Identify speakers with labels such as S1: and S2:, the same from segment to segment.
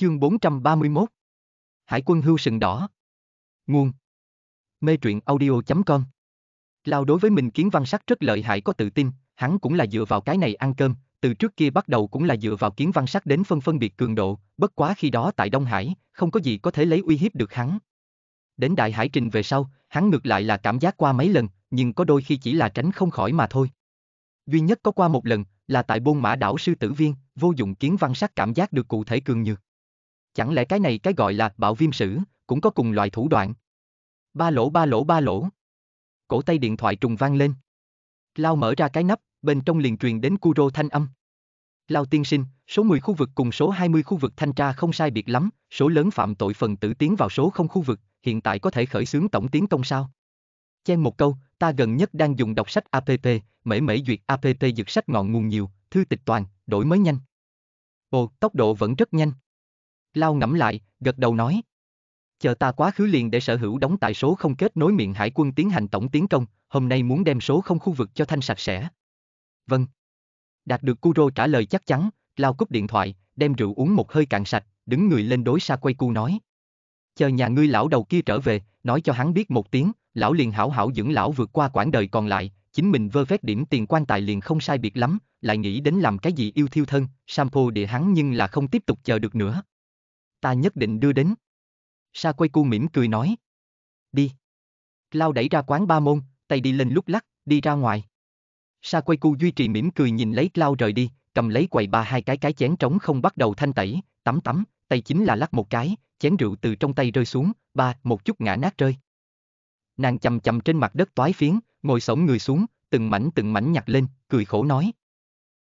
S1: Chương 431 Hải quân hưu sừng đỏ Nguồn Mê truyện audio.com Lao đối với mình kiến văn sắc rất lợi hại có tự tin, hắn cũng là dựa vào cái này ăn cơm, từ trước kia bắt đầu cũng là dựa vào kiến văn sắc đến phân phân biệt cường độ, bất quá khi đó tại Đông Hải, không có gì có thể lấy uy hiếp được hắn. Đến Đại Hải Trình về sau, hắn ngược lại là cảm giác qua mấy lần, nhưng có đôi khi chỉ là tránh không khỏi mà thôi. Duy nhất có qua một lần, là tại bôn mã đảo sư tử viên, vô dụng kiến văn sắc cảm giác được cụ thể cường nhược. Chẳng lẽ cái này cái gọi là bạo viêm sử, cũng có cùng loại thủ đoạn? Ba lỗ ba lỗ ba lỗ. Cổ tay điện thoại trùng vang lên. Lao mở ra cái nắp, bên trong liền truyền đến cu Kuro thanh âm. Lao tiên sinh, số 10 khu vực cùng số 20 khu vực thanh tra không sai biệt lắm, số lớn phạm tội phần tử tiến vào số không khu vực, hiện tại có thể khởi xướng tổng tiến công sao? Chen một câu, ta gần nhất đang dùng đọc sách app, mễ mễ duyệt app dược sách ngọn nguồn nhiều, thư tịch toàn, đổi mới nhanh. Ồ, tốc độ vẫn rất nhanh. Lao ngẫm lại, gật đầu nói. Chờ ta quá khứ liền để sở hữu đóng tại số không kết nối miệng hải quân tiến hành tổng tiến công, hôm nay muốn đem số không khu vực cho thanh sạch sẽ. Vâng. Đạt được Kuro trả lời chắc chắn, Lao cúp điện thoại, đem rượu uống một hơi cạn sạch, đứng người lên đối xa quay cu nói. Chờ nhà ngươi lão đầu kia trở về, nói cho hắn biết một tiếng, lão liền hảo hảo dưỡng lão vượt qua quãng đời còn lại, chính mình vơ vét điểm tiền quan tài liền không sai biệt lắm, lại nghĩ đến làm cái gì yêu thiêu thân, sampo địa hắn nhưng là không tiếp tục chờ được nữa ta nhất định đưa đến. Sa quay cu mỉm cười nói. Đi. Lao đẩy ra quán ba môn, tay đi lên lúc lắc, đi ra ngoài. Sa quay cu duy trì mỉm cười nhìn lấy Lao rời đi, cầm lấy quầy ba hai cái cái chén trống không bắt đầu thanh tẩy, tắm tắm, tay chính là lắc một cái, chén rượu từ trong tay rơi xuống, ba, một chút ngã nát rơi. Nàng chầm chầm trên mặt đất toái phiến, ngồi sổng người xuống, từng mảnh từng mảnh nhặt lên, cười khổ nói.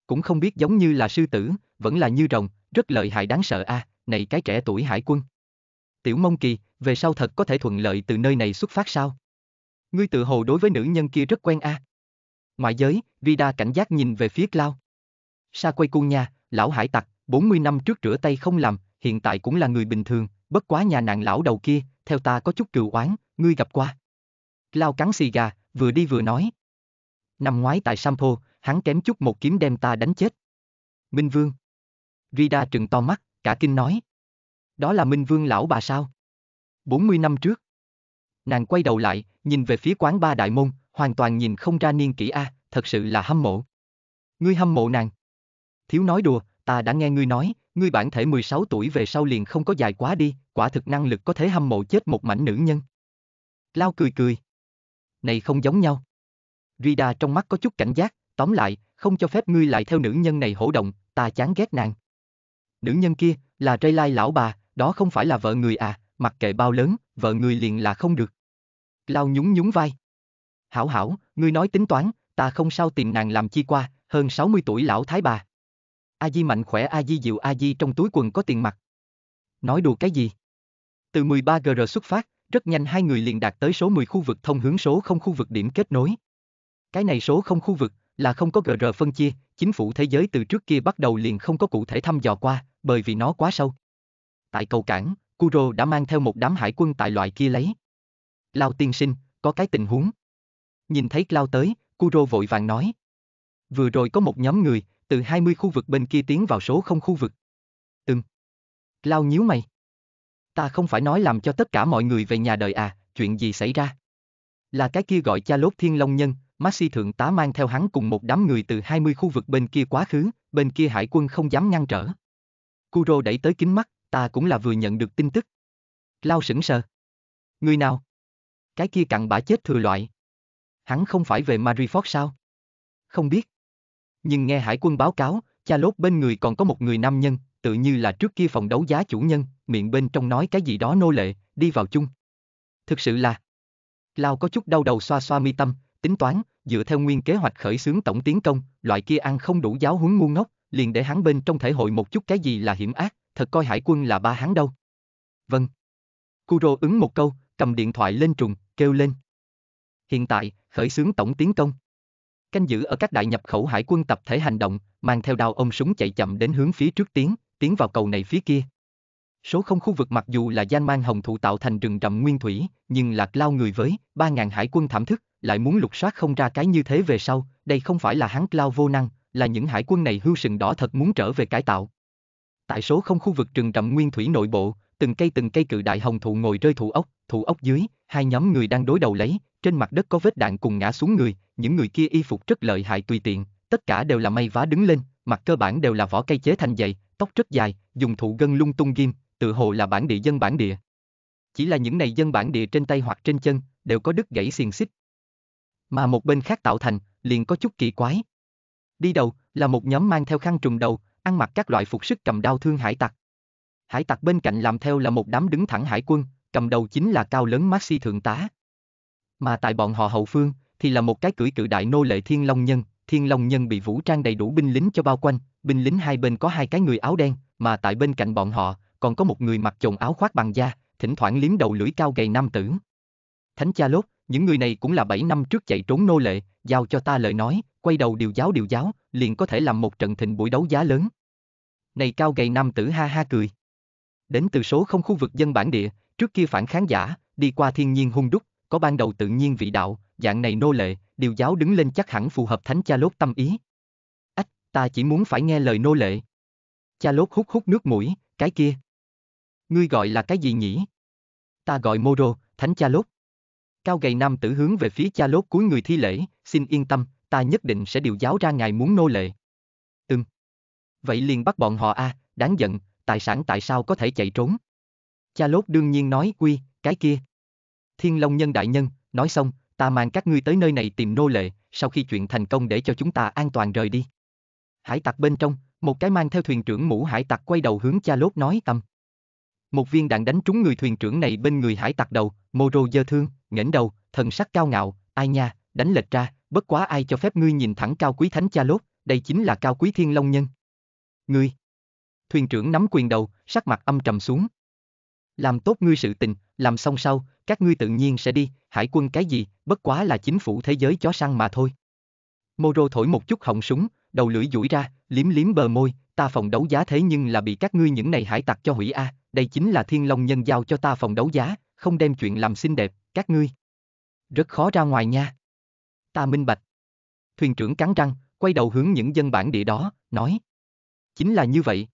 S1: Cũng không biết giống như là sư tử, vẫn là như rồng, rất lợi hại đáng sợ a à, này cái trẻ tuổi hải quân. Tiểu Mông Kỳ, về sau thật có thể thuận lợi từ nơi này xuất phát sao? Ngươi tự hồ đối với nữ nhân kia rất quen a. À? Ngoại giới, Vida cảnh giác nhìn về phía Cloud. Sa quay cung nha, lão hải tặc, 40 năm trước rửa tay không làm, hiện tại cũng là người bình thường, bất quá nhà nạn lão đầu kia, theo ta có chút cừu oán, ngươi gặp qua. Cloud cắn xì gà, vừa đi vừa nói. Năm ngoái tại Sampo, hắn kém chút một kiếm đem ta đánh chết. Minh Vương. Rida trừng to mắt, cả kinh nói. Đó là Minh Vương lão bà sao? 40 năm trước. Nàng quay đầu lại, nhìn về phía quán ba đại môn, hoàn toàn nhìn không ra niên kỷ A, thật sự là hâm mộ. Ngươi hâm mộ nàng. Thiếu nói đùa, ta đã nghe ngươi nói, ngươi bản thể 16 tuổi về sau liền không có dài quá đi, quả thực năng lực có thể hâm mộ chết một mảnh nữ nhân. Lao cười cười. Này không giống nhau. Rida trong mắt có chút cảnh giác, tóm lại, không cho phép ngươi lại theo nữ nhân này hổ động, ta chán ghét nàng nữ nhân kia, là trai Lai lão bà, đó không phải là vợ người à, mặc kệ bao lớn, vợ người liền là không được. Lao nhún nhún vai. Hảo hảo, ngươi nói tính toán, ta không sao tìm nàng làm chi qua, hơn 60 tuổi lão thái bà. A Di mạnh khỏe A Di dịu A Di trong túi quần có tiền mặt. Nói đùa cái gì? Từ 13GR xuất phát, rất nhanh hai người liền đạt tới số 10 khu vực thông hướng số không khu vực điểm kết nối. Cái này số không khu vực là không có GR phân chia, chính phủ thế giới từ trước kia bắt đầu liền không có cụ thể thăm dò qua, bởi vì nó quá sâu. Tại cầu cảng, Kuro đã mang theo một đám hải quân tại loại kia lấy. Lao tiên sinh, có cái tình huống. Nhìn thấy Lao tới, Kuro vội vàng nói. Vừa rồi có một nhóm người, từ 20 khu vực bên kia tiến vào số không khu vực. Ừm. Lao nhíu mày. Ta không phải nói làm cho tất cả mọi người về nhà đời à, chuyện gì xảy ra? Là cái kia gọi cha lốt thiên long nhân, Maxi thượng tá mang theo hắn cùng một đám người từ 20 khu vực bên kia quá khứ, bên kia hải quân không dám ngăn trở. Kuro đẩy tới kính mắt, ta cũng là vừa nhận được tin tức. Lao sững sờ. Người nào? Cái kia cặn bã chết thừa loại. Hắn không phải về Maryford sao? Không biết. Nhưng nghe hải quân báo cáo, cha lốt bên người còn có một người nam nhân, tự như là trước kia phòng đấu giá chủ nhân, miệng bên trong nói cái gì đó nô lệ, đi vào chung. Thực sự là... Lao có chút đau đầu xoa xoa mi tâm, tính toán, dựa theo nguyên kế hoạch khởi xướng tổng tiến công, loại kia ăn không đủ giáo huấn ngu ngốc, liền để hắn bên trong thể hội một chút cái gì là hiểm ác, thật coi hải quân là ba hắn đâu. Vâng. Kuro ứng một câu, cầm điện thoại lên trùng, kêu lên. Hiện tại, khởi xướng tổng tiến công. Canh giữ ở các đại nhập khẩu hải quân tập thể hành động, mang theo đao ông súng chạy chậm đến hướng phía trước tiến, tiến vào cầu này phía kia. Số không khu vực mặc dù là gian mang hồng thụ tạo thành rừng rậm nguyên thủy, nhưng lạc lao người với, 3.000 hải quân thảm thức, lại muốn lục soát không ra cái như thế về sau, đây không phải là hắn lao vô năng, là những hải quân này hưu sừng đỏ thật muốn trở về cải tạo. Tại số không khu vực rừng rậm nguyên thủy nội bộ, từng cây từng cây cự đại hồng thụ ngồi rơi thụ ốc, thụ ốc dưới, hai nhóm người đang đối đầu lấy, trên mặt đất có vết đạn cùng ngã xuống người, những người kia y phục rất lợi hại tùy tiện, tất cả đều là may vá đứng lên, mặt cơ bản đều là vỏ cây chế thành dày, tóc rất dài, dùng thụ gân lung tung ghim, tự hồ là bản địa dân bản địa. Chỉ là những này dân bản địa trên tay hoặc trên chân, đều có đứt gãy xiềng xích. Mà một bên khác tạo thành, liền có chút kỳ quái, Đi đầu là một nhóm mang theo khăn trùm đầu, ăn mặc các loại phục sức cầm đao thương hải tặc. Hải tặc bên cạnh làm theo là một đám đứng thẳng hải quân, cầm đầu chính là cao lớn Maxi thượng tá. Mà tại bọn họ hậu phương thì là một cái cưỡi cự đại nô lệ Thiên Long Nhân, Thiên Long Nhân bị vũ trang đầy đủ binh lính cho bao quanh, binh lính hai bên có hai cái người áo đen, mà tại bên cạnh bọn họ còn có một người mặc chồng áo khoác bằng da, thỉnh thoảng liếm đầu lưỡi cao gầy nam tử. Thánh cha lốt, những người này cũng là 7 năm trước chạy trốn nô lệ, giao cho ta lời nói, quay đầu điều giáo điều giáo, liền có thể làm một trận thịnh buổi đấu giá lớn. Này cao gầy nam tử ha ha cười. Đến từ số không khu vực dân bản địa, trước kia phản kháng giả, đi qua thiên nhiên hung đúc, có ban đầu tự nhiên vị đạo, dạng này nô lệ, điều giáo đứng lên chắc hẳn phù hợp thánh cha lốt tâm ý. Ách, ta chỉ muốn phải nghe lời nô lệ. Cha lốt hút hút nước mũi, cái kia. Ngươi gọi là cái gì nhỉ? Ta gọi mô thánh cha lốt. Cao gầy nam tử hướng về phía cha lốt cuối người thi lễ, xin yên tâm, ta nhất định sẽ điều giáo ra ngài muốn nô lệ. Ừm. Vậy liền bắt bọn họ a, à, đáng giận, tài sản tại sao có thể chạy trốn? Cha lốt đương nhiên nói quy, cái kia. Thiên Long Nhân Đại Nhân, nói xong, ta mang các ngươi tới nơi này tìm nô lệ, sau khi chuyện thành công để cho chúng ta an toàn rời đi. Hải tặc bên trong, một cái mang theo thuyền trưởng mũ hải tặc quay đầu hướng cha lốt nói tâm. Một viên đạn đánh trúng người thuyền trưởng này bên người hải tặc đầu, Moro dơ thương, nghển đầu, thần sắc cao ngạo, ai nha, đánh lệch ra, bất quá ai cho phép ngươi nhìn thẳng cao quý thánh cha lốt, đây chính là cao quý thiên long nhân. Ngươi! Thuyền trưởng nắm quyền đầu, sắc mặt âm trầm xuống. Làm tốt ngươi sự tình, làm xong sau, các ngươi tự nhiên sẽ đi, hải quân cái gì, bất quá là chính phủ thế giới chó săn mà thôi. Moro thổi một chút họng súng, đầu lưỡi duỗi ra, liếm liếm bờ môi, ta phòng đấu giá thế nhưng là bị các ngươi những này hải tặc cho hủy a, đây chính là thiên long nhân giao cho ta phòng đấu giá, không đem chuyện làm xinh đẹp, các ngươi. Rất khó ra ngoài nha ta minh bạch. Thuyền trưởng cắn răng, quay đầu hướng những dân bản địa đó, nói. Chính là như vậy.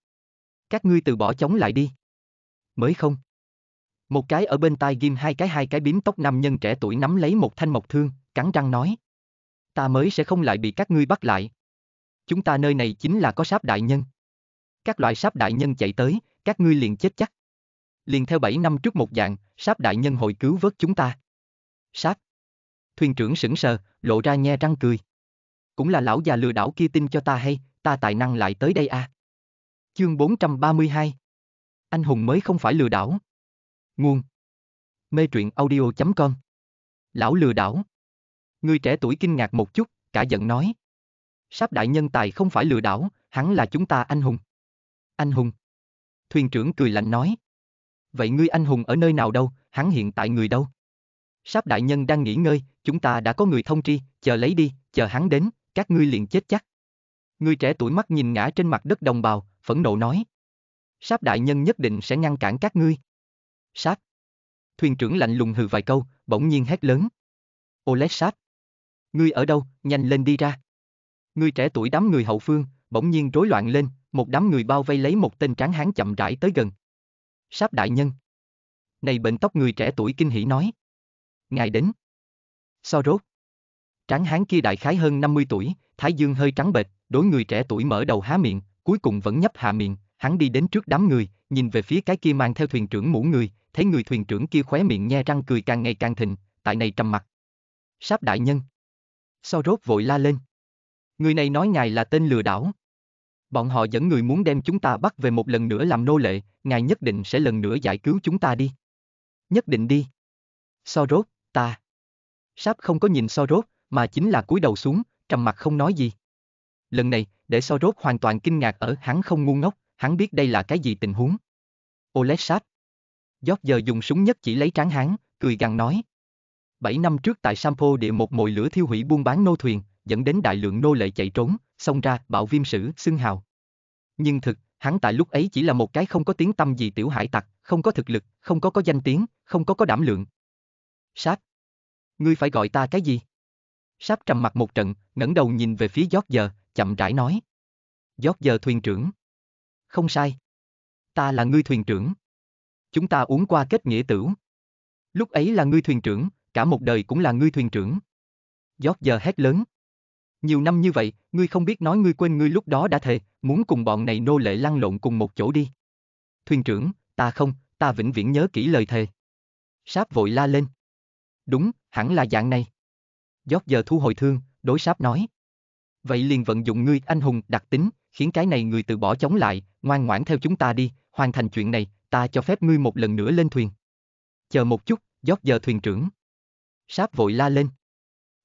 S1: Các ngươi từ bỏ chống lại đi. Mới không. Một cái ở bên tai ghim hai cái hai cái bím tóc nam nhân trẻ tuổi nắm lấy một thanh mộc thương, cắn răng nói. Ta mới sẽ không lại bị các ngươi bắt lại. Chúng ta nơi này chính là có sáp đại nhân. Các loại sáp đại nhân chạy tới, các ngươi liền chết chắc. Liền theo bảy năm trước một dạng, sáp đại nhân hồi cứu vớt chúng ta. Sáp thuyền trưởng sững sờ, lộ ra nhe răng cười. Cũng là lão già lừa đảo kia tin cho ta hay, ta tài năng lại tới đây à. Chương 432 Anh hùng mới không phải lừa đảo. Nguồn Mê truyện audio.com Lão lừa đảo Người trẻ tuổi kinh ngạc một chút, cả giận nói. Sáp đại nhân tài không phải lừa đảo, hắn là chúng ta anh hùng. Anh hùng Thuyền trưởng cười lạnh nói. Vậy ngươi anh hùng ở nơi nào đâu, hắn hiện tại người đâu? Sáp đại nhân đang nghỉ ngơi, chúng ta đã có người thông tri, chờ lấy đi, chờ hắn đến, các ngươi liền chết chắc. Người trẻ tuổi mắt nhìn ngã trên mặt đất đồng bào, phẫn nộ nói. Sáp đại nhân nhất định sẽ ngăn cản các ngươi. Sáp. Thuyền trưởng lạnh lùng hừ vài câu, bỗng nhiên hét lớn. Oleg Sáp. Ngươi ở đâu, nhanh lên đi ra. Người trẻ tuổi đám người hậu phương, bỗng nhiên rối loạn lên, một đám người bao vây lấy một tên tráng hán chậm rãi tới gần. Sáp đại nhân. Này bệnh tóc người trẻ tuổi kinh hỉ nói. Ngài đến so rốt. Tráng hán kia đại khái hơn 50 tuổi, thái dương hơi trắng bệch, đối người trẻ tuổi mở đầu há miệng, cuối cùng vẫn nhấp hạ miệng, hắn đi đến trước đám người, nhìn về phía cái kia mang theo thuyền trưởng mũ người, thấy người thuyền trưởng kia khóe miệng nhe răng cười càng ngày càng thịnh, tại này trầm mặt. Sáp đại nhân. So rốt vội la lên. Người này nói ngài là tên lừa đảo. Bọn họ dẫn người muốn đem chúng ta bắt về một lần nữa làm nô lệ, ngài nhất định sẽ lần nữa giải cứu chúng ta đi. Nhất định đi. So rốt, ta. Sáp không có nhìn Soros, mà chính là cúi đầu xuống, trầm mặt không nói gì. Lần này, để Soros hoàn toàn kinh ngạc ở hắn không ngu ngốc, hắn biết đây là cái gì tình huống. Oleg Sáp. Giót giờ dùng súng nhất chỉ lấy tráng hắn, cười gằn nói. Bảy năm trước tại Sampo địa một mồi lửa thiêu hủy buôn bán nô thuyền, dẫn đến đại lượng nô lệ chạy trốn, xông ra bạo viêm sử, xưng hào. Nhưng thực, hắn tại lúc ấy chỉ là một cái không có tiếng tâm gì tiểu hải tặc, không có thực lực, không có có danh tiếng, không có có đảm lượng. Sát, ngươi phải gọi ta cái gì? Sáp trầm mặt một trận, ngẩng đầu nhìn về phía giót giờ, chậm rãi nói. Giót giờ thuyền trưởng. Không sai. Ta là ngươi thuyền trưởng. Chúng ta uống qua kết nghĩa tử. Lúc ấy là ngươi thuyền trưởng, cả một đời cũng là ngươi thuyền trưởng. Giót giờ hét lớn. Nhiều năm như vậy, ngươi không biết nói ngươi quên ngươi lúc đó đã thề, muốn cùng bọn này nô lệ lăn lộn cùng một chỗ đi. Thuyền trưởng, ta không, ta vĩnh viễn nhớ kỹ lời thề. Sáp vội la lên. Đúng, hẳn là dạng này. Giót giờ thu hồi thương, đối sáp nói. Vậy liền vận dụng ngươi anh hùng đặc tính, khiến cái này người từ bỏ chống lại, ngoan ngoãn theo chúng ta đi, hoàn thành chuyện này, ta cho phép ngươi một lần nữa lên thuyền. Chờ một chút, giót giờ thuyền trưởng. Sáp vội la lên.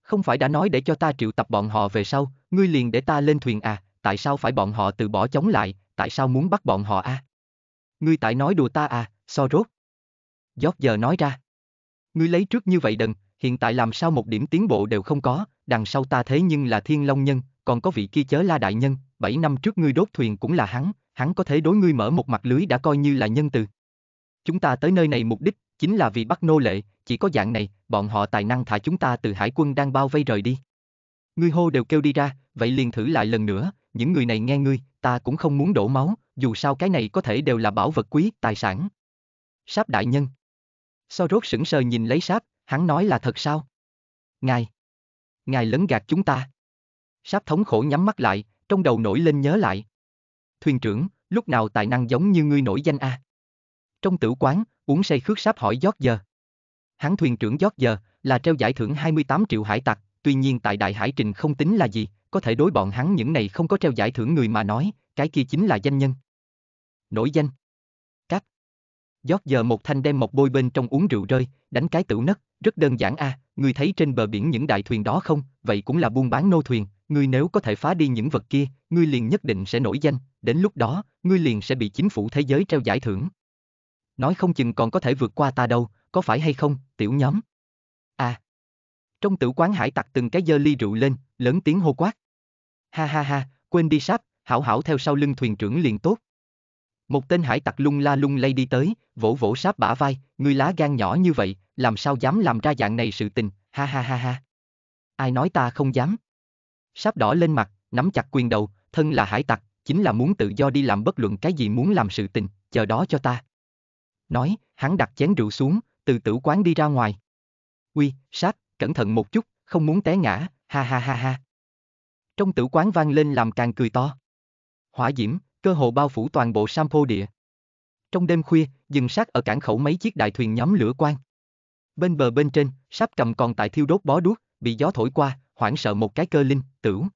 S1: Không phải đã nói để cho ta triệu tập bọn họ về sau, ngươi liền để ta lên thuyền à, tại sao phải bọn họ từ bỏ chống lại, tại sao muốn bắt bọn họ à? Ngươi tại nói đùa ta à, so rốt. Giót giờ nói ra ngươi lấy trước như vậy đần, hiện tại làm sao một điểm tiến bộ đều không có, đằng sau ta thế nhưng là thiên long nhân, còn có vị kia chớ la đại nhân, 7 năm trước ngươi đốt thuyền cũng là hắn, hắn có thể đối ngươi mở một mặt lưới đã coi như là nhân từ. Chúng ta tới nơi này mục đích, chính là vì bắt nô lệ, chỉ có dạng này, bọn họ tài năng thả chúng ta từ hải quân đang bao vây rời đi. Ngươi hô đều kêu đi ra, vậy liền thử lại lần nữa, những người này nghe ngươi, ta cũng không muốn đổ máu, dù sao cái này có thể đều là bảo vật quý, tài sản. Sáp đại nhân, So rốt sững sờ nhìn lấy sáp, hắn nói là thật sao? Ngài! Ngài lấn gạt chúng ta! Sáp thống khổ nhắm mắt lại, trong đầu nổi lên nhớ lại. Thuyền trưởng, lúc nào tài năng giống như ngươi nổi danh a? Trong tử quán, uống say khước sáp hỏi giót giờ. Hắn thuyền trưởng giót giờ, là treo giải thưởng 28 triệu hải tặc, tuy nhiên tại đại hải trình không tính là gì, có thể đối bọn hắn những này không có treo giải thưởng người mà nói, cái kia chính là danh nhân. Nổi danh. Giót giờ một thanh đem một bôi bên trong uống rượu rơi, đánh cái tửu nấc, rất đơn giản a, à, ngươi thấy trên bờ biển những đại thuyền đó không, vậy cũng là buôn bán nô thuyền, ngươi nếu có thể phá đi những vật kia, ngươi liền nhất định sẽ nổi danh, đến lúc đó, ngươi liền sẽ bị chính phủ thế giới treo giải thưởng. Nói không chừng còn có thể vượt qua ta đâu, có phải hay không, tiểu nhóm? À. Trong tử quán hải tặc từng cái dơ ly rượu lên, lớn tiếng hô quát. Ha ha ha, quên đi sáp, hảo hảo theo sau lưng thuyền trưởng liền tốt. Một tên hải tặc lung la lung lay đi tới, vỗ vỗ sáp bả vai, người lá gan nhỏ như vậy, làm sao dám làm ra dạng này sự tình, ha ha ha ha. Ai nói ta không dám. Sáp đỏ lên mặt, nắm chặt quyền đầu, thân là hải tặc, chính là muốn tự do đi làm bất luận cái gì muốn làm sự tình, chờ đó cho ta. Nói, hắn đặt chén rượu xuống, từ tử quán đi ra ngoài. Uy, sát, cẩn thận một chút, không muốn té ngã, ha ha ha ha. Trong tử quán vang lên làm càng cười to. Hỏa diễm, cơ hồ bao phủ toàn bộ Sampo địa. Trong đêm khuya, dừng sát ở cảng khẩu mấy chiếc đại thuyền nhóm lửa quang. Bên bờ bên trên, sáp cầm còn tại thiêu đốt bó đuốc, bị gió thổi qua, hoảng sợ một cái cơ linh, tưởng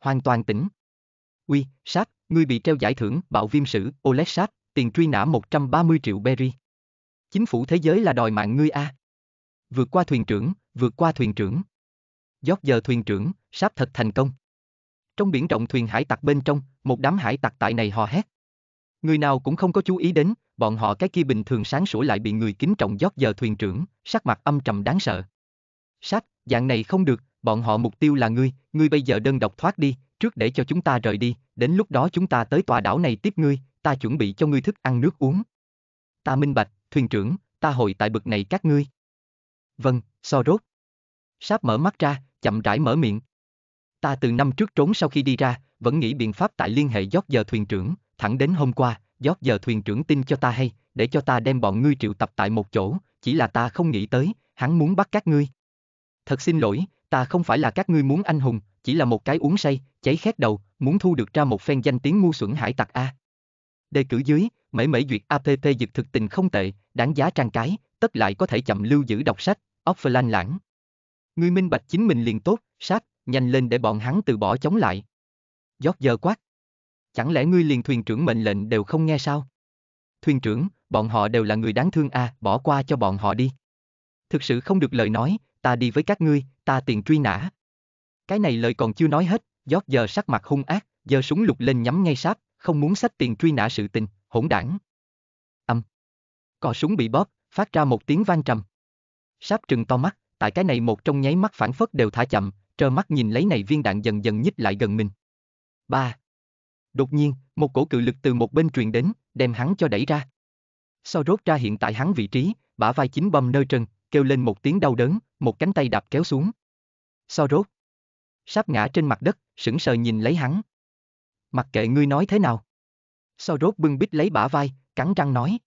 S1: Hoàn toàn tỉnh. Uy, sát, ngươi bị treo giải thưởng, bạo viêm sử, Oleg sát, tiền truy nã 130 triệu berry. Chính phủ thế giới là đòi mạng ngươi a. À. Vượt qua thuyền trưởng, vượt qua thuyền trưởng. Giót giờ thuyền trưởng, sáp thật thành công. Trong biển rộng thuyền hải tặc bên trong, một đám hải tặc tại này hò hét. Người nào cũng không có chú ý đến, bọn họ cái kia bình thường sáng sủa lại bị người kính trọng giót giờ thuyền trưởng, sắc mặt âm trầm đáng sợ. Sát, dạng này không được, bọn họ mục tiêu là ngươi, ngươi bây giờ đơn độc thoát đi, trước để cho chúng ta rời đi, đến lúc đó chúng ta tới tòa đảo này tiếp ngươi, ta chuẩn bị cho ngươi thức ăn nước uống. Ta minh bạch, thuyền trưởng, ta hội tại bực này các ngươi. Vâng, so rốt. Sáp mở mắt ra, chậm rãi mở miệng. Ta từ năm trước trốn sau khi đi ra, vẫn nghĩ biện pháp tại liên hệ giót giờ thuyền trưởng, thẳng đến hôm qua, giót giờ thuyền trưởng tin cho ta hay, để cho ta đem bọn ngươi triệu tập tại một chỗ, chỉ là ta không nghĩ tới, hắn muốn bắt các ngươi. Thật xin lỗi, ta không phải là các ngươi muốn anh hùng, chỉ là một cái uống say, cháy khét đầu, muốn thu được ra một phen danh tiếng ngu xuẩn hải tặc A. Đề cử dưới, mễ mễ duyệt APP dực thực tình không tệ, đáng giá trang cái, tất lại có thể chậm lưu giữ đọc sách, offline lãng. Ngươi minh bạch chính mình liền tốt, sát, nhanh lên để bọn hắn từ bỏ chống lại. Giót giờ quát. Chẳng lẽ ngươi liền thuyền trưởng mệnh lệnh đều không nghe sao? Thuyền trưởng, bọn họ đều là người đáng thương à, bỏ qua cho bọn họ đi. Thực sự không được lời nói, ta đi với các ngươi, ta tiền truy nã. Cái này lời còn chưa nói hết, giót giờ sắc mặt hung ác, giơ súng lục lên nhắm ngay sáp, không muốn sách tiền truy nã sự tình, hỗn đảng. Âm. Cò súng bị bóp, phát ra một tiếng vang trầm. Sáp trừng to mắt, tại cái này một trong nháy mắt phản phất đều thả chậm, trơ mắt nhìn lấy này viên đạn dần dần nhích lại gần mình. Ba. Đột nhiên, một cổ cự lực từ một bên truyền đến, đem hắn cho đẩy ra. Sau rốt ra hiện tại hắn vị trí, bả vai chính bầm nơi trần, kêu lên một tiếng đau đớn, một cánh tay đạp kéo xuống. Sau rốt. sắp ngã trên mặt đất, sững sờ nhìn lấy hắn. Mặc kệ ngươi nói thế nào. Sau rốt bưng bít lấy bả vai, cắn răng nói.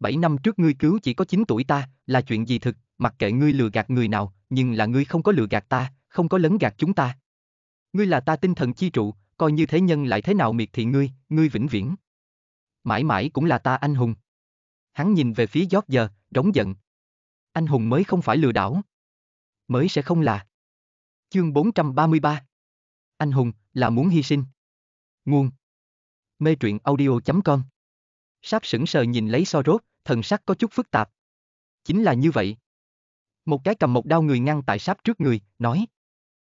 S1: Bảy năm trước ngươi cứu chỉ có chín tuổi ta, là chuyện gì thực, mặc kệ ngươi lừa gạt người nào, nhưng là ngươi không có lừa gạt ta, không có lấn gạt chúng ta. Ngươi là ta tinh thần chi trụ, coi như thế nhân lại thế nào miệt thị ngươi, ngươi vĩnh viễn. Mãi mãi cũng là ta anh hùng. Hắn nhìn về phía giót giờ, đóng giận. Anh hùng mới không phải lừa đảo. Mới sẽ không là. Chương 433 Anh hùng là muốn hy sinh. Nguồn Mê truyện audio.com Sáp sững sờ nhìn lấy so rốt, thần sắc có chút phức tạp. Chính là như vậy. Một cái cầm một đao người ngăn tại sáp trước người, nói.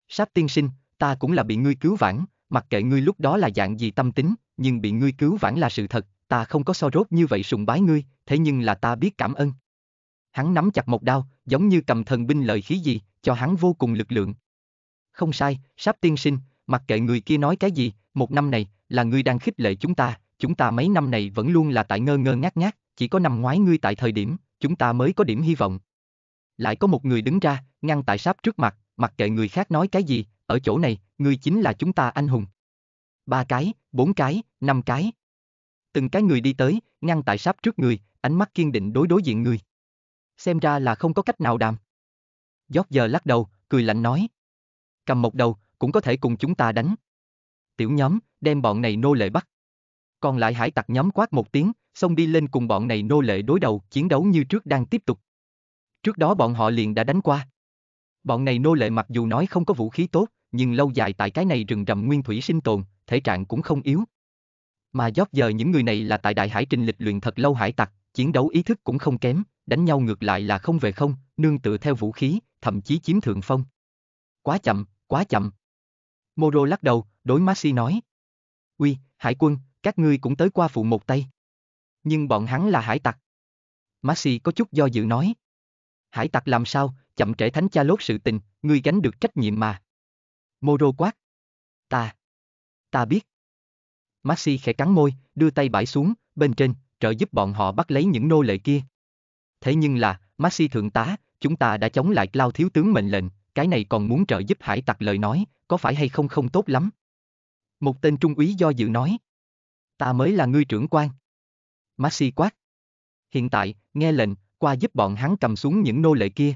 S1: Sáp tiên sinh, ta cũng là bị ngươi cứu vãn, mặc kệ ngươi lúc đó là dạng gì tâm tính, nhưng bị ngươi cứu vãn là sự thật, ta không có so rốt như vậy sùng bái ngươi, thế nhưng là ta biết cảm ơn. Hắn nắm chặt một đao, giống như cầm thần binh lợi khí gì, cho hắn vô cùng lực lượng. Không sai, sắp tiên sinh, mặc kệ người kia nói cái gì, một năm này, là ngươi đang khích lệ chúng ta, chúng ta mấy năm này vẫn luôn là tại ngơ ngơ ngác ngác, chỉ có năm ngoái ngươi tại thời điểm, chúng ta mới có điểm hy vọng. Lại có một người đứng ra, ngăn tại sáp trước mặt, mặc kệ người khác nói cái gì, ở chỗ này, ngươi chính là chúng ta anh hùng. Ba cái, bốn cái, năm cái. Từng cái người đi tới, ngăn tại sáp trước người, ánh mắt kiên định đối đối diện người. Xem ra là không có cách nào đàm. Giót giờ lắc đầu, cười lạnh nói. Cầm một đầu, cũng có thể cùng chúng ta đánh. Tiểu nhóm, đem bọn này nô lệ bắt. Còn lại hải tặc nhóm quát một tiếng, xông đi lên cùng bọn này nô lệ đối đầu, chiến đấu như trước đang tiếp tục. Trước đó bọn họ liền đã đánh qua. Bọn này nô lệ mặc dù nói không có vũ khí tốt, nhưng lâu dài tại cái này rừng rậm nguyên thủy sinh tồn, thể trạng cũng không yếu. Mà dót giờ những người này là tại đại hải trình lịch luyện thật lâu hải tặc, chiến đấu ý thức cũng không kém, đánh nhau ngược lại là không về không, nương tựa theo vũ khí, thậm chí chiếm thượng phong. Quá chậm, quá chậm. Moro lắc đầu, đối Maxi nói. Uy, hải quân, các ngươi cũng tới qua phụ một tay. Nhưng bọn hắn là hải tặc. Maxi có chút do dự nói. Hải tặc làm sao, chậm trễ thánh cha lốt sự tình, ngươi gánh được trách nhiệm mà. Moro quát. Ta. Ta biết. Maxi khẽ cắn môi, đưa tay bãi xuống, bên trên, trợ giúp bọn họ bắt lấy những nô lệ kia. Thế nhưng là, Maxi thượng tá, chúng ta đã chống lại Lao thiếu tướng mệnh lệnh, cái này còn muốn trợ giúp hải tặc lời nói, có phải hay không không tốt lắm. Một tên trung úy do dự nói. Ta mới là ngươi trưởng quan. Maxi quát. Hiện tại, nghe lệnh, qua giúp bọn hắn cầm xuống những nô lệ kia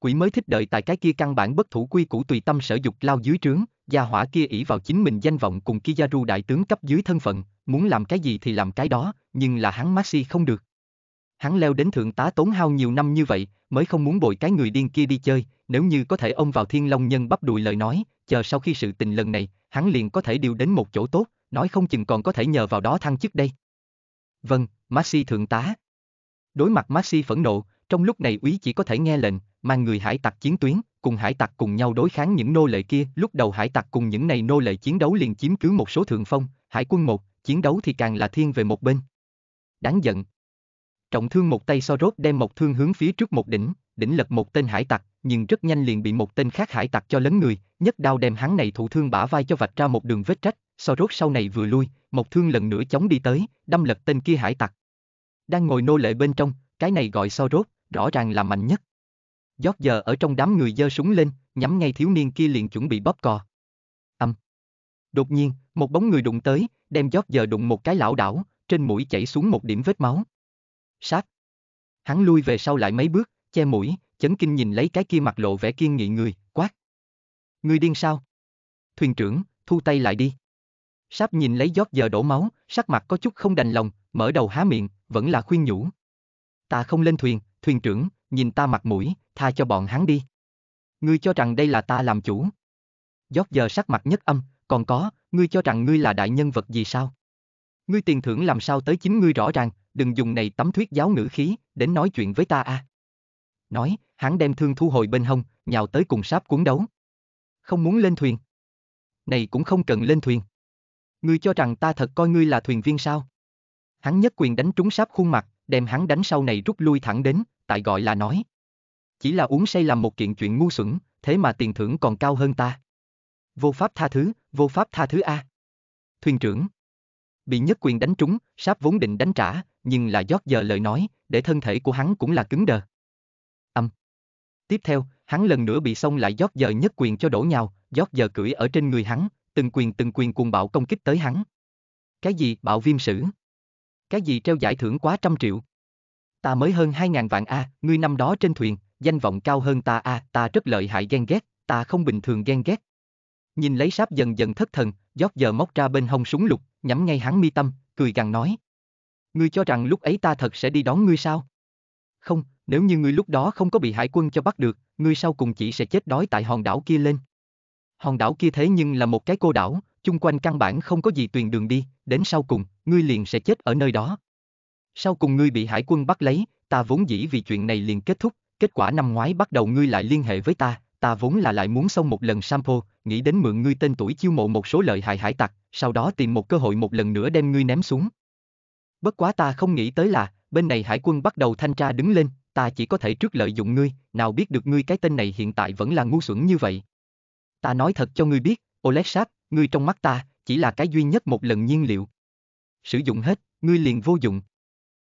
S1: quỷ mới thích đợi tại cái kia căn bản bất thủ quy củ tùy tâm sở dục lao dưới trướng, gia hỏa kia ỷ vào chính mình danh vọng cùng Kizaru đại tướng cấp dưới thân phận, muốn làm cái gì thì làm cái đó, nhưng là hắn Maxi không được. Hắn leo đến thượng tá tốn hao nhiều năm như vậy, mới không muốn bội cái người điên kia đi chơi, nếu như có thể ông vào thiên long nhân bắp đùi lời nói, chờ sau khi sự tình lần này, hắn liền có thể điều đến một chỗ tốt, nói không chừng còn có thể nhờ vào đó thăng chức đây. Vâng, Maxi thượng tá. Đối mặt Maxi phẫn nộ, trong lúc này úy chỉ có thể nghe lệnh, mang người hải tặc chiến tuyến, cùng hải tặc cùng nhau đối kháng những nô lệ kia. Lúc đầu hải tặc cùng những này nô lệ chiến đấu liền chiếm cứ một số thượng phong, hải quân một, chiến đấu thì càng là thiên về một bên. Đáng giận. Trọng thương một tay so rốt đem một thương hướng phía trước một đỉnh, đỉnh lật một tên hải tặc, nhưng rất nhanh liền bị một tên khác hải tặc cho lấn người, nhất đao đem hắn này thụ thương bả vai cho vạch ra một đường vết rách, so rốt sau này vừa lui, một thương lần nữa chống đi tới, đâm lật tên kia hải tặc. Đang ngồi nô lệ bên trong, cái này gọi so rốt, rõ ràng là mạnh nhất. Giót giờ ở trong đám người giơ súng lên, nhắm ngay thiếu niên kia liền chuẩn bị bóp cò. Âm. Đột nhiên, một bóng người đụng tới, đem giót giờ đụng một cái lão đảo, trên mũi chảy xuống một điểm vết máu. Sát. Hắn lui về sau lại mấy bước, che mũi, chấn kinh nhìn lấy cái kia mặt lộ vẻ kiên nghị người, quát. Người điên sao? Thuyền trưởng, thu tay lại đi. Sáp nhìn lấy giót giờ đổ máu, sắc mặt có chút không đành lòng, mở đầu há miệng, vẫn là khuyên nhủ. Ta không lên thuyền, thuyền trưởng, nhìn ta mặt mũi, tha cho bọn hắn đi. Ngươi cho rằng đây là ta làm chủ. Giót giờ sắc mặt nhất âm, còn có, ngươi cho rằng ngươi là đại nhân vật gì sao? Ngươi tiền thưởng làm sao tới chính ngươi rõ ràng, đừng dùng này tấm thuyết giáo ngữ khí, đến nói chuyện với ta a. À. Nói, hắn đem thương thu hồi bên hông, nhào tới cùng sáp cuốn đấu. Không muốn lên thuyền. Này cũng không cần lên thuyền. Ngươi cho rằng ta thật coi ngươi là thuyền viên sao? Hắn nhất quyền đánh trúng sáp khuôn mặt, đem hắn đánh sau này rút lui thẳng đến, tại gọi là nói. Chỉ là uống say làm một kiện chuyện ngu xuẩn, thế mà tiền thưởng còn cao hơn ta. Vô pháp tha thứ, vô pháp tha thứ A. Thuyền trưởng. Bị nhất quyền đánh trúng, sáp vốn định đánh trả, nhưng là giót giờ lời nói, để thân thể của hắn cũng là cứng đờ. Âm. Tiếp theo, hắn lần nữa bị xông lại giót giờ nhất quyền cho đổ nhau, giót giờ cưỡi ở trên người hắn, từng quyền từng quyền cuồng bạo công kích tới hắn. Cái gì bạo viêm sử? Cái gì treo giải thưởng quá trăm triệu? Ta mới hơn hai ngàn vạn A, à, ngươi năm đó trên thuyền, danh vọng cao hơn ta a, à, ta rất lợi hại ghen ghét, ta không bình thường ghen ghét. Nhìn lấy sáp dần dần thất thần, giót giờ móc ra bên hông súng lục, nhắm ngay hắn mi tâm, cười gằn nói. Ngươi cho rằng lúc ấy ta thật sẽ đi đón ngươi sao? Không, nếu như ngươi lúc đó không có bị hải quân cho bắt được, ngươi sau cùng chỉ sẽ chết đói tại hòn đảo kia lên. Hòn đảo kia thế nhưng là một cái cô đảo, chung quanh căn bản không có gì tuyền đường đi, đến sau cùng, ngươi liền sẽ chết ở nơi đó. Sau cùng ngươi bị hải quân bắt lấy, ta vốn dĩ vì chuyện này liền kết thúc, kết quả năm ngoái bắt đầu ngươi lại liên hệ với ta, ta vốn là lại muốn xong một lần sample, nghĩ đến mượn ngươi tên tuổi chiêu mộ một số lợi hại hải tặc, sau đó tìm một cơ hội một lần nữa đem ngươi ném xuống. Bất quá ta không nghĩ tới là, bên này hải quân bắt đầu thanh tra đứng lên, ta chỉ có thể trước lợi dụng ngươi, nào biết được ngươi cái tên này hiện tại vẫn là ngu xuẩn như vậy. Ta nói thật cho ngươi biết, Olesap, ngươi trong mắt ta, chỉ là cái duy nhất một lần nhiên liệu. Sử dụng hết, ngươi liền vô dụng.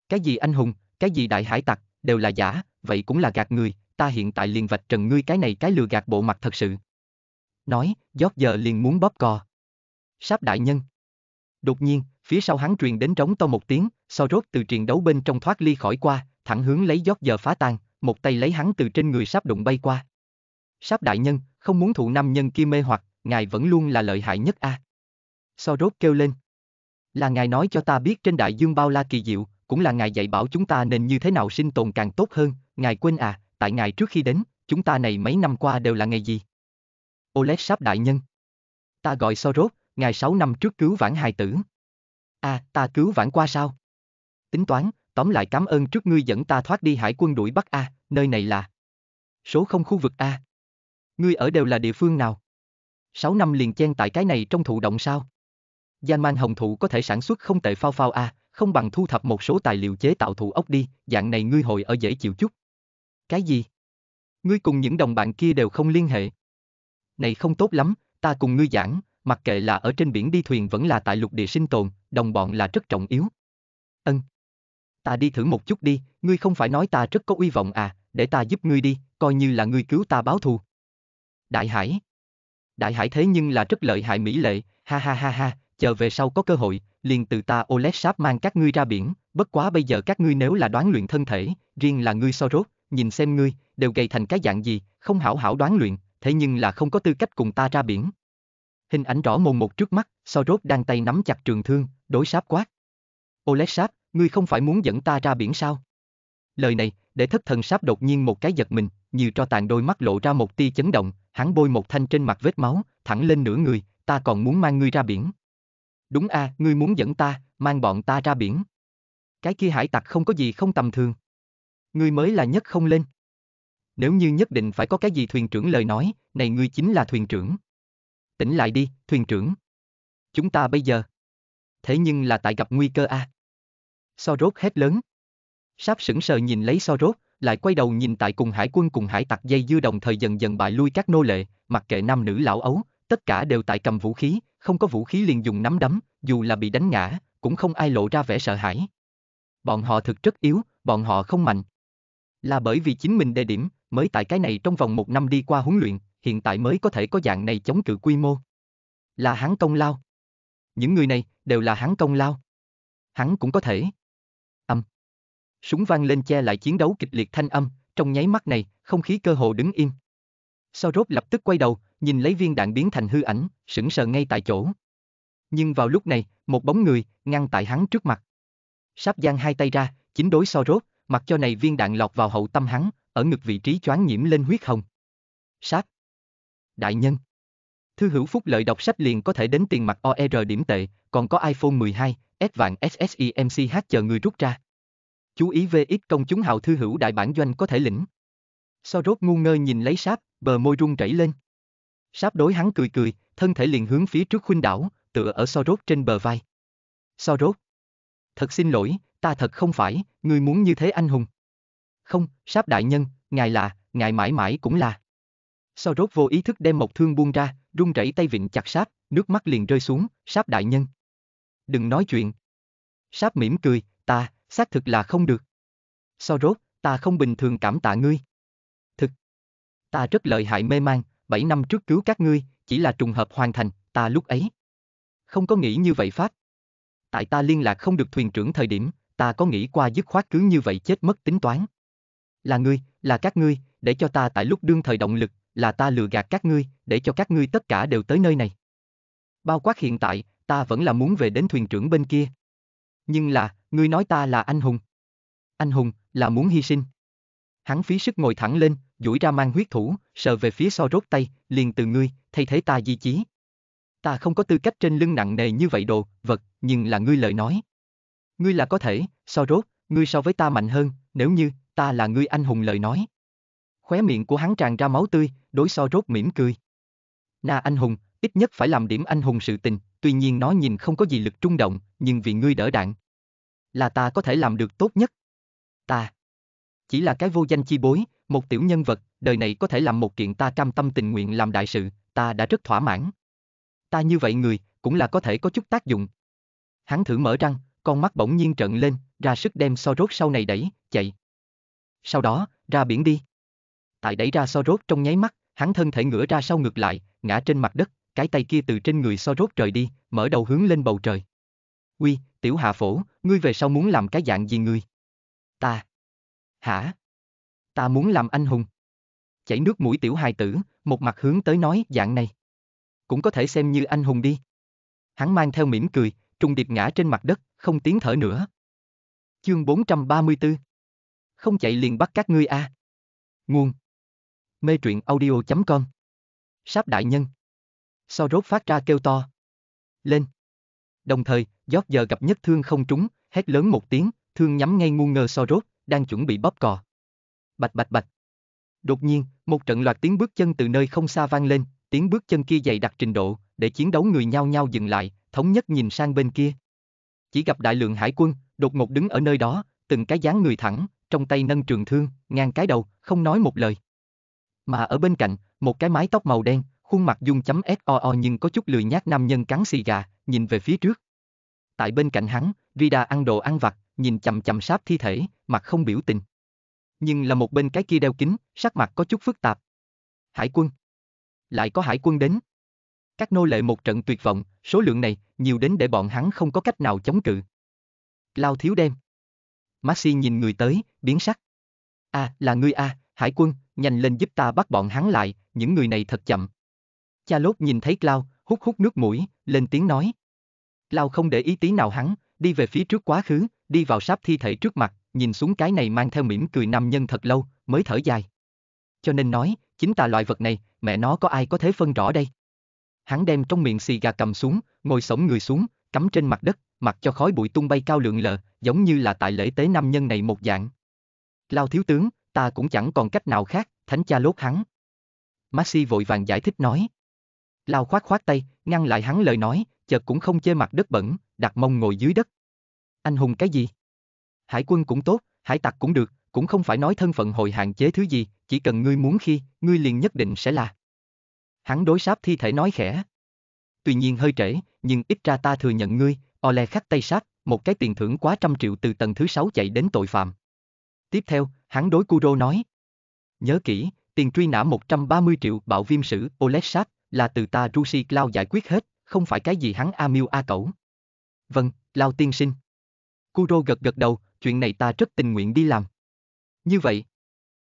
S1: Cái gì anh hùng, cái gì đại hải tặc, đều là giả, vậy cũng là gạt người, ta hiện tại liền vạch trần ngươi cái này cái lừa gạt bộ mặt thật sự. Nói, giót giờ liền muốn bóp cò. Sáp đại nhân. Đột nhiên, phía sau hắn truyền đến trống to một tiếng, so rốt từ truyền đấu bên trong thoát ly khỏi qua, thẳng hướng lấy giót giờ phá tan, một tay lấy hắn từ trên người sáp đụng bay qua. Sáp đại nhân, không muốn thụ nam nhân kia mê hoặc, ngài vẫn luôn là lợi hại nhất a. À. So rốt kêu lên. Là ngài nói cho ta biết trên đại dương bao la kỳ diệu, cũng là ngài dạy bảo chúng ta nên như thế nào sinh tồn càng tốt hơn, Ngài quên à, tại ngài trước khi đến, chúng ta này mấy năm qua đều là ngày gì? Oleg Sáp Đại Nhân. Ta gọi Soros, ngài 6 năm trước cứu vãn hài tử. À, ta cứu vãn qua sao? Tính toán, tóm lại cảm ơn trước ngươi dẫn ta thoát đi hải quân đuổi Bắc A, nơi này là số không khu vực A. Ngươi ở đều là địa phương nào? 6 năm liền chen tại cái này trong thụ động sao? Gian mang hồng thụ có thể sản xuất không tệ phao phao A, không bằng thu thập một số tài liệu chế tạo thụ ốc đi, dạng này ngươi hồi ở dễ chịu chút. Cái gì? Ngươi cùng những đồng bạn kia đều không liên hệ. Này không tốt lắm, ta cùng ngươi giảng, mặc kệ là ở trên biển đi thuyền vẫn là tại lục địa sinh tồn, đồng bọn là rất trọng yếu. Ân. Ta đi thử một chút đi, ngươi không phải nói ta rất có uy vọng à, để ta giúp ngươi đi, coi như là ngươi cứu ta báo thù. Đại hải. Đại hải thế nhưng là rất lợi hại mỹ lệ, ha ha ha ha, chờ về sau có cơ hội, liền từ ta Oleg Sáp mang các ngươi ra biển, bất quá bây giờ các ngươi nếu là đoán luyện thân thể, riêng là ngươi so rốt, nhìn xem ngươi, đều gầy thành cái dạng gì, không hảo hảo đoán luyện, thế nhưng là không có tư cách cùng ta ra biển. Hình ảnh rõ mồn một trước mắt, so rốt đang tay nắm chặt trường thương, đối sáp quát. Oleg sáp, ngươi không phải muốn dẫn ta ra biển sao? Lời này, để thất thần sáp đột nhiên một cái giật mình, như cho tàn đôi mắt lộ ra một tia chấn động, hắn bôi một thanh trên mặt vết máu, thẳng lên nửa người, ta còn muốn mang ngươi ra biển. Đúng a, à, ngươi muốn dẫn ta, mang bọn ta ra biển. Cái kia hải tặc không có gì không tầm thường ngươi mới là nhất không lên. Nếu như nhất định phải có cái gì thuyền trưởng lời nói, này ngươi chính là thuyền trưởng. Tỉnh lại đi, thuyền trưởng. Chúng ta bây giờ. Thế nhưng là tại gặp nguy cơ a. À? So rốt hét lớn. Sáp sững sờ nhìn lấy so rốt, lại quay đầu nhìn tại cùng hải quân cùng hải tặc dây dưa đồng thời dần dần bại lui các nô lệ, mặc kệ nam nữ lão ấu, tất cả đều tại cầm vũ khí, không có vũ khí liền dùng nắm đấm, dù là bị đánh ngã, cũng không ai lộ ra vẻ sợ hãi. Bọn họ thực rất yếu, bọn họ không mạnh là bởi vì chính mình đề điểm, mới tại cái này trong vòng một năm đi qua huấn luyện, hiện tại mới có thể có dạng này chống cự quy mô. Là hắn công lao. Những người này, đều là hắn công lao. Hắn cũng có thể. Âm. Súng vang lên che lại chiến đấu kịch liệt thanh âm, trong nháy mắt này, không khí cơ hồ đứng im. Sau rốt lập tức quay đầu, nhìn lấy viên đạn biến thành hư ảnh, sững sờ ngay tại chỗ. Nhưng vào lúc này, một bóng người, ngăn tại hắn trước mặt. Sáp giang hai tay ra, chính đối so rốt, mặc cho này viên đạn lọt vào hậu tâm hắn, ở ngực vị trí choáng nhiễm lên huyết hồng. Sát. Đại nhân. Thư hữu phúc lợi đọc sách liền có thể đến tiền mặt OR điểm tệ, còn có iPhone 12, S vàng SSIMCH chờ người rút ra. Chú ý vx công chúng hào thư hữu đại bản doanh có thể lĩnh. So rốt ngu ngơ nhìn lấy sáp, bờ môi rung rẩy lên. Sáp đối hắn cười cười, thân thể liền hướng phía trước khuynh đảo, tựa ở so rốt trên bờ vai. So rốt. Thật xin lỗi, ta thật không phải, ngươi muốn như thế anh hùng. Không, sáp đại nhân, ngài là, ngài mãi mãi cũng là. Sao rốt vô ý thức đem một thương buông ra, run rẩy tay vịn chặt sáp, nước mắt liền rơi xuống, sáp đại nhân. Đừng nói chuyện. Sáp mỉm cười, ta, xác thực là không được. Sao rốt, ta không bình thường cảm tạ ngươi. Thực. Ta rất lợi hại mê man, 7 năm trước cứu các ngươi, chỉ là trùng hợp hoàn thành, ta lúc ấy. Không có nghĩ như vậy phát. Tại ta liên lạc không được thuyền trưởng thời điểm, ta có nghĩ qua dứt khoát cứ như vậy chết mất tính toán. Là ngươi, là các ngươi, để cho ta tại lúc đương thời động lực, là ta lừa gạt các ngươi, để cho các ngươi tất cả đều tới nơi này. Bao quát hiện tại, ta vẫn là muốn về đến thuyền trưởng bên kia. Nhưng là, ngươi nói ta là anh hùng. Anh hùng, là muốn hy sinh. Hắn phí sức ngồi thẳng lên, duỗi ra mang huyết thủ, sờ về phía so rốt tay, liền từ ngươi, thay thế ta di chí. Ta không có tư cách trên lưng nặng nề như vậy đồ, vật, nhưng là ngươi lời nói, ngươi là có thể, so rốt, ngươi so với ta mạnh hơn, nếu như, ta là ngươi anh hùng lời nói. Khóe miệng của hắn tràn ra máu tươi, đối so rốt mỉm cười. Na anh hùng, ít nhất phải làm điểm anh hùng sự tình, tuy nhiên nó nhìn không có gì lực trung động, nhưng vì ngươi đỡ đạn. Là ta có thể làm được tốt nhất. Ta. Chỉ là cái vô danh chi bối, một tiểu nhân vật, đời này có thể làm một kiện ta cam tâm tình nguyện làm đại sự, ta đã rất thỏa mãn. Ta như vậy người, cũng là có thể có chút tác dụng. Hắn thử mở răng, con mắt bỗng nhiên trợn lên, ra sức đem so rốt sau này đẩy, chạy. Sau đó, ra biển đi. Tại đẩy ra so rốt trong nháy mắt, hắn thân thể ngửa ra sau ngược lại, ngã trên mặt đất, cái tay kia từ trên người so rốt trời đi, mở đầu hướng lên bầu trời. Uy, tiểu hạ phổ, ngươi về sau muốn làm cái dạng gì ngươi? Ta. Hả? Ta muốn làm anh hùng. Chảy nước mũi tiểu hài tử, một mặt hướng tới nói dạng này. Cũng có thể xem như anh hùng đi. Hắn mang theo mỉm cười, trùng điệp ngã trên mặt đất, không tiếng thở nữa. Chương 434 Không chạy liền bắt các ngươi a. À. Nguồn Mê truyện audio.com Sáp đại nhân So rốt phát ra kêu to Lên Đồng thời, giót giờ gặp nhất thương không trúng, hét lớn một tiếng, thương nhắm ngay ngu ngơ so rốt, đang chuẩn bị bóp cò. Bạch bạch bạch. Đột nhiên, một trận loạt tiếng bước chân từ nơi không xa vang lên, tiếng bước chân kia dày đặc trình độ, để chiến đấu người nhau nhau dừng lại, thống nhất nhìn sang bên kia. Chỉ gặp đại lượng hải quân, đột ngột đứng ở nơi đó, từng cái dáng người thẳng, trong tay nâng trường thương, ngang cái đầu, không nói một lời. Mà ở bên cạnh, một cái mái tóc màu đen, khuôn mặt dung chấm SOO nhưng có chút lười nhát nam nhân cắn xì gà, nhìn về phía trước. Tại bên cạnh hắn, Vida ăn đồ ăn vặt, nhìn chậm chậm sáp thi thể, mặt không biểu tình. Nhưng là một bên cái kia đeo kính, sắc mặt có chút phức tạp. Hải quân. Lại có hải quân đến. Các nô lệ một trận tuyệt vọng, số lượng này, nhiều đến để bọn hắn không có cách nào chống cự. Lao thiếu đem. Maxi nhìn người tới, biến sắc. A, à, là ngươi A, à, hải quân, nhanh lên giúp ta bắt bọn hắn lại, những người này thật chậm. Cha lốt nhìn thấy Lao, hút hút nước mũi, lên tiếng nói. Lao không để ý tí nào hắn, đi về phía trước quá khứ, đi vào sáp thi thể trước mặt, nhìn xuống cái này mang theo mỉm cười nam nhân thật lâu, mới thở dài. Cho nên nói, chính ta loại vật này, mẹ nó có ai có thể phân rõ đây? hắn đem trong miệng xì gà cầm xuống, ngồi sống người xuống, cắm trên mặt đất, mặc cho khói bụi tung bay cao lượng lờ, giống như là tại lễ tế nam nhân này một dạng. Lao thiếu tướng, ta cũng chẳng còn cách nào khác, thánh cha lốt hắn. Maxi vội vàng giải thích nói. Lao khoát khoát tay, ngăn lại hắn lời nói, chợt cũng không chê mặt đất bẩn, đặt mông ngồi dưới đất. Anh hùng cái gì? Hải quân cũng tốt, hải tặc cũng được, cũng không phải nói thân phận hội hạn chế thứ gì, chỉ cần ngươi muốn khi, ngươi liền nhất định sẽ là. Hắn đối sáp thi thể nói khẽ. Tuy nhiên hơi trễ, nhưng ít ra ta thừa nhận ngươi, Ole khắc tay sát, một cái tiền thưởng quá trăm triệu từ tầng thứ sáu chạy đến tội phạm. Tiếp theo, hắn đối Kuro nói. Nhớ kỹ, tiền truy nã 130 triệu bạo viêm sử Oleg sát là từ ta Rusi Cloud giải quyết hết, không phải cái gì hắn A A Cẩu. Vâng, Lao tiên sinh. Kuro gật gật đầu, chuyện này ta rất tình nguyện đi làm. Như vậy.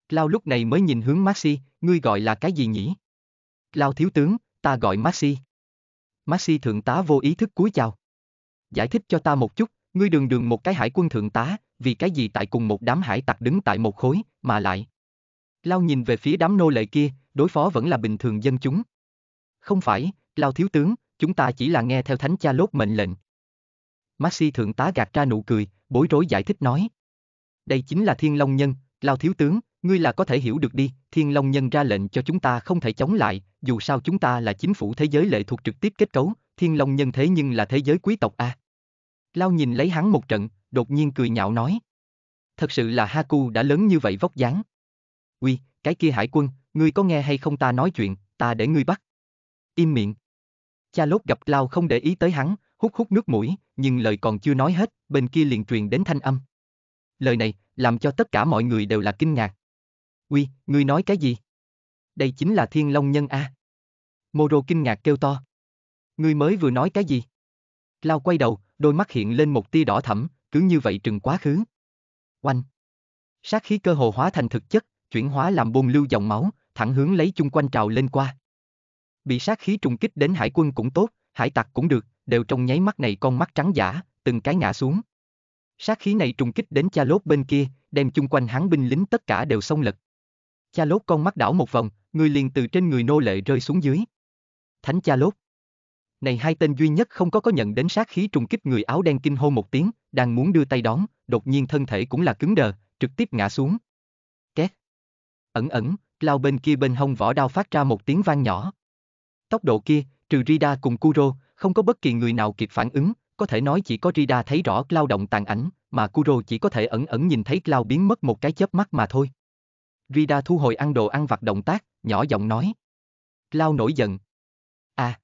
S1: lao lúc này mới nhìn hướng Maxi, ngươi gọi là cái gì nhỉ? Lao thiếu tướng, ta gọi Maxi. Maxi thượng tá vô ý thức cúi chào. Giải thích cho ta một chút, ngươi đường đường một cái hải quân thượng tá, vì cái gì tại cùng một đám hải tặc đứng tại một khối, mà lại. Lao nhìn về phía đám nô lệ kia, đối phó vẫn là bình thường dân chúng. Không phải, Lao thiếu tướng, chúng ta chỉ là nghe theo thánh cha lốt mệnh lệnh. Maxi thượng tá gạt ra nụ cười, bối rối giải thích nói. Đây chính là thiên long nhân, Lao thiếu tướng, ngươi là có thể hiểu được đi, Thiên Long Nhân ra lệnh cho chúng ta không thể chống lại, dù sao chúng ta là chính phủ thế giới lệ thuộc trực tiếp kết cấu, Thiên Long Nhân thế nhưng là thế giới quý tộc a. À? Lao nhìn lấy hắn một trận, đột nhiên cười nhạo nói. Thật sự là Haku đã lớn như vậy vóc dáng. Uy, cái kia hải quân, ngươi có nghe hay không ta nói chuyện, ta để ngươi bắt. Im miệng. Cha lốt gặp Lao không để ý tới hắn, hút hút nước mũi, nhưng lời còn chưa nói hết, bên kia liền truyền đến thanh âm. Lời này, làm cho tất cả mọi người đều là kinh ngạc, Uy, ngươi nói cái gì? Đây chính là thiên long nhân a. Moro kinh ngạc kêu to. Ngươi mới vừa nói cái gì? Lao quay đầu, đôi mắt hiện lên một tia đỏ thẫm, cứ như vậy trừng quá khứ. Oanh. Sát khí cơ hồ hóa thành thực chất, chuyển hóa làm bồn lưu dòng máu, thẳng hướng lấy chung quanh trào lên qua. Bị sát khí trùng kích đến hải quân cũng tốt, hải tặc cũng được, đều trong nháy mắt này con mắt trắng giả, từng cái ngã xuống. Sát khí này trùng kích đến cha lốt bên kia, đem chung quanh hắn binh lính tất cả đều xông lật. Cha lốt con mắt đảo một vòng, người liền từ trên người nô lệ rơi xuống dưới. Thánh cha lốt. Này hai tên duy nhất không có có nhận đến sát khí trùng kích người áo đen kinh hô một tiếng, đang muốn đưa tay đón, đột nhiên thân thể cũng là cứng đờ, trực tiếp ngã xuống. Két. Ẩn ẩn, lao bên kia bên hông vỏ đao phát ra một tiếng vang nhỏ. Tốc độ kia, trừ Rida cùng Kuro, không có bất kỳ người nào kịp phản ứng, có thể nói chỉ có Rida thấy rõ lao động tàn ảnh, mà Kuro chỉ có thể ẩn ẩn nhìn thấy lao biến mất một cái chớp mắt mà thôi. Rida thu hồi ăn đồ ăn vặt động tác, nhỏ giọng nói. Lao nổi giận. À.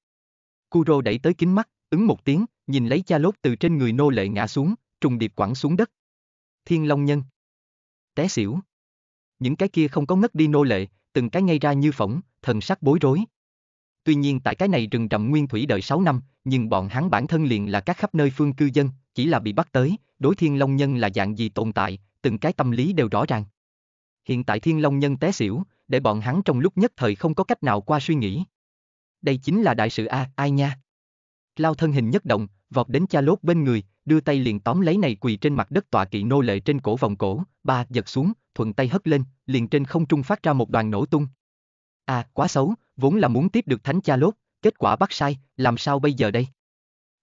S1: Kuro đẩy tới kính mắt, ứng một tiếng, nhìn lấy cha lốt từ trên người nô lệ ngã xuống, trùng điệp quẳng xuống đất. Thiên Long Nhân. Té xỉu. Những cái kia không có ngất đi nô lệ, từng cái ngay ra như phỏng, thần sắc bối rối. Tuy nhiên tại cái này rừng rậm nguyên thủy đợi 6 năm, nhưng bọn hắn bản thân liền là các khắp nơi phương cư dân, chỉ là bị bắt tới, đối Thiên Long Nhân là dạng gì tồn tại, từng cái tâm lý đều rõ ràng hiện tại thiên long nhân té xỉu, để bọn hắn trong lúc nhất thời không có cách nào qua suy nghĩ. Đây chính là đại sự A, à, ai nha? Lao thân hình nhất động, vọt đến cha lốt bên người, đưa tay liền tóm lấy này quỳ trên mặt đất tọa kỵ nô lệ trên cổ vòng cổ, ba giật xuống, thuận tay hất lên, liền trên không trung phát ra một đoàn nổ tung. À, quá xấu, vốn là muốn tiếp được thánh cha lốt, kết quả bắt sai, làm sao bây giờ đây?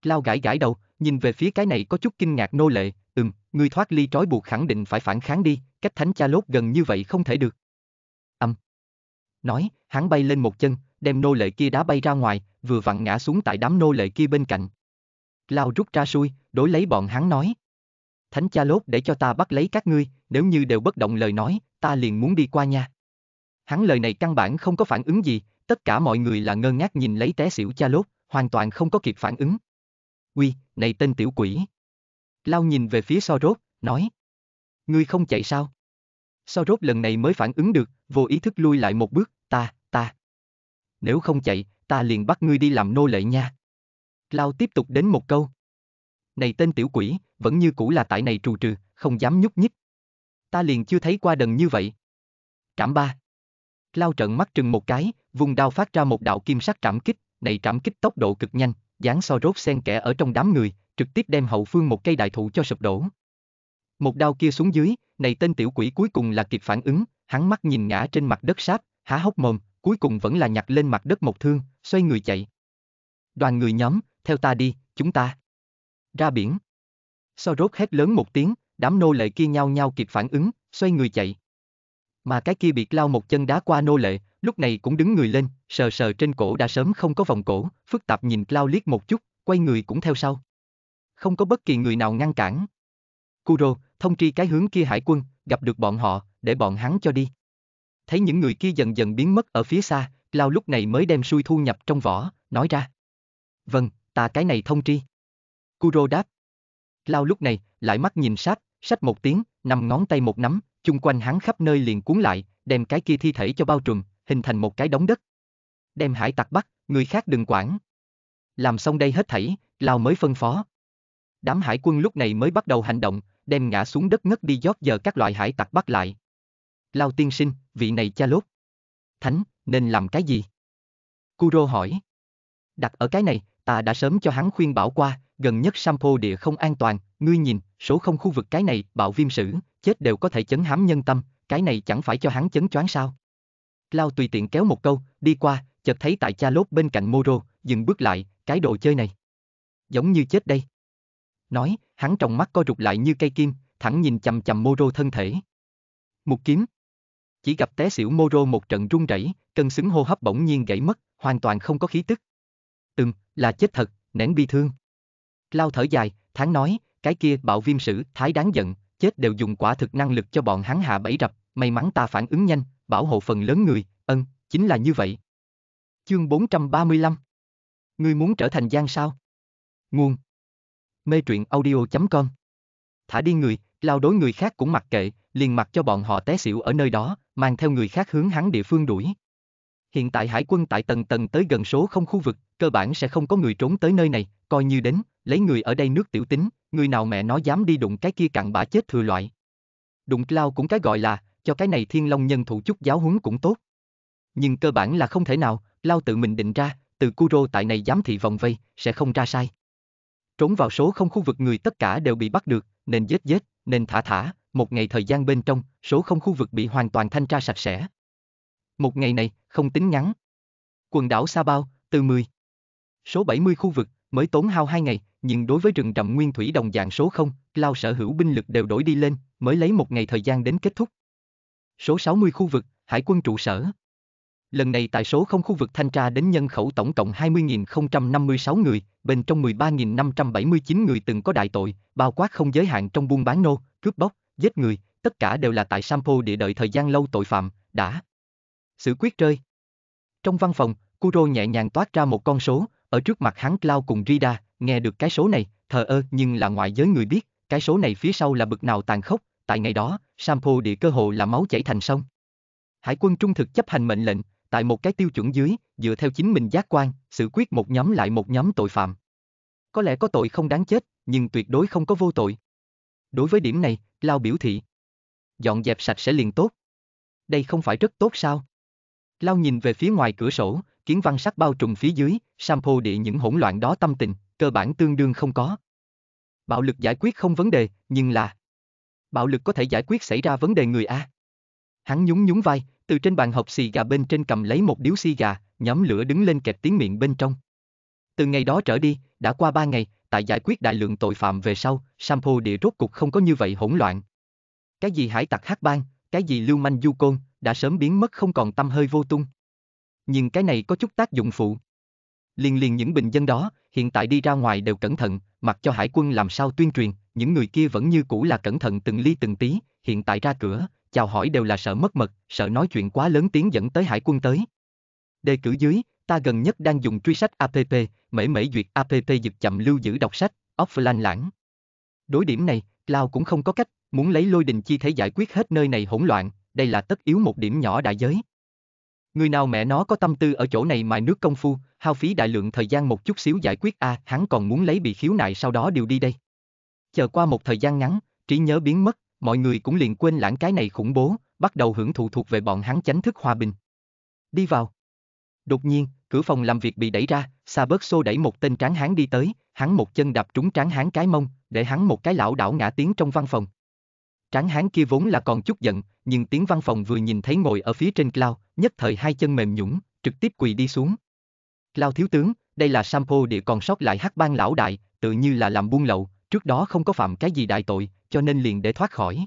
S1: Lao gãi gãi đầu, nhìn về phía cái này có chút kinh ngạc nô lệ, ừm, người thoát ly trói buộc khẳng định phải phản kháng đi, cách thánh cha lốt gần như vậy không thể được. Âm. Nói, hắn bay lên một chân, đem nô lệ kia đá bay ra ngoài, vừa vặn ngã xuống tại đám nô lệ kia bên cạnh. Lao rút ra xuôi, đối lấy bọn hắn nói. Thánh cha lốt để cho ta bắt lấy các ngươi, nếu như đều bất động lời nói, ta liền muốn đi qua nha. Hắn lời này căn bản không có phản ứng gì, tất cả mọi người là ngơ ngác nhìn lấy té xỉu cha lốt, hoàn toàn không có kịp phản ứng. Uy, này tên tiểu quỷ. Lao nhìn về phía so rốt, nói, Ngươi không chạy sao? Sao rốt lần này mới phản ứng được, vô ý thức lui lại một bước, ta, ta. Nếu không chạy, ta liền bắt ngươi đi làm nô lệ nha. Lao tiếp tục đến một câu. Này tên tiểu quỷ, vẫn như cũ là tại này trù trừ, không dám nhúc nhích. Ta liền chưa thấy qua đần như vậy. Trảm ba. Lao trợn mắt trừng một cái, vùng đao phát ra một đạo kim sắc trảm kích, này trảm kích tốc độ cực nhanh, dáng so rốt xen kẽ ở trong đám người, trực tiếp đem hậu phương một cây đại thụ cho sụp đổ. Một đao kia xuống dưới, này tên tiểu quỷ cuối cùng là kịp phản ứng, hắn mắt nhìn ngã trên mặt đất sáp, há hốc mồm, cuối cùng vẫn là nhặt lên mặt đất một thương, xoay người chạy. Đoàn người nhóm, theo ta đi, chúng ta. Ra biển. So rốt hét lớn một tiếng, đám nô lệ kia nhau nhau kịp phản ứng, xoay người chạy. Mà cái kia bị lao một chân đá qua nô lệ, lúc này cũng đứng người lên, sờ sờ trên cổ đã sớm không có vòng cổ, phức tạp nhìn lao liếc một chút, quay người cũng theo sau. Không có bất kỳ người nào ngăn cản. Kuro, thông tri cái hướng kia hải quân, gặp được bọn họ, để bọn hắn cho đi. Thấy những người kia dần dần biến mất ở phía xa, Lao lúc này mới đem xuôi thu nhập trong vỏ, nói ra. Vâng, ta cái này thông tri. Kuro đáp. Lao lúc này, lại mắt nhìn sát, sách một tiếng, nằm ngón tay một nắm, chung quanh hắn khắp nơi liền cuốn lại, đem cái kia thi thể cho bao trùm, hình thành một cái đống đất. Đem hải tặc bắt, người khác đừng quản. Làm xong đây hết thảy, Lao mới phân phó. Đám hải quân lúc này mới bắt đầu hành động, đem ngã xuống đất ngất đi giót giờ các loại hải tặc bắt lại. Lao tiên sinh, vị này cha lốt. Thánh, nên làm cái gì? Kuro hỏi. Đặt ở cái này, ta đã sớm cho hắn khuyên bảo qua, gần nhất Sampo địa không an toàn, ngươi nhìn, số không khu vực cái này, bạo viêm sử, chết đều có thể chấn hám nhân tâm, cái này chẳng phải cho hắn chấn choáng sao. Lao tùy tiện kéo một câu, đi qua, chợt thấy tại cha lốt bên cạnh Moro, dừng bước lại, cái đồ chơi này. Giống như chết đây nói, hắn trong mắt co rụt lại như cây kim, thẳng nhìn chầm chầm Moro thân thể. Một kiếm. Chỉ gặp té xỉu Moro một trận run rẩy, cân xứng hô hấp bỗng nhiên gãy mất, hoàn toàn không có khí tức. Ừm, là chết thật, nén bi thương. Lao thở dài, tháng nói, cái kia bạo viêm sử, thái đáng giận, chết đều dùng quả thực năng lực cho bọn hắn hạ bẫy rập, may mắn ta phản ứng nhanh, bảo hộ phần lớn người, ân, chính là như vậy. Chương 435 Ngươi muốn trở thành gian sao? Nguồn mê truyện audio.com. Thả đi người, lao đối người khác cũng mặc kệ, liền mặc cho bọn họ té xỉu ở nơi đó, mang theo người khác hướng hắn địa phương đuổi. Hiện tại hải quân tại tầng tầng tới gần số không khu vực, cơ bản sẽ không có người trốn tới nơi này, coi như đến, lấy người ở đây nước tiểu tính, người nào mẹ nó dám đi đụng cái kia cặn bã chết thừa loại. Đụng lao cũng cái gọi là, cho cái này thiên long nhân thủ chút giáo huấn cũng tốt. Nhưng cơ bản là không thể nào, lao tự mình định ra, từ Kuro tại này dám thị vòng vây, sẽ không ra sai. Trốn vào số không khu vực người tất cả đều bị bắt được, nên giết giết, nên thả thả, một ngày thời gian bên trong, số không khu vực bị hoàn toàn thanh tra sạch sẽ. Một ngày này, không tính ngắn. Quần đảo Sa Bao, từ 10. Số 70 khu vực, mới tốn hao 2 ngày, nhưng đối với rừng rậm nguyên thủy đồng dạng số 0, Lao sở hữu binh lực đều đổi đi lên, mới lấy một ngày thời gian đến kết thúc. Số 60 khu vực, Hải quân trụ sở. Lần này tại số không khu vực thanh tra đến nhân khẩu tổng cộng 20.056 người, bên trong 13.579 người từng có đại tội, bao quát không giới hạn trong buôn bán nô, cướp bóc, giết người, tất cả đều là tại Sampo địa đợi thời gian lâu tội phạm, đã xử quyết rơi. Trong văn phòng, Kuro nhẹ nhàng toát ra một con số, ở trước mặt hắn Cloud cùng Rida, nghe được cái số này, thờ ơ nhưng là ngoại giới người biết, cái số này phía sau là bực nào tàn khốc, tại ngày đó, Sampo địa cơ hồ là máu chảy thành sông. Hải quân trung thực chấp hành mệnh lệnh, tại một cái tiêu chuẩn dưới, dựa theo chính mình giác quan, xử quyết một nhóm lại một nhóm tội phạm. Có lẽ có tội không đáng chết, nhưng tuyệt đối không có vô tội. Đối với điểm này, Lao biểu thị. Dọn dẹp sạch sẽ liền tốt. Đây không phải rất tốt sao? Lao nhìn về phía ngoài cửa sổ, kiến văn sắc bao trùm phía dưới, sampo địa những hỗn loạn đó tâm tình, cơ bản tương đương không có. Bạo lực giải quyết không vấn đề, nhưng là... Bạo lực có thể giải quyết xảy ra vấn đề người A. Hắn nhún nhún vai, từ trên bàn hộp xì gà bên trên cầm lấy một điếu xì gà, nhóm lửa đứng lên kẹp tiếng miệng bên trong. Từ ngày đó trở đi, đã qua ba ngày, tại giải quyết đại lượng tội phạm về sau, Sampo địa rốt cục không có như vậy hỗn loạn. Cái gì hải tặc hát bang, cái gì lưu manh du côn, đã sớm biến mất không còn tâm hơi vô tung. Nhưng cái này có chút tác dụng phụ. Liền liền những bình dân đó, hiện tại đi ra ngoài đều cẩn thận, mặc cho hải quân làm sao tuyên truyền, những người kia vẫn như cũ là cẩn thận từng ly từng tí, hiện tại ra cửa, chào hỏi đều là sợ mất mật, sợ nói chuyện quá lớn tiếng dẫn tới hải quân tới. Đề cử dưới, ta gần nhất đang dùng truy sách app, mễ mễ duyệt app dực chậm lưu giữ đọc sách, offline lãng. Đối điểm này, Lao cũng không có cách, muốn lấy lôi đình chi thể giải quyết hết nơi này hỗn loạn, đây là tất yếu một điểm nhỏ đại giới. Người nào mẹ nó có tâm tư ở chỗ này mài nước công phu, hao phí đại lượng thời gian một chút xíu giải quyết a, à, hắn còn muốn lấy bị khiếu nại sau đó điều đi đây. Chờ qua một thời gian ngắn, trí nhớ biến mất, mọi người cũng liền quên lãng cái này khủng bố, bắt đầu hưởng thụ thuộc về bọn hắn chánh thức hòa bình. Đi vào. Đột nhiên, cửa phòng làm việc bị đẩy ra, xa bớt xô đẩy một tên tráng hán đi tới, hắn một chân đạp trúng tráng hán cái mông, để hắn một cái lão đảo ngã tiếng trong văn phòng. Tráng hán kia vốn là còn chút giận, nhưng tiếng văn phòng vừa nhìn thấy ngồi ở phía trên Cloud, nhất thời hai chân mềm nhũng, trực tiếp quỳ đi xuống. Cloud thiếu tướng, đây là sampo địa còn sót lại hắc bang lão đại, tự như là làm buôn lậu, trước đó không có phạm cái gì đại tội, cho nên liền để thoát khỏi.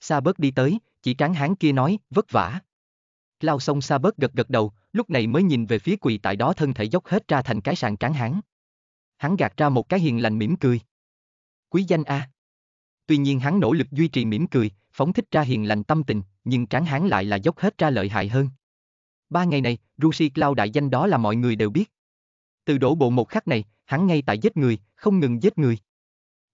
S1: Sa bớt đi tới, chỉ cán hán kia nói, vất vả. Lao xong sa bớt gật gật đầu, lúc này mới nhìn về phía quỳ tại đó thân thể dốc hết ra thành cái sàn cán hán. Hắn gạt ra một cái hiền lành mỉm cười. Quý danh A. Tuy nhiên hắn nỗ lực duy trì mỉm cười, phóng thích ra hiền lành tâm tình, nhưng tráng hán lại là dốc hết ra lợi hại hơn. Ba ngày này, Rusi Cloud đại danh đó là mọi người đều biết. Từ đổ bộ một khắc này, hắn ngay tại giết người, không ngừng giết người.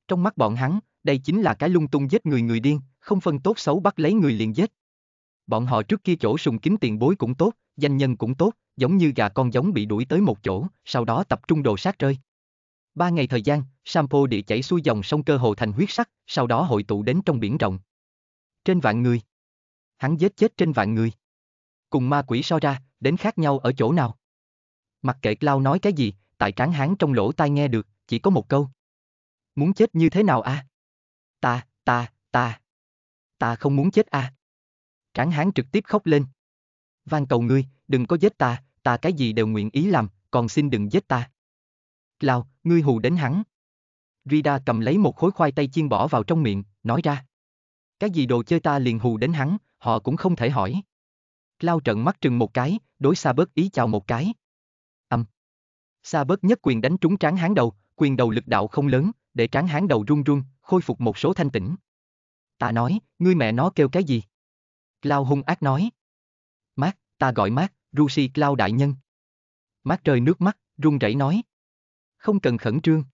S1: Trong mắt bọn hắn, đây chính là cái lung tung giết người người điên, không phân tốt xấu bắt lấy người liền giết. Bọn họ trước kia chỗ sùng kính tiền bối cũng tốt, danh nhân cũng tốt, giống như gà con giống bị đuổi tới một chỗ, sau đó tập trung đồ sát rơi. Ba ngày thời gian, Sampo địa chảy xuôi dòng sông cơ hồ thành huyết sắc, sau đó hội tụ đến trong biển rộng. Trên vạn người. Hắn giết chết trên vạn người. Cùng ma quỷ so ra, đến khác nhau ở chỗ nào? Mặc kệ Lao nói cái gì, tại tráng hán trong lỗ tai nghe được, chỉ có một câu. Muốn chết như thế nào a? À? Ta, ta, ta. Ta không muốn chết à. Tráng hán trực tiếp khóc lên. van cầu ngươi, đừng có giết ta, ta cái gì đều nguyện ý làm, còn xin đừng giết ta. Lao, ngươi hù đến hắn. Rida cầm lấy một khối khoai tây chiên bỏ vào trong miệng, nói ra. Cái gì đồ chơi ta liền hù đến hắn, họ cũng không thể hỏi. Lao trận mắt trừng một cái, đối xa bớt ý chào một cái. Âm. Sa bớt nhất quyền đánh trúng tráng hán đầu, quyền đầu lực đạo không lớn, để tráng hán đầu run run, khôi phục một số thanh tĩnh. Ta nói, ngươi mẹ nó kêu cái gì? Cloud hung ác nói. Mát, ta gọi mát, Rusi Cloud đại nhân. Mát trời nước mắt, run rẩy nói. Không cần khẩn trương.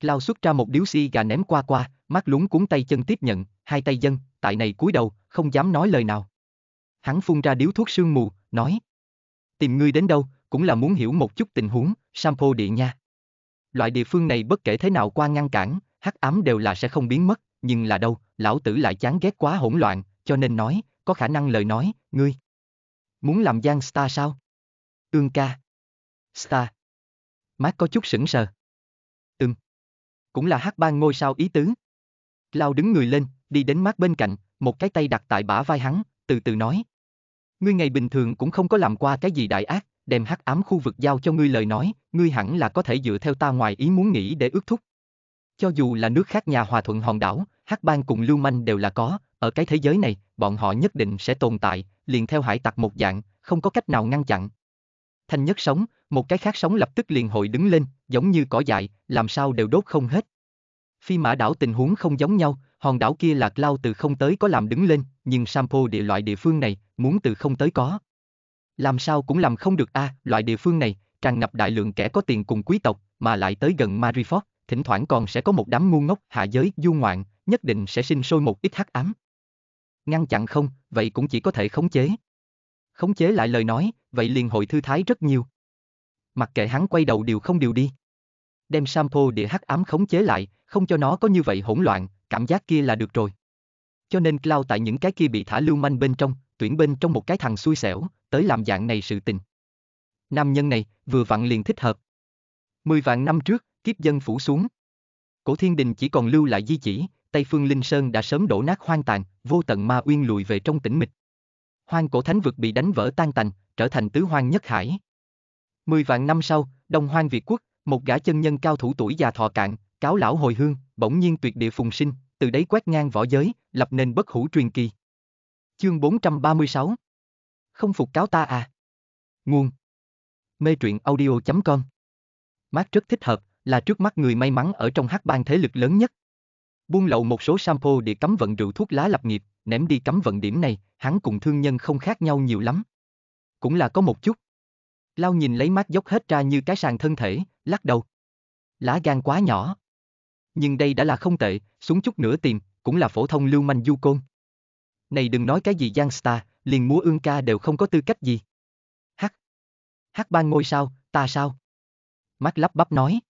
S1: Cloud xuất ra một điếu xi gà ném qua qua, mắt lúng cuốn tay chân tiếp nhận, hai tay dân, tại này cúi đầu, không dám nói lời nào. Hắn phun ra điếu thuốc sương mù, nói. Tìm ngươi đến đâu, cũng là muốn hiểu một chút tình huống, sampo địa nha. Loại địa phương này bất kể thế nào qua ngăn cản, hắc ám đều là sẽ không biến mất, nhưng là đâu, lão tử lại chán ghét quá hỗn loạn, cho nên nói, có khả năng lời nói, ngươi. Muốn làm Giang Star sao? Ương ca. Star. Mát có chút sững sờ. Ừm. Cũng là Hắc ban ngôi sao ý tứ. Lao đứng người lên, đi đến mát bên cạnh, một cái tay đặt tại bả vai hắn, từ từ nói. Ngươi ngày bình thường cũng không có làm qua cái gì đại ác, đem hắc ám khu vực giao cho ngươi lời nói, ngươi hẳn là có thể dựa theo ta ngoài ý muốn nghĩ để ước thúc, cho dù là nước khác nhà hòa thuận hòn đảo, hắc bang cùng lưu manh đều là có, ở cái thế giới này, bọn họ nhất định sẽ tồn tại, liền theo hải tặc một dạng, không có cách nào ngăn chặn. Thanh nhất sống, một cái khác sống lập tức liền hội đứng lên, giống như cỏ dại, làm sao đều đốt không hết. Phi mã đảo tình huống không giống nhau, hòn đảo kia lạc lao từ không tới có làm đứng lên, nhưng Sampo địa loại địa phương này, muốn từ không tới có. Làm sao cũng làm không được a, à, loại địa phương này, tràn ngập đại lượng kẻ có tiền cùng quý tộc, mà lại tới gần Marifort, thỉnh thoảng còn sẽ có một đám ngu ngốc hạ giới du ngoạn, nhất định sẽ sinh sôi một ít hắc ám. Ngăn chặn không, vậy cũng chỉ có thể khống chế. Khống chế lại lời nói, vậy liền hội thư thái rất nhiều. Mặc kệ hắn quay đầu điều không điều đi. Đem sampo địa hắc ám khống chế lại, không cho nó có như vậy hỗn loạn, cảm giác kia là được rồi. Cho nên Cloud tại những cái kia bị thả lưu manh bên trong, tuyển bên trong một cái thằng xui xẻo, tới làm dạng này sự tình. Nam nhân này, vừa vặn liền thích hợp. Mười vạn năm trước, kiếp dân phủ xuống. Cổ thiên đình chỉ còn lưu lại di chỉ, Tây Phương Linh Sơn đã sớm đổ nát hoang tàn, vô tận ma uyên lùi về trong tĩnh mịch. Hoang cổ thánh vực bị đánh vỡ tan tành, trở thành tứ hoang nhất hải. Mười vạn năm sau, Đông Hoang Việt Quốc, một gã chân nhân cao thủ tuổi già thọ cạn, cáo lão hồi hương, bỗng nhiên tuyệt địa phùng sinh, từ đấy quét ngang võ giới, lập nên bất hủ truyền kỳ. Chương 436 Không phục cáo ta à? Nguồn Mê truyện audio.com Mát rất thích hợp, là trước mắt người may mắn ở trong hắc bang thế lực lớn nhất. Buông lậu một số sample để cấm vận rượu thuốc lá lập nghiệp, ném đi cấm vận điểm này, hắn cùng thương nhân không khác nhau nhiều lắm. Cũng là có một chút. Lao nhìn lấy mắt dốc hết ra như cái sàn thân thể, lắc đầu. Lá gan quá nhỏ. Nhưng đây đã là không tệ, xuống chút nữa tìm, cũng là phổ thông lưu manh du côn. Này đừng nói cái gì Giang Star, liền múa ương ca đều không có tư cách gì. Hắc. Hắc ban ngôi sao, ta sao? Mắt lắp bắp nói.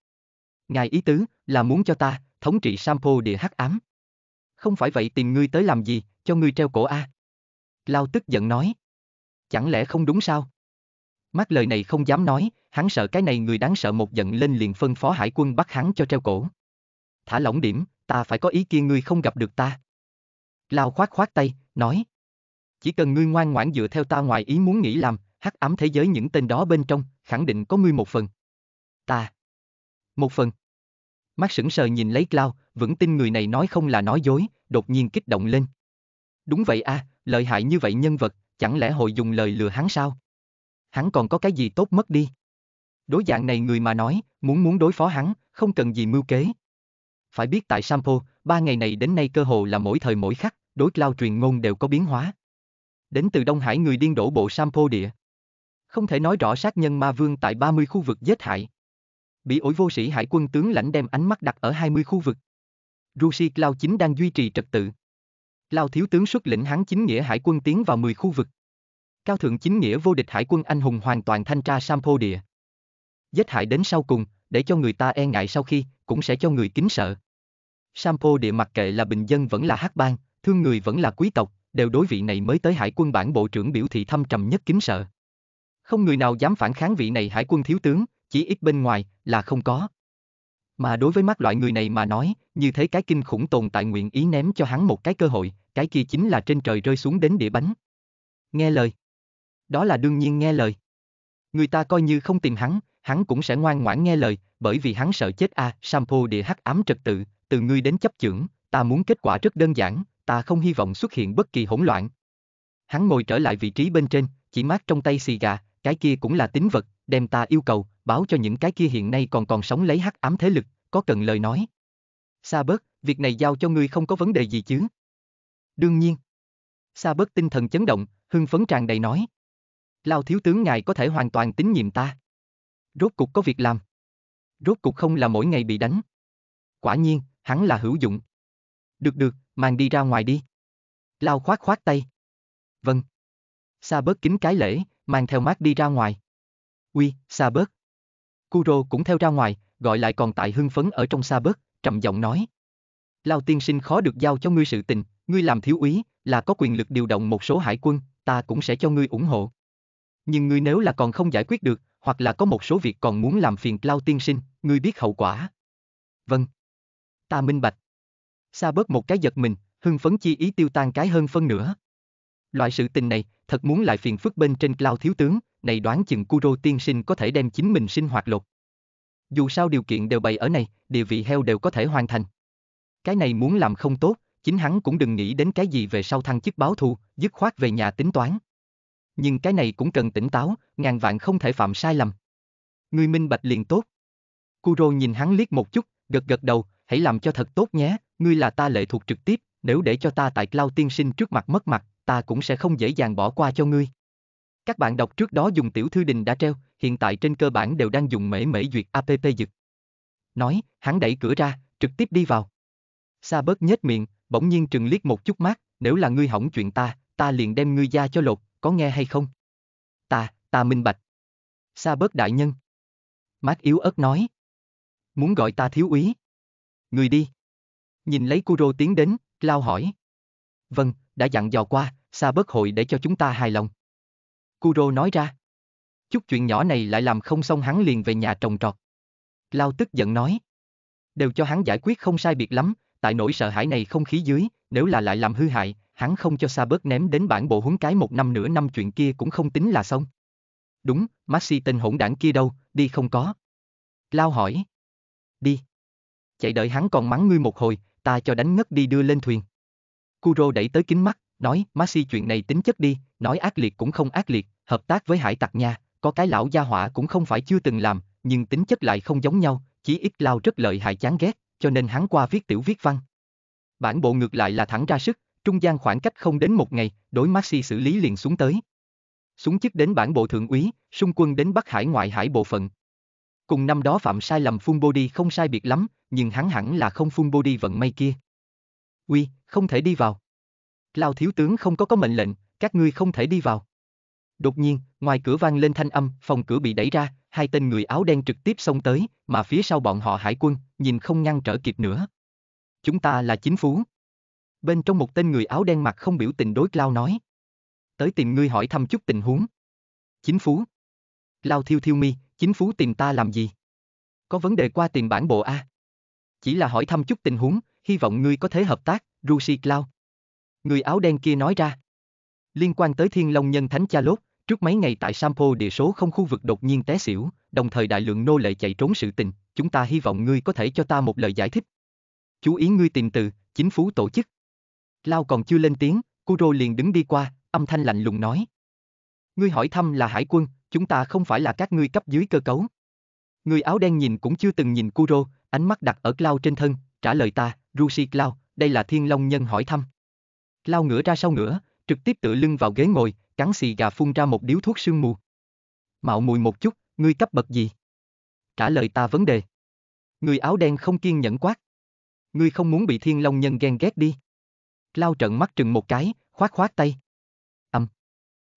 S1: Ngài ý tứ là muốn cho ta, thống trị Sampo địa hắc ám. Không phải vậy tìm ngươi tới làm gì, cho ngươi treo cổ a. À? Lao tức giận nói. Chẳng lẽ không đúng sao? Mắt lời này không dám nói, hắn sợ cái này người đáng sợ một giận lên liền phân phó hải quân bắt hắn cho treo cổ. Thả lỏng điểm, ta phải có ý kia ngươi không gặp được ta. Lao khoát khoát tay, nói. Chỉ cần ngươi ngoan ngoãn dựa theo ta ngoài ý muốn nghĩ làm, hắc ám thế giới những tên đó bên trong, khẳng định có ngươi một phần. Ta, một phần. Mắt sững sờ nhìn lấy Cloud, vững tin người này nói không là nói dối, đột nhiên kích động lên. Đúng vậy a, à, lợi hại như vậy nhân vật, chẳng lẽ hội dùng lời lừa hắn sao? Hắn còn có cái gì tốt mất đi? Đối dạng này người mà nói, muốn muốn đối phó hắn, không cần gì mưu kế. Phải biết tại Sampo, ba ngày này đến nay cơ hồ là mỗi thời mỗi khắc, đối Cloud truyền ngôn đều có biến hóa. Đến từ Đông Hải người điên đổ bộ Sampo địa. Không thể nói rõ sát nhân ma vương tại 30 khu vực giết hại bị ổi vô sĩ hải quân tướng lãnh đem ánh mắt đặt ở 20 khu vực. Rusi Cloud chính đang duy trì trật tự. Lao thiếu tướng xuất lĩnh hắn chính nghĩa hải quân tiến vào 10 khu vực. Cao thượng chính nghĩa vô địch hải quân anh hùng hoàn toàn thanh tra Sampo địa. Giết hại đến sau cùng, để cho người ta e ngại sau khi, cũng sẽ cho người kính sợ. Sampo địa mặc kệ là bình dân vẫn là hát bang, thương người vẫn là quý tộc, đều đối vị này mới tới hải quân bản bộ trưởng biểu thị thâm trầm nhất kính sợ. Không người nào dám phản kháng vị này hải quân thiếu tướng, chí ít bên ngoài, là không có. Mà đối với mắt loại người này mà nói, như thế cái kinh khủng tồn tại nguyện ý ném cho hắn một cái cơ hội, cái kia chính là trên trời rơi xuống đến địa bánh. Nghe lời. Đó là đương nhiên nghe lời. Người ta coi như không tìm hắn, hắn cũng sẽ ngoan ngoãn nghe lời, bởi vì hắn sợ chết a, à, Sampo địa hắc ám trật tự, từ ngươi đến chấp chưởng, ta muốn kết quả rất đơn giản, ta không hy vọng xuất hiện bất kỳ hỗn loạn. Hắn ngồi trở lại vị trí bên trên, chỉ mát trong tay xì gà, cái kia cũng là tính vật, đem ta yêu cầu, báo cho những cái kia hiện nay còn còn sống lấy hắc ám thế lực, có cần lời nói. Sa bớt, việc này giao cho ngươi không có vấn đề gì chứ. Đương nhiên. Sa bớt tinh thần chấn động, hưng phấn tràn đầy nói. Lao thiếu tướng ngài có thể hoàn toàn tín nhiệm ta. Rốt cục có việc làm. Rốt cục không là mỗi ngày bị đánh. Quả nhiên, hắn là hữu dụng. Được được, mang đi ra ngoài đi. Lao khoát khoát tay. Vâng. Sa bớt kính cái lễ, mang theo mát đi ra ngoài uy, xa bớt. Kuro cũng theo ra ngoài, gọi lại còn tại hưng phấn ở trong xa bớt, trầm giọng nói. Lao tiên sinh khó được giao cho ngươi sự tình, ngươi làm thiếu úy, là có quyền lực điều động một số hải quân, ta cũng sẽ cho ngươi ủng hộ. Nhưng ngươi nếu là còn không giải quyết được, hoặc là có một số việc còn muốn làm phiền Lao tiên sinh, ngươi biết hậu quả. Vâng. Ta minh bạch. Sa bớt một cái giật mình, hưng phấn chi ý tiêu tan cái hơn phân nửa. Loại sự tình này, thật muốn lại phiền phức bên trên Lao thiếu tướng, này đoán chừng Kuro tiên sinh có thể đem chính mình sinh hoạt lột. Dù sao điều kiện đều bày ở này, địa vị heo đều có thể hoàn thành. Cái này muốn làm không tốt, chính hắn cũng đừng nghĩ đến cái gì về sau thăng chức báo thù, dứt khoát về nhà tính toán. Nhưng cái này cũng cần tỉnh táo, ngàn vạn không thể phạm sai lầm. Người minh bạch liền tốt. Kuro nhìn hắn liếc một chút, gật gật đầu, hãy làm cho thật tốt nhé, ngươi là ta lệ thuộc trực tiếp, nếu để cho ta tại Cloud tiên sinh trước mặt mất mặt, ta cũng sẽ không dễ dàng bỏ qua cho ngươi. Các bạn đọc trước đó dùng tiểu thư đình đã treo, hiện tại trên cơ bản đều đang dùng mễ mễ duyệt app dực. Nói, hắn đẩy cửa ra, trực tiếp đi vào. Sa bớt nhếch miệng, bỗng nhiên trừng liếc một chút mắt, nếu là ngươi hỏng chuyện ta, ta liền đem ngươi ra cho lột, có nghe hay không? Ta, ta minh bạch. Sa bớt đại nhân. Mát yếu ớt nói. Muốn gọi ta thiếu úy. Người đi. Nhìn lấy Kuro tiến đến, Lao hỏi. Vâng, đã dặn dò qua, Sa bớt hội để cho chúng ta hài lòng. Kuro nói ra. Chút chuyện nhỏ này lại làm không xong hắn liền về nhà trồng trọt. Lao tức giận nói. Đều cho hắn giải quyết không sai biệt lắm, tại nỗi sợ hãi này không khí dưới, nếu là lại làm hư hại, hắn không cho xa bớt ném đến bản bộ huấn cái một năm nửa năm chuyện kia cũng không tính là xong. Đúng, Maxi tên hỗn đảng kia đâu, đi không có. Lao hỏi. Đi. Chạy đợi hắn còn mắng ngươi một hồi, ta cho đánh ngất đi đưa lên thuyền. Kuro đẩy tới kính mắt, nói, Maxi chuyện này tính chất đi, nói ác liệt cũng không ác liệt, hợp tác với hải tặc nha, có cái lão gia hỏa cũng không phải chưa từng làm, nhưng tính chất lại không giống nhau, chí ít lao rất lợi hại chán ghét, cho nên hắn qua viết tiểu viết văn. Bản bộ ngược lại là thẳng ra sức, trung gian khoảng cách không đến một ngày, đối Maxi xử lý liền xuống tới. Xuống chức đến bản bộ thượng úy, xung quân đến Bắc Hải ngoại hải bộ phận. Cùng năm đó phạm sai lầm phun body không sai biệt lắm, nhưng hắn hẳn là không phun body vận may kia. Uy, không thể đi vào. Lao thiếu tướng không có có mệnh lệnh, các ngươi không thể đi vào. Đột nhiên, ngoài cửa vang lên thanh âm, phòng cửa bị đẩy ra, hai tên người áo đen trực tiếp xông tới, mà phía sau bọn họ hải quân, nhìn không ngăn trở kịp nữa. Chúng ta là chính phú Bên trong một tên người áo đen mặt không biểu tình đối lao nói. Tới tìm ngươi hỏi thăm chút tình huống. Chính phú lao thiêu thiêu mi, chính phú tìm ta làm gì? Có vấn đề qua tiền bản bộ A. Chỉ là hỏi thăm chút tình huống, hy vọng ngươi có thể hợp tác, Rusi lao Người áo đen kia nói ra. Liên quan tới thiên long nhân thánh cha lốt, Trước mấy ngày tại Sampo địa số không khu vực đột nhiên té xỉu, đồng thời đại lượng nô lệ chạy trốn sự tình, chúng ta hy vọng ngươi có thể cho ta một lời giải thích. Chú ý ngươi tìm từ, chính phủ tổ chức. Lao còn chưa lên tiếng, Kuro liền đứng đi qua, âm thanh lạnh lùng nói. Ngươi hỏi thăm là hải quân, chúng ta không phải là các ngươi cấp dưới cơ cấu. Người áo đen nhìn cũng chưa từng nhìn Kuro, ánh mắt đặt ở Lao trên thân, trả lời ta, Rushi Lao, đây là thiên long nhân hỏi thăm. Lao ngửa ra sau ngửa, trực tiếp tựa lưng vào ghế ngồi, cắn xì gà phun ra một điếu thuốc sương mù. Mạo mùi một chút, ngươi cấp bậc gì? Trả lời ta vấn đề. Người áo đen không kiên nhẫn quát. Ngươi không muốn bị thiên long nhân ghen ghét đi. Lao trận mắt trừng một cái, khoát khoát tay. Âm.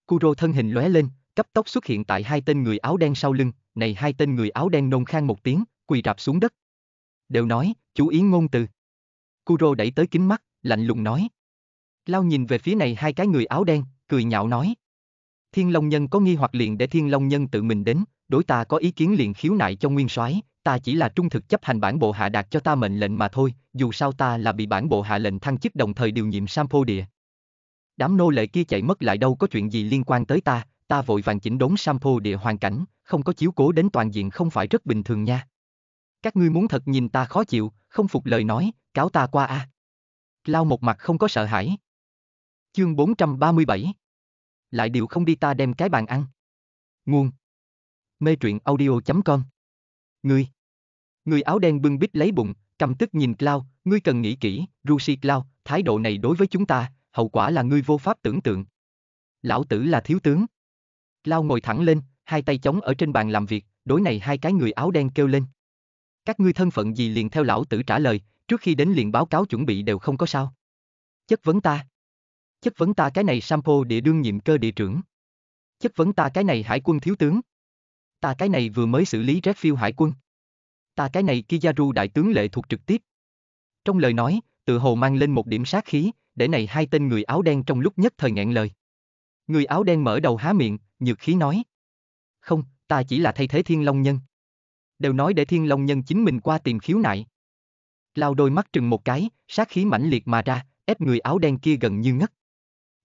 S1: Kuro thân hình lóe lên, cấp tốc xuất hiện tại hai tên người áo đen sau lưng, này hai tên người áo đen nôn khang một tiếng, quỳ rạp xuống đất. Đều nói, chú ý ngôn từ. Kuro đẩy tới kính mắt, lạnh lùng nói. Lao nhìn về phía này hai cái người áo đen, cười nhạo nói. Thiên Long Nhân có nghi hoặc liền để Thiên Long Nhân tự mình đến, đối ta có ý kiến liền khiếu nại cho nguyên soái, ta chỉ là trung thực chấp hành bản bộ hạ đạt cho ta mệnh lệnh mà thôi, dù sao ta là bị bản bộ hạ lệnh thăng chức đồng thời điều nhiệm Sampo địa. Đám nô lệ kia chạy mất lại đâu có chuyện gì liên quan tới ta, ta vội vàng chỉnh đốn Sampo địa hoàn cảnh, không có chiếu cố đến toàn diện không phải rất bình thường nha. Các ngươi muốn thật nhìn ta khó chịu, không phục lời nói, cáo ta qua a. À. Lao một mặt không có sợ hãi. Chương 437 Lại điều không đi ta đem cái bàn ăn. Nguồn Mê truyện audio.com Ngươi Người áo đen bưng bít lấy bụng, cầm tức nhìn Cloud, ngươi cần nghĩ kỹ, Rusi Cloud, thái độ này đối với chúng ta, hậu quả là ngươi vô pháp tưởng tượng. Lão tử là thiếu tướng. Cloud ngồi thẳng lên, hai tay chống ở trên bàn làm việc, đối này hai cái người áo đen kêu lên. Các ngươi thân phận gì liền theo lão tử trả lời, trước khi đến liền báo cáo chuẩn bị đều không có sao. Chất vấn ta. Chất vấn ta cái này Sampo địa đương nhiệm cơ địa trưởng. Chất vấn ta cái này hải quân thiếu tướng. Ta cái này vừa mới xử lý Redfield hải quân. Ta cái này Kizaru đại tướng lệ thuộc trực tiếp. Trong lời nói, tự hồ mang lên một điểm sát khí, để này hai tên người áo đen trong lúc nhất thời nghẹn lời. Người áo đen mở đầu há miệng, nhược khí nói. Không, ta chỉ là thay thế thiên long nhân. Đều nói để thiên long nhân chính mình qua tìm khiếu nại. Lao đôi mắt trừng một cái, sát khí mãnh liệt mà ra, ép người áo đen kia gần như ngất.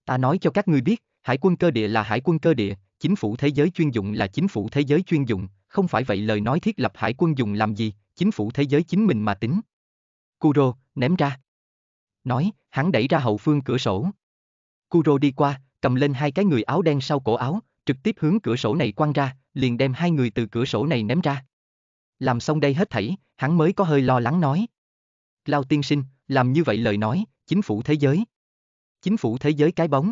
S1: Ta nói cho các ngươi biết, hải quân cơ địa là hải quân cơ địa, chính phủ thế giới chuyên dụng là chính phủ thế giới chuyên dụng, không phải vậy lời nói thiết lập hải quân dùng làm gì, chính phủ thế giới chính mình mà tính. Kuro, ném ra. Nói, hắn đẩy ra hậu phương cửa sổ. Kuro đi qua, cầm lên hai cái người áo đen sau cổ áo, trực tiếp hướng cửa sổ này quăng ra, liền đem hai người từ cửa sổ này ném ra. Làm xong đây hết thảy, hắn mới có hơi lo lắng nói. Lao tiên sinh, làm như vậy lời nói, chính phủ thế giới. Chính phủ thế giới cái bóng.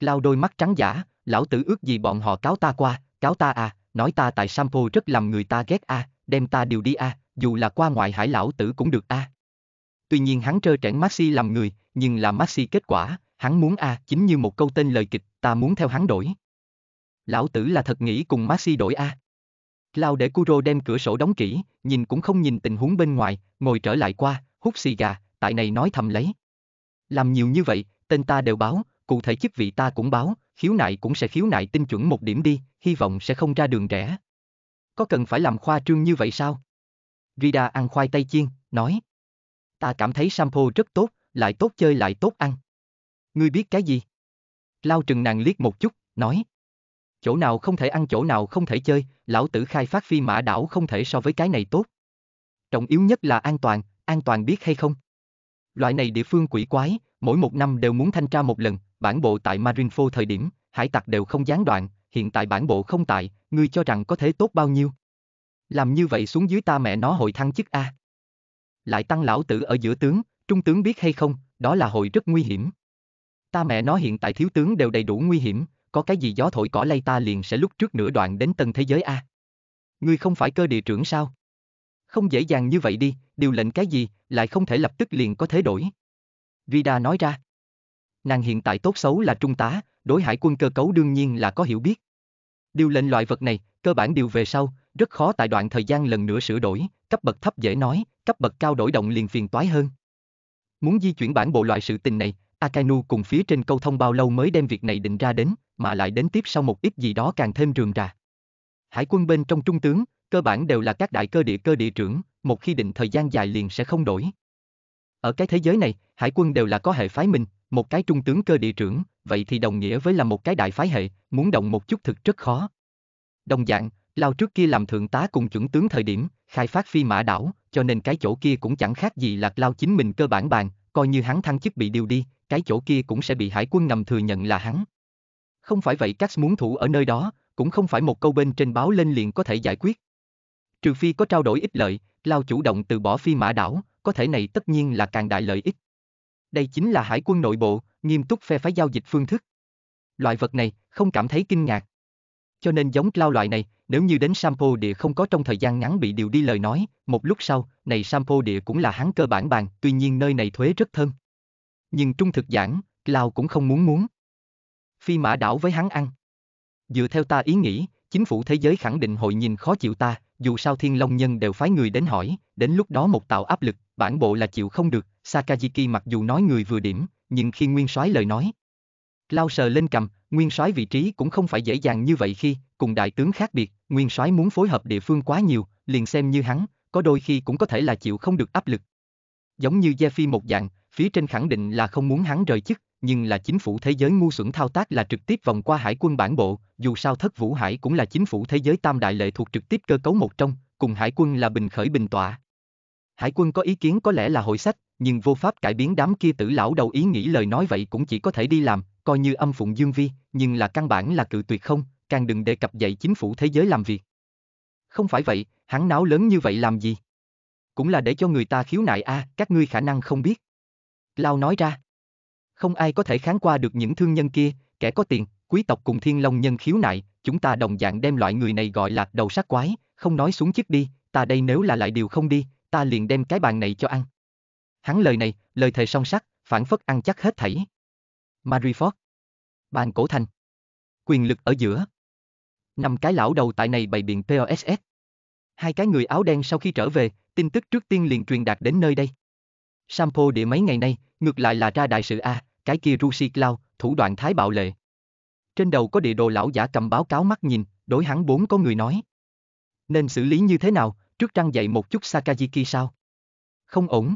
S1: Lao đôi mắt trắng giả, lão tử ước gì bọn họ cáo ta qua, cáo ta à, nói ta tại Sampo rất làm người ta ghét a, à, đem ta điều đi a, à, dù là qua ngoại hải lão tử cũng được a. À. Tuy nhiên hắn trơ trẽn Maxi làm người, nhưng là Maxi kết quả, hắn muốn a, à, chính như một câu tên lời kịch, ta muốn theo hắn đổi. Lão tử là thật nghĩ cùng Maxi đổi a. À. Lao để Kuro đem cửa sổ đóng kỹ, nhìn cũng không nhìn tình huống bên ngoài, ngồi trở lại qua, hút xì gà, tại này nói thầm lấy. Làm nhiều như vậy, tên ta đều báo, cụ thể chức vị ta cũng báo, khiếu nại cũng sẽ khiếu nại tinh chuẩn một điểm đi, hy vọng sẽ không ra đường rẻ. Có cần phải làm khoa trương như vậy sao? Rida ăn khoai tây chiên, nói. Ta cảm thấy sampo rất tốt, lại tốt chơi lại tốt ăn. Ngươi biết cái gì? Lao trừng nàng liếc một chút, nói. Chỗ nào không thể ăn chỗ nào không thể chơi, lão tử khai phát phi mã đảo không thể so với cái này tốt. Trọng yếu nhất là an toàn, an toàn biết hay không? Loại này địa phương quỷ quái, mỗi một năm đều muốn thanh tra một lần, bản bộ tại Marinfo thời điểm, hải tặc đều không gián đoạn, hiện tại bản bộ không tại, ngươi cho rằng có thể tốt bao nhiêu. Làm như vậy xuống dưới ta mẹ nó hội thăng chức A. Lại tăng lão tử ở giữa tướng, trung tướng biết hay không, đó là hội rất nguy hiểm. Ta mẹ nó hiện tại thiếu tướng đều đầy đủ nguy hiểm, có cái gì gió thổi cỏ lay ta liền sẽ lúc trước nửa đoạn đến tầng thế giới A. Ngươi không phải cơ địa trưởng sao? không dễ dàng như vậy đi, điều lệnh cái gì, lại không thể lập tức liền có thế đổi. Vida nói ra. Nàng hiện tại tốt xấu là trung tá, đối hải quân cơ cấu đương nhiên là có hiểu biết. Điều lệnh loại vật này, cơ bản điều về sau, rất khó tại đoạn thời gian lần nữa sửa đổi, cấp bậc thấp dễ nói, cấp bậc cao đổi động liền phiền toái hơn. Muốn di chuyển bản bộ loại sự tình này, Akainu cùng phía trên câu thông bao lâu mới đem việc này định ra đến, mà lại đến tiếp sau một ít gì đó càng thêm rườm rà. Hải quân bên trong trung tướng, cơ bản đều là các đại cơ địa cơ địa trưởng, một khi định thời gian dài liền sẽ không đổi. Ở cái thế giới này, hải quân đều là có hệ phái mình, một cái trung tướng cơ địa trưởng, vậy thì đồng nghĩa với là một cái đại phái hệ, muốn động một chút thực rất khó. Đồng dạng, Lao trước kia làm thượng tá cùng chuẩn tướng thời điểm, khai phát phi mã đảo, cho nên cái chỗ kia cũng chẳng khác gì là Lao chính mình cơ bản bàn, coi như hắn thăng chức bị điều đi, cái chỗ kia cũng sẽ bị hải quân ngầm thừa nhận là hắn. Không phải vậy các muốn thủ ở nơi đó, cũng không phải một câu bên trên báo lên liền có thể giải quyết, Trừ phi có trao đổi ích lợi, Lao chủ động từ bỏ phi mã đảo, có thể này tất nhiên là càng đại lợi ích. Đây chính là hải quân nội bộ, nghiêm túc phe phái giao dịch phương thức. Loại vật này, không cảm thấy kinh ngạc. Cho nên giống Lao loại này, nếu như đến Sampo địa không có trong thời gian ngắn bị điều đi lời nói, một lúc sau, này Sampo địa cũng là hắn cơ bản bàn, tuy nhiên nơi này thuế rất thơm. Nhưng trung thực giảng, Lao cũng không muốn muốn. Phi mã đảo với hắn ăn. Dựa theo ta ý nghĩ, chính phủ thế giới khẳng định hội nhìn khó chịu ta, dù sao thiên long nhân đều phái người đến hỏi, đến lúc đó một tạo áp lực, bản bộ là chịu không được, Sakajiki mặc dù nói người vừa điểm, nhưng khi nguyên soái lời nói. Lao sờ lên cầm, nguyên soái vị trí cũng không phải dễ dàng như vậy khi, cùng đại tướng khác biệt, nguyên soái muốn phối hợp địa phương quá nhiều, liền xem như hắn, có đôi khi cũng có thể là chịu không được áp lực. Giống như Gia Phi một dạng, phía trên khẳng định là không muốn hắn rời chức, nhưng là chính phủ thế giới ngu xuẩn thao tác là trực tiếp vòng qua hải quân bản bộ, dù sao thất vũ hải cũng là chính phủ thế giới tam đại lệ thuộc trực tiếp cơ cấu một trong, cùng hải quân là bình khởi bình tọa. Hải quân có ý kiến có lẽ là hội sách, nhưng vô pháp cải biến đám kia tử lão đầu ý nghĩ lời nói vậy cũng chỉ có thể đi làm, coi như âm phụng dương vi, nhưng là căn bản là cự tuyệt không, càng đừng đề cập dạy chính phủ thế giới làm việc. Không phải vậy, hắn náo lớn như vậy làm gì? Cũng là để cho người ta khiếu nại a, à, các ngươi khả năng không biết. Lao nói ra. Không ai có thể kháng qua được những thương nhân kia, kẻ có tiền, quý tộc cùng thiên long nhân khiếu nại, chúng ta đồng dạng đem loại người này gọi là đầu sát quái, không nói xuống chức đi, ta đây nếu là lại điều không đi, ta liền đem cái bàn này cho ăn. Hắn lời này, lời thề song sắc, phản phất ăn chắc hết thảy. Marie Bàn cổ thành. Quyền lực ở giữa. Năm cái lão đầu tại này bày biện POSS. Hai cái người áo đen sau khi trở về, tin tức trước tiên liền truyền đạt đến nơi đây. Sampo địa mấy ngày nay, ngược lại là ra đại sự A, cái kia Rusi Cloud, thủ đoạn thái bạo lệ. Trên đầu có địa đồ lão giả cầm báo cáo mắt nhìn, đối hắn bốn có người nói. Nên xử lý như thế nào, trước răng dậy một chút Sakajiki sao? Không ổn.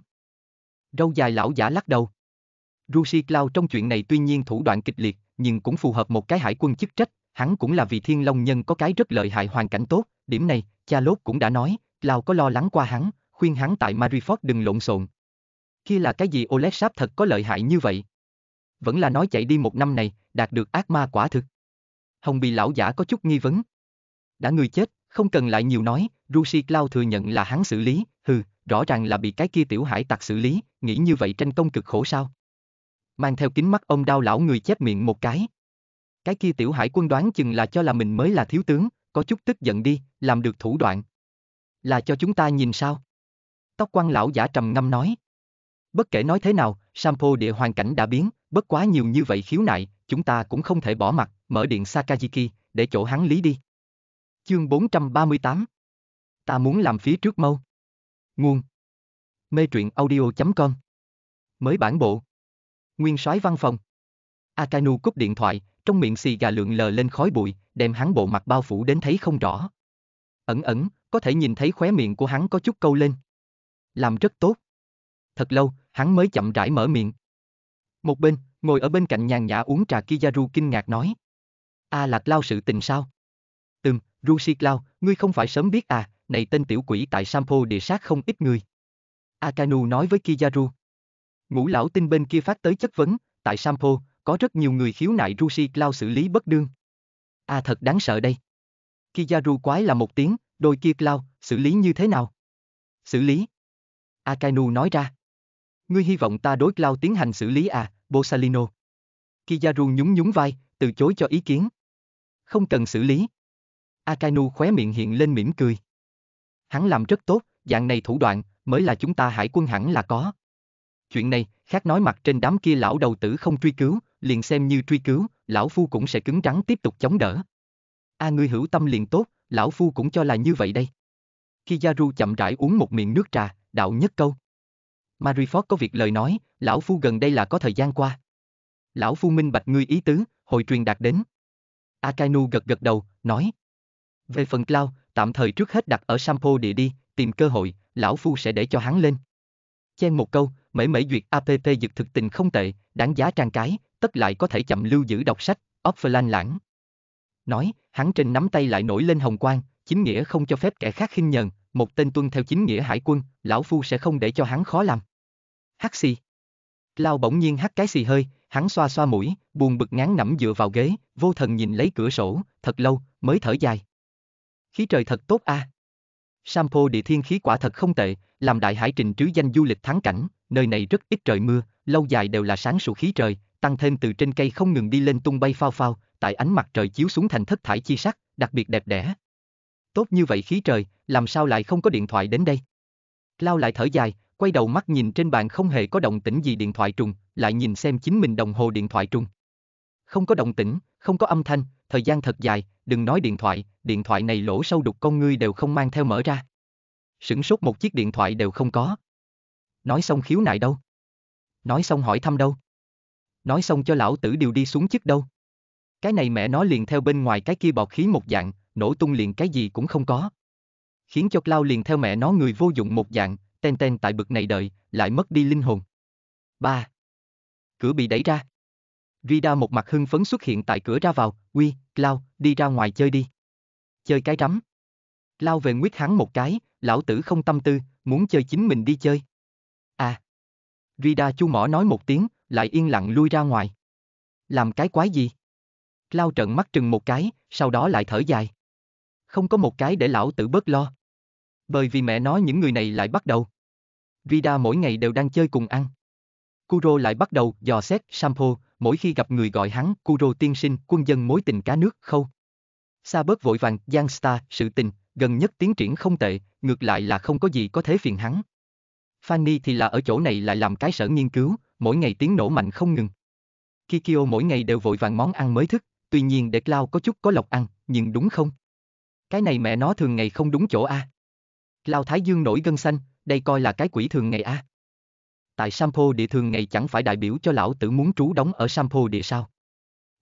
S1: Râu dài lão giả lắc đầu. Rusi Cloud trong chuyện này tuy nhiên thủ đoạn kịch liệt, nhưng cũng phù hợp một cái hải quân chức trách, hắn cũng là vì thiên long nhân có cái rất lợi hại hoàn cảnh tốt, điểm này, cha lốt cũng đã nói, Cloud có lo lắng qua hắn, khuyên hắn tại Marifort đừng lộn xộn, kia là cái gì Oleg Sáp thật có lợi hại như vậy? Vẫn là nói chạy đi một năm này, đạt được ác ma quả thực. Hồng bì lão giả có chút nghi vấn. Đã người chết, không cần lại nhiều nói, Rusi Cloud thừa nhận là hắn xử lý, hừ, rõ ràng là bị cái kia tiểu hải tặc xử lý, nghĩ như vậy tranh công cực khổ sao? Mang theo kính mắt ông đau lão người chết miệng một cái. Cái kia tiểu hải quân đoán chừng là cho là mình mới là thiếu tướng, có chút tức giận đi, làm được thủ đoạn. Là cho chúng ta nhìn sao? Tóc quan lão giả trầm ngâm nói. Bất kể nói thế nào, Sampo địa hoàn cảnh đã biến, bất quá nhiều như vậy khiếu nại, chúng ta cũng không thể bỏ mặt, mở điện Sakajiki, để chỗ hắn lý đi. Chương 438 Ta muốn làm phía trước mâu. Nguồn Mê truyện audio.com Mới bản bộ Nguyên soái văn phòng Akanu cúp điện thoại, trong miệng xì gà lượn lờ lên khói bụi, đem hắn bộ mặt bao phủ đến thấy không rõ. Ẩn ẩn, có thể nhìn thấy khóe miệng của hắn có chút câu lên. Làm rất tốt. Thật lâu, hắn mới chậm rãi mở miệng. Một bên, ngồi ở bên cạnh nhàn nhã uống trà Kizaru kinh ngạc nói. A à, lạc lao sự tình sao? Từng, Rushi Lao, ngươi không phải sớm biết à, này tên tiểu quỷ tại Sampo địa sát không ít người. Akanu nói với Kizaru. Ngũ lão tinh bên kia phát tới chất vấn, tại Sampo, có rất nhiều người khiếu nại Rushi Lao xử lý bất đương. A à, thật đáng sợ đây. Kizaru quái là một tiếng, đôi kia Lao, xử lý như thế nào? Xử lý. Akainu nói ra. Ngươi hy vọng ta đối lao tiến hành xử lý à, Bosalino. Kizaru nhún nhún vai, từ chối cho ý kiến. Không cần xử lý. Akainu khóe miệng hiện lên mỉm cười. Hắn làm rất tốt, dạng này thủ đoạn, mới là chúng ta hải quân hẳn là có. Chuyện này, khác nói mặt trên đám kia lão đầu tử không truy cứu, liền xem như truy cứu, lão phu cũng sẽ cứng rắn tiếp tục chống đỡ. A à, ngươi hữu tâm liền tốt, lão phu cũng cho là như vậy đây. Kizaru chậm rãi uống một miệng nước trà, đạo nhất câu. Marifort có việc lời nói, lão phu gần đây là có thời gian qua. Lão phu minh bạch ngươi ý tứ, hồi truyền đạt đến. Akainu gật gật đầu, nói. Về phần Cloud, tạm thời trước hết đặt ở Sampo địa đi, tìm cơ hội, lão phu sẽ để cho hắn lên. Chen một câu, mễ mễ duyệt app dực thực tình không tệ, đáng giá trang cái, tất lại có thể chậm lưu giữ đọc sách, offline lãng. Nói, hắn trên nắm tay lại nổi lên hồng quang, chính nghĩa không cho phép kẻ khác khinh nhờn, một tên tuân theo chính nghĩa hải quân, lão phu sẽ không để cho hắn khó làm. Hắc xì. Lao bỗng nhiên hắt cái xì hơi, hắn xoa xoa mũi, buồn bực ngán ngẩm dựa vào ghế, vô thần nhìn lấy cửa sổ, thật lâu, mới thở dài. Khí trời thật tốt a. À. Sampo địa thiên khí quả thật không tệ, làm đại hải trình trứ danh du lịch thắng cảnh, nơi này rất ít trời mưa, lâu dài đều là sáng sủa khí trời, tăng thêm từ trên cây không ngừng đi lên tung bay phao phao, tại ánh mặt trời chiếu xuống thành thất thải chi sắc, đặc biệt đẹp đẽ tốt như vậy khí trời, làm sao lại không có điện thoại đến đây? Lao lại thở dài, quay đầu mắt nhìn trên bàn không hề có động tĩnh gì điện thoại trùng, lại nhìn xem chính mình đồng hồ điện thoại trùng. Không có động tĩnh, không có âm thanh, thời gian thật dài, đừng nói điện thoại, điện thoại này lỗ sâu đục con ngươi đều không mang theo mở ra. Sửng sốt một chiếc điện thoại đều không có. Nói xong khiếu nại đâu? Nói xong hỏi thăm đâu? Nói xong cho lão tử điều đi xuống chức đâu? Cái này mẹ nó liền theo bên ngoài cái kia bọt khí một dạng, nổ tung liền cái gì cũng không có. Khiến cho Cloud liền theo mẹ nó người vô dụng một dạng, ten ten tại bực này đợi, lại mất đi linh hồn. 3. Cửa bị đẩy ra. Rida một mặt hưng phấn xuất hiện tại cửa ra vào, uy, Cloud, đi ra ngoài chơi đi. Chơi cái rắm. Cloud về nguyết hắn một cái, lão tử không tâm tư, muốn chơi chính mình đi chơi. À. Rida chu mỏ nói một tiếng, lại yên lặng lui ra ngoài. Làm cái quái gì? Cloud trợn mắt trừng một cái, sau đó lại thở dài không có một cái để lão tử bớt lo. Bởi vì mẹ nói những người này lại bắt đầu. Vida mỗi ngày đều đang chơi cùng ăn. Kuro lại bắt đầu dò xét Sampo, mỗi khi gặp người gọi hắn Kuro tiên sinh quân dân mối tình cá nước khâu. Sa bớt vội vàng, Giang sự tình, gần nhất tiến triển không tệ, ngược lại là không có gì có thể phiền hắn. Fanny thì là ở chỗ này lại làm cái sở nghiên cứu, mỗi ngày tiếng nổ mạnh không ngừng. Kikyo mỗi ngày đều vội vàng món ăn mới thức, tuy nhiên để Cloud có chút có lọc ăn, nhưng đúng không? Cái này mẹ nó thường ngày không đúng chỗ a. À? Lao Thái Dương nổi gân xanh, đây coi là cái quỷ thường ngày a. À? Tại Sampo địa thường ngày chẳng phải đại biểu cho lão tử muốn trú đóng ở Sampo địa sao?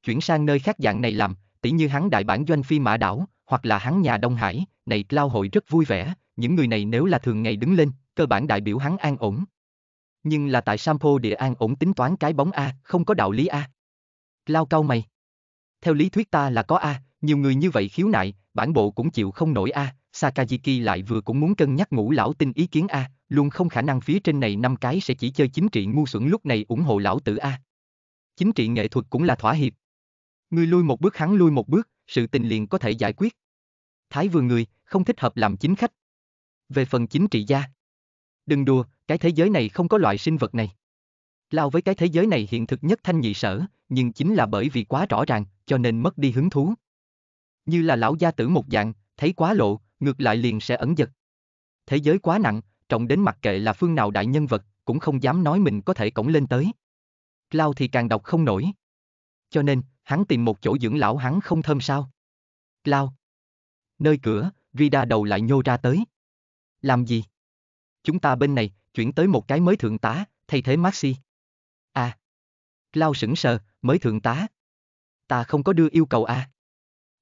S1: Chuyển sang nơi khác dạng này làm, tỉ như hắn đại bản doanh phi mã đảo, hoặc là hắn nhà Đông Hải, này lao hội rất vui vẻ, những người này nếu là thường ngày đứng lên, cơ bản đại biểu hắn an ổn. Nhưng là tại Sampo địa an ổn tính toán cái bóng A, không có đạo lý A. Lao cao mày. Theo lý thuyết ta là có A, nhiều người như vậy khiếu nại, bản bộ cũng chịu không nổi a, à. Sakajiki lại vừa cũng muốn cân nhắc ngũ lão tin ý kiến a, à. luôn không khả năng phía trên này năm cái sẽ chỉ chơi chính trị ngu xuẩn lúc này ủng hộ lão tử a. À. Chính trị nghệ thuật cũng là thỏa hiệp. Người lui một bước hắn lui một bước, sự tình liền có thể giải quyết. Thái vừa người, không thích hợp làm chính khách. Về phần chính trị gia. Đừng đùa, cái thế giới này không có loại sinh vật này. Lao với cái thế giới này hiện thực nhất thanh nhị sở, nhưng chính là bởi vì quá rõ ràng, cho nên mất đi hứng thú. Như là lão gia tử một dạng, thấy quá lộ, ngược lại liền sẽ ẩn giật. Thế giới quá nặng, trọng đến mặc kệ là phương nào đại nhân vật, cũng không dám nói mình có thể cổng lên tới. Lao thì càng đọc không nổi. Cho nên, hắn tìm một chỗ dưỡng lão hắn không thơm sao. Lao. Nơi cửa, Rida đầu lại nhô ra tới. Làm gì? Chúng ta bên này, chuyển tới một cái mới thượng tá, thay thế Maxi. À. Lao sững sờ, mới thượng tá. Ta không có đưa yêu cầu à.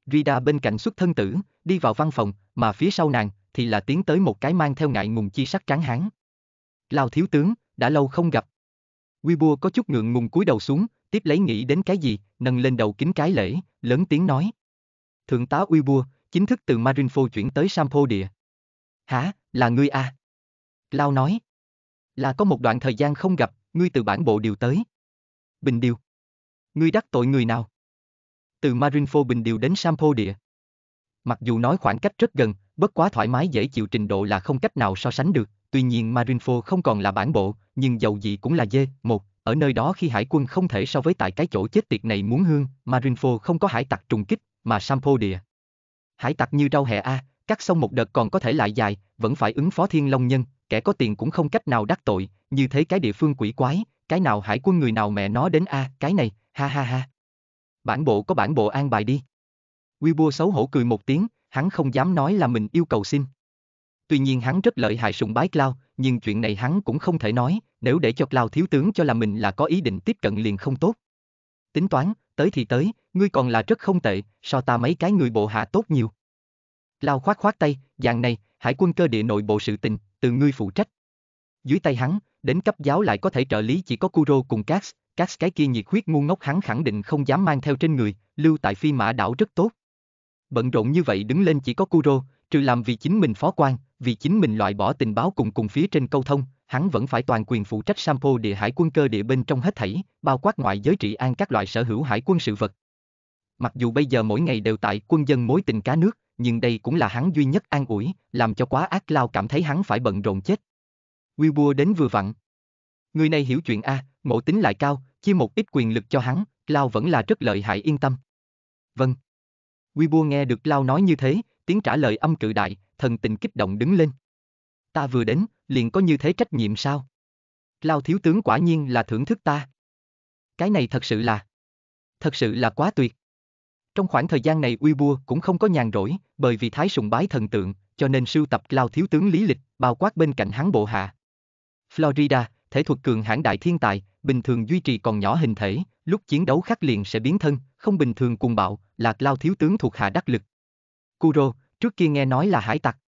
S1: Rida bên cạnh xuất thân tử, đi vào văn phòng, mà phía sau nàng, thì là tiến tới một cái mang theo ngại ngùng chi sắc tráng hán. Lao thiếu tướng, đã lâu không gặp. Weibo có chút ngượng ngùng cúi đầu xuống, tiếp lấy nghĩ đến cái gì, nâng lên đầu kính cái lễ, lớn tiếng nói. Thượng tá Weibo, chính thức từ Marinfo chuyển tới Sampo địa. Hả, là ngươi à? Lao nói. Là có một đoạn thời gian không gặp, ngươi từ bản bộ điều tới. Bình điều. Ngươi đắc tội người nào? từ Marinfo Bình Điều đến Sampo Địa. Mặc dù nói khoảng cách rất gần, bất quá thoải mái dễ chịu trình độ là không cách nào so sánh được, tuy nhiên Marinfo không còn là bản bộ, nhưng dầu gì cũng là dê, một, ở nơi đó khi hải quân không thể so với tại cái chỗ chết tiệt này muốn hương, Marinfo không có hải tặc trùng kích, mà Sampo Địa. Hải tặc như rau hẹ A, cắt xong một đợt còn có thể lại dài, vẫn phải ứng phó thiên long nhân, kẻ có tiền cũng không cách nào đắc tội, như thế cái địa phương quỷ quái, cái nào hải quân người nào mẹ nó đến A, cái này, ha ha ha bản bộ có bản bộ an bài đi. Weibo xấu hổ cười một tiếng, hắn không dám nói là mình yêu cầu xin. Tuy nhiên hắn rất lợi hại sùng bái Cloud, nhưng chuyện này hắn cũng không thể nói, nếu để cho Cloud thiếu tướng cho là mình là có ý định tiếp cận liền không tốt. Tính toán, tới thì tới, ngươi còn là rất không tệ, so ta mấy cái người bộ hạ tốt nhiều. Cloud khoát khoát tay, dạng này, hải quân cơ địa nội bộ sự tình, từ ngươi phụ trách. Dưới tay hắn, đến cấp giáo lại có thể trợ lý chỉ có Kuro cùng Cass các cái kia nhiệt huyết ngu ngốc hắn khẳng định không dám mang theo trên người, lưu tại phi mã đảo rất tốt. Bận rộn như vậy đứng lên chỉ có Kuro, trừ làm vì chính mình phó quan, vì chính mình loại bỏ tình báo cùng cùng phía trên câu thông, hắn vẫn phải toàn quyền phụ trách Sampo địa hải quân cơ địa bên trong hết thảy, bao quát ngoại giới trị an các loại sở hữu hải quân sự vật. Mặc dù bây giờ mỗi ngày đều tại quân dân mối tình cá nước, nhưng đây cũng là hắn duy nhất an ủi, làm cho quá ác lao cảm thấy hắn phải bận rộn chết. Wilbur đến vừa vặn. Người này hiểu chuyện a, à, mộ tính lại cao, chia một ít quyền lực cho hắn, Lao vẫn là rất lợi hại yên tâm. Vâng. Quy Bua nghe được Lao nói như thế, tiếng trả lời âm cự đại, thần tình kích động đứng lên. Ta vừa đến, liền có như thế trách nhiệm sao? Lao thiếu tướng quả nhiên là thưởng thức ta. Cái này thật sự là... Thật sự là quá tuyệt. Trong khoảng thời gian này Uy Bua cũng không có nhàn rỗi, bởi vì thái sùng bái thần tượng, cho nên sưu tập Lao thiếu tướng lý lịch, bao quát bên cạnh hắn bộ hạ. Florida, thể thuật cường hãn đại thiên tài, bình thường duy trì còn nhỏ hình thể, lúc chiến đấu khắc liền sẽ biến thân, không bình thường cùng bạo, lạc lao thiếu tướng thuộc hạ đắc lực. Kuro, trước kia nghe nói là hải tặc.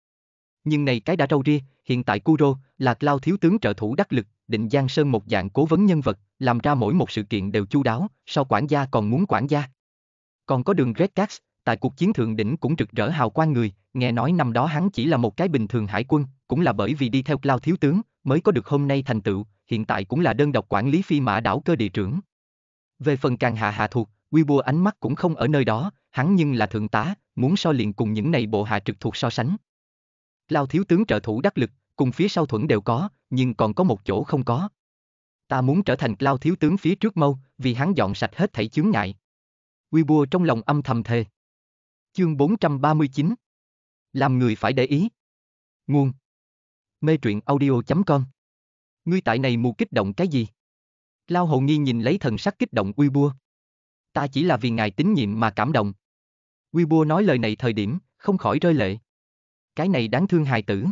S1: Nhưng này cái đã râu ria, hiện tại Kuro, lạc lao thiếu tướng trợ thủ đắc lực, định Giang Sơn một dạng cố vấn nhân vật, làm ra mỗi một sự kiện đều chu đáo, sau quản gia còn muốn quản gia. Còn có đường Red Cats, tại cuộc chiến thượng đỉnh cũng trực rỡ hào quang người, nghe nói năm đó hắn chỉ là một cái bình thường hải quân, cũng là bởi vì đi theo Cloud thiếu tướng, mới có được hôm nay thành tựu, hiện tại cũng là đơn độc quản lý phi mã đảo cơ địa trưởng. Về phần càng hạ hạ thuộc, quy bùa ánh mắt cũng không ở nơi đó, hắn nhưng là thượng tá, muốn so liền cùng những này bộ hạ trực thuộc so sánh. Lao thiếu tướng trợ thủ đắc lực, cùng phía sau thuẫn đều có, nhưng còn có một chỗ không có. Ta muốn trở thành Lao thiếu tướng phía trước mâu, vì hắn dọn sạch hết thảy chướng ngại. Quy bùa trong lòng âm thầm thề. Chương 439 Làm người phải để ý. Nguồn Mê truyện audio.com Ngươi tại này mù kích động cái gì? Lao hầu nghi nhìn lấy thần sắc kích động uy bua. Ta chỉ là vì ngài tín nhiệm mà cảm động. Uy bua nói lời này thời điểm, không khỏi rơi lệ. Cái này đáng thương hài tử.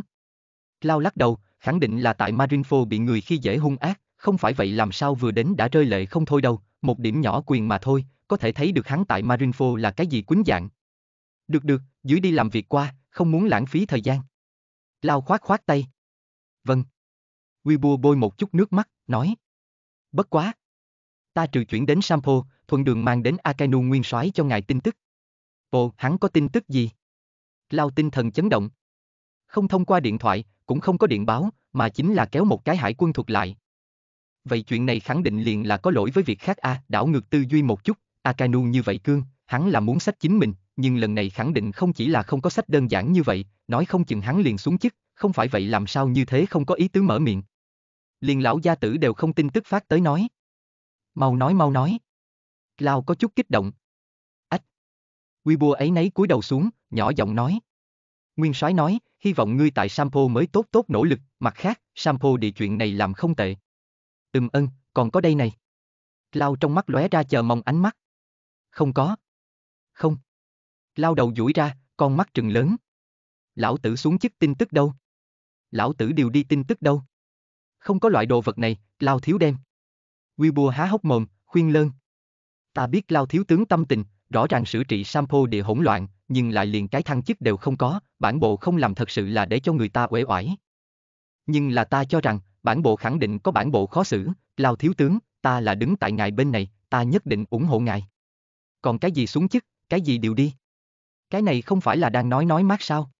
S1: Lao lắc đầu, khẳng định là tại Marinfo bị người khi dễ hung ác, không phải vậy làm sao vừa đến đã rơi lệ không thôi đâu, một điểm nhỏ quyền mà thôi, có thể thấy được hắn tại Marinfo là cái gì quýnh dạng. Được được, dưới đi làm việc qua, không muốn lãng phí thời gian. Lao khoát khoát tay. Vâng. Weibo bôi một chút nước mắt, nói. Bất quá. Ta trừ chuyển đến Sampo, thuận đường mang đến Akainu nguyên soái cho ngài tin tức. Ồ, hắn có tin tức gì? Lao tinh thần chấn động. Không thông qua điện thoại, cũng không có điện báo, mà chính là kéo một cái hải quân thuộc lại. Vậy chuyện này khẳng định liền là có lỗi với việc khác a, à, đảo ngược tư duy một chút, Akainu như vậy cương, hắn là muốn sách chính mình, nhưng lần này khẳng định không chỉ là không có sách đơn giản như vậy, nói không chừng hắn liền xuống chức, không phải vậy làm sao như thế không có ý tứ mở miệng liền lão gia tử đều không tin tức phát tới nói. Mau nói mau nói. Lao có chút kích động. Ách. Quy bua ấy nấy cúi đầu xuống, nhỏ giọng nói. Nguyên soái nói, hy vọng ngươi tại Sampo mới tốt tốt nỗ lực, mặt khác, Sampo địa chuyện này làm không tệ. Ừm ân, còn có đây này. Lao trong mắt lóe ra chờ mong ánh mắt. Không có. Không. Lao đầu duỗi ra, con mắt trừng lớn. Lão tử xuống chức tin tức đâu? Lão tử đều đi tin tức đâu? không có loại đồ vật này, Lao Thiếu đem. Weibo há hốc mồm, khuyên lơn. Ta biết Lao Thiếu tướng tâm tình, rõ ràng xử trị sampo địa hỗn loạn, nhưng lại liền cái thăng chức đều không có, bản bộ không làm thật sự là để cho người ta uể oải. Nhưng là ta cho rằng, bản bộ khẳng định có bản bộ khó xử, Lao Thiếu tướng, ta là đứng tại ngài bên này, ta nhất định ủng hộ ngài. Còn cái gì xuống chức, cái gì đều đi. Cái này không phải là đang nói nói mát sao.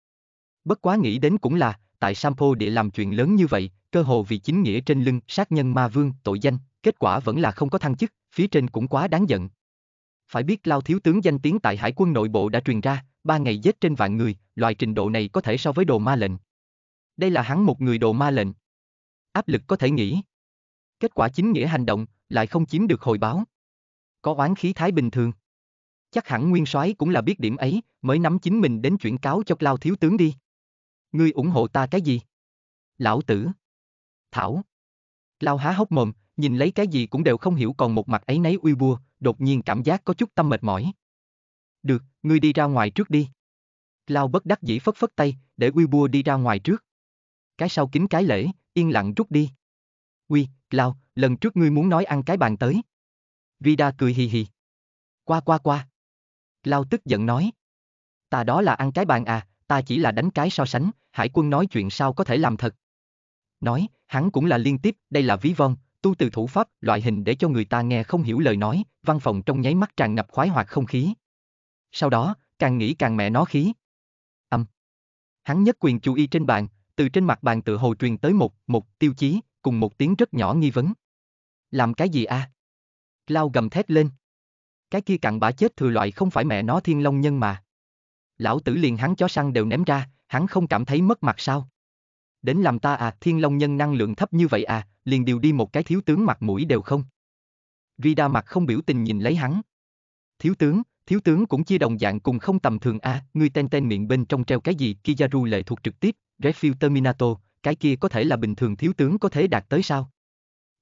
S1: Bất quá nghĩ đến cũng là, tại Sampo địa làm chuyện lớn như vậy, cơ hồ vì chính nghĩa trên lưng sát nhân ma vương tội danh, kết quả vẫn là không có thăng chức, phía trên cũng quá đáng giận. Phải biết Lao thiếu tướng danh tiếng tại hải quân nội bộ đã truyền ra, ba ngày giết trên vạn người, loại trình độ này có thể so với đồ ma lệnh. Đây là hắn một người đồ ma lệnh. Áp lực có thể nghĩ. Kết quả chính nghĩa hành động, lại không chiếm được hồi báo. Có oán khí thái bình thường. Chắc hẳn nguyên soái cũng là biết điểm ấy, mới nắm chính mình đến chuyển cáo cho Lao thiếu tướng đi. Ngươi ủng hộ ta cái gì? Lão tử. Thảo. Lao há hốc mồm, nhìn lấy cái gì cũng đều không hiểu còn một mặt ấy nấy uy bua, đột nhiên cảm giác có chút tâm mệt mỏi. Được, ngươi đi ra ngoài trước đi. Lao bất đắc dĩ phất phất tay, để uy bua đi ra ngoài trước. Cái sau kính cái lễ, yên lặng rút đi. Uy, Lao, lần trước ngươi muốn nói ăn cái bàn tới. Vida cười hì hì. Qua qua qua. Lao tức giận nói. Ta đó là ăn cái bàn à, ta chỉ là đánh cái so sánh, hải quân nói chuyện sao có thể làm thật nói, hắn cũng là liên tiếp, đây là ví von, tu từ thủ pháp, loại hình để cho người ta nghe không hiểu lời nói, văn phòng trong nháy mắt tràn ngập khoái hoạt không khí. Sau đó, càng nghĩ càng mẹ nó khí. Âm. Hắn nhất quyền chú ý trên bàn, từ trên mặt bàn tự hồ truyền tới một, một tiêu chí, cùng một tiếng rất nhỏ nghi vấn. Làm cái gì a? À? Lao gầm thét lên. Cái kia cặn bã chết thừa loại không phải mẹ nó thiên long nhân mà. Lão tử liền hắn chó săn đều ném ra, hắn không cảm thấy mất mặt sao? đến làm ta à, thiên long nhân năng lượng thấp như vậy à, liền điều đi một cái thiếu tướng mặt mũi đều không. Rida mặt không biểu tình nhìn lấy hắn. Thiếu tướng, thiếu tướng cũng chia đồng dạng cùng không tầm thường a, à, ngươi ten ten miệng bên trong treo cái gì, Kizaru lệ thuộc trực tiếp, Refill Terminator, cái kia có thể là bình thường thiếu tướng có thể đạt tới sao?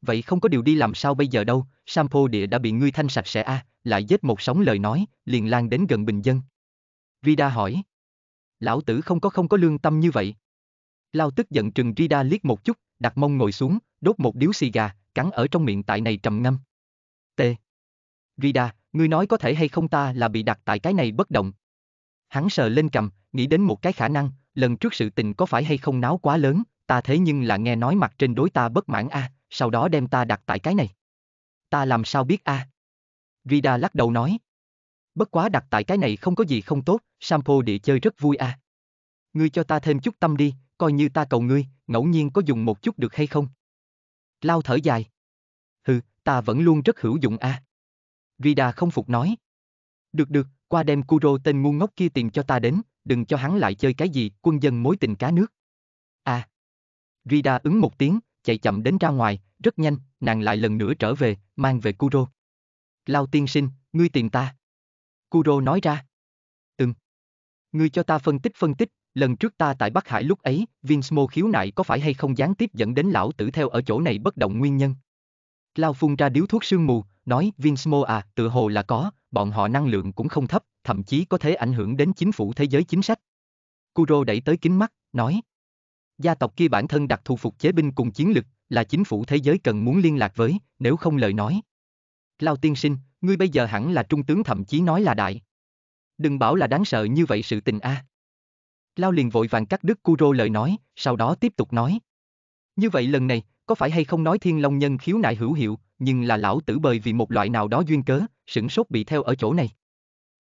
S1: Vậy không có điều đi làm sao bây giờ đâu, sampo địa đã bị ngươi thanh sạch sẽ a, à, lại giết một sóng lời nói, liền lan đến gần bình dân. Rida hỏi. Lão tử không có không có lương tâm như vậy. Lao tức giận trừng Rida liếc một chút, đặt mông ngồi xuống, đốt một điếu xì gà, cắn ở trong miệng tại này trầm ngâm. T. Rida, ngươi nói có thể hay không ta là bị đặt tại cái này bất động. Hắn sờ lên cầm, nghĩ đến một cái khả năng, lần trước sự tình có phải hay không náo quá lớn, ta thế nhưng là nghe nói mặt trên đối ta bất mãn a, à, sau đó đem ta đặt tại cái này. Ta làm sao biết a? À? Rida lắc đầu nói. Bất quá đặt tại cái này không có gì không tốt, Sampo địa chơi rất vui a. À. Ngươi cho ta thêm chút tâm đi, coi như ta cầu ngươi, ngẫu nhiên có dùng một chút được hay không? Lao thở dài. Hừ, ta vẫn luôn rất hữu dụng a. À. Rida không phục nói. Được được, qua đem Kuro tên ngu ngốc kia tìm cho ta đến, đừng cho hắn lại chơi cái gì, quân dân mối tình cá nước. À. Rida ứng một tiếng, chạy chậm đến ra ngoài, rất nhanh, nàng lại lần nữa trở về, mang về Kuro. Lao tiên sinh, ngươi tìm ta. Kuro nói ra. Ừm. Ngươi cho ta phân tích phân tích, lần trước ta tại Bắc Hải lúc ấy, Vinsmo khiếu nại có phải hay không gián tiếp dẫn đến lão tử theo ở chỗ này bất động nguyên nhân. Lao phun ra điếu thuốc sương mù, nói Vinsmo à, tự hồ là có, bọn họ năng lượng cũng không thấp, thậm chí có thể ảnh hưởng đến chính phủ thế giới chính sách. Kuro đẩy tới kính mắt, nói. Gia tộc kia bản thân đặc thù phục chế binh cùng chiến lực, là chính phủ thế giới cần muốn liên lạc với, nếu không lời nói. Lao tiên sinh, ngươi bây giờ hẳn là trung tướng thậm chí nói là đại. Đừng bảo là đáng sợ như vậy sự tình a. À. Lao liền vội vàng cắt đứt Kuro lời nói, sau đó tiếp tục nói. Như vậy lần này, có phải hay không nói thiên long nhân khiếu nại hữu hiệu, nhưng là lão tử bởi vì một loại nào đó duyên cớ, sửng sốt bị theo ở chỗ này.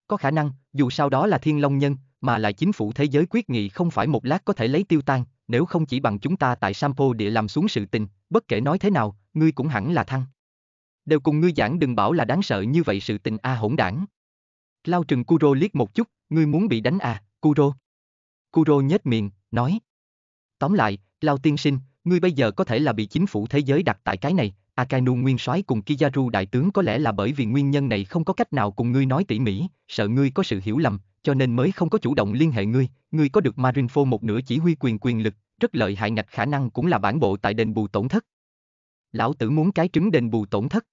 S1: Có khả năng, dù sau đó là thiên long nhân, mà lại chính phủ thế giới quyết nghị không phải một lát có thể lấy tiêu tan, nếu không chỉ bằng chúng ta tại Sampo địa làm xuống sự tình, bất kể nói thế nào, ngươi cũng hẳn là thăng. Đều cùng ngươi giảng đừng bảo là đáng sợ như vậy sự tình a hỗn đảng. Lao trừng Kuro liếc một chút, ngươi muốn bị đánh à, Kuro. Kuro nhếch miệng, nói. Tóm lại, Lao tiên sinh, ngươi bây giờ có thể là bị chính phủ thế giới đặt tại cái này, Akainu nguyên soái cùng Kizaru đại tướng có lẽ là bởi vì nguyên nhân này không có cách nào cùng ngươi nói tỉ mỉ, sợ ngươi có sự hiểu lầm, cho nên mới không có chủ động liên hệ ngươi, ngươi có được Marinfo một nửa chỉ huy quyền quyền lực, rất lợi hại ngạch khả năng cũng là bản bộ tại đền bù tổn thất. Lão tử muốn cái trứng đền bù tổn thất.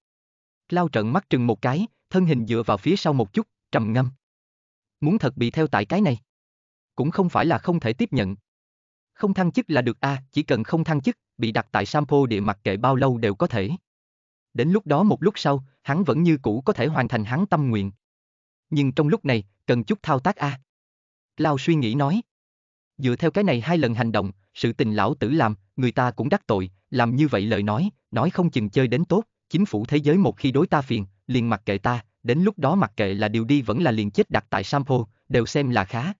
S1: Lao trận mắt trừng một cái, thân hình dựa vào phía sau một chút, trầm ngâm. Muốn thật bị theo tại cái này cũng không phải là không thể tiếp nhận. Không thăng chức là được a, à, chỉ cần không thăng chức, bị đặt tại Sampo địa mặc kệ bao lâu đều có thể. Đến lúc đó một lúc sau, hắn vẫn như cũ có thể hoàn thành hắn tâm nguyện. Nhưng trong lúc này, cần chút thao tác a. À. Lao suy nghĩ nói. Dựa theo cái này hai lần hành động, sự tình lão tử làm, người ta cũng đắc tội, làm như vậy lời nói, nói không chừng chơi đến tốt, chính phủ thế giới một khi đối ta phiền, liền mặc kệ ta, đến lúc đó mặc kệ là điều đi vẫn là liền chết đặt tại Sampo, đều xem là khá,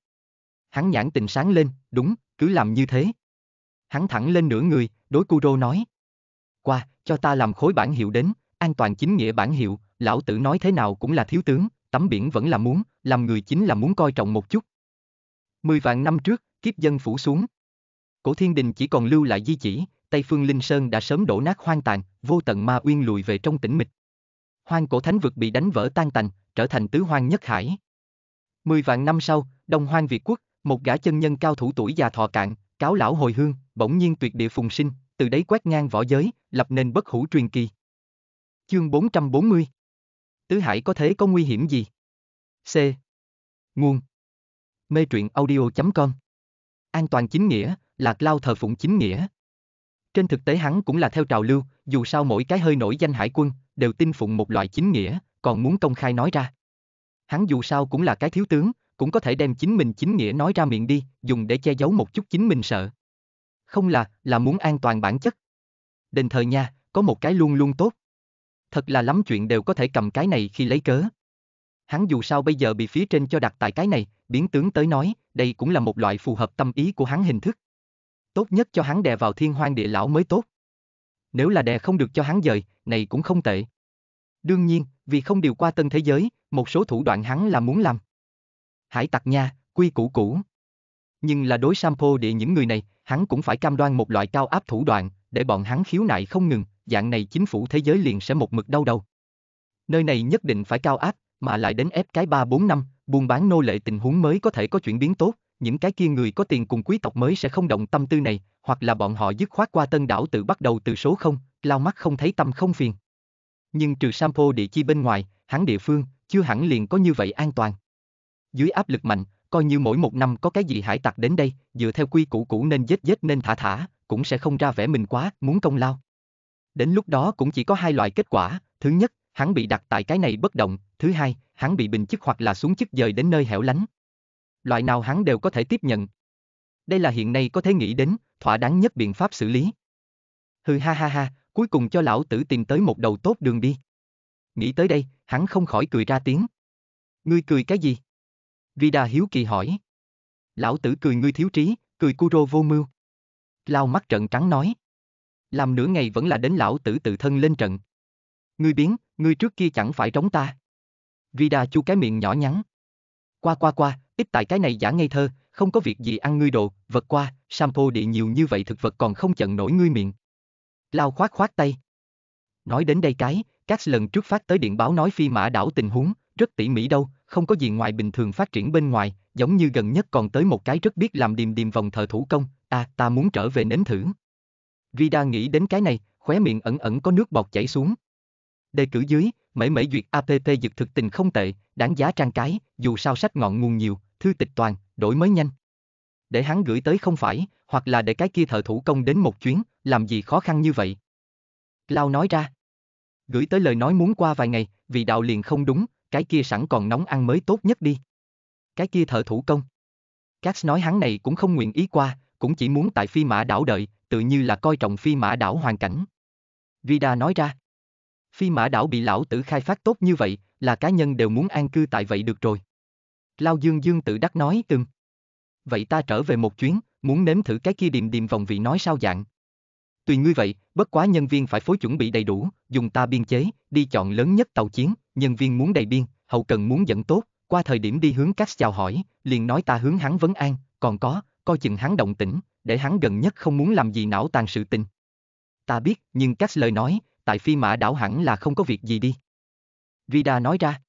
S1: hắn nhãn tình sáng lên, đúng, cứ làm như thế. Hắn thẳng lên nửa người, đối Kuro nói. Qua, cho ta làm khối bản hiệu đến, an toàn chính nghĩa bản hiệu, lão tử nói thế nào cũng là thiếu tướng, tắm biển vẫn là muốn, làm người chính là muốn coi trọng một chút. Mười vạn năm trước, kiếp dân phủ xuống. Cổ thiên đình chỉ còn lưu lại di chỉ, Tây Phương Linh Sơn đã sớm đổ nát hoang tàn, vô tận ma uyên lùi về trong tĩnh mịch. Hoang cổ thánh vực bị đánh vỡ tan tành, trở thành tứ hoang nhất hải. Mười vạn năm sau, Đông Hoang Việt Quốc, một gã chân nhân cao thủ tuổi già thọ cạn, cáo lão hồi hương, bỗng nhiên tuyệt địa phùng sinh, từ đấy quét ngang võ giới, lập nên bất hủ truyền kỳ. Chương 440 Tứ Hải có thế có nguy hiểm gì? C. Nguồn Mê truyện audio.com An toàn chính nghĩa, lạc lao thờ phụng chính nghĩa. Trên thực tế hắn cũng là theo trào lưu, dù sao mỗi cái hơi nổi danh hải quân, đều tin phụng một loại chính nghĩa, còn muốn công khai nói ra. Hắn dù sao cũng là cái thiếu tướng, cũng có thể đem chính mình chính nghĩa nói ra miệng đi, dùng để che giấu một chút chính mình sợ. Không là, là muốn an toàn bản chất. Đền thời nha, có một cái luôn luôn tốt. Thật là lắm chuyện đều có thể cầm cái này khi lấy cớ. Hắn dù sao bây giờ bị phía trên cho đặt tại cái này, biến tướng tới nói, đây cũng là một loại phù hợp tâm ý của hắn hình thức. Tốt nhất cho hắn đè vào thiên hoang địa lão mới tốt. Nếu là đè không được cho hắn dời, này cũng không tệ. Đương nhiên, vì không điều qua tân thế giới, một số thủ đoạn hắn là muốn làm hải tặc nha, quy củ cũ. Nhưng là đối Sampo địa những người này, hắn cũng phải cam đoan một loại cao áp thủ đoạn, để bọn hắn khiếu nại không ngừng, dạng này chính phủ thế giới liền sẽ một mực đau đầu. Nơi này nhất định phải cao áp, mà lại đến ép cái 3-4 năm, buôn bán nô lệ tình huống mới có thể có chuyển biến tốt, những cái kia người có tiền cùng quý tộc mới sẽ không động tâm tư này, hoặc là bọn họ dứt khoát qua tân đảo tự bắt đầu từ số không, lao mắt không thấy tâm không phiền. Nhưng trừ Sampo địa chi bên ngoài, hắn địa phương, chưa hẳn liền có như vậy an toàn dưới áp lực mạnh, coi như mỗi một năm có cái gì hải tặc đến đây, dựa theo quy củ cũ nên dết dết nên thả thả, cũng sẽ không ra vẻ mình quá, muốn công lao. Đến lúc đó cũng chỉ có hai loại kết quả, thứ nhất, hắn bị đặt tại cái này bất động, thứ hai, hắn bị bình chức hoặc là xuống chức dời đến nơi hẻo lánh. Loại nào hắn đều có thể tiếp nhận. Đây là hiện nay có thể nghĩ đến, thỏa đáng nhất biện pháp xử lý. Hừ ha ha ha, cuối cùng cho lão tử tìm tới một đầu tốt đường đi. Nghĩ tới đây, hắn không khỏi cười ra tiếng. Ngươi cười cái gì? Vida hiếu kỳ hỏi. Lão tử cười ngươi thiếu trí, cười Kuro vô mưu. Lao mắt trận trắng nói. Làm nửa ngày vẫn là đến lão tử tự thân lên trận. Ngươi biến, ngươi trước kia chẳng phải trống ta. Vida chu cái miệng nhỏ nhắn. Qua qua qua, ít tại cái này giả ngây thơ, không có việc gì ăn ngươi đồ, vật qua, shampoo địa nhiều như vậy thực vật còn không chận nổi ngươi miệng. Lao khoát khoát tay. Nói đến đây cái, các lần trước phát tới điện báo nói phi mã đảo tình huống, rất tỉ mỉ đâu, không có gì ngoài bình thường phát triển bên ngoài, giống như gần nhất còn tới một cái rất biết làm điềm điềm vòng thờ thủ công, à, ta muốn trở về nếm thử. Rida nghĩ đến cái này, khóe miệng ẩn ẩn có nước bọt chảy xuống. Đề cử dưới, mẩy mẩy duyệt APP dược thực tình không tệ, đáng giá trang cái, dù sao sách ngọn nguồn nhiều, thư tịch toàn, đổi mới nhanh. Để hắn gửi tới không phải, hoặc là để cái kia thợ thủ công đến một chuyến, làm gì khó khăn như vậy. Lao nói ra. Gửi tới lời nói muốn qua vài ngày, vì đạo liền không đúng, cái kia sẵn còn nóng ăn mới tốt nhất đi. Cái kia thợ thủ công. Cax nói hắn này cũng không nguyện ý qua, cũng chỉ muốn tại phi mã đảo đợi, tự như là coi trọng phi mã đảo hoàn cảnh. Vida nói ra. Phi mã đảo bị lão tử khai phát tốt như vậy, là cá nhân đều muốn an cư tại vậy được rồi. Lao Dương Dương tự đắc nói từng. Vậy ta trở về một chuyến, muốn nếm thử cái kia điềm điềm vòng vị nói sao dạng. Tùy ngươi vậy, bất quá nhân viên phải phối chuẩn bị đầy đủ, dùng ta biên chế, đi chọn lớn nhất tàu chiến, nhân viên muốn đầy biên, hậu cần muốn dẫn tốt, qua thời điểm đi hướng các chào hỏi, liền nói ta hướng hắn vấn an, còn có, coi chừng hắn động tĩnh, để hắn gần nhất không muốn làm gì não tàn sự tình. Ta biết, nhưng các lời nói, tại phi mã đảo hẳn là không có việc gì đi. Vida nói ra,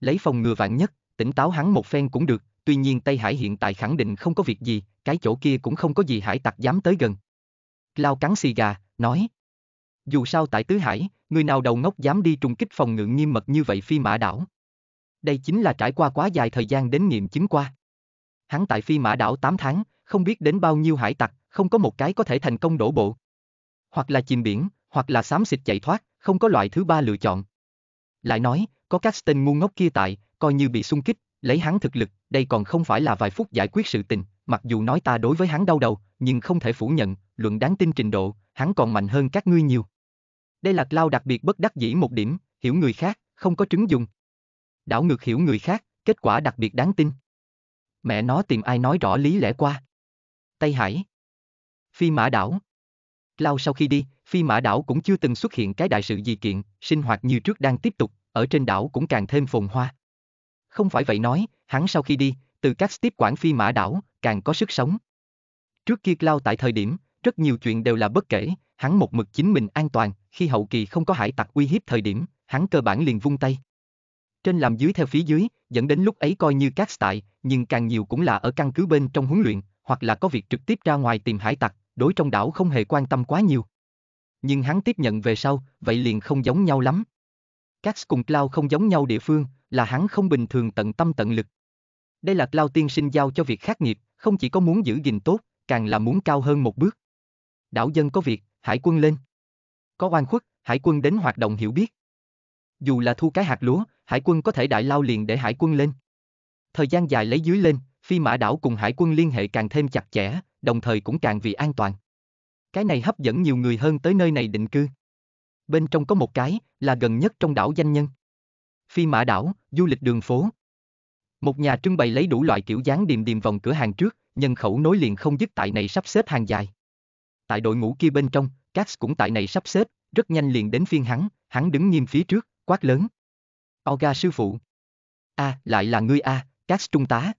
S1: lấy phòng ngừa vạn nhất, tỉnh táo hắn một phen cũng được, tuy nhiên Tây Hải hiện tại khẳng định không có việc gì, cái chỗ kia cũng không có gì hải tặc dám tới gần. Lao cắn xì gà, nói dù sao tại Tứ Hải, người nào đầu ngốc dám đi trùng kích phòng ngự nghiêm mật như vậy phi mã đảo. Đây chính là trải qua quá dài thời gian đến nghiệm chứng qua. Hắn tại phi mã đảo 8 tháng, không biết đến bao nhiêu hải tặc, không có một cái có thể thành công đổ bộ. Hoặc là chìm biển, hoặc là xám xịt chạy thoát, không có loại thứ ba lựa chọn. Lại nói, có các tên ngu ngốc kia tại, coi như bị xung kích, lấy hắn thực lực, đây còn không phải là vài phút giải quyết sự tình, mặc dù nói ta đối với hắn đau đầu, nhưng không thể phủ nhận, luận đáng tin trình độ, hắn còn mạnh hơn các ngươi nhiều. Đây là lao đặc biệt bất đắc dĩ một điểm, hiểu người khác, không có trứng dùng. Đảo ngược hiểu người khác, kết quả đặc biệt đáng tin. Mẹ nó tìm ai nói rõ lý lẽ qua. Tây Hải. Phi mã đảo. Lao sau khi đi, phi mã đảo cũng chưa từng xuất hiện cái đại sự gì kiện, sinh hoạt như trước đang tiếp tục, ở trên đảo cũng càng thêm phồn hoa. Không phải vậy nói, hắn sau khi đi, từ các tiếp quản phi mã đảo, càng có sức sống. Trước kia Lao tại thời điểm, rất nhiều chuyện đều là bất kể, hắn một mực chính mình an toàn, khi hậu kỳ không có hải tặc uy hiếp thời điểm, hắn cơ bản liền vung tay. Trên làm dưới theo phía dưới, dẫn đến lúc ấy coi như các tại, nhưng càng nhiều cũng là ở căn cứ bên trong huấn luyện, hoặc là có việc trực tiếp ra ngoài tìm hải tặc, đối trong đảo không hề quan tâm quá nhiều. Nhưng hắn tiếp nhận về sau, vậy liền không giống nhau lắm. Cax cùng Cloud không giống nhau địa phương, là hắn không bình thường tận tâm tận lực. Đây là Cloud tiên sinh giao cho việc khắc nghiệp, không chỉ có muốn giữ gìn tốt, càng là muốn cao hơn một bước. Đảo dân có việc, hải quân lên có oan khuất, hải quân đến hoạt động hiểu biết. Dù là thu cái hạt lúa, hải quân có thể đại lao liền để hải quân lên. Thời gian dài lấy dưới lên, phi mã đảo cùng hải quân liên hệ càng thêm chặt chẽ, đồng thời cũng càng vì an toàn. Cái này hấp dẫn nhiều người hơn tới nơi này định cư. Bên trong có một cái, là gần nhất trong đảo danh nhân. Phi mã đảo, du lịch đường phố. Một nhà trưng bày lấy đủ loại kiểu dáng điềm điềm vòng cửa hàng trước, nhân khẩu nối liền không dứt tại này sắp xếp hàng dài. Tại đội ngũ kia bên trong, Cass cũng tại này sắp xếp, rất nhanh liền đến phiên hắn, hắn đứng nghiêm phía trước, quát lớn. Oga sư phụ. a à, lại là ngươi a, à, Cax trung tá.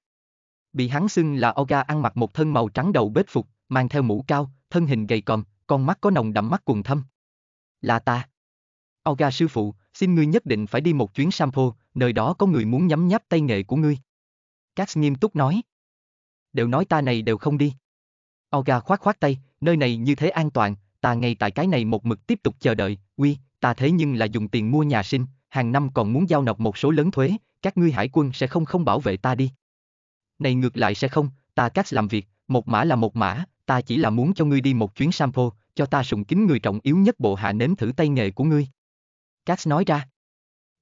S1: Bị hắn xưng là Oga ăn mặc một thân màu trắng đầu bết phục, mang theo mũ cao, thân hình gầy còm, con mắt có nồng đậm mắt cùng thâm. Là ta. Oga sư phụ, xin ngươi nhất định phải đi một chuyến Sampo, nơi đó có người muốn nhắm nháp tay nghề của ngươi. Cass nghiêm túc nói. Đều nói ta này đều không đi. Oga khoát khoát tay, nơi này như thế an toàn, ta ngay tại cái này một mực tiếp tục chờ đợi, uy, ta thế nhưng là dùng tiền mua nhà sinh, hàng năm còn muốn giao nộp một số lớn thuế, các ngươi hải quân sẽ không không bảo vệ ta đi. Này ngược lại sẽ không, ta cách làm việc, một mã là một mã, ta chỉ là muốn cho ngươi đi một chuyến sample, cho ta sùng kính người trọng yếu nhất bộ hạ nếm thử tay nghề của ngươi. Cass nói ra.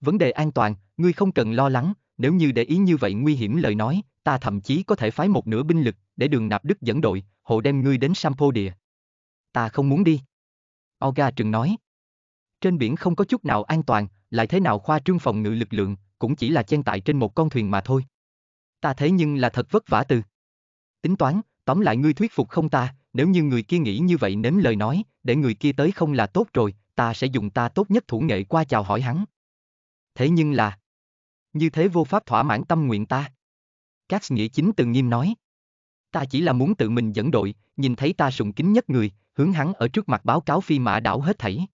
S1: Vấn đề an toàn, ngươi không cần lo lắng, nếu như để ý như vậy nguy hiểm lời nói, ta thậm chí có thể phái một nửa binh lực để đường nạp đức dẫn đội, hộ đem ngươi đến sampo địa, ta không muốn đi. Olga trừng nói. Trên biển không có chút nào an toàn, lại thế nào khoa trương phòng ngự lực lượng, cũng chỉ là chen tại trên một con thuyền mà thôi. Ta thấy nhưng là thật vất vả từ. Tính toán, tóm lại ngươi thuyết phục không ta, nếu như người kia nghĩ như vậy nếm lời nói, để người kia tới không là tốt rồi, ta sẽ dùng ta tốt nhất thủ nghệ qua chào hỏi hắn. Thế nhưng là... Như thế vô pháp thỏa mãn tâm nguyện ta. Các nghĩa chính từng nghiêm nói. Ta chỉ là muốn tự mình dẫn đội, nhìn thấy ta sùng kính nhất người, hướng hắn ở trước mặt báo cáo phi mã đảo hết thảy.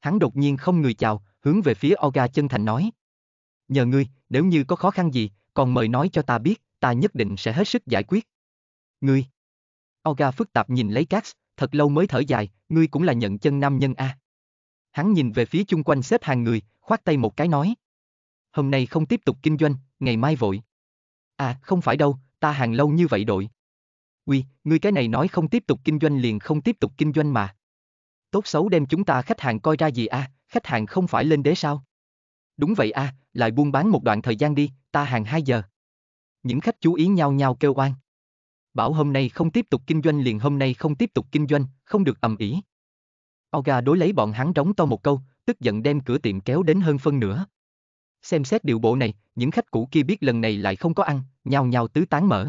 S1: Hắn đột nhiên không người chào, hướng về phía Oga chân thành nói. Nhờ ngươi, nếu như có khó khăn gì, còn mời nói cho ta biết, ta nhất định sẽ hết sức giải quyết. Ngươi. Oga phức tạp nhìn lấy Cax, thật lâu mới thở dài, ngươi cũng là nhận chân nam nhân a. Hắn nhìn về phía chung quanh xếp hàng người, khoát tay một cái nói. Hôm nay không tiếp tục kinh doanh, ngày mai vội. À, không phải đâu, ta hàng lâu như vậy đội. Uy, ngươi cái này nói không tiếp tục kinh doanh liền không tiếp tục kinh doanh mà. Tốt xấu đem chúng ta khách hàng coi ra gì a, à? khách hàng không phải lên đế sao? Đúng vậy a, à, lại buôn bán một đoạn thời gian đi, ta hàng 2 giờ. Những khách chú ý nhau nhau kêu oan. Bảo hôm nay không tiếp tục kinh doanh liền hôm nay không tiếp tục kinh doanh, không được ầm ĩ. Oga đối lấy bọn hắn trống to một câu, tức giận đem cửa tiệm kéo đến hơn phân nửa. Xem xét điều bộ này, những khách cũ kia biết lần này lại không có ăn, nhau nhau tứ tán mở.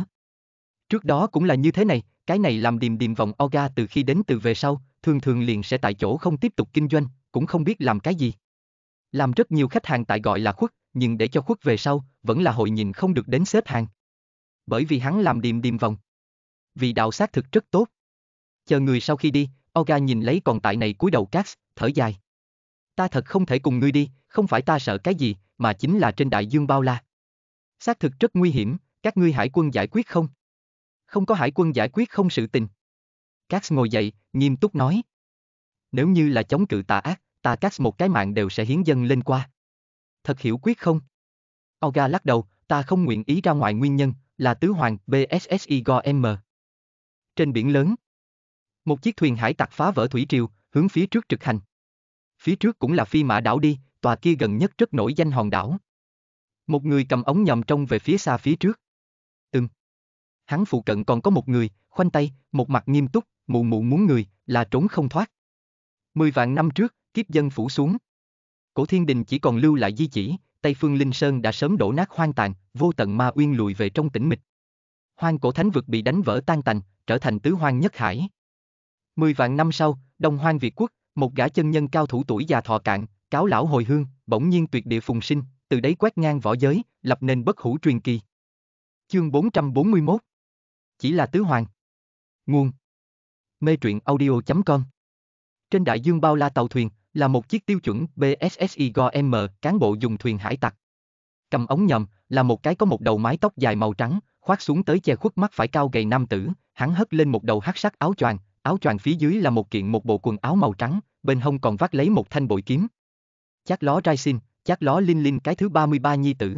S1: Trước đó cũng là như thế này, cái này làm điềm điềm vòng Oga từ khi đến từ về sau, thường thường liền sẽ tại chỗ không tiếp tục kinh doanh, cũng không biết làm cái gì. Làm rất nhiều khách hàng tại gọi là khuất, nhưng để cho khuất về sau, vẫn là hội nhìn không được đến xếp hàng. Bởi vì hắn làm điềm điềm vòng. Vì đạo xác thực rất tốt. Chờ người sau khi đi, Oga nhìn lấy còn tại này cúi đầu Cax, thở dài. Ta thật không thể cùng ngươi đi, không phải ta sợ cái gì, mà chính là trên đại dương bao la. Xác thực rất nguy hiểm, các ngươi hải quân giải quyết không? không có hải quân giải quyết không sự tình. Cax ngồi dậy, nghiêm túc nói. Nếu như là chống cự tà ác, ta Cax một cái mạng đều sẽ hiến dân lên qua. Thật hiểu quyết không? Olga lắc đầu, ta không nguyện ý ra ngoài nguyên nhân, là tứ hoàng BSS Igor M. Trên biển lớn, một chiếc thuyền hải tặc phá vỡ thủy triều, hướng phía trước trực hành. Phía trước cũng là phi mã đảo đi, tòa kia gần nhất rất nổi danh hòn đảo. Một người cầm ống nhòm trông về phía xa phía trước. Ừm hắn phụ cận còn có một người, khoanh tay, một mặt nghiêm túc, mụ mụ muốn người, là trốn không thoát. Mười vạn năm trước, kiếp dân phủ xuống. Cổ thiên đình chỉ còn lưu lại di chỉ, Tây Phương Linh Sơn đã sớm đổ nát hoang tàn, vô tận ma uyên lùi về trong tĩnh mịch. Hoang cổ thánh vực bị đánh vỡ tan tành, trở thành tứ hoang nhất hải. Mười vạn năm sau, Đông Hoang Việt Quốc, một gã chân nhân cao thủ tuổi già thọ cạn, cáo lão hồi hương, bỗng nhiên tuyệt địa phùng sinh, từ đấy quét ngang võ giới, lập nên bất hủ truyền kỳ. Chương 441 chỉ là tứ hoàng. Nguồn. Mê truyện audio.com Trên đại dương bao la tàu thuyền, là một chiếc tiêu chuẩn BSSI GOM cán bộ dùng thuyền hải tặc. Cầm ống nhầm, là một cái có một đầu mái tóc dài màu trắng, khoác xuống tới che khuất mắt phải cao gầy nam tử, hắn hất lên một đầu hắc sắc áo choàng, áo choàng phía dưới là một kiện một bộ quần áo màu trắng, bên hông còn vác lấy một thanh bội kiếm. Chát ló trai xin, chát ló linh linh cái thứ 33 nhi tử.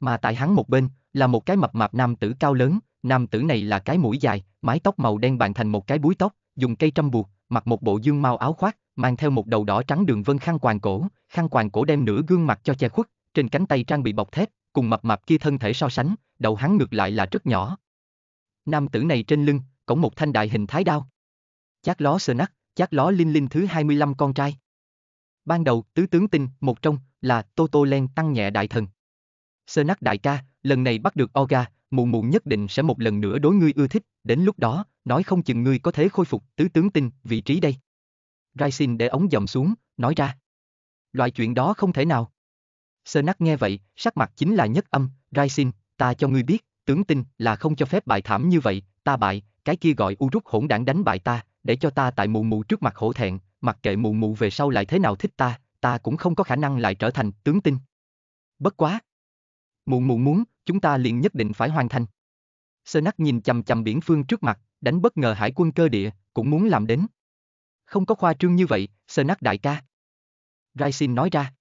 S1: Mà tại hắn một bên, là một cái mập mạp nam tử cao lớn, Nam tử này là cái mũi dài, mái tóc màu đen bàn thành một cái búi tóc, dùng cây trăm buộc, mặc một bộ dương mau áo khoác, mang theo một đầu đỏ trắng đường vân khăn quàng cổ, khăn quàng cổ đem nửa gương mặt cho che khuất, trên cánh tay trang bị bọc thép, cùng mập mạp kia thân thể so sánh, đầu hắn ngược lại là rất nhỏ. Nam tử này trên lưng, cổng một thanh đại hình thái đao. Chát ló sờ nắc, chát ló linh linh thứ 25 con trai. Ban đầu, tứ tướng tinh, một trong, là Tô Tô Len tăng nhẹ đại thần. Sơ nắc đại ca, lần này bắt được Oga, mụ mụ nhất định sẽ một lần nữa đối ngươi ưa thích, đến lúc đó, nói không chừng ngươi có thể khôi phục tứ tướng tinh, vị trí đây. Raisin để ống dầm xuống, nói ra. Loại chuyện đó không thể nào. Sơ nát nghe vậy, sắc mặt chính là nhất âm, Raisin, ta cho ngươi biết, tướng tinh là không cho phép bại thảm như vậy, ta bại, cái kia gọi u rút hỗn đảng đánh bại ta, để cho ta tại mụ mụ trước mặt hổ thẹn, mặc kệ mụ mụ về sau lại thế nào thích ta, ta cũng không có khả năng lại trở thành tướng tinh. Bất quá, Muộn muộn muốn, chúng ta liền nhất định phải hoàn thành. Sơ nắc nhìn chầm chầm biển phương trước mặt, đánh bất ngờ hải quân cơ địa, cũng muốn làm đến. Không có khoa trương như vậy, sơ nắc đại ca. Raisin nói ra.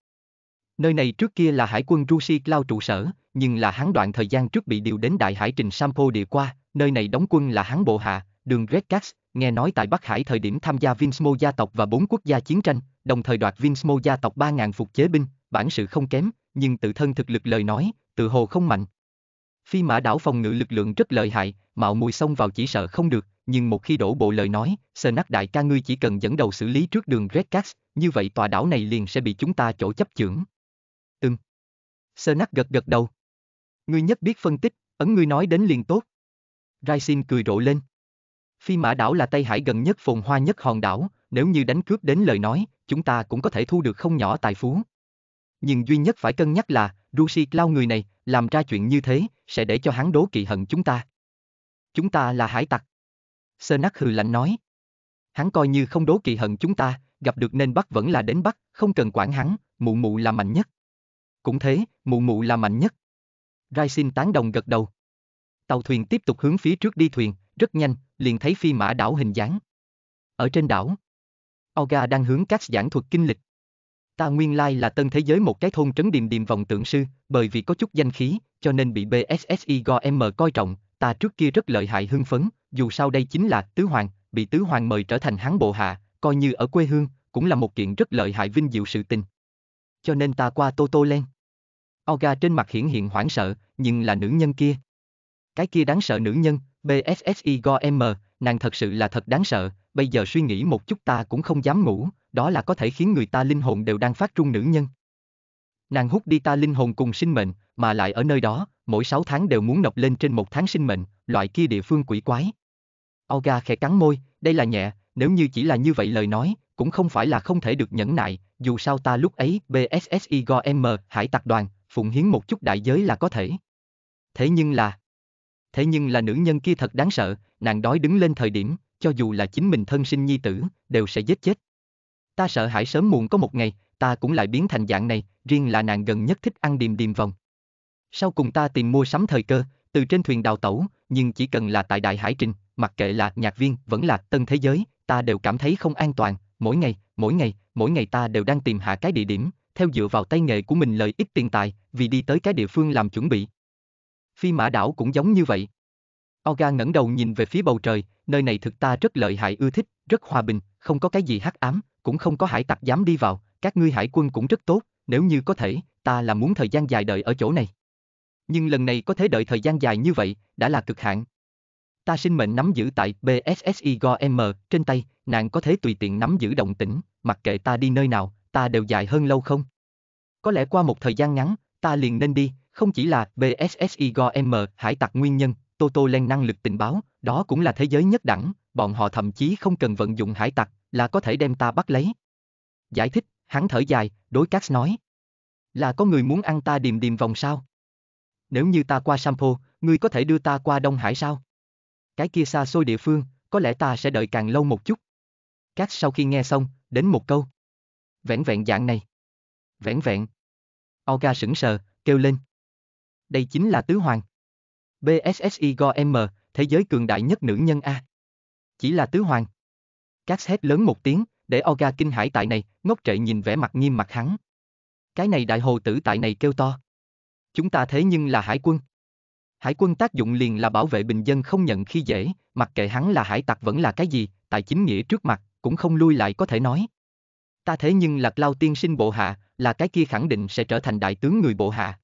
S1: Nơi này trước kia là hải quân Rusi lao trụ sở, nhưng là hắn đoạn thời gian trước bị điều đến đại hải trình Sampo địa qua, nơi này đóng quân là hắn bộ hạ, đường Red Cats, nghe nói tại Bắc Hải thời điểm tham gia Vinsmo gia tộc và bốn quốc gia chiến tranh, đồng thời đoạt Vinsmo gia tộc 3.000 phục chế binh, bản sự không kém, nhưng tự thân thực lực lời nói, tự hồ không mạnh. Phi mã đảo phòng ngự lực lượng rất lợi hại, mạo mùi xông vào chỉ sợ không được, nhưng một khi đổ bộ lời nói, sờ nát đại ca ngươi chỉ cần dẫn đầu xử lý trước đường Redcast, như vậy tòa đảo này liền sẽ bị chúng ta chỗ chấp chưởng. Ừm. Sơ nát gật gật đầu. Ngươi nhất biết phân tích, ấn ngươi nói đến liền tốt. Raisin cười rộ lên. Phi mã đảo là Tây Hải gần nhất phồn hoa nhất hòn đảo, nếu như đánh cướp đến lời nói, chúng ta cũng có thể thu được không nhỏ tài phú. Nhưng duy nhất phải cân nhắc là, Rusi Cloud người này, làm ra chuyện như thế, sẽ để cho hắn đố kỵ hận chúng ta. Chúng ta là hải tặc. Sơ hừ lạnh nói. Hắn coi như không đố kỵ hận chúng ta, gặp được nên bắt vẫn là đến bắt, không cần quản hắn, mụ mụ là mạnh nhất. Cũng thế, mụ mụ là mạnh nhất. Raisin tán đồng gật đầu. Tàu thuyền tiếp tục hướng phía trước đi thuyền, rất nhanh, liền thấy phi mã đảo hình dáng. Ở trên đảo, Oga đang hướng các giảng thuật kinh lịch. Ta nguyên lai là tân thế giới một cái thôn trấn điềm điềm vòng tượng sư, bởi vì có chút danh khí, cho nên bị BSSI GM coi trọng, ta trước kia rất lợi hại hưng phấn, dù sao đây chính là Tứ Hoàng, bị Tứ Hoàng mời trở thành hán bộ hạ, coi như ở quê hương, cũng là một kiện rất lợi hại vinh diệu sự tình. Cho nên ta qua Tô Tô Len. Oga trên mặt hiển hiện hoảng sợ, nhưng là nữ nhân kia. Cái kia đáng sợ nữ nhân, BSSI GM, nàng thật sự là thật đáng sợ, bây giờ suy nghĩ một chút ta cũng không dám ngủ, đó là có thể khiến người ta linh hồn đều đang phát trung nữ nhân. Nàng hút đi ta linh hồn cùng sinh mệnh, mà lại ở nơi đó, mỗi 6 tháng đều muốn nộp lên trên một tháng sinh mệnh, loại kia địa phương quỷ quái. Olga khẽ cắn môi, đây là nhẹ, nếu như chỉ là như vậy lời nói, cũng không phải là không thể được nhẫn nại, dù sao ta lúc ấy BSSI GOM hải tặc đoàn, phụng hiến một chút đại giới là có thể. Thế nhưng là... Thế nhưng là nữ nhân kia thật đáng sợ, nàng đói đứng lên thời điểm, cho dù là chính mình thân sinh nhi tử, đều sẽ giết chết. Ta sợ hãi sớm muộn có một ngày, ta cũng lại biến thành dạng này, riêng là nàng gần nhất thích ăn điềm điềm vòng. Sau cùng ta tìm mua sắm thời cơ, từ trên thuyền đào tẩu, nhưng chỉ cần là tại Đại Hải Trình, mặc kệ là nhạc viên, vẫn là tân thế giới, ta đều cảm thấy không an toàn, mỗi ngày, mỗi ngày, mỗi ngày ta đều đang tìm hạ cái địa điểm, theo dựa vào tay nghề của mình lợi ích tiền tài, vì đi tới cái địa phương làm chuẩn bị. Phi mã đảo cũng giống như vậy. Oga ngẩng đầu nhìn về phía bầu trời, nơi này thực ta rất lợi hại ưa thích, rất hòa bình, không có cái gì hắc ám, cũng không có hải tặc dám đi vào, các ngươi hải quân cũng rất tốt, nếu như có thể, ta là muốn thời gian dài đợi ở chỗ này. Nhưng lần này có thể đợi thời gian dài như vậy, đã là cực hạn. Ta sinh mệnh nắm giữ tại BSSI GOM trên tay, nàng có thể tùy tiện nắm giữ động tĩnh, mặc kệ ta đi nơi nào, ta đều dài hơn lâu không? Có lẽ qua một thời gian ngắn, ta liền nên đi, không chỉ là BSSI GOM hải tặc nguyên nhân, Toto lên năng lực tình báo, đó cũng là thế giới nhất đẳng, bọn họ thậm chí không cần vận dụng hải tặc, là có thể đem ta bắt lấy. Giải thích, hắn thở dài, đối Cát nói. Là có người muốn ăn ta điềm điềm vòng sao? Nếu như ta qua Sampo, ngươi có thể đưa ta qua Đông Hải sao? Cái kia xa xôi địa phương, có lẽ ta sẽ đợi càng lâu một chút. Cát sau khi nghe xong, đến một câu. vẹn vẹn dạng này. Vẹn vẹn. Oga sững sờ, kêu lên. Đây chính là tứ hoàng. BSSI GOM, thế giới cường đại nhất nữ nhân A. Chỉ là tứ hoàng. Cát hét lớn một tiếng, để Oga kinh hãi tại này, ngốc trệ nhìn vẻ mặt nghiêm mặt hắn. Cái này đại hồ tử tại này kêu to. Chúng ta thế nhưng là hải quân. Hải quân tác dụng liền là bảo vệ bình dân không nhận khi dễ, mặc kệ hắn là hải tặc vẫn là cái gì, tại chính nghĩa trước mặt, cũng không lui lại có thể nói. Ta thế nhưng là lao tiên sinh bộ hạ, là cái kia khẳng định sẽ trở thành đại tướng người bộ hạ.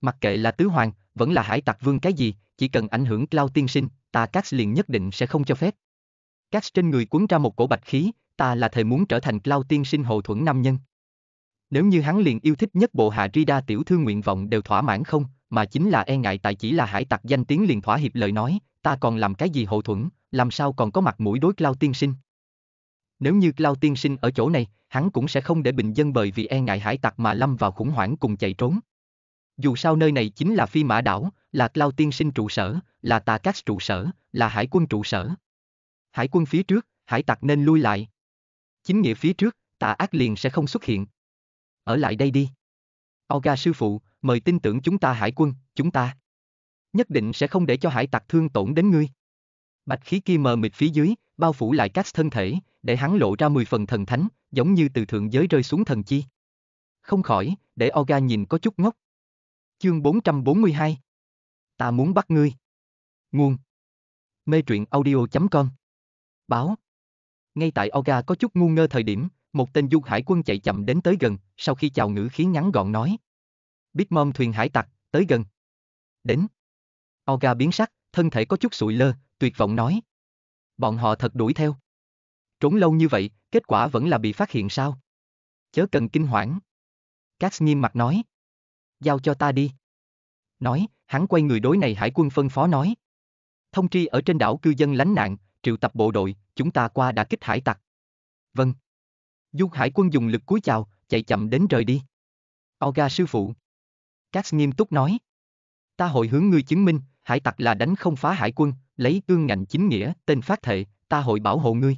S1: Mặc kệ là tứ hoàng, vẫn là hải tặc vương cái gì, chỉ cần ảnh hưởng Cloud tiên sinh, ta Cax liền nhất định sẽ không cho phép. Cax trên người cuốn ra một cổ bạch khí, ta là thời muốn trở thành Cloud tiên sinh Hậu thuẫn nam nhân. Nếu như hắn liền yêu thích nhất bộ hạ Rida tiểu thư nguyện vọng đều thỏa mãn không, mà chính là e ngại tại chỉ là hải tặc danh tiếng liền thỏa hiệp lời nói, ta còn làm cái gì hậu thuẫn, làm sao còn có mặt mũi đối Cloud tiên sinh. Nếu như Cloud tiên sinh ở chỗ này, hắn cũng sẽ không để bình dân bởi vì e ngại hải tặc mà lâm vào khủng hoảng cùng chạy trốn. Dù sao nơi này chính là phi mã đảo, là Cloud tiên sinh trụ sở, là tà cát trụ sở, là hải quân trụ sở. Hải quân phía trước, hải tặc nên lui lại. Chính nghĩa phía trước, tà ác liền sẽ không xuất hiện. Ở lại đây đi. Oga sư phụ, mời tin tưởng chúng ta hải quân, chúng ta. Nhất định sẽ không để cho hải tặc thương tổn đến ngươi. Bạch khí kia mờ mịt phía dưới, bao phủ lại các thân thể, để hắn lộ ra 10 phần thần thánh, giống như từ thượng giới rơi xuống thần chi. Không khỏi, để Oga nhìn có chút ngốc. Chương 442 Ta muốn bắt ngươi. Nguồn Mê truyện audio.com Báo Ngay tại Oga có chút ngu ngơ thời điểm, một tên du hải quân chạy chậm đến tới gần, sau khi chào ngữ khí ngắn gọn nói. Big Mom thuyền hải tặc, tới gần. Đến. Oga biến sắc, thân thể có chút sụi lơ, tuyệt vọng nói. Bọn họ thật đuổi theo. Trốn lâu như vậy, kết quả vẫn là bị phát hiện sao? Chớ cần kinh hoảng. Cass nghiêm mặt nói giao cho ta đi. Nói, hắn quay người đối này hải quân phân phó nói. Thông tri ở trên đảo cư dân lánh nạn, triệu tập bộ đội, chúng ta qua đã kích hải tặc. Vâng. Du hải quân dùng lực cúi chào, chạy chậm đến rời đi. Oga sư phụ. Cát nghiêm túc nói. Ta hội hướng ngươi chứng minh, hải tặc là đánh không phá hải quân, lấy cương ngạnh chính nghĩa, tên phát thệ, ta hội bảo hộ ngươi.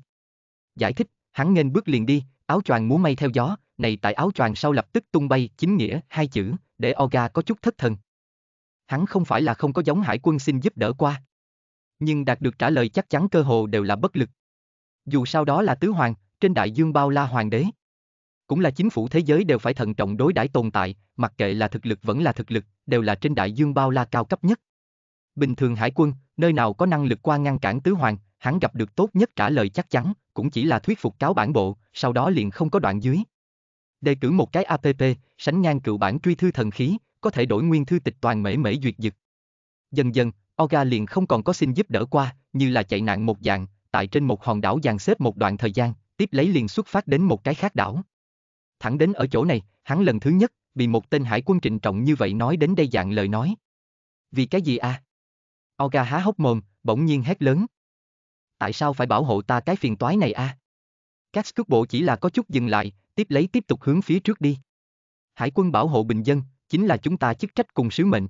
S1: Giải thích, hắn nghênh bước liền đi, áo choàng múa may theo gió, này tại áo choàng sau lập tức tung bay chính nghĩa hai chữ, để Oga có chút thất thần. Hắn không phải là không có giống hải quân xin giúp đỡ qua. Nhưng đạt được trả lời chắc chắn cơ hồ đều là bất lực. Dù sau đó là tứ hoàng, trên đại dương bao la hoàng đế. Cũng là chính phủ thế giới đều phải thận trọng đối đãi tồn tại, mặc kệ là thực lực vẫn là thực lực, đều là trên đại dương bao la cao cấp nhất. Bình thường hải quân, nơi nào có năng lực qua ngăn cản tứ hoàng, hắn gặp được tốt nhất trả lời chắc chắn, cũng chỉ là thuyết phục cáo bản bộ, sau đó liền không có đoạn dưới đề cử một cái app, sánh ngang cựu bản truy thư thần khí, có thể đổi nguyên thư tịch toàn mễ mễ duyệt dực. Dần dần, Oga liền không còn có xin giúp đỡ qua, như là chạy nạn một dạng, tại trên một hòn đảo dàn xếp một đoạn thời gian, tiếp lấy liền xuất phát đến một cái khác đảo. Thẳng đến ở chỗ này, hắn lần thứ nhất, bị một tên hải quân trịnh trọng như vậy nói đến đây dạng lời nói. Vì cái gì a? À? Oga há hốc mồm, bỗng nhiên hét lớn. Tại sao phải bảo hộ ta cái phiền toái này a? À? Các cước bộ chỉ là có chút dừng lại, tiếp lấy tiếp tục hướng phía trước đi. Hải quân bảo hộ bình dân, chính là chúng ta chức trách cùng sứ mệnh.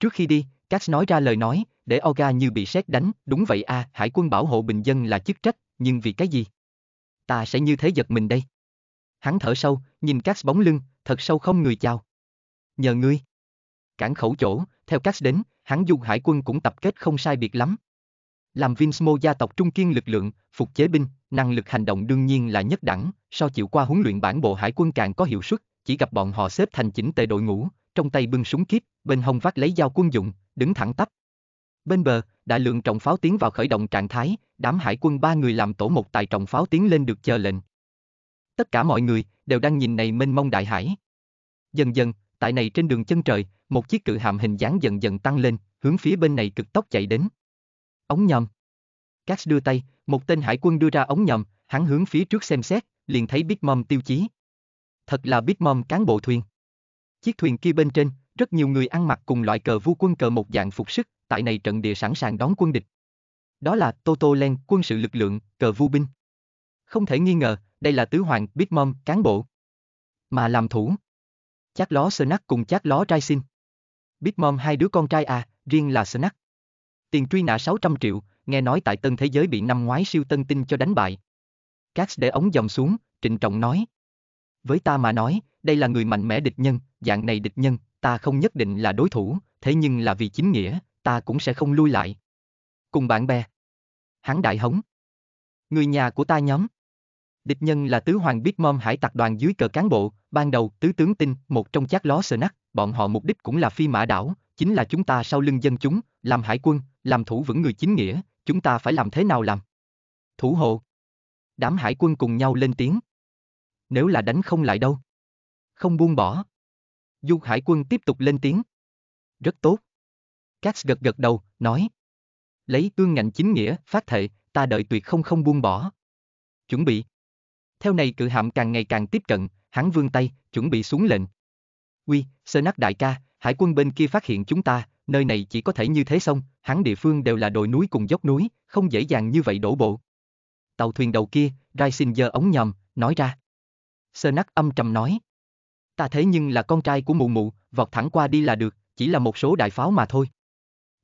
S1: Trước khi đi, Cax nói ra lời nói, để Oga như bị sét đánh, đúng vậy a, à, hải quân bảo hộ bình dân là chức trách, nhưng vì cái gì? Ta sẽ như thế giật mình đây. Hắn thở sâu, nhìn Cax bóng lưng, thật sâu không người chào. Nhờ ngươi. Cản khẩu chỗ, theo Cax đến, hắn dùng hải quân cũng tập kết không sai biệt lắm, làm Vinsmo gia tộc trung kiên lực lượng, phục chế binh, năng lực hành động đương nhiên là nhất đẳng, so chịu qua huấn luyện bản bộ hải quân càng có hiệu suất, chỉ gặp bọn họ xếp thành chỉnh tề đội ngũ, trong tay bưng súng kíp, bên hông vác lấy dao quân dụng, đứng thẳng tắp. Bên bờ, đại lượng trọng pháo tiến vào khởi động trạng thái, đám hải quân ba người làm tổ một tài trọng pháo tiến lên được chờ lệnh. Tất cả mọi người đều đang nhìn này mênh mông đại hải. Dần dần, tại này trên đường chân trời, một chiếc cự hạm hình dáng dần dần tăng lên, hướng phía bên này cực tốc chạy đến. Ống nhòm. Cax đưa tay, một tên hải quân đưa ra ống nhòm, hắn hướng phía trước xem xét, liền thấy Big Mom tiêu chí. Thật là Big Mom cán bộ thuyền. Chiếc thuyền kia bên trên, rất nhiều người ăn mặc cùng loại cờ vu quân cờ một dạng phục sức, tại này trận địa sẵn sàng đón quân địch. Đó là Toto Len quân sự lực lượng, cờ vu binh. Không thể nghi ngờ, đây là tứ hoàng Big Mom cán bộ. Mà làm thủ. Chắc ló Snack cùng chắc ló trai xin. Big Mom hai đứa con trai à, riêng là Snack. Tiền truy nã 600 triệu, nghe nói tại tân thế giới bị năm ngoái siêu tân tinh cho đánh bại. Cax để ống dòng xuống, trịnh trọng nói. Với ta mà nói, đây là người mạnh mẽ địch nhân, dạng này địch nhân, ta không nhất định là đối thủ, thế nhưng là vì chính nghĩa, ta cũng sẽ không lui lại. Cùng bạn bè. Hắn đại hống. Người nhà của ta nhóm. Địch nhân là tứ hoàng biết mom hải tặc đoàn dưới cờ cán bộ, ban đầu tứ tướng tinh, một trong chát ló sờ nắc, bọn họ mục đích cũng là phi mã đảo, chính là chúng ta sau lưng dân chúng, làm hải quân, làm thủ vững người chính nghĩa, chúng ta phải làm thế nào làm? Thủ hộ. Đám hải quân cùng nhau lên tiếng. Nếu là đánh không lại đâu? Không buông bỏ. Du hải quân tiếp tục lên tiếng. Rất tốt. cats gật gật đầu, nói. Lấy tương ngạnh chính nghĩa, phát thệ, ta đợi tuyệt không không buông bỏ. Chuẩn bị. Theo này cự hạm càng ngày càng tiếp cận, hắn vươn tay, chuẩn bị xuống lệnh. Quy, sơ nát đại ca, Hải quân bên kia phát hiện chúng ta, nơi này chỉ có thể như thế xong, hắn địa phương đều là đồi núi cùng dốc núi, không dễ dàng như vậy đổ bộ. Tàu thuyền đầu kia, Raisin giơ ống nhầm, nói ra. Sơ nắc âm trầm nói. Ta thế nhưng là con trai của mụ mụ, vọt thẳng qua đi là được, chỉ là một số đại pháo mà thôi.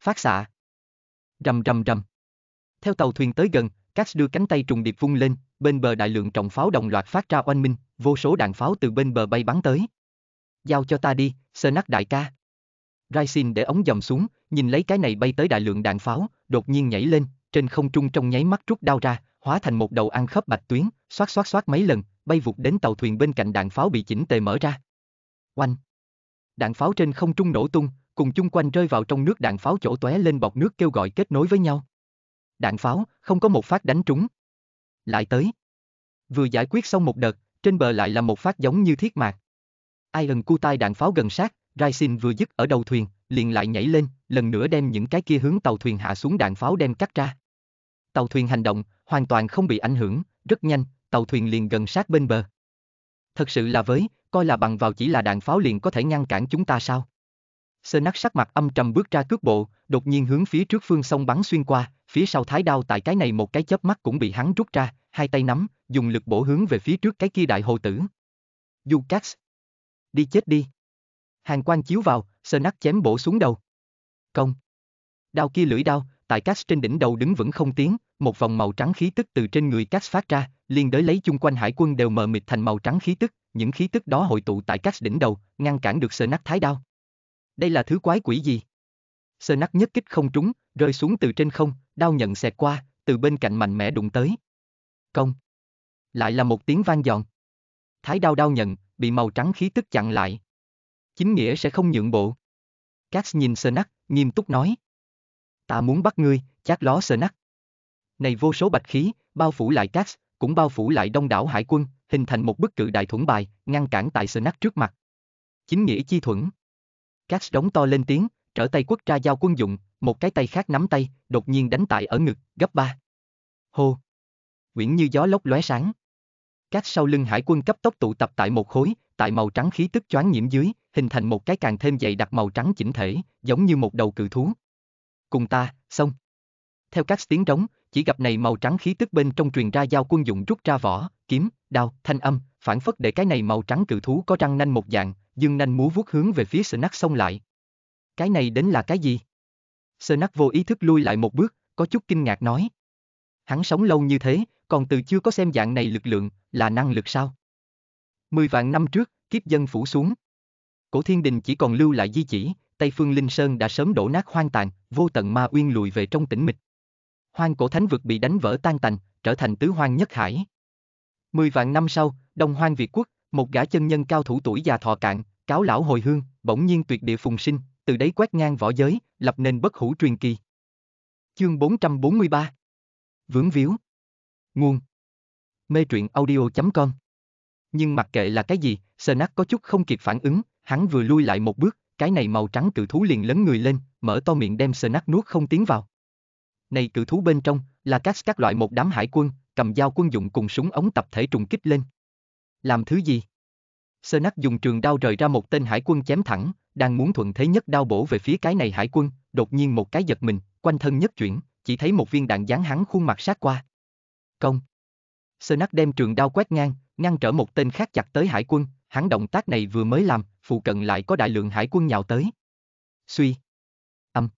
S1: Phát xạ. Rầm rầm rầm. Theo tàu thuyền tới gần, Cax đưa cánh tay trùng điệp vung lên, bên bờ đại lượng trọng pháo đồng loạt phát ra oanh minh, vô số đạn pháo từ bên bờ bay bắn tới giao cho ta đi, Sernat đại ca. Raisin để ống dầm xuống, nhìn lấy cái này bay tới đại lượng đạn pháo, đột nhiên nhảy lên, trên không trung trong nháy mắt rút đau ra, hóa thành một đầu ăn khớp bạch tuyến, xoát xoát xoát mấy lần, bay vụt đến tàu thuyền bên cạnh đạn pháo bị chỉnh tề mở ra. Oanh! Đạn pháo trên không trung nổ tung, cùng chung quanh rơi vào trong nước đạn pháo chỗ tóe lên bọc nước kêu gọi kết nối với nhau. Đạn pháo, không có một phát đánh trúng. Lại tới. Vừa giải quyết xong một đợt, trên bờ lại là một phát giống như thiết mạc, Iron tai đạn pháo gần sát, Raisin vừa dứt ở đầu thuyền, liền lại nhảy lên, lần nữa đem những cái kia hướng tàu thuyền hạ xuống đạn pháo đem cắt ra. Tàu thuyền hành động, hoàn toàn không bị ảnh hưởng, rất nhanh, tàu thuyền liền gần sát bên bờ. Thật sự là với, coi là bằng vào chỉ là đạn pháo liền có thể ngăn cản chúng ta sao? Sơ nắc sắc mặt âm trầm bước ra cước bộ, đột nhiên hướng phía trước phương sông bắn xuyên qua, phía sau thái đao tại cái này một cái chớp mắt cũng bị hắn rút ra, hai tay nắm, dùng lực bổ hướng về phía trước cái kia đại hồ tử. Ducax, đi chết đi. Hàng quan chiếu vào, sơ nắc chém bổ xuống đầu. Công. Đao kia lưỡi đao, tại Cass trên đỉnh đầu đứng vững không tiếng, một vòng màu trắng khí tức từ trên người Cass phát ra, liền đới lấy chung quanh hải quân đều mờ mịt thành màu trắng khí tức, những khí tức đó hội tụ tại Cass đỉnh đầu, ngăn cản được sơ nắc thái đao. Đây là thứ quái quỷ gì? Sơ nắc nhất kích không trúng, rơi xuống từ trên không, đao nhận xẹt qua, từ bên cạnh mạnh mẽ đụng tới. Công. Lại là một tiếng vang dọn. Thái đao đao nhận, bị màu trắng khí tức chặn lại. Chính nghĩa sẽ không nhượng bộ. Cass nhìn Sernac, nghiêm túc nói. Ta muốn bắt ngươi, chát ló Sernac. Này vô số bạch khí, bao phủ lại Cass, cũng bao phủ lại đông đảo hải quân, hình thành một bức cự đại thuẫn bài, ngăn cản tại Sernac trước mặt. Chính nghĩa chi thuẫn. Cass đóng to lên tiếng, trở tay quất ra giao quân dụng, một cái tay khác nắm tay, đột nhiên đánh tại ở ngực, gấp ba. Hô! Quyển như gió lốc lóe sáng. Các sau lưng hải quân cấp tốc tụ tập tại một khối, tại màu trắng khí tức choáng nhiễm dưới, hình thành một cái càng thêm dày đặc màu trắng chỉnh thể, giống như một đầu cự thú. Cùng ta, xong. Theo các tiếng trống, chỉ gặp này màu trắng khí tức bên trong truyền ra giao quân dụng rút ra vỏ, kiếm, đao, thanh âm, phản phất để cái này màu trắng cự thú có răng nanh một dạng, dương nanh múa vuốt hướng về phía Snack xông lại. Cái này đến là cái gì? Snack vô ý thức lui lại một bước, có chút kinh ngạc nói. Hắn sống lâu như thế, còn từ chưa có xem dạng này lực lượng, là năng lực sao? Mười vạn năm trước, kiếp dân phủ xuống. Cổ thiên đình chỉ còn lưu lại di chỉ, Tây Phương Linh Sơn đã sớm đổ nát hoang tàn, vô tận ma uyên lùi về trong tĩnh mịch. Hoang cổ thánh vực bị đánh vỡ tan tành, trở thành tứ hoang nhất hải. Mười vạn năm sau, Đông Hoang Việt Quốc, một gã chân nhân cao thủ tuổi già thọ cạn, cáo lão hồi hương, bỗng nhiên tuyệt địa phùng sinh, từ đấy quét ngang võ giới, lập nên bất hủ truyền kỳ. Chương 443 Vướng víu Nguồn mê truyện audio.com. Nhưng mặc kệ là cái gì, Snack có chút không kịp phản ứng, hắn vừa lui lại một bước, cái này màu trắng cự thú liền lấn người lên, mở to miệng đem Snack nuốt không tiến vào. Này cự thú bên trong, là các các loại một đám hải quân, cầm dao quân dụng cùng súng ống tập thể trùng kích lên. Làm thứ gì? Snack dùng trường đao rời ra một tên hải quân chém thẳng, đang muốn thuận thế nhất đao bổ về phía cái này hải quân, đột nhiên một cái giật mình, quanh thân nhất chuyển, chỉ thấy một viên đạn giáng hắn khuôn mặt sát qua. Công. Snak đem trường đao quét ngang, ngăn trở một tên khác chặt tới hải quân, hắn động tác này vừa mới làm, phụ cận lại có đại lượng hải quân nhào tới. Suy. Âm.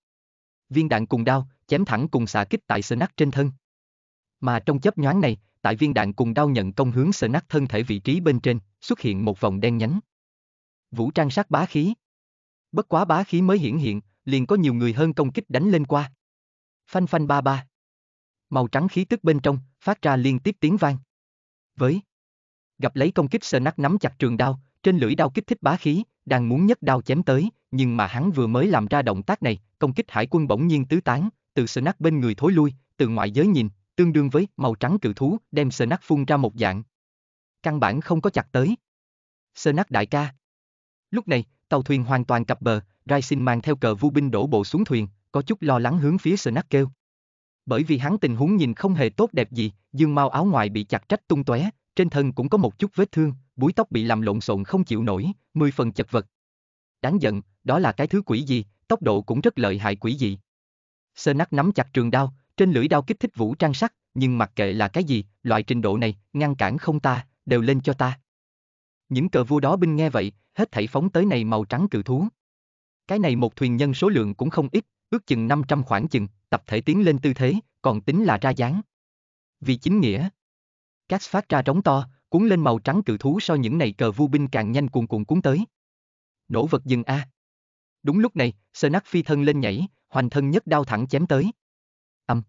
S1: Viên đạn cùng đao, chém thẳng cùng xạ kích tại Snak trên thân. Mà trong chớp nhoáng này, tại viên đạn cùng đao nhận công hướng Snak thân thể vị trí bên trên, xuất hiện một vòng đen nhánh. Vũ trang sát bá khí. Bất quá bá khí mới hiển hiện, liền có nhiều người hơn công kích đánh lên qua. Phanh phanh ba ba. Màu trắng khí tức bên trong, phát ra liên tiếp tiếng vang. Với gặp lấy công kích sờ nắc nắm chặt trường đao, trên lưỡi đao kích thích bá khí, đang muốn nhấc đao chém tới, nhưng mà hắn vừa mới làm ra động tác này, công kích hải quân bỗng nhiên tứ tán, từ sờ nắc bên người thối lui, từ ngoại giới nhìn, tương đương với màu trắng cự thú đem sờ nắc phun ra một dạng. Căn bản không có chặt tới. Sơ nắc đại ca. Lúc này, tàu thuyền hoàn toàn cập bờ, Raisin mang theo cờ vu binh đổ bộ xuống thuyền, có chút lo lắng hướng phía Snack kêu bởi vì hắn tình huống nhìn không hề tốt đẹp gì, dương mau áo ngoài bị chặt trách tung tóe, trên thân cũng có một chút vết thương, búi tóc bị làm lộn xộn không chịu nổi, mười phần chật vật. Đáng giận, đó là cái thứ quỷ gì, tốc độ cũng rất lợi hại quỷ dị. Sơ nắc nắm chặt trường đao, trên lưỡi đao kích thích vũ trang sắc, nhưng mặc kệ là cái gì, loại trình độ này, ngăn cản không ta, đều lên cho ta. Những cờ vua đó binh nghe vậy, hết thảy phóng tới này màu trắng cự thú. Cái này một thuyền nhân số lượng cũng không ít, ước chừng 500 khoảng chừng, tập thể tiến lên tư thế, còn tính là ra dáng. Vì chính nghĩa. cát phát ra trống to, cuốn lên màu trắng cự thú so những này cờ vu binh càng nhanh cuồn cuộn cuốn tới. Nổ vật dừng a. Đúng lúc này, sơ nắc phi thân lên nhảy, hoành thân nhất đao thẳng chém tới. Âm.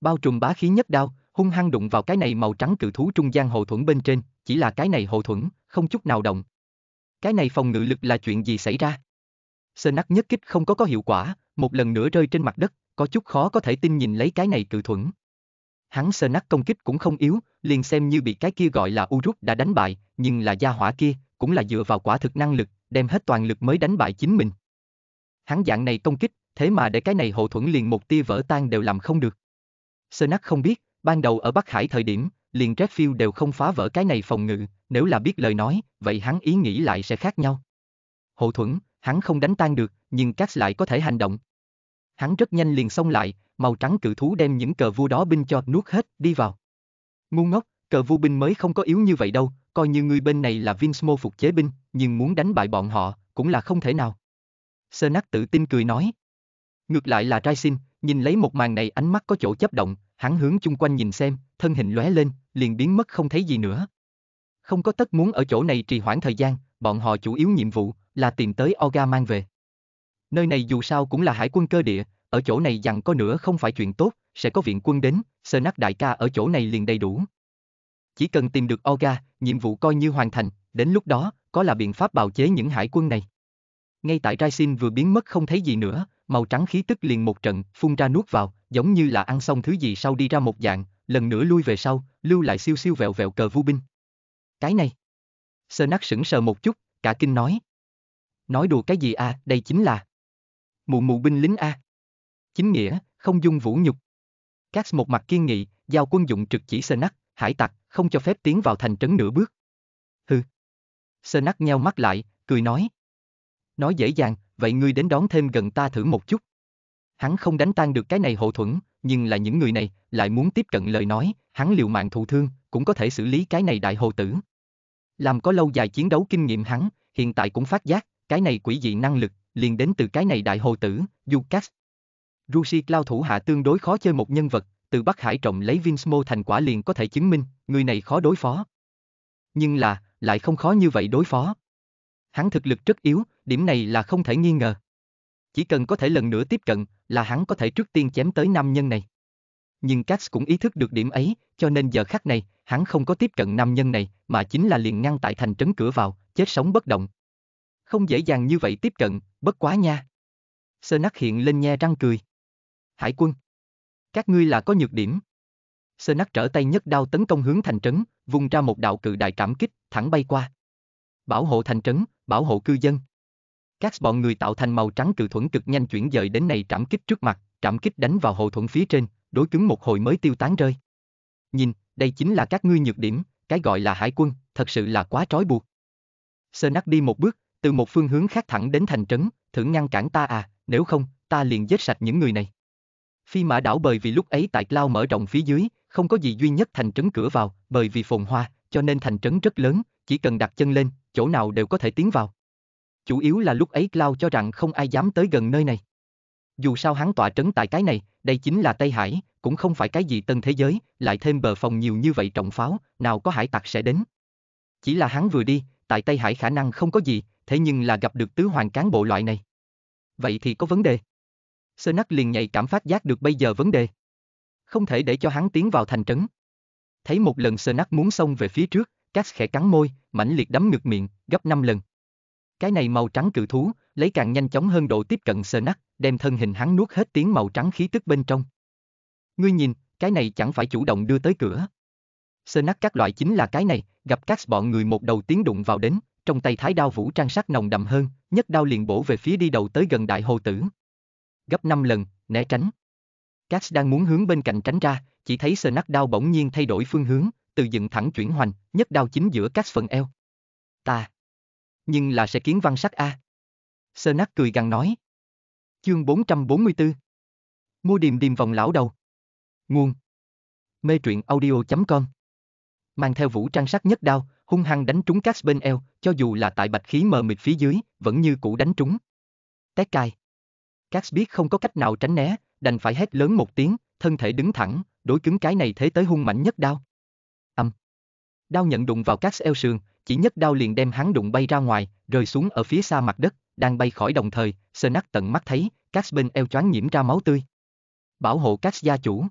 S1: Bao trùm bá khí nhất đao, hung hăng đụng vào cái này màu trắng cự thú trung gian hộ thuẫn bên trên, chỉ là cái này hộ thuẫn, không chút nào động. Cái này phòng ngự lực là chuyện gì xảy ra? Sơ nắc nhất kích không có có hiệu quả, một lần nữa rơi trên mặt đất, có chút khó có thể tin nhìn lấy cái này cự thuẫn. Hắn sơ nát công kích cũng không yếu, liền xem như bị cái kia gọi là Uruk đã đánh bại, nhưng là gia hỏa kia, cũng là dựa vào quả thực năng lực, đem hết toàn lực mới đánh bại chính mình. Hắn dạng này công kích, thế mà để cái này hộ thuẫn liền một tia vỡ tan đều làm không được. Sơ nát không biết, ban đầu ở Bắc Hải thời điểm, liền Redfield đều không phá vỡ cái này phòng ngự, nếu là biết lời nói, vậy hắn ý nghĩ lại sẽ khác nhau. Hộ thuẫn, hắn không đánh tan được, nhưng Cax lại có thể hành động hắn rất nhanh liền xông lại, màu trắng cự thú đem những cờ vua đó binh cho nuốt hết, đi vào. Ngu ngốc, cờ vua binh mới không có yếu như vậy đâu, coi như người bên này là Vinsmo phục chế binh, nhưng muốn đánh bại bọn họ, cũng là không thể nào. Sơ nắc tự tin cười nói. Ngược lại là Trai Raisin, nhìn lấy một màn này ánh mắt có chỗ chấp động, hắn hướng chung quanh nhìn xem, thân hình lóe lên, liền biến mất không thấy gì nữa. Không có tất muốn ở chỗ này trì hoãn thời gian, bọn họ chủ yếu nhiệm vụ là tìm tới Oga mang về nơi này dù sao cũng là hải quân cơ địa, ở chỗ này dặn có nữa không phải chuyện tốt, sẽ có viện quân đến, sơ nát đại ca ở chỗ này liền đầy đủ. Chỉ cần tìm được Oga, nhiệm vụ coi như hoàn thành, đến lúc đó, có là biện pháp bào chế những hải quân này. Ngay tại Raisin vừa biến mất không thấy gì nữa, màu trắng khí tức liền một trận, phun ra nuốt vào, giống như là ăn xong thứ gì sau đi ra một dạng, lần nữa lui về sau, lưu lại siêu siêu vẹo vẹo cờ vu binh. Cái này. Sơ nát sững sờ một chút, cả kinh nói. Nói đùa cái gì à, đây chính là mụ mù binh lính a chính nghĩa không dung vũ nhục Cass một mặt kiên nghị giao quân dụng trực chỉ sơ nắc hải tặc không cho phép tiến vào thành trấn nửa bước hừ sơ nắc nheo mắt lại cười nói nói dễ dàng vậy ngươi đến đón thêm gần ta thử một chút hắn không đánh tan được cái này hậu thuẫn nhưng là những người này lại muốn tiếp cận lời nói hắn liều mạng thụ thương cũng có thể xử lý cái này đại hồ tử làm có lâu dài chiến đấu kinh nghiệm hắn hiện tại cũng phát giác cái này quỷ dị năng lực liền đến từ cái này đại hồ tử, Ducas. Rushi Cloud thủ hạ tương đối khó chơi một nhân vật, từ Bắc Hải trọng lấy Vinsmo thành quả liền có thể chứng minh, người này khó đối phó. Nhưng là, lại không khó như vậy đối phó. Hắn thực lực rất yếu, điểm này là không thể nghi ngờ. Chỉ cần có thể lần nữa tiếp cận, là hắn có thể trước tiên chém tới nam nhân này. Nhưng Cax cũng ý thức được điểm ấy, cho nên giờ khắc này, hắn không có tiếp cận nam nhân này, mà chính là liền ngăn tại thành trấn cửa vào, chết sống bất động. Không dễ dàng như vậy tiếp cận, Bất quá nha. Sơ nắc hiện lên nhe răng cười. Hải quân. Các ngươi là có nhược điểm. Sơ nắc trở tay nhất đao tấn công hướng thành trấn, vung ra một đạo cự đại trảm kích, thẳng bay qua. Bảo hộ thành trấn, bảo hộ cư dân. Các bọn người tạo thành màu trắng cự thuẫn cực nhanh chuyển dời đến này trảm kích trước mặt, trảm kích đánh vào hộ thuẫn phía trên, đối cứng một hồi mới tiêu tán rơi. Nhìn, đây chính là các ngươi nhược điểm, cái gọi là hải quân, thật sự là quá trói buộc. Sơ nắc đi một bước, từ một phương hướng khác thẳng đến thành trấn, thử ngăn cản ta à, nếu không, ta liền giết sạch những người này. Phi mã đảo bởi vì lúc ấy tại Lao mở rộng phía dưới, không có gì duy nhất thành trấn cửa vào, bởi vì phồn hoa, cho nên thành trấn rất lớn, chỉ cần đặt chân lên, chỗ nào đều có thể tiến vào. Chủ yếu là lúc ấy Lao cho rằng không ai dám tới gần nơi này. Dù sao hắn tọa trấn tại cái này, đây chính là Tây Hải, cũng không phải cái gì tân thế giới, lại thêm bờ phòng nhiều như vậy trọng pháo, nào có hải tặc sẽ đến. Chỉ là hắn vừa đi, tại Tây Hải khả năng không có gì, thế nhưng là gặp được tứ hoàng cán bộ loại này. Vậy thì có vấn đề. Sơ nắc liền nhạy cảm phát giác được bây giờ vấn đề. Không thể để cho hắn tiến vào thành trấn. Thấy một lần sơ nắc muốn xông về phía trước, Cass khẽ cắn môi, mãnh liệt đấm ngược miệng, gấp 5 lần. Cái này màu trắng cự thú, lấy càng nhanh chóng hơn độ tiếp cận sơ nắc, đem thân hình hắn nuốt hết tiếng màu trắng khí tức bên trong. Ngươi nhìn, cái này chẳng phải chủ động đưa tới cửa. Sơ nắc các loại chính là cái này, gặp các bọn người một đầu tiến đụng vào đến, trong tay thái đao vũ trang sắc nồng đậm hơn, nhất đao liền bổ về phía đi đầu tới gần đại hồ tử. Gấp 5 lần, né tránh. Cass đang muốn hướng bên cạnh tránh ra, chỉ thấy sờ nắc đao bỗng nhiên thay đổi phương hướng, từ dựng thẳng chuyển hoành, nhất đao chính giữa Cass phần eo. Ta. Nhưng là sẽ kiến văn sắc A. Sơ nắc cười gằn nói. Chương 444 Mua điềm điềm vòng lão đầu Nguồn Mê truyện audio.com Mang theo vũ trang sắc nhất đao, hung hăng đánh trúng các bên eo, cho dù là tại bạch khí mờ mịt phía dưới, vẫn như cũ đánh trúng. Té cai. Cax biết không có cách nào tránh né, đành phải hét lớn một tiếng, thân thể đứng thẳng, đối cứng cái này thế tới hung mạnh nhất đao. Âm. Đao nhận đụng vào Cax eo sườn, chỉ nhất đao liền đem hắn đụng bay ra ngoài, rơi xuống ở phía xa mặt đất, đang bay khỏi đồng thời, sơ nắc tận mắt thấy, Cax bên eo choáng nhiễm ra máu tươi. Bảo hộ Cax gia chủ.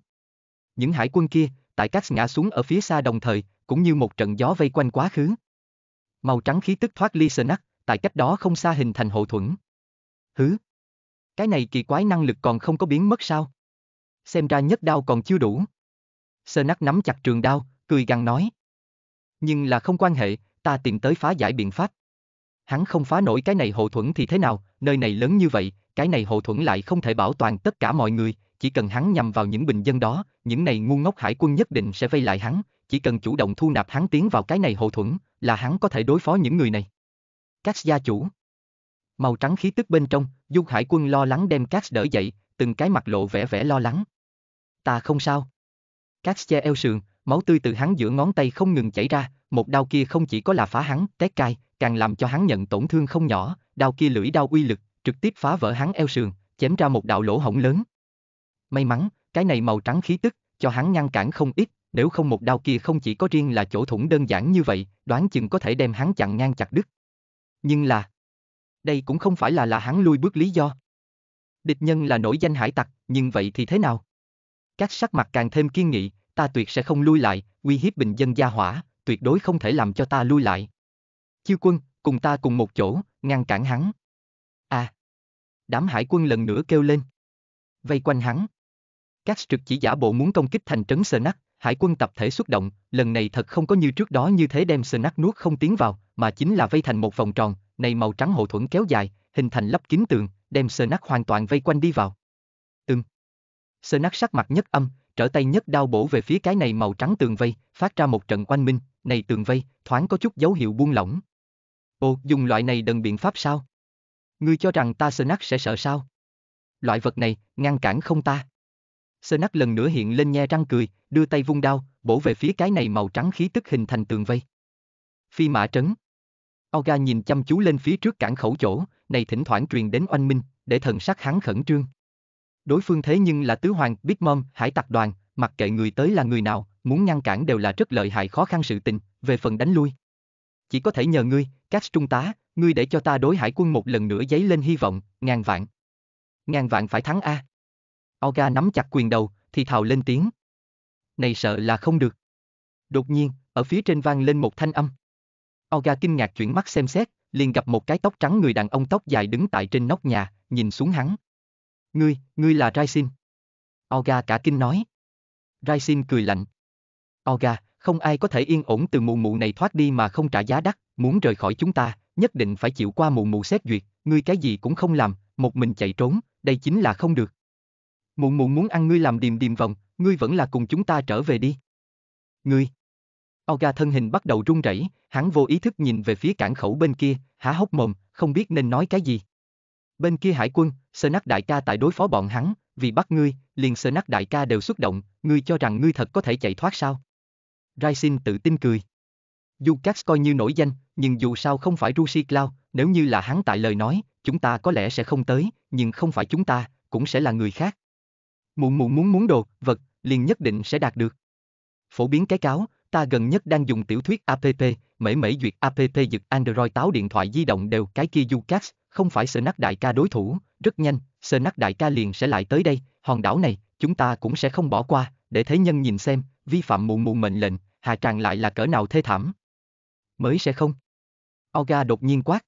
S1: Những hải quân kia, tại Cax ngã xuống ở phía xa đồng thời, cũng như một trận gió vây quanh quá khứ. Màu trắng khí tức thoát ly sờ tại cách đó không xa hình thành hậu thuẫn. Hứ! Cái này kỳ quái năng lực còn không có biến mất sao? Xem ra nhất đao còn chưa đủ. Sơ nắm chặt trường đao, cười gằn nói. Nhưng là không quan hệ, ta tìm tới phá giải biện pháp. Hắn không phá nổi cái này hậu thuẫn thì thế nào, nơi này lớn như vậy, cái này hậu thuẫn lại không thể bảo toàn tất cả mọi người, chỉ cần hắn nhằm vào những bình dân đó, những này ngu ngốc hải quân nhất định sẽ vây lại hắn, chỉ cần chủ động thu nạp hắn tiến vào cái này hậu thuẫn, là hắn có thể đối phó những người này. Các gia chủ Màu trắng khí tức bên trong, Du Hải quân lo lắng đem Cax đỡ dậy, từng cái mặt lộ vẻ vẻ lo lắng. Ta không sao. Cax che eo sườn, máu tươi từ hắn giữa ngón tay không ngừng chảy ra, một đao kia không chỉ có là phá hắn, tét cai, càng làm cho hắn nhận tổn thương không nhỏ, đao kia lưỡi đao uy lực, trực tiếp phá vỡ hắn eo sườn, chém ra một đạo lỗ hổng lớn. May mắn, cái này màu trắng khí tức, cho hắn ngăn cản không ít, nếu không một đao kia không chỉ có riêng là chỗ thủng đơn giản như vậy, đoán chừng có thể đem hắn chặn ngang chặt đứt. Nhưng là... Đây cũng không phải là là hắn lui bước lý do. Địch nhân là nổi danh hải tặc, nhưng vậy thì thế nào? Các sắc mặt càng thêm kiên nghị, ta tuyệt sẽ không lui lại, uy hiếp bình dân gia hỏa, tuyệt đối không thể làm cho ta lui lại. Chiêu quân, cùng ta cùng một chỗ, ngăn cản hắn. À! Đám hải quân lần nữa kêu lên. Vây quanh hắn. Các trực chỉ giả bộ muốn công kích thành trấn Sơ Nắc, hải quân tập thể xuất động, lần này thật không có như trước đó như thế đem Snack nuốt không tiến vào, mà chính là vây thành một vòng tròn, này màu trắng hộ thuẫn kéo dài, hình thành lấp kín tường, đem Snack hoàn toàn vây quanh đi vào. Ừm. Snack sắc mặt nhất âm, trở tay nhất đao bổ về phía cái này màu trắng tường vây, phát ra một trận quanh minh, này tường vây, thoáng có chút dấu hiệu buông lỏng. Ồ, dùng loại này đần biện pháp sao? Ngươi cho rằng ta Snack sẽ sợ sao? Loại vật này, ngăn cản không ta. Snak lần nữa hiện lên nhe răng cười, đưa tay vung đao, bổ về phía cái này màu trắng khí tức hình thành tường vây. Phi mã trấn. Oga nhìn chăm chú lên phía trước cản khẩu chỗ, này thỉnh thoảng truyền đến oanh minh, để thần sắc hắn khẩn trương. Đối phương thế nhưng là tứ hoàng, Big Mom, hải tặc đoàn, mặc kệ người tới là người nào, muốn ngăn cản đều là rất lợi hại khó khăn sự tình, về phần đánh lui. Chỉ có thể nhờ ngươi, các trung tá, ngươi để cho ta đối hải quân một lần nữa giấy lên hy vọng, ngàn vạn. Ngàn vạn phải thắng A. Olga nắm chặt quyền đầu, thì thào lên tiếng. Này sợ là không được. Đột nhiên, ở phía trên vang lên một thanh âm. Olga kinh ngạc chuyển mắt xem xét, liền gặp một cái tóc trắng người đàn ông tóc dài đứng tại trên nóc nhà, nhìn xuống hắn. Ngươi, ngươi là Raisin. Olga cả kinh nói. Raisin cười lạnh. Olga, không ai có thể yên ổn từ mụ mụ này thoát đi mà không trả giá đắt, muốn rời khỏi chúng ta, nhất định phải chịu qua mụ mụ xét duyệt, ngươi cái gì cũng không làm, một mình chạy trốn, đây chính là không được. Muộn muộn muốn ăn ngươi làm điềm điềm vòng, ngươi vẫn là cùng chúng ta trở về đi. Ngươi. Oga thân hình bắt đầu run rẩy, hắn vô ý thức nhìn về phía cảng khẩu bên kia, há hốc mồm, không biết nên nói cái gì. Bên kia hải quân, sơ nát đại ca tại đối phó bọn hắn, vì bắt ngươi, liền sơ nát đại ca đều xuất động, ngươi cho rằng ngươi thật có thể chạy thoát sao? Raisin tự tin cười. Ducax coi như nổi danh, nhưng dù sao không phải Rusi Cloud, nếu như là hắn tại lời nói, chúng ta có lẽ sẽ không tới, nhưng không phải chúng ta, cũng sẽ là người khác. Mụn mụn muốn muốn đồ vật, liền nhất định sẽ đạt được. Phổ biến cái cáo, ta gần nhất đang dùng tiểu thuyết app, mễ mễ duyệt app dực Android táo điện thoại di động đều cái kia Ucast, không phải Snack đại ca đối thủ, rất nhanh, Snack đại ca liền sẽ lại tới đây, hòn đảo này, chúng ta cũng sẽ không bỏ qua, để thế nhân nhìn xem, vi phạm mụ mụ mệnh lệnh, hạ tràng lại là cỡ nào thê thảm. Mới sẽ không. Oga đột nhiên quát.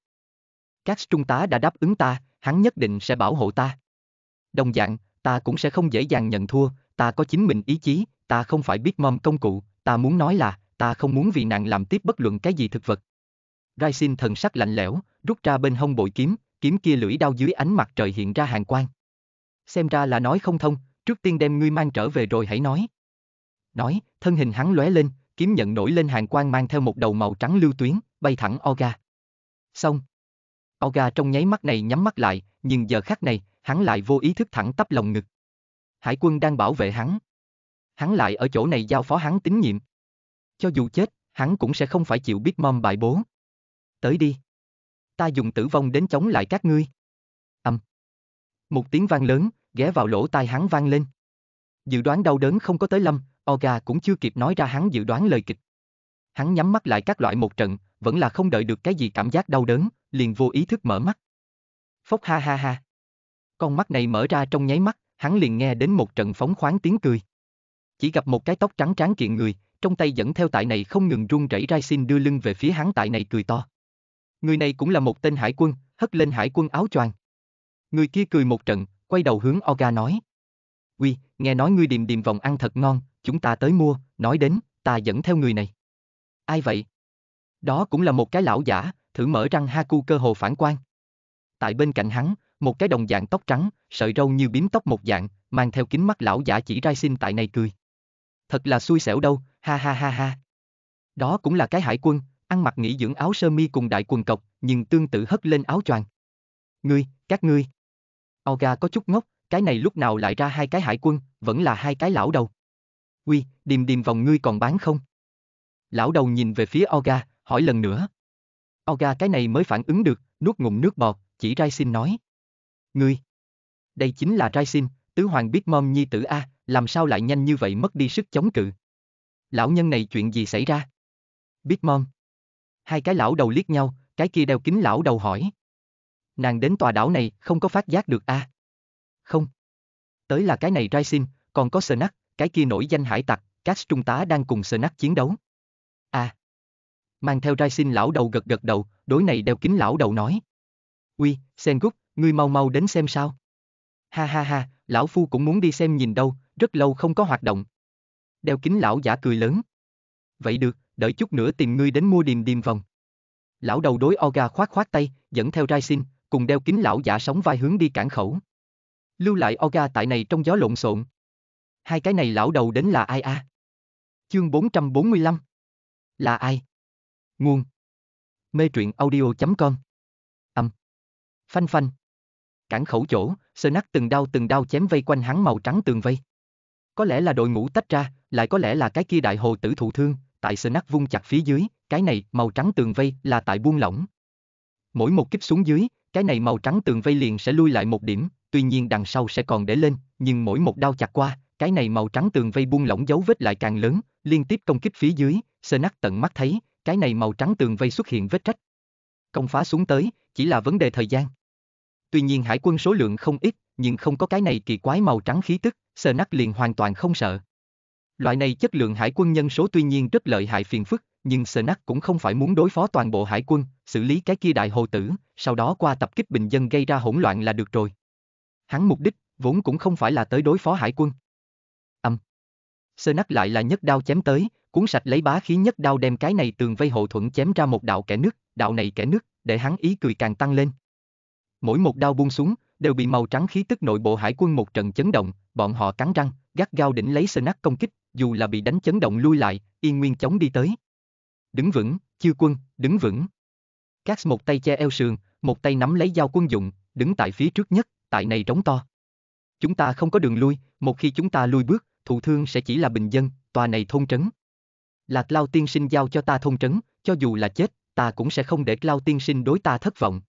S1: Các trung tá đã đáp ứng ta, hắn nhất định sẽ bảo hộ ta. Đồng dạng, ta cũng sẽ không dễ dàng nhận thua, ta có chính mình ý chí, ta không phải biết mom công cụ, ta muốn nói là, ta không muốn vì nàng làm tiếp bất luận cái gì thực vật. Raisin thần sắc lạnh lẽo, rút ra bên hông bội kiếm, kiếm kia lưỡi đao dưới ánh mặt trời hiện ra hàng quang. Xem ra là nói không thông, trước tiên đem ngươi mang trở về rồi hãy nói. Nói, thân hình hắn lóe lên, kiếm nhận nổi lên hàng quang mang theo một đầu màu trắng lưu tuyến, bay thẳng Oga. Xong. Oga trong nháy mắt này nhắm mắt lại, nhưng giờ khắc này, hắn lại vô ý thức thẳng tắp lòng ngực. Hải quân đang bảo vệ hắn. Hắn lại ở chỗ này giao phó hắn tín nhiệm. Cho dù chết, hắn cũng sẽ không phải chịu biết mom bài bố. Tới đi. Ta dùng tử vong đến chống lại các ngươi. Âm. Một tiếng vang lớn, ghé vào lỗ tai hắn vang lên. Dự đoán đau đớn không có tới lâm, Oga cũng chưa kịp nói ra hắn dự đoán lời kịch. Hắn nhắm mắt lại các loại một trận, vẫn là không đợi được cái gì cảm giác đau đớn, liền vô ý thức mở mắt. Phốc ha ha ha. Con mắt này mở ra trong nháy mắt, hắn liền nghe đến một trận phóng khoáng tiếng cười. Chỉ gặp một cái tóc trắng tráng kiện người, trong tay dẫn theo tại này không ngừng run rẩy rai xin đưa lưng về phía hắn tại này cười to. Người này cũng là một tên hải quân, hất lên hải quân áo choàng. Người kia cười một trận, quay đầu hướng Oga nói. Uy, nghe nói ngươi điềm điềm vòng ăn thật ngon, chúng ta tới mua, nói đến, ta dẫn theo người này. Ai vậy? Đó cũng là một cái lão giả, thử mở răng Haku cơ hồ phản quan. Tại bên cạnh hắn, một cái đồng dạng tóc trắng, sợi râu như bím tóc một dạng, mang theo kính mắt lão giả chỉ rai xin tại này cười. Thật là xui xẻo đâu, ha ha ha ha. Đó cũng là cái hải quân, ăn mặc nghỉ dưỡng áo sơ mi cùng đại quần cộc, nhưng tương tự hất lên áo choàng. Ngươi, các ngươi. Olga có chút ngốc, cái này lúc nào lại ra hai cái hải quân, vẫn là hai cái lão đầu. Quy, điềm điềm vòng ngươi còn bán không? Lão đầu nhìn về phía Olga, hỏi lần nữa. Olga cái này mới phản ứng được, nuốt ngụm nước bọt, chỉ rai xin nói ngươi. Đây chính là Raisin, tứ hoàng biết mom nhi tử A, làm sao lại nhanh như vậy mất đi sức chống cự. Lão nhân này chuyện gì xảy ra? Biết mom. Hai cái lão đầu liếc nhau, cái kia đeo kính lão đầu hỏi. Nàng đến tòa đảo này không có phát giác được a Không. Tới là cái này Raisin, còn có Snack, cái kia nổi danh hải tặc, các trung tá đang cùng Snack chiến đấu. A. Mang theo Raisin lão đầu gật gật đầu, đối này đeo kính lão đầu nói. Uy, Sengoku, ngươi mau mau đến xem sao. Ha ha ha, lão phu cũng muốn đi xem nhìn đâu, rất lâu không có hoạt động. Đeo kính lão giả cười lớn. Vậy được, đợi chút nữa tìm ngươi đến mua điềm điềm vòng. Lão đầu đối Oga khoát khoát tay, dẫn theo Rai Xin, cùng đeo kính lão giả sóng vai hướng đi cản khẩu. Lưu lại Oga tại này trong gió lộn xộn. Hai cái này lão đầu đến là ai a? À? Chương 445 Là ai? Nguồn Mê truyện audio.com Âm Phanh phanh cản khẩu chỗ, sơ nắc từng đau từng đau chém vây quanh hắn màu trắng tường vây. Có lẽ là đội ngũ tách ra, lại có lẽ là cái kia đại hồ tử thụ thương, tại sơ nắc vung chặt phía dưới, cái này màu trắng tường vây là tại buông lỏng. Mỗi một kiếp xuống dưới, cái này màu trắng tường vây liền sẽ lui lại một điểm, tuy nhiên đằng sau sẽ còn để lên, nhưng mỗi một đau chặt qua, cái này màu trắng tường vây buông lỏng dấu vết lại càng lớn, liên tiếp công kích phía dưới, sơ nắc tận mắt thấy, cái này màu trắng tường vây xuất hiện vết rách. Công phá xuống tới, chỉ là vấn đề thời gian. Tuy nhiên hải quân số lượng không ít, nhưng không có cái này kỳ quái màu trắng khí tức, sờ nắc liền hoàn toàn không sợ. Loại này chất lượng hải quân nhân số tuy nhiên rất lợi hại phiền phức, nhưng sờ nắc cũng không phải muốn đối phó toàn bộ hải quân, xử lý cái kia đại hồ tử, sau đó qua tập kích bình dân gây ra hỗn loạn là được rồi. Hắn mục đích, vốn cũng không phải là tới đối phó hải quân. Âm. Sơ nắc lại là nhất đao chém tới, cuốn sạch lấy bá khí nhất đao đem cái này tường vây hộ thuận chém ra một đạo kẻ nước, đạo này kẻ nước, để hắn ý cười càng tăng lên. Mỗi một đao buông xuống, đều bị màu trắng khí tức nội bộ hải quân một trận chấn động, bọn họ cắn răng, gắt gao đỉnh lấy Snack công kích, dù là bị đánh chấn động lui lại, yên nguyên chống đi tới. Đứng vững, chư quân, đứng vững. Cax một tay che eo sườn, một tay nắm lấy dao quân dụng, đứng tại phía trước nhất, tại này trống to. Chúng ta không có đường lui, một khi chúng ta lui bước, thụ thương sẽ chỉ là bình dân, tòa này thôn trấn. Lạc Lao tiên sinh giao cho ta thôn trấn, cho dù là chết, ta cũng sẽ không để Lao tiên sinh đối ta thất vọng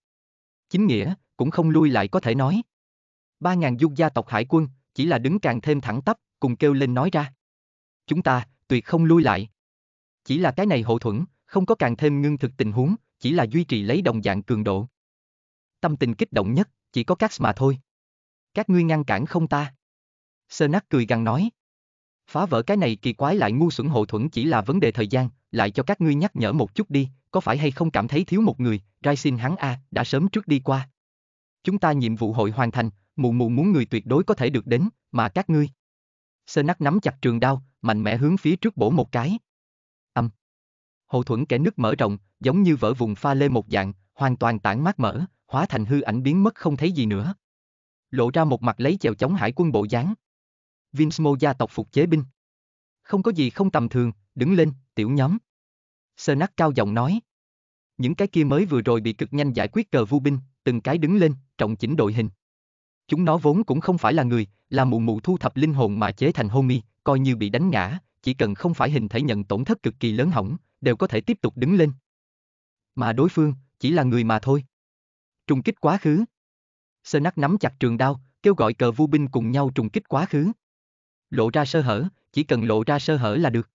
S1: chính nghĩa, cũng không lui lại có thể nói. Ba ngàn du gia tộc hải quân, chỉ là đứng càng thêm thẳng tắp, cùng kêu lên nói ra. Chúng ta, tuyệt không lui lại. Chỉ là cái này hậu thuẫn, không có càng thêm ngưng thực tình huống, chỉ là duy trì lấy đồng dạng cường độ. Tâm tình kích động nhất, chỉ có các mà thôi. Các ngươi ngăn cản không ta. Sơ nát cười gằn nói. Phá vỡ cái này kỳ quái lại ngu xuẩn hậu thuẫn chỉ là vấn đề thời gian, lại cho các ngươi nhắc nhở một chút đi, có phải hay không cảm thấy thiếu một người, xin hắn a, à, đã sớm trước đi qua. Chúng ta nhiệm vụ hội hoàn thành, mụ mụ muốn người tuyệt đối có thể được đến, mà các ngươi. Sơ nắc nắm chặt trường đao, mạnh mẽ hướng phía trước bổ một cái. Âm. Hồ thuẫn kẻ nước mở rộng, giống như vỡ vùng pha lê một dạng, hoàn toàn tản mát mở, hóa thành hư ảnh biến mất không thấy gì nữa. Lộ ra một mặt lấy chèo chống hải quân bộ dáng. Vinsmo gia tộc phục chế binh. Không có gì không tầm thường, đứng lên, tiểu nhóm. Sơ nắc cao giọng nói. Những cái kia mới vừa rồi bị cực nhanh giải quyết cờ vu binh, từng cái đứng lên, trọng chỉnh đội hình. Chúng nó vốn cũng không phải là người, là mụ mụ thu thập linh hồn mà chế thành homie, coi như bị đánh ngã, chỉ cần không phải hình thể nhận tổn thất cực kỳ lớn hỏng, đều có thể tiếp tục đứng lên. Mà đối phương, chỉ là người mà thôi. Trùng kích quá khứ. Sơ nắc nắm chặt trường đao, kêu gọi cờ vu binh cùng nhau trùng kích quá khứ. Lộ ra sơ hở, chỉ cần lộ ra sơ hở là được.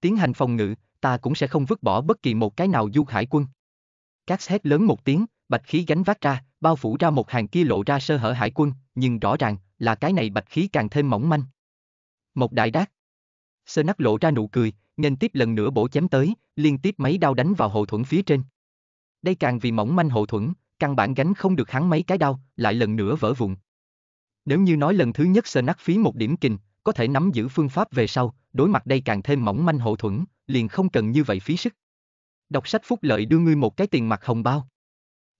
S1: Tiến hành phòng ngự, ta cũng sẽ không vứt bỏ bất kỳ một cái nào du hải quân. Cát hét lớn một tiếng, bạch khí gánh vác ra, bao phủ ra một hàng kia lộ ra sơ hở hải quân, nhưng rõ ràng là cái này bạch khí càng thêm mỏng manh. Một đại đát, Sơ nắc lộ ra nụ cười, nên tiếp lần nữa bổ chém tới, liên tiếp mấy đao đánh vào hộ thuẫn phía trên. Đây càng vì mỏng manh hộ thuẫn, căn bản gánh không được hắn mấy cái đao, lại lần nữa vỡ vụn. Nếu như nói lần thứ nhất sơ nắc phí một điểm kình, có thể nắm giữ phương pháp về sau, đối mặt đây càng thêm mỏng manh hậu thuẫn, liền không cần như vậy phí sức. Đọc sách phúc lợi đưa ngươi một cái tiền mặt hồng bao.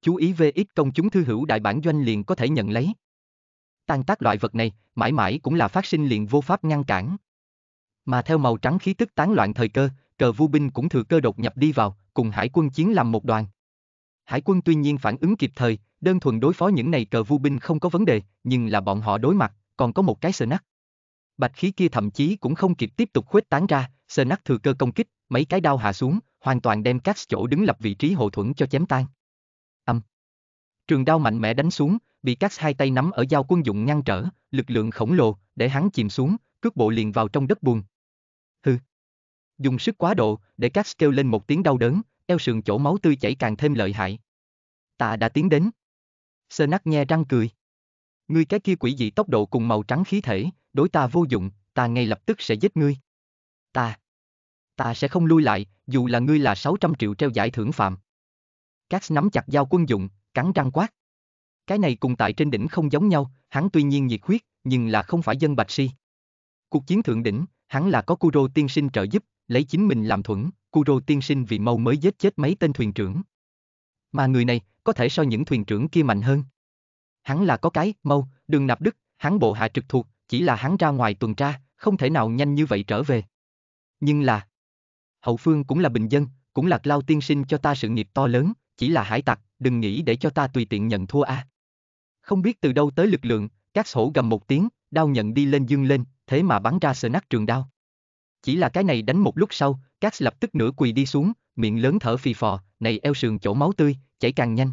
S1: Chú ý về ít công chúng thư hữu đại bản doanh liền có thể nhận lấy. Tan tác loại vật này, mãi mãi cũng là phát sinh liền vô pháp ngăn cản. Mà theo màu trắng khí tức tán loạn thời cơ, cờ vu binh cũng thừa cơ đột nhập đi vào, cùng hải quân chiến làm một đoàn. Hải quân tuy nhiên phản ứng kịp thời, đơn thuần đối phó những này cờ vu binh không có vấn đề, nhưng là bọn họ đối mặt, còn có một cái sờ nắc bạch khí kia thậm chí cũng không kịp tiếp tục khuếch tán ra, sơ nắc thừa cơ công kích, mấy cái đao hạ xuống, hoàn toàn đem các chỗ đứng lập vị trí hộ thuẫn cho chém tan. Âm. Trường đao mạnh mẽ đánh xuống, bị các hai tay nắm ở dao quân dụng ngăn trở, lực lượng khổng lồ, để hắn chìm xuống, cước bộ liền vào trong đất buồn. Hừ. Dùng sức quá độ, để các kêu lên một tiếng đau đớn, eo sườn chỗ máu tươi chảy càng thêm lợi hại. Ta đã tiến đến. Sơ nắc nghe răng cười. Ngươi cái kia quỷ dị tốc độ cùng màu trắng khí thể, đối ta vô dụng, ta ngay lập tức sẽ giết ngươi. Ta, ta sẽ không lui lại, dù là ngươi là 600 triệu treo giải thưởng phạm. Cax nắm chặt dao quân dụng, cắn răng quát. Cái này cùng tại trên đỉnh không giống nhau, hắn tuy nhiên nhiệt huyết, nhưng là không phải dân bạch si. Cuộc chiến thượng đỉnh, hắn là có Kuro tiên sinh trợ giúp, lấy chính mình làm thuẫn, Kuro tiên sinh vì mâu mới giết chết mấy tên thuyền trưởng. Mà người này, có thể so những thuyền trưởng kia mạnh hơn. Hắn là có cái, mâu, đường nạp đức, hắn bộ hạ trực thuộc, chỉ là hắn ra ngoài tuần tra, không thể nào nhanh như vậy trở về. Nhưng là, hậu phương cũng là bình dân, cũng là lao tiên sinh cho ta sự nghiệp to lớn, chỉ là hải tặc, đừng nghĩ để cho ta tùy tiện nhận thua a. À. Không biết từ đâu tới lực lượng, các sổ gầm một tiếng, đao nhận đi lên dương lên, thế mà bắn ra sờ nát trường đao. Chỉ là cái này đánh một lúc sau, các lập tức nửa quỳ đi xuống, miệng lớn thở phì phò, này eo sườn chỗ máu tươi, chảy càng nhanh.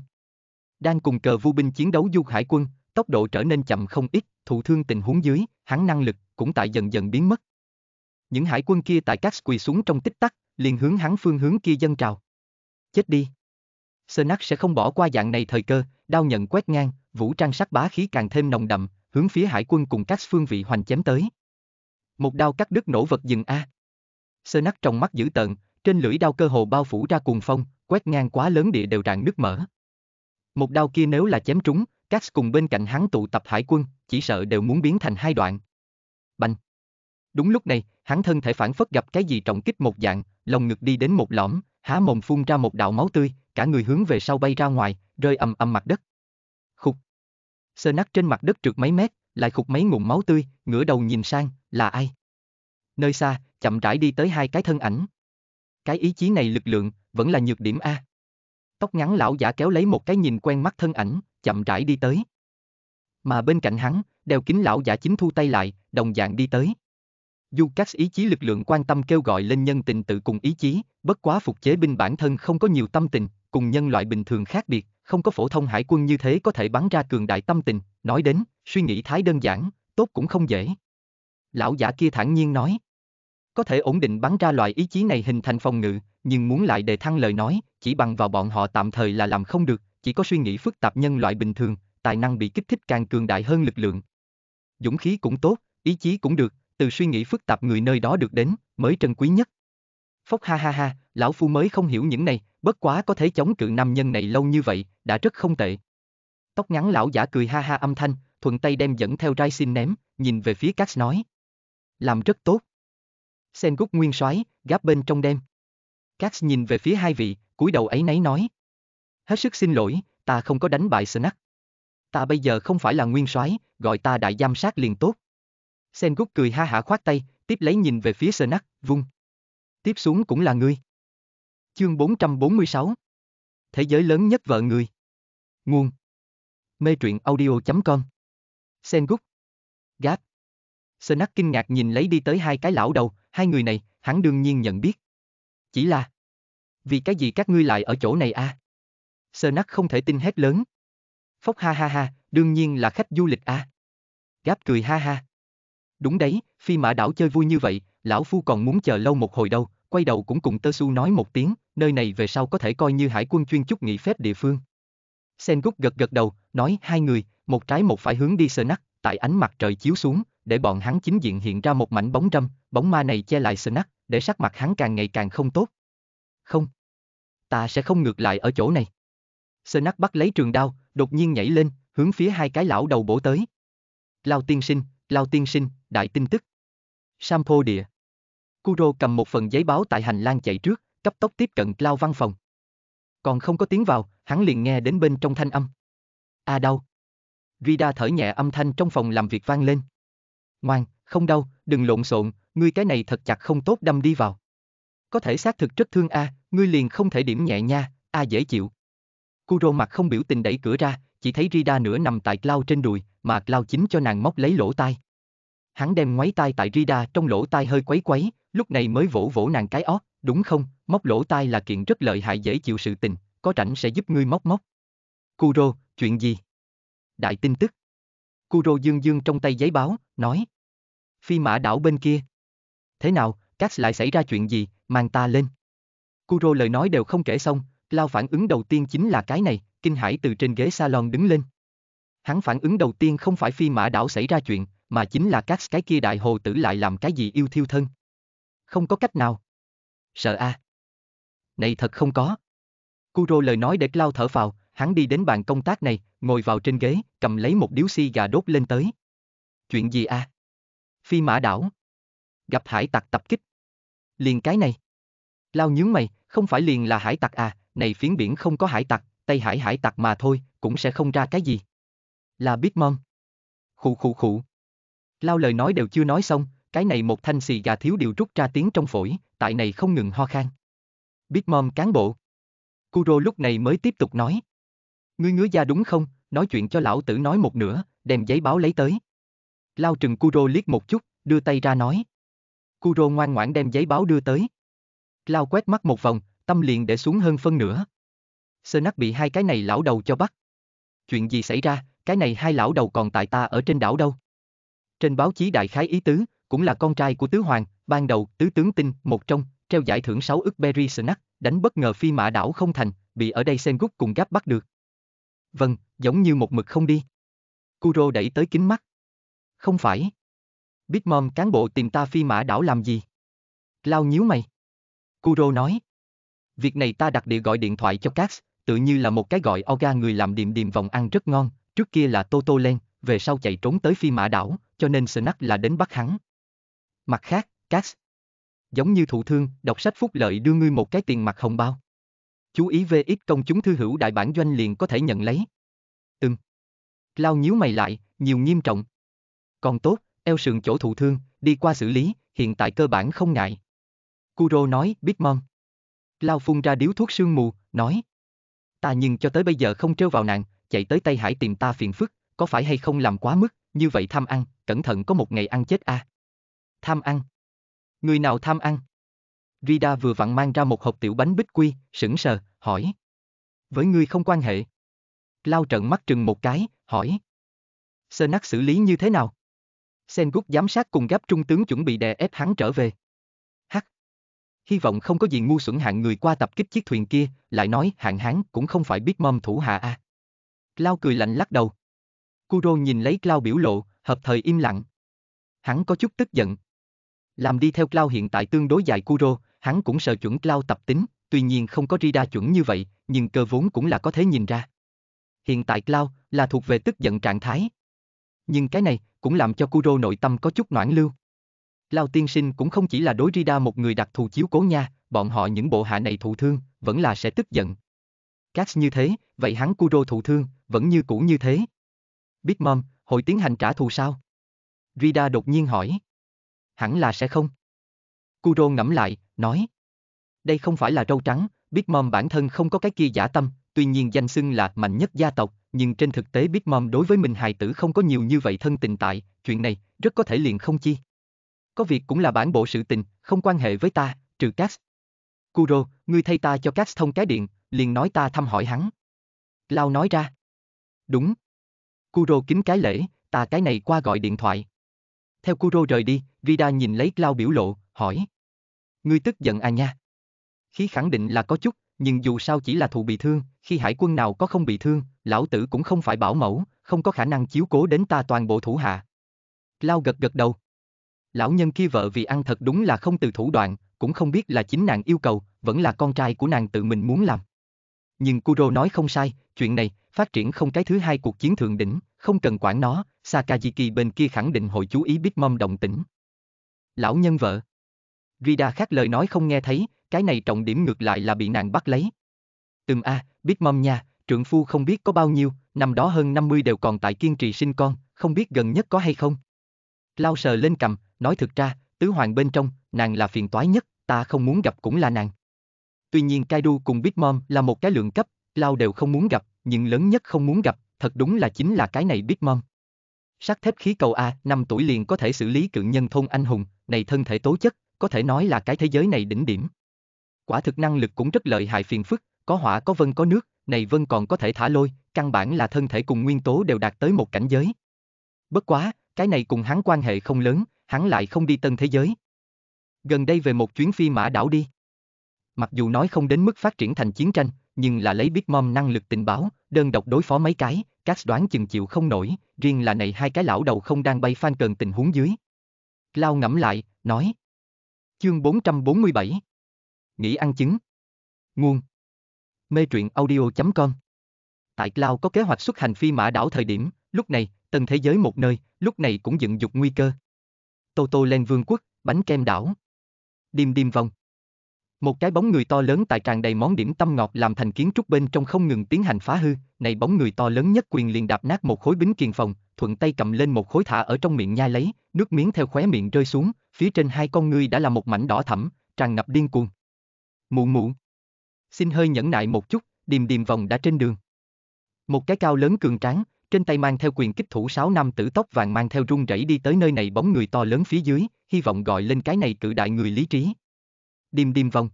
S1: Đang cùng cờ vu binh chiến đấu du hải quân, tốc độ trở nên chậm không ít, thụ thương tình huống dưới, hắn năng lực cũng tại dần dần biến mất. Những hải quân kia tại các quỳ xuống trong tích tắc, liền hướng hắn phương hướng kia dân trào. Chết đi. Sernach sẽ không bỏ qua dạng này thời cơ, đao nhận quét ngang, vũ trang sắc bá khí càng thêm nồng đậm, hướng phía hải quân cùng các phương vị hoành chém tới. Một đao cắt đứt nổ vật dừng a. À. Sernach trong mắt dữ tợn, trên lưỡi đao cơ hồ bao phủ ra cuồng phong, quét ngang quá lớn địa đều rạn nước mở. Một đao kia nếu là chém trúng, Cax cùng bên cạnh hắn tụ tập hải quân, chỉ sợ đều muốn biến thành hai đoạn. Bành! Đúng lúc này, hắn thân thể phản phất gặp cái gì trọng kích một dạng, lồng ngực đi đến một lõm, há mồm phun ra một đạo máu tươi, cả người hướng về sau bay ra ngoài, rơi ầm ầm mặt đất. Khục! Sơ nát trên mặt đất trượt mấy mét, lại khục mấy ngụm máu tươi, ngửa đầu nhìn sang, là ai? Nơi xa, chậm rãi đi tới hai cái thân ảnh. Cái ý chí này lực lượng, vẫn là nhược điểm A. Tóc ngắn lão giả kéo lấy một cái nhìn quen mắt thân ảnh, chậm rãi đi tới. Mà bên cạnh hắn, đeo kính lão giả chính thu tay lại, đồng dạng đi tới. Dù các ý chí lực lượng quan tâm kêu gọi lên nhân tình tự cùng ý chí, bất quá phục chế binh bản thân không có nhiều tâm tình, cùng nhân loại bình thường khác biệt, không có phổ thông hải quân như thế có thể bắn ra cường đại tâm tình, nói đến, suy nghĩ thái đơn giản, tốt cũng không dễ. Lão giả kia thản nhiên nói, có thể ổn định bắn ra loại ý chí này hình thành phòng ngự, nhưng muốn lại đề thăng lời nói, chỉ bằng vào bọn họ tạm thời là làm không được, chỉ có suy nghĩ phức tạp nhân loại bình thường, tài năng bị kích thích càng cường đại hơn lực lượng. Dũng khí cũng tốt, ý chí cũng được, từ suy nghĩ phức tạp người nơi đó được đến, mới trân quý nhất. Phốc ha ha ha, lão phu mới không hiểu những này, bất quá có thể chống cự nam nhân này lâu như vậy, đã rất không tệ. Tóc ngắn lão giả cười ha ha âm thanh, thuận tay đem dẫn theo rai xin ném, nhìn về phía Cass nói. Làm rất tốt. Sen gút nguyên soái, gáp bên trong đêm. Cass nhìn về phía hai vị, cúi đầu ấy nấy nói hết sức xin lỗi, ta không có đánh bại Snack. Ta bây giờ không phải là nguyên soái, gọi ta đại giám sát liền tốt. Sengoku cười ha hả khoát tay, tiếp lấy nhìn về phía Snack, vung. Tiếp xuống cũng là ngươi. Chương 446 Thế giới lớn nhất vợ người Nguồn Mê truyện audio.com Sengoku Gáp Snack kinh ngạc nhìn lấy đi tới hai cái lão đầu, hai người này, hắn đương nhiên nhận biết. Chỉ là Vì cái gì các ngươi lại ở chỗ này a? À? sơ nắc không thể tin hết lớn. Phốc ha ha ha, đương nhiên là khách du lịch à. Gáp cười ha ha. Đúng đấy, phi mã đảo chơi vui như vậy, lão phu còn muốn chờ lâu một hồi đâu, quay đầu cũng cùng tơ su nói một tiếng, nơi này về sau có thể coi như hải quân chuyên chúc nghỉ phép địa phương. Sen Gúc gật gật đầu, nói hai người, một trái một phải hướng đi sơ nắc, tại ánh mặt trời chiếu xuống, để bọn hắn chính diện hiện ra một mảnh bóng râm, bóng ma này che lại sơ nắc, để sắc mặt hắn càng ngày càng không tốt. Không, ta sẽ không ngược lại ở chỗ này sơ nắc bắt lấy trường đao, đột nhiên nhảy lên, hướng phía hai cái lão đầu bổ tới. Lao tiên sinh, Lao tiên sinh, đại tin tức. Sampo địa. Kuro cầm một phần giấy báo tại hành lang chạy trước, cấp tốc tiếp cận Lao văn phòng. Còn không có tiếng vào, hắn liền nghe đến bên trong thanh âm. À đau. Rida thở nhẹ âm thanh trong phòng làm việc vang lên. Ngoan, không đau, đừng lộn xộn, ngươi cái này thật chặt không tốt đâm đi vào. Có thể xác thực rất thương a, à, ngươi liền không thể điểm nhẹ nha, a à dễ chịu. Kuro mặt không biểu tình đẩy cửa ra, chỉ thấy Rida nửa nằm tại Cloud trên đùi, mà Cloud chính cho nàng móc lấy lỗ tai. Hắn đem ngoáy tai tại Rida trong lỗ tai hơi quấy quấy, lúc này mới vỗ vỗ nàng cái ót, đúng không, móc lỗ tai là kiện rất lợi hại dễ chịu sự tình, có rảnh sẽ giúp ngươi móc móc. Kuro, chuyện gì? Đại tin tức. Kuro dương dương trong tay giấy báo, nói. Phi mã đảo bên kia. Thế nào, Cass lại xảy ra chuyện gì, mang ta lên. Kuro lời nói đều không kể xong, Lao phản ứng đầu tiên chính là cái này, kinh hãi từ trên ghế salon đứng lên. Hắn phản ứng đầu tiên không phải phi mã đảo xảy ra chuyện, mà chính là các cái kia đại hồ tử lại làm cái gì yêu thiêu thân. Không có cách nào. Sợ a. À. Này thật không có. Kuro lời nói để Lao thở vào, hắn đi đến bàn công tác này, ngồi vào trên ghế, cầm lấy một điếu xi si gà đốt lên tới. Chuyện gì a? À? Phi mã đảo. Gặp hải tặc tập kích. Liền cái này. Lao nhướng mày, không phải liền là hải tặc à, này phiến biển không có hải tặc, Tây Hải hải tặc mà thôi, cũng sẽ không ra cái gì. Là Big Mom. Khụ khụ khụ. Lao lời nói đều chưa nói xong, cái này một thanh xì gà thiếu điều rút ra tiếng trong phổi, tại này không ngừng ho khan. Big Mom cán bộ. Kuro lúc này mới tiếp tục nói. Ngươi ngứa da đúng không, nói chuyện cho lão tử nói một nửa, đem giấy báo lấy tới. Lao trừng Kuro liếc một chút, đưa tay ra nói. Kuro ngoan ngoãn đem giấy báo đưa tới. Lao quét mắt một vòng, tâm liền để xuống hơn phân nữa. Sơ nắc bị hai cái này lão đầu cho bắt. Chuyện gì xảy ra, cái này hai lão đầu còn tại ta ở trên đảo đâu? Trên báo chí đại khái ý tứ, cũng là con trai của Tứ Hoàng, ban đầu Tứ Tướng Tinh, một trong, treo giải thưởng 6 ức Berry Snack, đánh bất ngờ phi mã đảo không thành, bị ở đây sen gút cùng gáp bắt được. Vâng, giống như một mực không đi. Kuro đẩy tới kính mắt. Không phải. Big cán bộ tìm ta phi mã đảo làm gì? Lao nhíu mày. Kuro nói việc này ta đặc địa gọi điện thoại cho Cass, tự như là một cái gọi Oga người làm điềm điềm vòng ăn rất ngon, trước kia là Toto len, về sau chạy trốn tới phi mã đảo, cho nên Snack là đến bắt hắn. Mặt khác, Cass Giống như thụ thương, đọc sách phúc lợi đưa ngươi một cái tiền mặt hồng bao. Chú ý về ít công chúng thư hữu đại bản doanh liền có thể nhận lấy. Ừm. Lao nhíu mày lại, nhiều nghiêm trọng. Còn tốt, eo sườn chỗ thụ thương, đi qua xử lý, hiện tại cơ bản không ngại. Kuro nói, Big Mom. Lao phun ra điếu thuốc sương mù, nói. Ta nhưng cho tới bây giờ không trêu vào nàng, chạy tới Tây Hải tìm ta phiền phức, có phải hay không làm quá mức, như vậy tham ăn, cẩn thận có một ngày ăn chết a. À? Tham ăn. Người nào tham ăn? Rida vừa vặn mang ra một hộp tiểu bánh bích quy, sững sờ, hỏi. Với ngươi không quan hệ. Lao trận mắt trừng một cái, hỏi. Sơ nắc xử lý như thế nào? Sen Sengut giám sát cùng gáp trung tướng chuẩn bị đè ép hắn trở về hy vọng không có gì ngu xuẩn hạng người qua tập kích chiếc thuyền kia, lại nói hạng hán cũng không phải biết mâm thủ hạ a. À. Lao cười lạnh lắc đầu. Kuro nhìn lấy Cloud biểu lộ, hợp thời im lặng. Hắn có chút tức giận. Làm đi theo Cloud hiện tại tương đối dài Kuro, hắn cũng sợ chuẩn Cloud tập tính, tuy nhiên không có rida chuẩn như vậy, nhưng cơ vốn cũng là có thể nhìn ra. Hiện tại Cloud là thuộc về tức giận trạng thái. Nhưng cái này cũng làm cho Kuro nội tâm có chút noãn lưu. Lao tiên sinh cũng không chỉ là đối Rida một người đặc thù chiếu cố nha, bọn họ những bộ hạ này thụ thương, vẫn là sẽ tức giận. Cass như thế, vậy hắn Kuro thụ thương, vẫn như cũ như thế. Big Mom, hội tiến hành trả thù sao? Rida đột nhiên hỏi. Hẳn là sẽ không. Kuro ngẫm lại, nói. Đây không phải là râu trắng, Big Mom bản thân không có cái kia giả tâm, tuy nhiên danh xưng là mạnh nhất gia tộc, nhưng trên thực tế Big Mom đối với mình hài tử không có nhiều như vậy thân tình tại, chuyện này, rất có thể liền không chi có việc cũng là bản bộ sự tình, không quan hệ với ta, trừ Cass. Kuro, ngươi thay ta cho Cass thông cái điện, liền nói ta thăm hỏi hắn. Lao nói ra. Đúng. Kuro kính cái lễ, ta cái này qua gọi điện thoại. Theo Kuro rời đi, Vida nhìn lấy Lao biểu lộ, hỏi. Ngươi tức giận à nha? Khí khẳng định là có chút, nhưng dù sao chỉ là thụ bị thương, khi hải quân nào có không bị thương, lão tử cũng không phải bảo mẫu, không có khả năng chiếu cố đến ta toàn bộ thủ hạ. Lao gật gật đầu lão nhân kia vợ vì ăn thật đúng là không từ thủ đoạn, cũng không biết là chính nàng yêu cầu, vẫn là con trai của nàng tự mình muốn làm. Nhưng Kuro nói không sai, chuyện này, phát triển không cái thứ hai cuộc chiến thượng đỉnh, không cần quản nó, Sakajiki bên kia khẳng định hội chú ý Big Mom động tĩnh. Lão nhân vợ. Rida khác lời nói không nghe thấy, cái này trọng điểm ngược lại là bị nàng bắt lấy. Từng a, à, Big Mom nha, trượng phu không biết có bao nhiêu, năm đó hơn 50 đều còn tại kiên trì sinh con, không biết gần nhất có hay không. Lao sờ lên cầm, nói thực ra, tứ hoàng bên trong, nàng là phiền toái nhất, ta không muốn gặp cũng là nàng. Tuy nhiên Kaidu cùng Big Mom là một cái lượng cấp, Lao đều không muốn gặp, nhưng lớn nhất không muốn gặp, thật đúng là chính là cái này Big Mom. Sắt thép khí cầu A, 5 tuổi liền có thể xử lý cự nhân thôn anh hùng, này thân thể tố chất, có thể nói là cái thế giới này đỉnh điểm. Quả thực năng lực cũng rất lợi hại phiền phức, có hỏa có vân có nước, này vân còn có thể thả lôi, căn bản là thân thể cùng nguyên tố đều đạt tới một cảnh giới. Bất quá, cái này cùng hắn quan hệ không lớn, hắn lại không đi tân thế giới. Gần đây về một chuyến phi mã đảo đi. Mặc dù nói không đến mức phát triển thành chiến tranh, nhưng là lấy Big Mom năng lực tình báo, đơn độc đối phó mấy cái, các đoán chừng chịu không nổi, riêng là này hai cái lão đầu không đang bay phan cần tình huống dưới. Lao ngẫm lại, nói. Chương 447 Nghĩ ăn chứng Nguồn Mê truyện audio.com Tại Cloud có kế hoạch xuất hành phi mã đảo thời điểm, lúc này, tân thế giới một nơi, lúc này cũng dựng dục nguy cơ, Tô Tô lên vương quốc, bánh kem đảo. Điềm điềm vòng. Một cái bóng người to lớn tại tràn đầy món điểm tâm ngọt làm thành kiến trúc bên trong không ngừng tiến hành phá hư, này bóng người to lớn nhất quyền liền đạp nát một khối bính kiền phòng, thuận tay cầm lên một khối thả ở trong miệng nhai lấy, nước miếng theo khóe miệng rơi xuống, phía trên hai con ngươi đã là một mảnh đỏ thẫm, tràn ngập điên cuồng. Mụ mụ. Xin hơi nhẫn nại một chút, điềm điềm vòng đã trên đường. Một cái cao lớn cường tráng, trên tay mang theo quyền kích thủ sáu năm tử tóc vàng mang theo run rẩy đi tới nơi này bóng người to lớn phía dưới, hy vọng gọi lên cái này cự đại người lý trí. Điềm điềm vòng.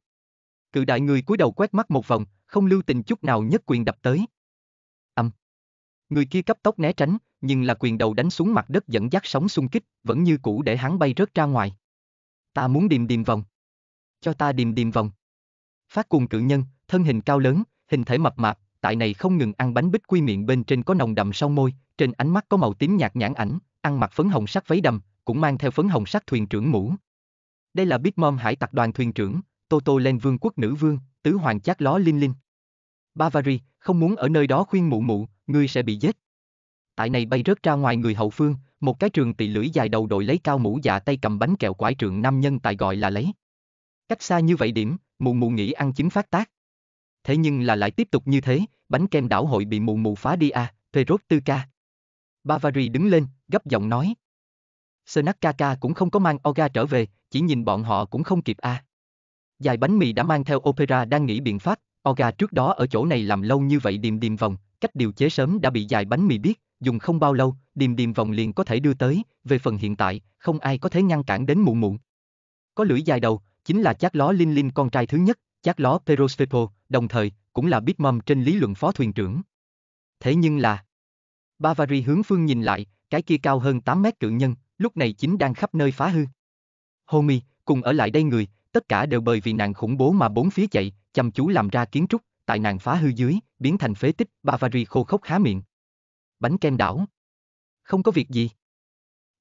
S1: Cự đại người cúi đầu quét mắt một vòng, không lưu tình chút nào nhất quyền đập tới. Âm. Người kia cấp tốc né tránh, nhưng là quyền đầu đánh xuống mặt đất dẫn dắt sóng xung kích, vẫn như cũ để hắn bay rớt ra ngoài. Ta muốn điềm điềm vòng. Cho ta điềm điềm vòng. Phát cùng cự nhân, thân hình cao lớn, hình thể mập mạp, tại này không ngừng ăn bánh bích quy miệng bên trên có nồng đậm sau môi, trên ánh mắt có màu tím nhạt nhãn ảnh, ăn mặc phấn hồng sắc váy đầm, cũng mang theo phấn hồng sắc thuyền trưởng mũ. Đây là Big Mom hải tặc đoàn thuyền trưởng, Toto lên vương quốc nữ vương, tứ hoàng chát ló linh linh. bavari không muốn ở nơi đó khuyên mụ mụ, ngươi sẽ bị giết. Tại này bay rớt ra ngoài người hậu phương, một cái trường tỳ lưỡi dài đầu đội lấy cao mũ dạ tay cầm bánh kẹo quái trượng nam nhân tại gọi là lấy. Cách xa như vậy điểm, mụ mụ nghĩ ăn chính phát tác thế nhưng là lại tiếp tục như thế, bánh kem đảo hội bị mù mù phá đi à, Perot Tư ca, Bavary đứng lên, gấp giọng nói. Snack Kaka cũng không có mang Oga trở về, chỉ nhìn bọn họ cũng không kịp a. À. Dài bánh mì đã mang theo Opera đang nghĩ biện pháp, Oga trước đó ở chỗ này làm lâu như vậy điềm điềm vòng, cách điều chế sớm đã bị dài bánh mì biết, dùng không bao lâu, điềm điềm vòng liền có thể đưa tới, về phần hiện tại, không ai có thể ngăn cản đến muộn muộn. Có lưỡi dài đầu, chính là chát ló Linh Linh con trai thứ nhất, chát ló Perosfepo, đồng thời, cũng là Bitmom trên lý luận phó thuyền trưởng. Thế nhưng là... Bavary hướng phương nhìn lại, cái kia cao hơn 8 mét cự nhân, lúc này chính đang khắp nơi phá hư. Homie, cùng ở lại đây người, tất cả đều bởi vì nàng khủng bố mà bốn phía chạy, chăm chú làm ra kiến trúc, tại nàng phá hư dưới, biến thành phế tích, Bavary khô khốc há miệng. Bánh kem đảo. Không có việc gì.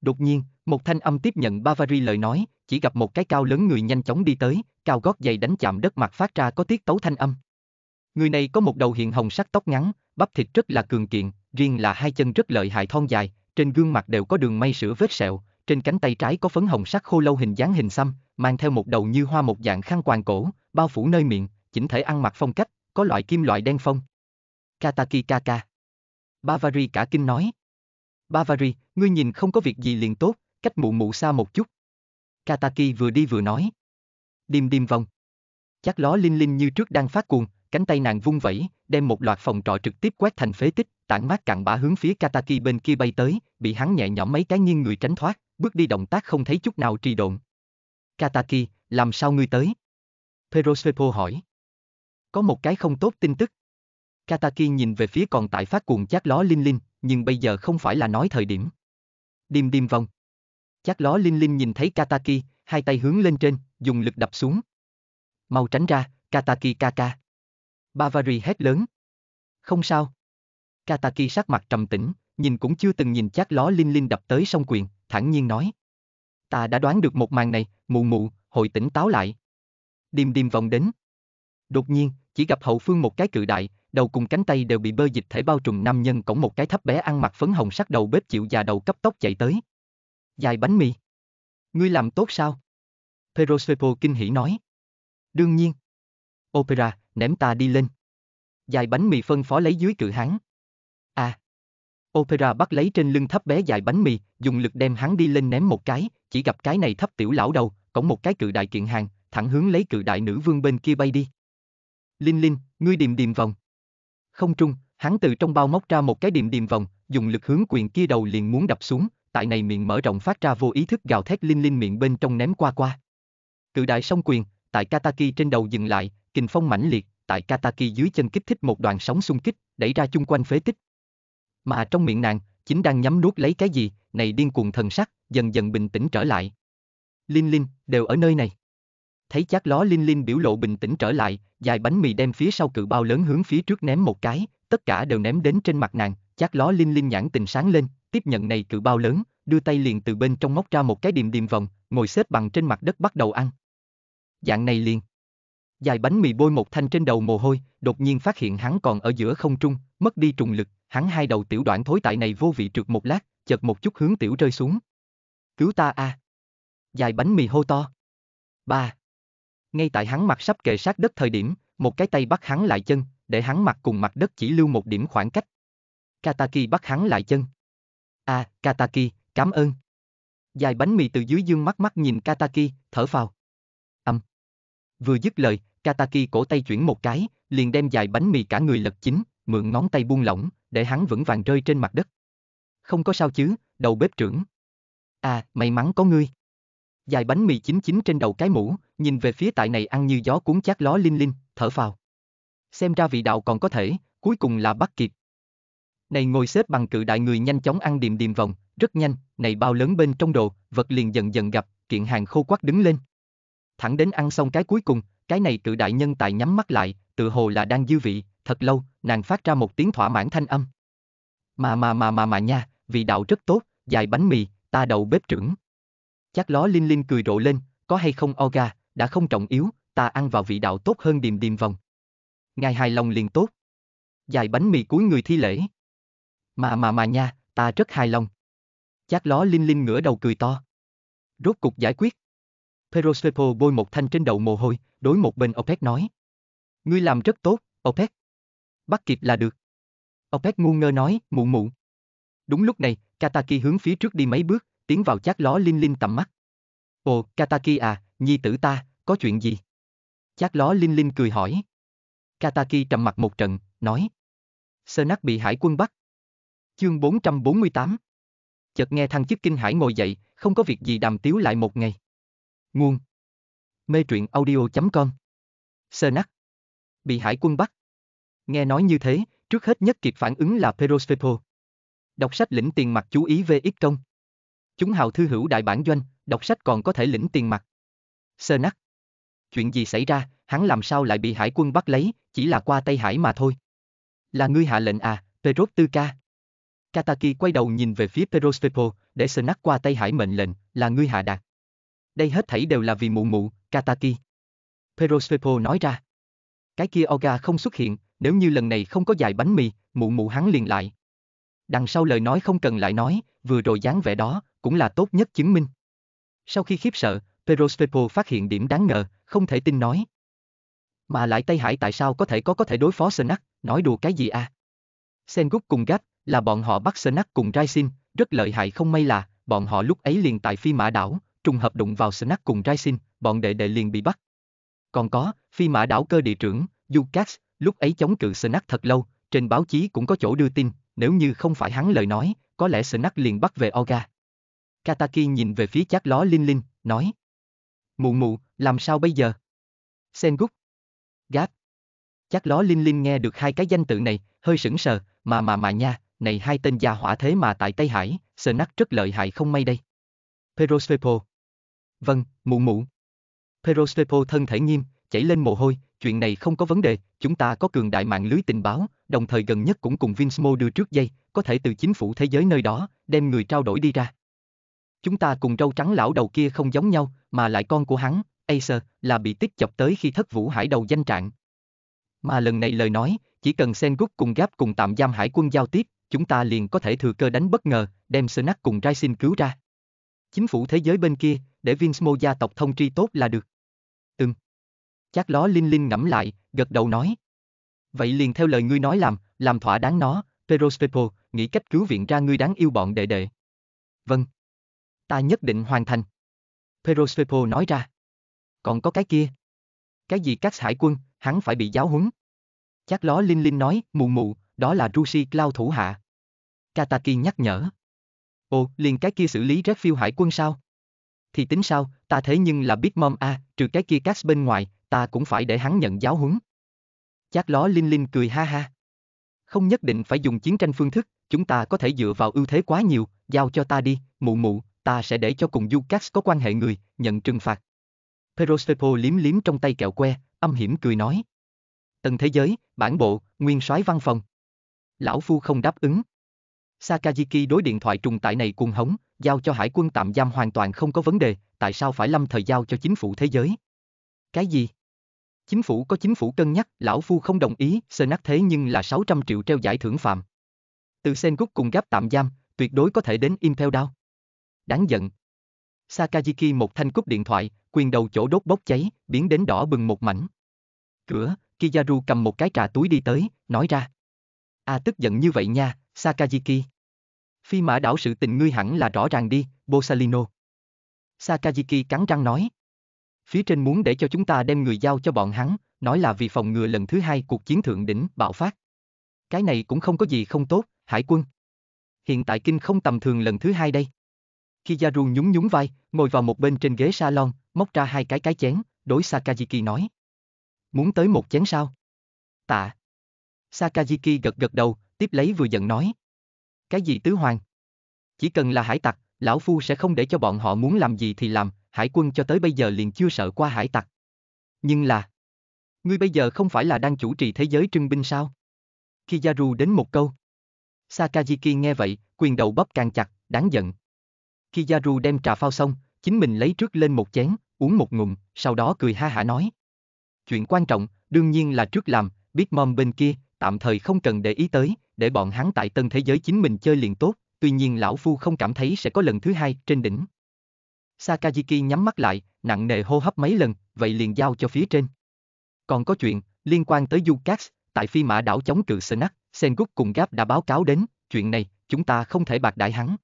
S1: Đột nhiên, một thanh âm tiếp nhận Bavary lời nói, chỉ gặp một cái cao lớn người nhanh chóng đi tới, cao gót giày đánh chạm đất mặt phát ra có tiết tấu thanh âm. Người này có một đầu hiện hồng sắc tóc ngắn, bắp thịt rất là cường kiện, riêng là hai chân rất lợi hại thon dài, trên gương mặt đều có đường may sữa vết sẹo, trên cánh tay trái có phấn hồng sắc khô lâu hình dáng hình xăm, mang theo một đầu như hoa một dạng khăn quàng cổ, bao phủ nơi miệng, chỉnh thể ăn mặc phong cách, có loại kim loại đen phong. Kataki Kaka. Bavari cả kinh nói. Bavari, ngươi nhìn không có việc gì liền tốt, cách mụ mụ xa một chút. Kataki vừa đi vừa nói. Điềm điềm vòng. Chắc ló linh linh như trước đang phát cuồng, cánh tay nàng vung vẩy, đem một loạt phòng trọ trực tiếp quét thành phế tích, tản mát cặn bã hướng phía Kataki bên kia bay tới, bị hắn nhẹ nhõm mấy cái nghiêng người tránh thoát, bước đi động tác không thấy chút nào trì độn. Kataki, làm sao ngươi tới? Perosvepo hỏi. Có một cái không tốt tin tức. Kataki nhìn về phía còn tại phát cuồng chát ló linh linh, nhưng bây giờ không phải là nói thời điểm. Điềm điềm vòng. Chắc ló Linh Linh nhìn thấy Kataki, hai tay hướng lên trên, dùng lực đập xuống. Mau tránh ra, Kataki Kaka. Bavary hét lớn. Không sao. Kataki sắc mặt trầm tĩnh, nhìn cũng chưa từng nhìn chắc ló Linh Linh đập tới song quyền, thản nhiên nói. Ta đã đoán được một màn này, mụ mụ, hồi tỉnh táo lại. Điềm điềm vòng đến. Đột nhiên, chỉ gặp hậu phương một cái cự đại, đầu cùng cánh tay đều bị bơ dịch thể bao trùm nam nhân cổng một cái thấp bé ăn mặc phấn hồng sắc đầu bếp chịu già đầu cấp tốc chạy tới. Dài bánh mì. Ngươi làm tốt sao? Perospepo kinh hỉ nói. Đương nhiên. Opera, ném ta đi lên. Dài bánh mì phân phó lấy dưới cự hắn. À. Opera bắt lấy trên lưng thấp bé dài bánh mì, dùng lực đem hắn đi lên ném một cái, chỉ gặp cái này thấp tiểu lão đầu, cổng một cái cự đại kiện hàng, thẳng hướng lấy cự đại nữ vương bên kia bay đi. Linh Linh, ngươi điềm điềm vòng. Không trung, hắn từ trong bao móc ra một cái điềm điềm vòng, dùng lực hướng quyền kia đầu liền muốn đập xuống, tại này miệng mở rộng phát ra vô ý thức gào thét linh linh miệng bên trong ném qua qua. Cự đại song quyền, tại Kataki trên đầu dừng lại, kình phong mãnh liệt, tại Kataki dưới chân kích thích một đoàn sóng xung kích, đẩy ra chung quanh phế tích. Mà trong miệng nàng, chính đang nhắm nuốt lấy cái gì, này điên cuồng thần sắc, dần dần bình tĩnh trở lại. Linh Linh, đều ở nơi này. Thấy chát ló Linh Linh biểu lộ bình tĩnh trở lại, dài bánh mì đem phía sau cự bao lớn hướng phía trước ném một cái, tất cả đều ném đến trên mặt nàng, chát ló Linh Linh nhãn tình sáng lên, tiếp nhận này cự bao lớn, đưa tay liền từ bên trong móc ra một cái điềm điềm vòng, ngồi xếp bằng trên mặt đất bắt đầu ăn. Dạng này liền. Dài bánh mì bôi một thanh trên đầu mồ hôi, đột nhiên phát hiện hắn còn ở giữa không trung, mất đi trùng lực, hắn hai đầu tiểu đoạn thối tại này vô vị trượt một lát, chợt một chút hướng tiểu rơi xuống. Cứu ta a! À. Dài bánh mì hô to. Ba. Ngay tại hắn mặt sắp kề sát đất thời điểm, một cái tay bắt hắn lại chân, để hắn mặt cùng mặt đất chỉ lưu một điểm khoảng cách. Kataki bắt hắn lại chân. À, Kataki, cảm ơn. Dài bánh mì từ dưới dương mắt mắt nhìn Kataki, thở phào. Âm. Vừa dứt lời, Kataki cổ tay chuyển một cái, liền đem dài bánh mì cả người lật chính, mượn ngón tay buông lỏng, để hắn vững vàng rơi trên mặt đất. Không có sao chứ, đầu bếp trưởng. À, may mắn có ngươi. Dài bánh mì chín chín trên đầu cái mũ, nhìn về phía tại này ăn như gió cuốn chát ló linh linh, thở phào. Xem ra vị đạo còn có thể, cuối cùng là bắt kịp, này ngồi xếp bằng cự đại người nhanh chóng ăn điềm điềm vòng, rất nhanh, này bao lớn bên trong đồ, vật liền dần dần gặp, kiện hàng khô quắc đứng lên. Thẳng đến ăn xong cái cuối cùng, cái này cự đại nhân tài nhắm mắt lại, tự hồ là đang dư vị, thật lâu, nàng phát ra một tiếng thỏa mãn thanh âm. Mà mà mà mà mà nha, vị đạo rất tốt, dài bánh mì, ta đầu bếp trưởng. Chắc ló linh linh cười rộ lên, có hay không oga, đã không trọng yếu, ta ăn vào vị đạo tốt hơn điềm điềm vòng. Ngài hài lòng liền tốt. Dài bánh mì cuối người thi lễ. Mà mà mà nha, ta rất hài lòng. Chát ló linh linh ngửa đầu cười to. Rốt cục giải quyết. Peroslepo bôi một thanh trên đầu mồ hôi, đối một bên OPEC nói. Ngươi làm rất tốt, OPEC. Bắt kịp là được. OPEC ngu ngơ nói, mụ mụ. Đúng lúc này, Kataki hướng phía trước đi mấy bước, tiến vào chát ló linh linh tầm mắt. Ồ, Kataki à, nhi tử ta, có chuyện gì? Chát ló linh linh cười hỏi. Kataki trầm mặt một trận, nói. Sơ nát bị hải quân bắt, Chương 448 Chợt nghe thằng chức kinh hải ngồi dậy, không có việc gì đàm tiếu lại một ngày. Nguồn Mê truyện audio.com Sơ nắc Bị hải quân bắt Nghe nói như thế, trước hết nhất kịp phản ứng là Perospepo. Đọc sách lĩnh tiền mặt chú ý về ít công. Chúng hào thư hữu đại bản doanh, đọc sách còn có thể lĩnh tiền mặt. Sơ nắc Chuyện gì xảy ra, hắn làm sao lại bị hải quân bắt lấy, chỉ là qua Tây Hải mà thôi. Là ngươi hạ lệnh à, Perot Tư Kataki quay đầu nhìn về phía Perostepo, để Snack qua tay hải mệnh lệnh, là ngươi hạ đạt. Đây hết thảy đều là vì mụ mụ, Kataki. Perostepo nói ra. Cái kia Oga không xuất hiện, nếu như lần này không có dài bánh mì, mụ mụ hắn liền lại. Đằng sau lời nói không cần lại nói, vừa rồi dáng vẻ đó, cũng là tốt nhất chứng minh. Sau khi khiếp sợ, Perostepo phát hiện điểm đáng ngờ, không thể tin nói. Mà lại Tây Hải tại sao có thể có có thể đối phó Snack, nói đùa cái gì à? Sengoku cùng Gap, là bọn họ bắt Snack cùng Raisin, rất lợi hại không may là, bọn họ lúc ấy liền tại phi mã đảo, trùng hợp đụng vào Snack cùng Raisin, bọn đệ đệ liền bị bắt. Còn có, phi mã đảo cơ địa trưởng, Ducas, lúc ấy chống cự Snack thật lâu, trên báo chí cũng có chỗ đưa tin, nếu như không phải hắn lời nói, có lẽ Snack liền bắt về Oga. Kataki nhìn về phía chát ló Linh Linh, nói. mù mù làm sao bây giờ? Sengut. Gáp. Chát ló Linh Linh nghe được hai cái danh tự này, hơi sững sờ, mà mà mà nha, này hai tên gia hỏa thế mà tại Tây Hải, sờ nắc rất lợi hại không may đây. Perosvepo. Vâng, mụ mụ. Perosvepo thân thể nghiêm, chảy lên mồ hôi, chuyện này không có vấn đề, chúng ta có cường đại mạng lưới tình báo, đồng thời gần nhất cũng cùng Vinsmo đưa trước dây, có thể từ chính phủ thế giới nơi đó, đem người trao đổi đi ra. Chúng ta cùng râu trắng lão đầu kia không giống nhau, mà lại con của hắn, Acer, là bị tích chọc tới khi thất vũ hải đầu danh trạng. Mà lần này lời nói, chỉ cần Sengut cùng Gáp cùng tạm giam hải quân giao tiếp, chúng ta liền có thể thừa cơ đánh bất ngờ, đem Snack cùng Raisin cứu ra. Chính phủ thế giới bên kia, để Vinsmo gia tộc thông tri tốt là được. Từng. Chắc ló Linh Linh ngẫm lại, gật đầu nói. Vậy liền theo lời ngươi nói làm, làm thỏa đáng nó, Perospepo, nghĩ cách cứu viện ra ngươi đáng yêu bọn đệ đệ. Vâng. Ta nhất định hoàn thành. Perospepo nói ra. Còn có cái kia. Cái gì các hải quân, hắn phải bị giáo huấn. Chắc ló Linh Linh nói, mù mù đó là Rushi Cloud thủ hạ. Kataki nhắc nhở. Ồ, liền cái kia xử lý Red Phiêu hải quân sao? Thì tính sao, ta thế nhưng là Big Mom A, trừ cái kia Cass bên ngoài, ta cũng phải để hắn nhận giáo huấn. Chát ló Linh Linh cười ha ha. Không nhất định phải dùng chiến tranh phương thức, chúng ta có thể dựa vào ưu thế quá nhiều, giao cho ta đi, mụ mụ, ta sẽ để cho cùng Ducax có quan hệ người, nhận trừng phạt. Perostepo liếm liếm trong tay kẹo que, âm hiểm cười nói. Tầng thế giới, bản bộ, nguyên soái văn phòng lão phu không đáp ứng. Sakajiki đối điện thoại trùng tại này cuồng hống, giao cho hải quân tạm giam hoàn toàn không có vấn đề, tại sao phải lâm thời giao cho chính phủ thế giới? Cái gì? Chính phủ có chính phủ cân nhắc, lão phu không đồng ý, sơ nát thế nhưng là 600 triệu treo giải thưởng phạm. Từ Sengoku cùng gáp tạm giam, tuyệt đối có thể đến Impel Down. Đáng giận. Sakajiki một thanh cúp điện thoại, quyền đầu chỗ đốt bốc cháy, biến đến đỏ bừng một mảnh. Cửa, Kizaru cầm một cái trà túi đi tới, nói ra. À tức giận như vậy nha, Sakajiki. Phi mã đảo sự tình ngươi hẳn là rõ ràng đi, Bosalino. Sakajiki cắn răng nói. Phía trên muốn để cho chúng ta đem người giao cho bọn hắn, nói là vì phòng ngừa lần thứ hai cuộc chiến thượng đỉnh bạo phát. Cái này cũng không có gì không tốt, hải quân. Hiện tại kinh không tầm thường lần thứ hai đây. Kizaru nhún nhún vai, ngồi vào một bên trên ghế salon, móc ra hai cái cái chén, đối Sakajiki nói. Muốn tới một chén sao? Tạ. Sakajiki gật gật đầu, tiếp lấy vừa giận nói. Cái gì tứ hoàng? Chỉ cần là hải tặc, lão phu sẽ không để cho bọn họ muốn làm gì thì làm, hải quân cho tới bây giờ liền chưa sợ qua hải tặc. Nhưng là... Ngươi bây giờ không phải là đang chủ trì thế giới trưng binh sao? Kizaru đến một câu. Sakajiki nghe vậy, quyền đầu bắp càng chặt, đáng giận. Kizaru đem trà phao xong, chính mình lấy trước lên một chén, uống một ngụm, sau đó cười ha hả nói. Chuyện quan trọng, đương nhiên là trước làm, biết mom bên kia, tạm thời không cần để ý tới, để bọn hắn tại tân thế giới chính mình chơi liền tốt, tuy nhiên lão phu không cảm thấy sẽ có lần thứ hai trên đỉnh. Sakajiki nhắm mắt lại, nặng nề hô hấp mấy lần, vậy liền giao cho phía trên. Còn có chuyện, liên quan tới Ducax, tại phi mã đảo chống cự Senak, Sengut cùng Gap đã báo cáo đến, chuyện này, chúng ta không thể bạc đại hắn.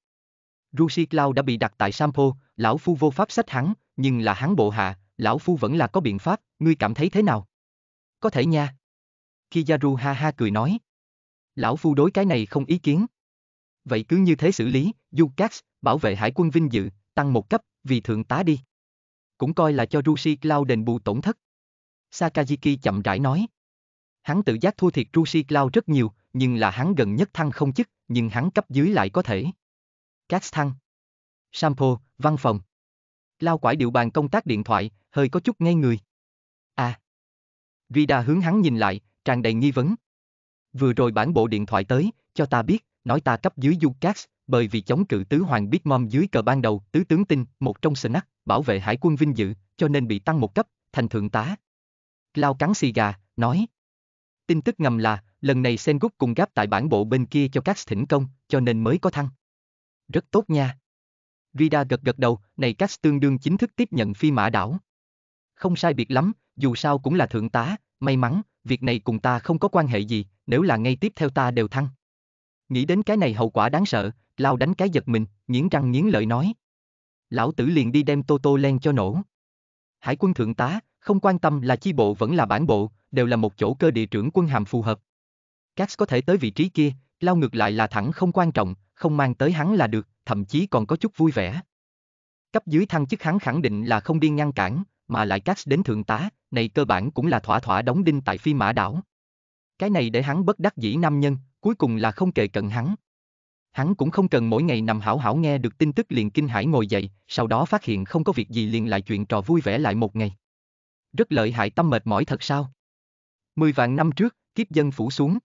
S1: Rushi Cloud đã bị đặt tại Sampo, lão phu vô pháp sách hắn, nhưng là hắn bộ hạ, lão phu vẫn là có biện pháp, ngươi cảm thấy thế nào? Có thể nha. Kizaru ha ha cười nói. Lão phu đối cái này không ý kiến. Vậy cứ như thế xử lý, Dukax, bảo vệ hải quân vinh dự, tăng một cấp, vì thượng tá đi. Cũng coi là cho Rushi Cloud đền bù tổn thất. Sakajiki chậm rãi nói. Hắn tự giác thua thiệt Rushi Cloud rất nhiều, nhưng là hắn gần nhất thăng không chức, nhưng hắn cấp dưới lại có thể. Cax thăng. Sampo, văn phòng. Lao quải điệu bàn công tác điện thoại, hơi có chút ngây người. À. Vida hướng hắn nhìn lại, tràn đầy nghi vấn. Vừa rồi bản bộ điện thoại tới, cho ta biết, nói ta cấp dưới Ducax, bởi vì chống cự tứ hoàng biết mom dưới cờ ban đầu, tứ tướng tinh, một trong snack, bảo vệ hải quân vinh dự, cho nên bị tăng một cấp, thành thượng tá. Lao cắn xì gà, nói. Tin tức ngầm là, lần này Sengoku cùng gáp tại bản bộ bên kia cho các thỉnh công, cho nên mới có thăng. Rất tốt nha. Vida gật gật đầu, này các tương đương chính thức tiếp nhận phi mã đảo. Không sai biệt lắm, dù sao cũng là thượng tá, may mắn, việc này cùng ta không có quan hệ gì, nếu là ngay tiếp theo ta đều thăng. Nghĩ đến cái này hậu quả đáng sợ, lao đánh cái giật mình, nghiến răng nghiến lợi nói. Lão tử liền đi đem Tô Tô len cho nổ. Hải quân thượng tá, không quan tâm là chi bộ vẫn là bản bộ, đều là một chỗ cơ địa trưởng quân hàm phù hợp. Cax có thể tới vị trí kia, lao ngược lại là thẳng không quan trọng, không mang tới hắn là được, thậm chí còn có chút vui vẻ. Cấp dưới thăng chức hắn khẳng định là không đi ngăn cản, mà lại cát đến thượng tá, này cơ bản cũng là thỏa thỏa đóng đinh tại phi mã đảo. Cái này để hắn bất đắc dĩ nam nhân, cuối cùng là không kề cận hắn. Hắn cũng không cần mỗi ngày nằm hảo hảo nghe được tin tức liền kinh hãi ngồi dậy, sau đó phát hiện không có việc gì liền lại chuyện trò vui vẻ lại một ngày. Rất lợi hại tâm mệt mỏi thật sao? Mười vạn năm trước, kiếp dân phủ xuống.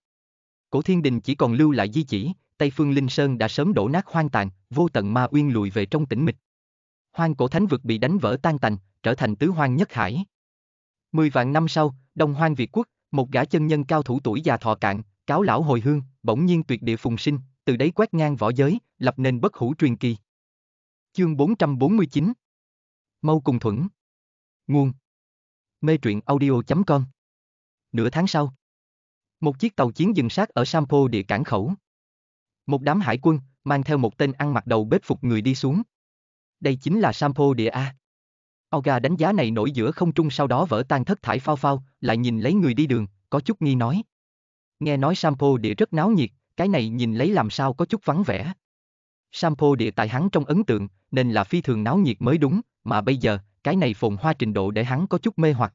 S1: Cổ thiên đình chỉ còn lưu lại di chỉ, Tây Phương Linh Sơn đã sớm đổ nát hoang tàn, vô tận ma uyên lùi về trong tĩnh mịch hoang cổ thánh vực bị đánh vỡ tan tành, trở thành tứ hoang nhất hải. Mười vạn năm sau, Đông Hoang Việt Quốc, một gã chân nhân cao thủ tuổi già thọ cạn, cáo lão hồi hương, bỗng nhiên tuyệt địa phùng sinh, từ đấy quét ngang võ giới, lập nên bất hủ truyền kỳ. Chương 449 Mâu cùng thuẫn Nguồn Mê truyện audio.com Nửa tháng sau Một chiếc tàu chiến dừng sát ở Sampo địa cảng khẩu. Một đám hải quân, mang theo một tên ăn mặc đầu bếp phục người đi xuống, đây chính là Sampo địa A. Oga đánh giá này nổi giữa không trung sau đó vỡ tan thất thải phao phao, lại nhìn lấy người đi đường, có chút nghi nói. Nghe nói Sampo địa rất náo nhiệt, cái này nhìn lấy làm sao có chút vắng vẻ. Sampo địa tại hắn trong ấn tượng, nên là phi thường náo nhiệt mới đúng, mà bây giờ, cái này phồn hoa trình độ để hắn có chút mê hoặc.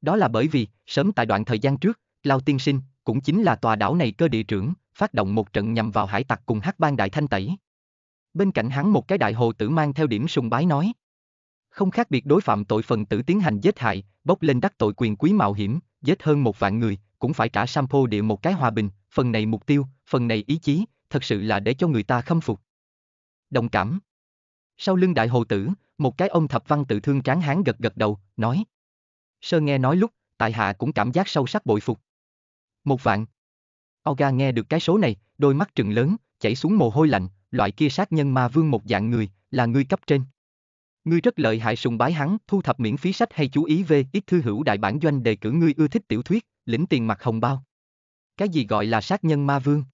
S1: Đó là bởi vì, sớm tại đoạn thời gian trước, Lao Tiên Sinh, cũng chính là tòa đảo này cơ địa trưởng, phát động một trận nhằm vào hải tặc cùng hắc bang đại thanh tẩy bên cạnh hắn một cái đại hồ tử mang theo điểm sùng bái nói. Không khác biệt đối phạm tội phần tử tiến hành giết hại, bốc lên đắc tội quyền quý mạo hiểm, giết hơn một vạn người, cũng phải trả sampo địa một cái hòa bình, phần này mục tiêu, phần này ý chí, thật sự là để cho người ta khâm phục. Đồng cảm. Sau lưng đại hồ tử, một cái ông thập văn tự thương tráng hán gật gật đầu, nói. Sơ nghe nói lúc, tại hạ cũng cảm giác sâu sắc bội phục. Một vạn. Oga nghe được cái số này, đôi mắt trừng lớn, chảy xuống mồ hôi lạnh, loại kia sát nhân ma vương một dạng người, là ngươi cấp trên. Ngươi rất lợi hại sùng bái hắn, thu thập miễn phí sách hay chú ý về ít thư hữu đại bản doanh đề cử ngươi ưa thích tiểu thuyết, lĩnh tiền mặt hồng bao. Cái gì gọi là sát nhân ma vương?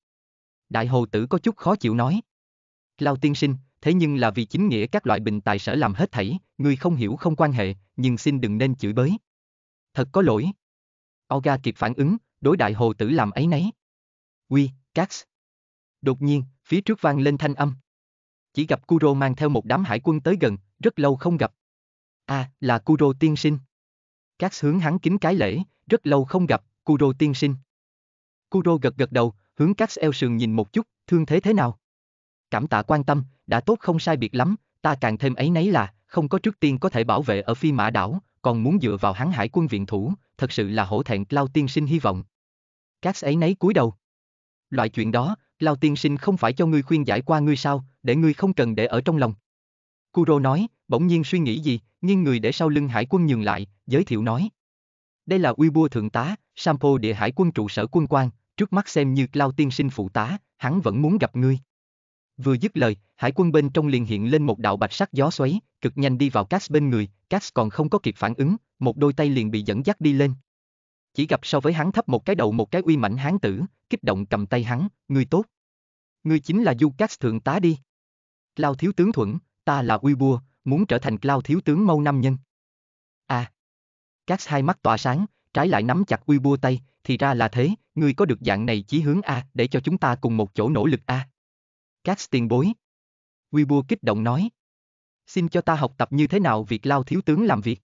S1: Đại hồ tử có chút khó chịu nói. Lao tiên sinh, thế nhưng là vì chính nghĩa các loại bình tài sở làm hết thảy, ngươi không hiểu không quan hệ, nhưng xin đừng nên chửi bới. Thật có lỗi. Olga kịp phản ứng, đối đại hồ tử làm ấy nấy. Quy, Cax. Đột nhiên, Phía trước vang lên thanh âm. Chỉ gặp Kuro mang theo một đám hải quân tới gần, rất lâu không gặp. À, là Kuro tiên sinh. Các hướng hắn kính cái lễ, rất lâu không gặp, Kuro tiên sinh. Kuro gật gật đầu, hướng các eo sườn nhìn một chút, thương thế thế nào? Cảm tạ quan tâm, đã tốt không sai biệt lắm, ta càng thêm ấy nấy là, không có trước tiên có thể bảo vệ ở phi mã đảo, còn muốn dựa vào hắn hải quân viện thủ, thật sự là hổ thẹn lao tiên sinh hy vọng. Các ấy nấy cúi đầu. Loại chuyện đó, Lao tiên sinh không phải cho ngươi khuyên giải qua ngươi sao, để ngươi không cần để ở trong lòng. Kuro nói, bỗng nhiên suy nghĩ gì, nghiêng người để sau lưng hải quân nhường lại, giới thiệu nói. Đây là uy bua thượng tá, Sampo địa hải quân trụ sở quân quan, trước mắt xem như Lao tiên sinh phụ tá, hắn vẫn muốn gặp ngươi. Vừa dứt lời, hải quân bên trong liền hiện lên một đạo bạch sắc gió xoáy, cực nhanh đi vào Cass bên người, Cass còn không có kịp phản ứng, một đôi tay liền bị dẫn dắt đi lên, chỉ gặp so với hắn thấp một cái đầu một cái uy mạnh hán tử, kích động cầm tay hắn, ngươi tốt. Ngươi chính là Ducas thượng tá đi. Lao thiếu tướng thuận, ta là uy bua, muốn trở thành Lao thiếu tướng mâu năm nhân. À. Cass hai mắt tỏa sáng, trái lại nắm chặt uy bua tay, thì ra là thế, ngươi có được dạng này chí hướng A à, để cho chúng ta cùng một chỗ nỗ lực A. À. Cass tiền bối. Uy bua kích động nói. Xin cho ta học tập như thế nào việc Lao thiếu tướng làm việc.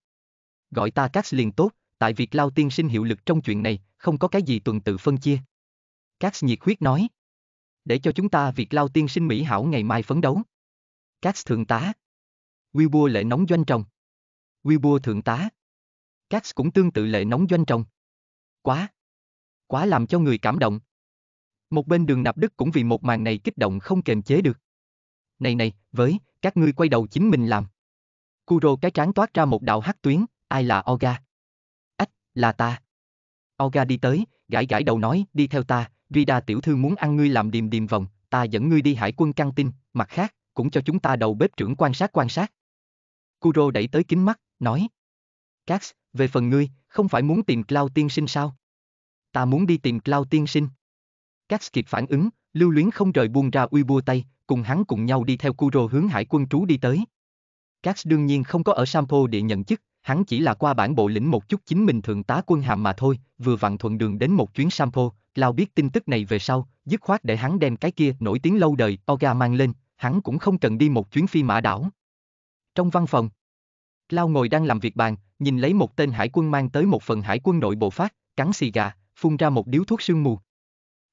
S1: Gọi ta Cass liền tốt, tại việc Lao tiên sinh hiệu lực trong chuyện này, không có cái gì tuần tự phân chia. Cax nhiệt huyết nói. Để cho chúng ta việc Lao tiên sinh Mỹ hảo ngày mai phấn đấu. Cax thượng tá. Wilbur lệ nóng doanh trồng. Wilbur thượng tá. Cax cũng tương tự lệ nóng doanh trồng. Quá. Quá làm cho người cảm động. Một bên đường nạp đức cũng vì một màn này kích động không kềm chế được. Này này, với, các ngươi quay đầu chính mình làm. Kuro cái trán toát ra một đạo hắc tuyến, ai là Oga? là ta. Olga đi tới, gãi gãi đầu nói, đi theo ta, Rida tiểu thư muốn ăn ngươi làm điềm điềm vòng, ta dẫn ngươi đi hải quân căng tin, mặt khác, cũng cho chúng ta đầu bếp trưởng quan sát quan sát. Kuro đẩy tới kính mắt, nói. Cax, về phần ngươi, không phải muốn tìm Cloud tiên sinh sao? Ta muốn đi tìm Cloud tiên sinh. Cax kịp phản ứng, lưu luyến không rời buông ra uy bua tay, cùng hắn cùng nhau đi theo Kuro hướng hải quân trú đi tới. Cax đương nhiên không có ở Sampo để nhận chức, hắn chỉ là qua bản bộ lĩnh một chút chính mình thượng tá quân hàm mà thôi, vừa vặn thuận đường đến một chuyến sampo, Lao biết tin tức này về sau, dứt khoát để hắn đem cái kia nổi tiếng lâu đời Oga mang lên, hắn cũng không cần đi một chuyến phi mã đảo. Trong văn phòng, Lao ngồi đang làm việc bàn, nhìn lấy một tên hải quân mang tới một phần hải quân nội bộ phát, cắn xì gà, phun ra một điếu thuốc sương mù.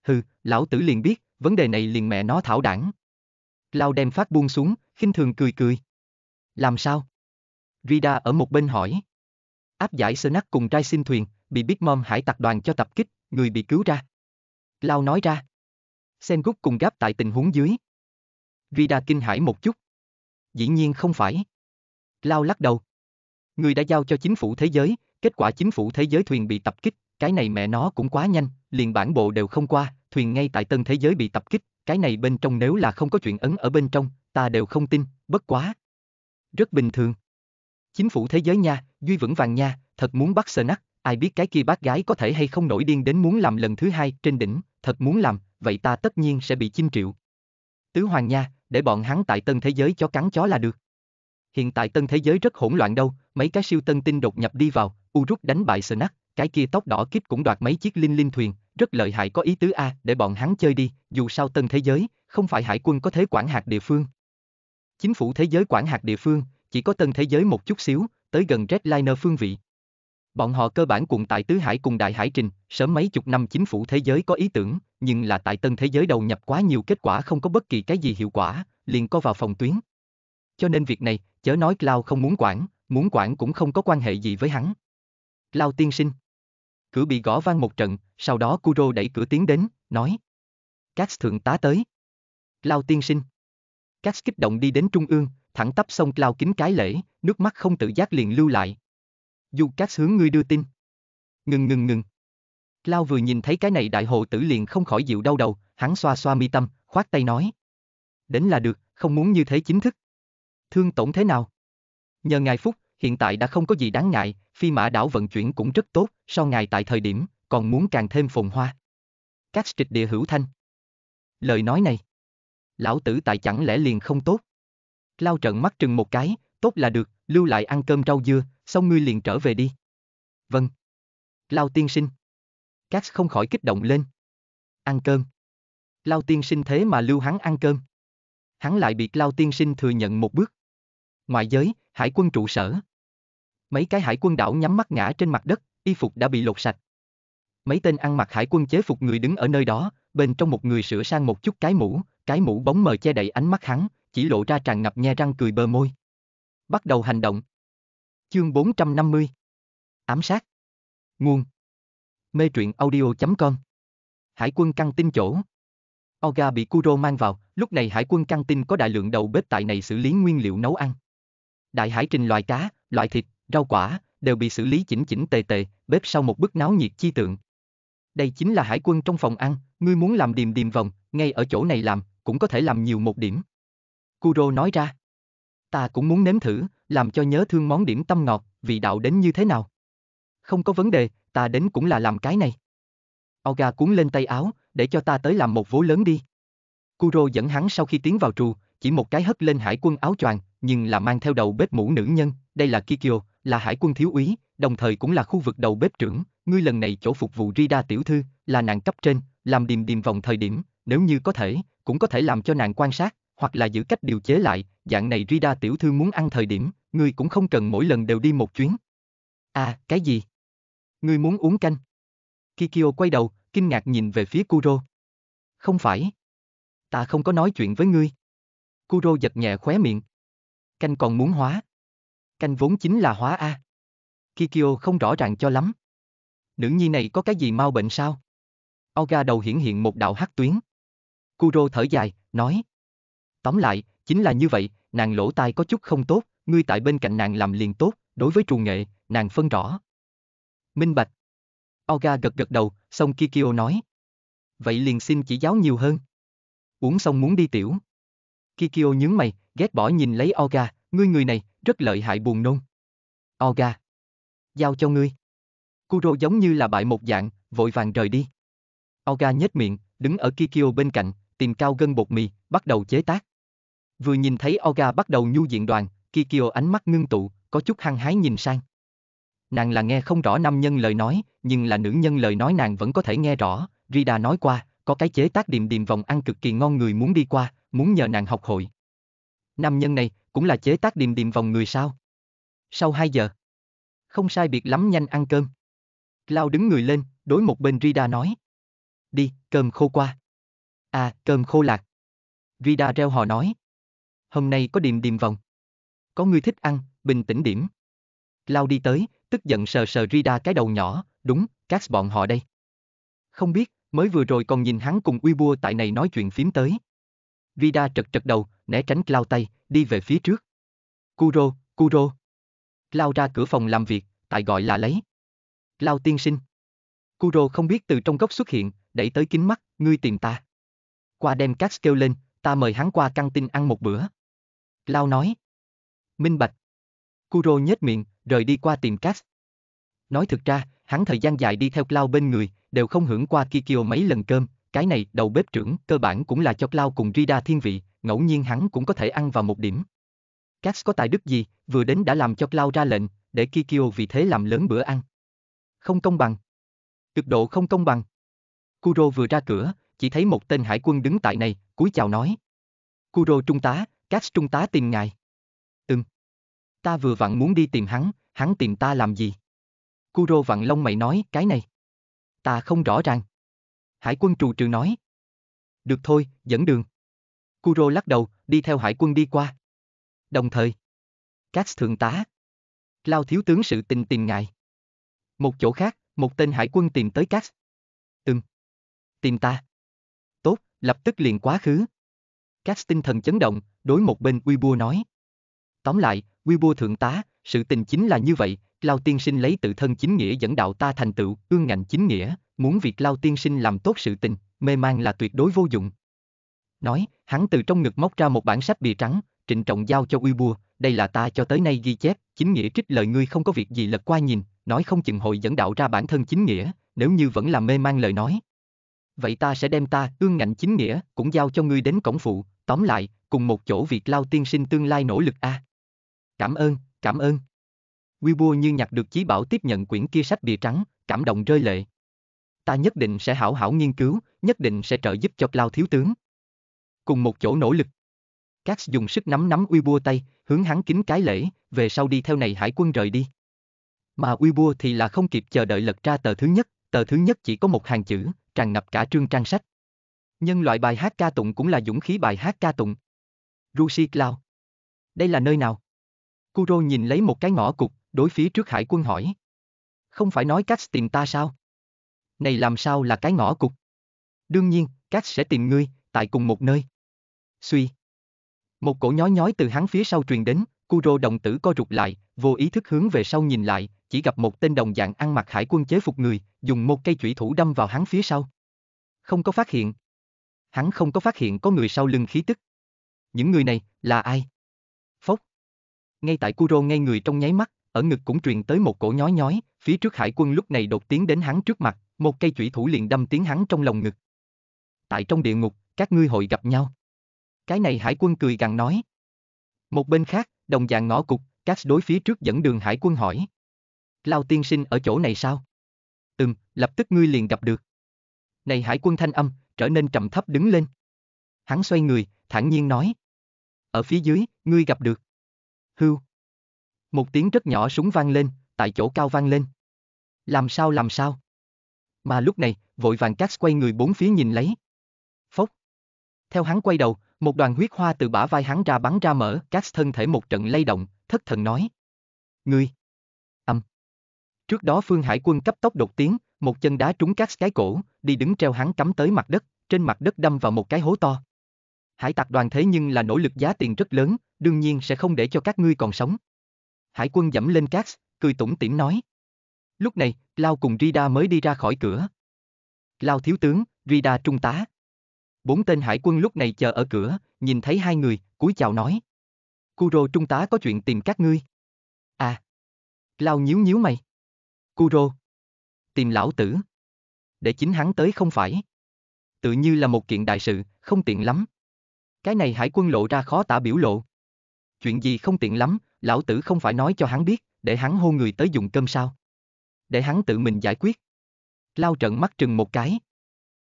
S1: Hừ, lão tử liền biết, vấn đề này liền mẹ nó thảo đảng. Lao đem phát buông xuống, khinh thường cười cười. Làm sao? Rida ở một bên hỏi. Áp giải Snack cùng trai xin thuyền, bị Big Mom hải tặc đoàn cho tập kích, người bị cứu ra. Lao nói ra. Sengoku cùng gáp tại tình huống dưới. Rida kinh hãi một chút. Dĩ nhiên không phải. Lao lắc đầu. Người đã giao cho chính phủ thế giới, kết quả chính phủ thế giới thuyền bị tập kích, cái này mẹ nó cũng quá nhanh, liền bản bộ đều không qua, thuyền ngay tại tân thế giới bị tập kích, cái này bên trong nếu là không có chuyện ấn ở bên trong, ta đều không tin, bất quá. Rất bình thường. Chính phủ thế giới nha, Duy vững vàng nha, thật muốn bắt sờ nắc, ai biết cái kia bác gái có thể hay không nổi điên đến muốn làm lần thứ hai trên đỉnh, thật muốn làm, vậy ta tất nhiên sẽ bị chinh triệu. Tứ Hoàng nha, để bọn hắn tại tân thế giới cho cắn chó là được. Hiện tại tân thế giới rất hỗn loạn đâu, mấy cái siêu tân tinh đột nhập đi vào, Uruk đánh bại Snack, cái kia tóc đỏ kít cũng đoạt mấy chiếc linh linh thuyền, rất lợi hại có ý tứ A để bọn hắn chơi đi, dù sao tân thế giới, không phải hải quân có thế quản hạt địa phương. Chính phủ thế giới quản hạt địa phương, chỉ có tân thế giới một chút xíu, tới gần Redliner phương vị. Bọn họ cơ bản cùng tại Tứ Hải cùng Đại Hải Trình, sớm mấy chục năm chính phủ thế giới có ý tưởng, nhưng là tại tân thế giới đầu nhập quá nhiều kết quả không có bất kỳ cái gì hiệu quả, liền co vào phòng tuyến. Cho nên việc này, chớ nói Cloud không muốn quản, muốn quản cũng không có quan hệ gì với hắn. Cloud tiên sinh. Cửa bị gõ vang một trận, sau đó Kuro đẩy cửa tiến đến, nói. Các thượng tá tới. Cloud tiên sinh. Các kích động đi đến trung ương, thẳng tắp sông Cloud kính cái lễ, nước mắt không tự giác liền lưu lại. Dù các hướng ngươi đưa tin. Ngừng ngừng ngừng. Cloud vừa nhìn thấy cái này đại hộ tử liền không khỏi dịu đau đầu, hắn xoa xoa mi tâm, khoát tay nói. Đến là được, không muốn như thế chính thức. Thương tổn thế nào? Nhờ ngài phúc, hiện tại đã không có gì đáng ngại, phi mã đảo vận chuyển cũng rất tốt, sau ngài tại thời điểm, còn muốn càng thêm phồn hoa. Các trịch địa hữu thanh. Lời nói này, lão tử tại chẳng lẽ liền không tốt? Lao trận mắt trừng một cái, tốt là được, lưu lại ăn cơm rau dưa, xong ngươi liền trở về đi. Vâng. Lao tiên sinh. Cax không khỏi kích động lên. Ăn cơm. Lao tiên sinh thế mà lưu hắn ăn cơm. Hắn lại bị Lao tiên sinh thừa nhận một bước. Ngoại giới, hải quân trụ sở. Mấy cái hải quân đảo nhắm mắt ngã trên mặt đất, y phục đã bị lột sạch. Mấy tên ăn mặc hải quân chế phục người đứng ở nơi đó, bên trong một người sửa sang một chút cái mũ, cái mũ bóng mờ che đậy ánh mắt hắn, chỉ lộ ra tràn ngập nhe răng cười bờ môi. Bắt đầu hành động. Chương 450 Ám sát Nguồn Mê truyện audio.com Hải quân căng tin chỗ Oga bị Kuro mang vào, lúc này hải quân căng tin có đại lượng đầu bếp tại này xử lý nguyên liệu nấu ăn. Đại hải trình loại cá, loại thịt, rau quả, đều bị xử lý chỉnh chỉnh tề tề, bếp sau một bức náo nhiệt chi tượng. Đây chính là hải quân trong phòng ăn, ngươi muốn làm điềm điềm vòng, ngay ở chỗ này làm, cũng có thể làm nhiều một điểm. Kuro nói ra. Ta cũng muốn nếm thử, làm cho nhớ thương món điểm tâm ngọt, vị đạo đến như thế nào. Không có vấn đề, ta đến cũng là làm cái này. Oga cuốn lên tay áo, để cho ta tới làm một vố lớn đi. Kuro dẫn hắn sau khi tiến vào trù, chỉ một cái hất lên hải quân áo choàng, nhưng là mang theo đầu bếp mũ nữ nhân, đây là Kikyo, là hải quân thiếu úy, đồng thời cũng là khu vực đầu bếp trưởng, ngươi lần này chỗ phục vụ Rida tiểu thư, là nàng cấp trên, làm điềm điềm vòng thời điểm, nếu như có thể, cũng có thể làm cho nàng quan sát, hoặc là giữ cách điều chế lại, dạng này Rida tiểu thư muốn ăn thời điểm, ngươi cũng không cần mỗi lần đều đi một chuyến. À, cái gì? Ngươi muốn uống canh? Kikyo quay đầu, kinh ngạc nhìn về phía Kuro. Không phải. Ta không có nói chuyện với ngươi. Kuro giật nhẹ khóe miệng. Canh còn muốn hóa. Canh vốn chính là hóa A. Kikyo không rõ ràng cho lắm. Nữ nhi này có cái gì mau bệnh sao? Oga đầu hiển hiện một đạo hắc tuyến. Kuro thở dài, nói, Tóm lại, chính là như vậy, nàng lỗ tai có chút không tốt, ngươi tại bên cạnh nàng làm liền tốt, đối với trù nghệ, nàng phân rõ. Minh Bạch. Oga gật gật đầu, xong Kikyo nói. Vậy liền xin chỉ giáo nhiều hơn. Uống xong muốn đi tiểu. Kikyo nhướng mày, ghét bỏ nhìn lấy Oga, ngươi người này, rất lợi hại buồn nôn. Oga. Giao cho ngươi. Kuro giống như là bại một dạng, vội vàng rời đi. Oga nhếch miệng, đứng ở Kikyo bên cạnh, tìm cao gân bột mì, bắt đầu chế tác. Vừa nhìn thấy Oga bắt đầu nhu diện đoàn, Kikyo ánh mắt ngưng tụ, có chút hăng hái nhìn sang. Nàng là nghe không rõ nam nhân lời nói, nhưng là nữ nhân lời nói nàng vẫn có thể nghe rõ, Rida nói qua, có cái chế tác điềm điềm vòng ăn cực kỳ ngon người muốn đi qua, muốn nhờ nàng học hội. Nam nhân này, cũng là chế tác điềm điềm vòng người sao? Sau 2 giờ. Không sai biệt lắm nhanh ăn cơm. Lao đứng người lên, đối một bên Rida nói. Đi, cơm khô qua. À, cơm khô lạc. Rida reo hò nói, hôm nay có điềm điềm vòng. Có người thích ăn, bình tĩnh điểm. Lao đi tới, tức giận sờ sờ Rida cái đầu nhỏ, đúng, các bọn họ đây. Không biết, mới vừa rồi còn nhìn hắn cùng uy bua tại này nói chuyện phím tới. Rida trật trật đầu, né tránh Lao tay, đi về phía trước. Kuro, Kuro. Lao ra cửa phòng làm việc, tại gọi là lấy. Lao tiên sinh. Kuro không biết từ trong góc xuất hiện, đẩy tới kính mắt, ngươi tìm ta. Qua đem Cax kêu lên, ta mời hắn qua căng tin ăn một bữa. Lao nói. Minh bạch. Kuro nhếch miệng, rời đi qua tìm Cass. Nói thực ra, hắn thời gian dài đi theo Lao bên người, đều không hưởng qua Kikyo mấy lần cơm, cái này đầu bếp trưởng cơ bản cũng là cho Lao cùng Rida thiên vị, ngẫu nhiên hắn cũng có thể ăn vào một điểm. Cass có tài đức gì, vừa đến đã làm cho Lao ra lệnh, để Kikyo vì thế làm lớn bữa ăn. Không công bằng. Cực độ không công bằng. Kuro vừa ra cửa, chỉ thấy một tên hải quân đứng tại này, cúi chào nói. Kuro trung tá, các trung tá tìm ngài. Ừm. Ta vừa vặn muốn đi tìm hắn, hắn tìm ta làm gì? Kuro vặn lông mày nói, cái này. Ta không rõ ràng. Hải quân trù trừ nói. Được thôi, dẫn đường. Kuro lắc đầu, đi theo hải quân đi qua. Đồng thời. Các thượng tá. Lao thiếu tướng sự tình tìm ngài. Một chỗ khác, một tên hải quân tìm tới Cass. Ừm. Tìm ta. Tốt, lập tức liền quá khứ. Các tinh thần chấn động, đối một bên Weibo nói. Tóm lại, Weibo thượng tá, sự tình chính là như vậy, Lao Tiên Sinh lấy tự thân chính nghĩa dẫn đạo ta thành tựu, ương ngạnh chính nghĩa, muốn việc Lao Tiên Sinh làm tốt sự tình, mê mang là tuyệt đối vô dụng. Nói, hắn từ trong ngực móc ra một bản sách bìa trắng, trịnh trọng giao cho Weibo, đây là ta cho tới nay ghi chép, chính nghĩa trích lời ngươi không có việc gì lật qua nhìn, nói không chừng hội dẫn đạo ra bản thân chính nghĩa, nếu như vẫn là mê mang lời nói vậy ta sẽ đem ta, ương ngạnh chính nghĩa, cũng giao cho ngươi đến cổng phụ, tóm lại, cùng một chỗ việc lao tiên sinh tương lai nỗ lực a. À. Cảm ơn, cảm ơn. Weibo như nhặt được chí bảo tiếp nhận quyển kia sách bìa trắng, cảm động rơi lệ. Ta nhất định sẽ hảo hảo nghiên cứu, nhất định sẽ trợ giúp cho Lao thiếu tướng. Cùng một chỗ nỗ lực. Các dùng sức nắm nắm uy Weibo tay, hướng hắn kính cái lễ, về sau đi theo này hải quân rời đi. Mà uy Weibo thì là không kịp chờ đợi lật ra tờ thứ nhất, tờ thứ nhất chỉ có một hàng chữ, tràn ngập cả trương trang sách. Nhân loại bài hát ca tụng cũng là dũng khí bài hát ca tụng. Rusi Cloud. Đây là nơi nào? Kuro nhìn lấy một cái ngõ cục, đối phía trước hải quân hỏi. Không phải nói cách tìm ta sao? Này làm sao là cái ngõ cục? Đương nhiên, cách sẽ tìm ngươi, tại cùng một nơi. Suy. Một cổ nhói nhói từ hắn phía sau truyền đến, Kuro đồng tử co rụt lại, vô ý thức hướng về sau nhìn lại, chỉ gặp một tên đồng dạng ăn mặc hải quân chế phục người, dùng một cây chủy thủ đâm vào hắn phía sau. Không có phát hiện. Hắn không có phát hiện có người sau lưng khí tức. Những người này, là ai? Phốc. Ngay tại Kuro ngay người trong nháy mắt, ở ngực cũng truyền tới một cổ nhói nhói, phía trước hải quân lúc này đột tiến đến hắn trước mặt, một cây chủy thủ liền đâm tiến hắn trong lòng ngực. Tại trong địa ngục, các ngươi hội gặp nhau. Cái này hải quân cười gằn nói. Một bên khác, đồng dạng ngõ cục, các đối phía trước dẫn đường hải quân hỏi. Lao tiên sinh ở chỗ này sao? Ừm, lập tức ngươi liền gặp được. Này hải quân thanh âm, trở nên trầm thấp đứng lên. Hắn xoay người, thản nhiên nói. Ở phía dưới, ngươi gặp được. Hưu. Một tiếng rất nhỏ súng vang lên, tại chỗ cao vang lên. Làm sao làm sao? Mà lúc này, vội vàng cát quay người bốn phía nhìn lấy. Phốc. Theo hắn quay đầu, một đoàn huyết hoa từ bả vai hắn ra bắn ra mở, cát thân thể một trận lay động, thất thần nói. Ngươi. Trước đó Phương Hải quân cấp tốc đột tiến, một chân đá trúng các cái cổ, đi đứng treo hắn cắm tới mặt đất, trên mặt đất đâm vào một cái hố to. Hải tặc đoàn thế nhưng là nỗ lực giá tiền rất lớn, đương nhiên sẽ không để cho các ngươi còn sống. Hải quân dẫm lên cát, cười tủm tỉm nói. Lúc này, Lao cùng Rida mới đi ra khỏi cửa. Lao thiếu tướng, Rida trung tá. Bốn tên hải quân lúc này chờ ở cửa, nhìn thấy hai người, cúi chào nói. Kuro trung tá có chuyện tìm các ngươi. À. Lao nhíu nhíu mày. Kuro. Tìm lão tử. Để chính hắn tới không phải. Tự như là một kiện đại sự, không tiện lắm. Cái này hải quân lộ ra khó tả biểu lộ. Chuyện gì không tiện lắm, lão tử không phải nói cho hắn biết, để hắn hô người tới dùng cơm sao. Để hắn tự mình giải quyết. Lao trận mắt trừng một cái.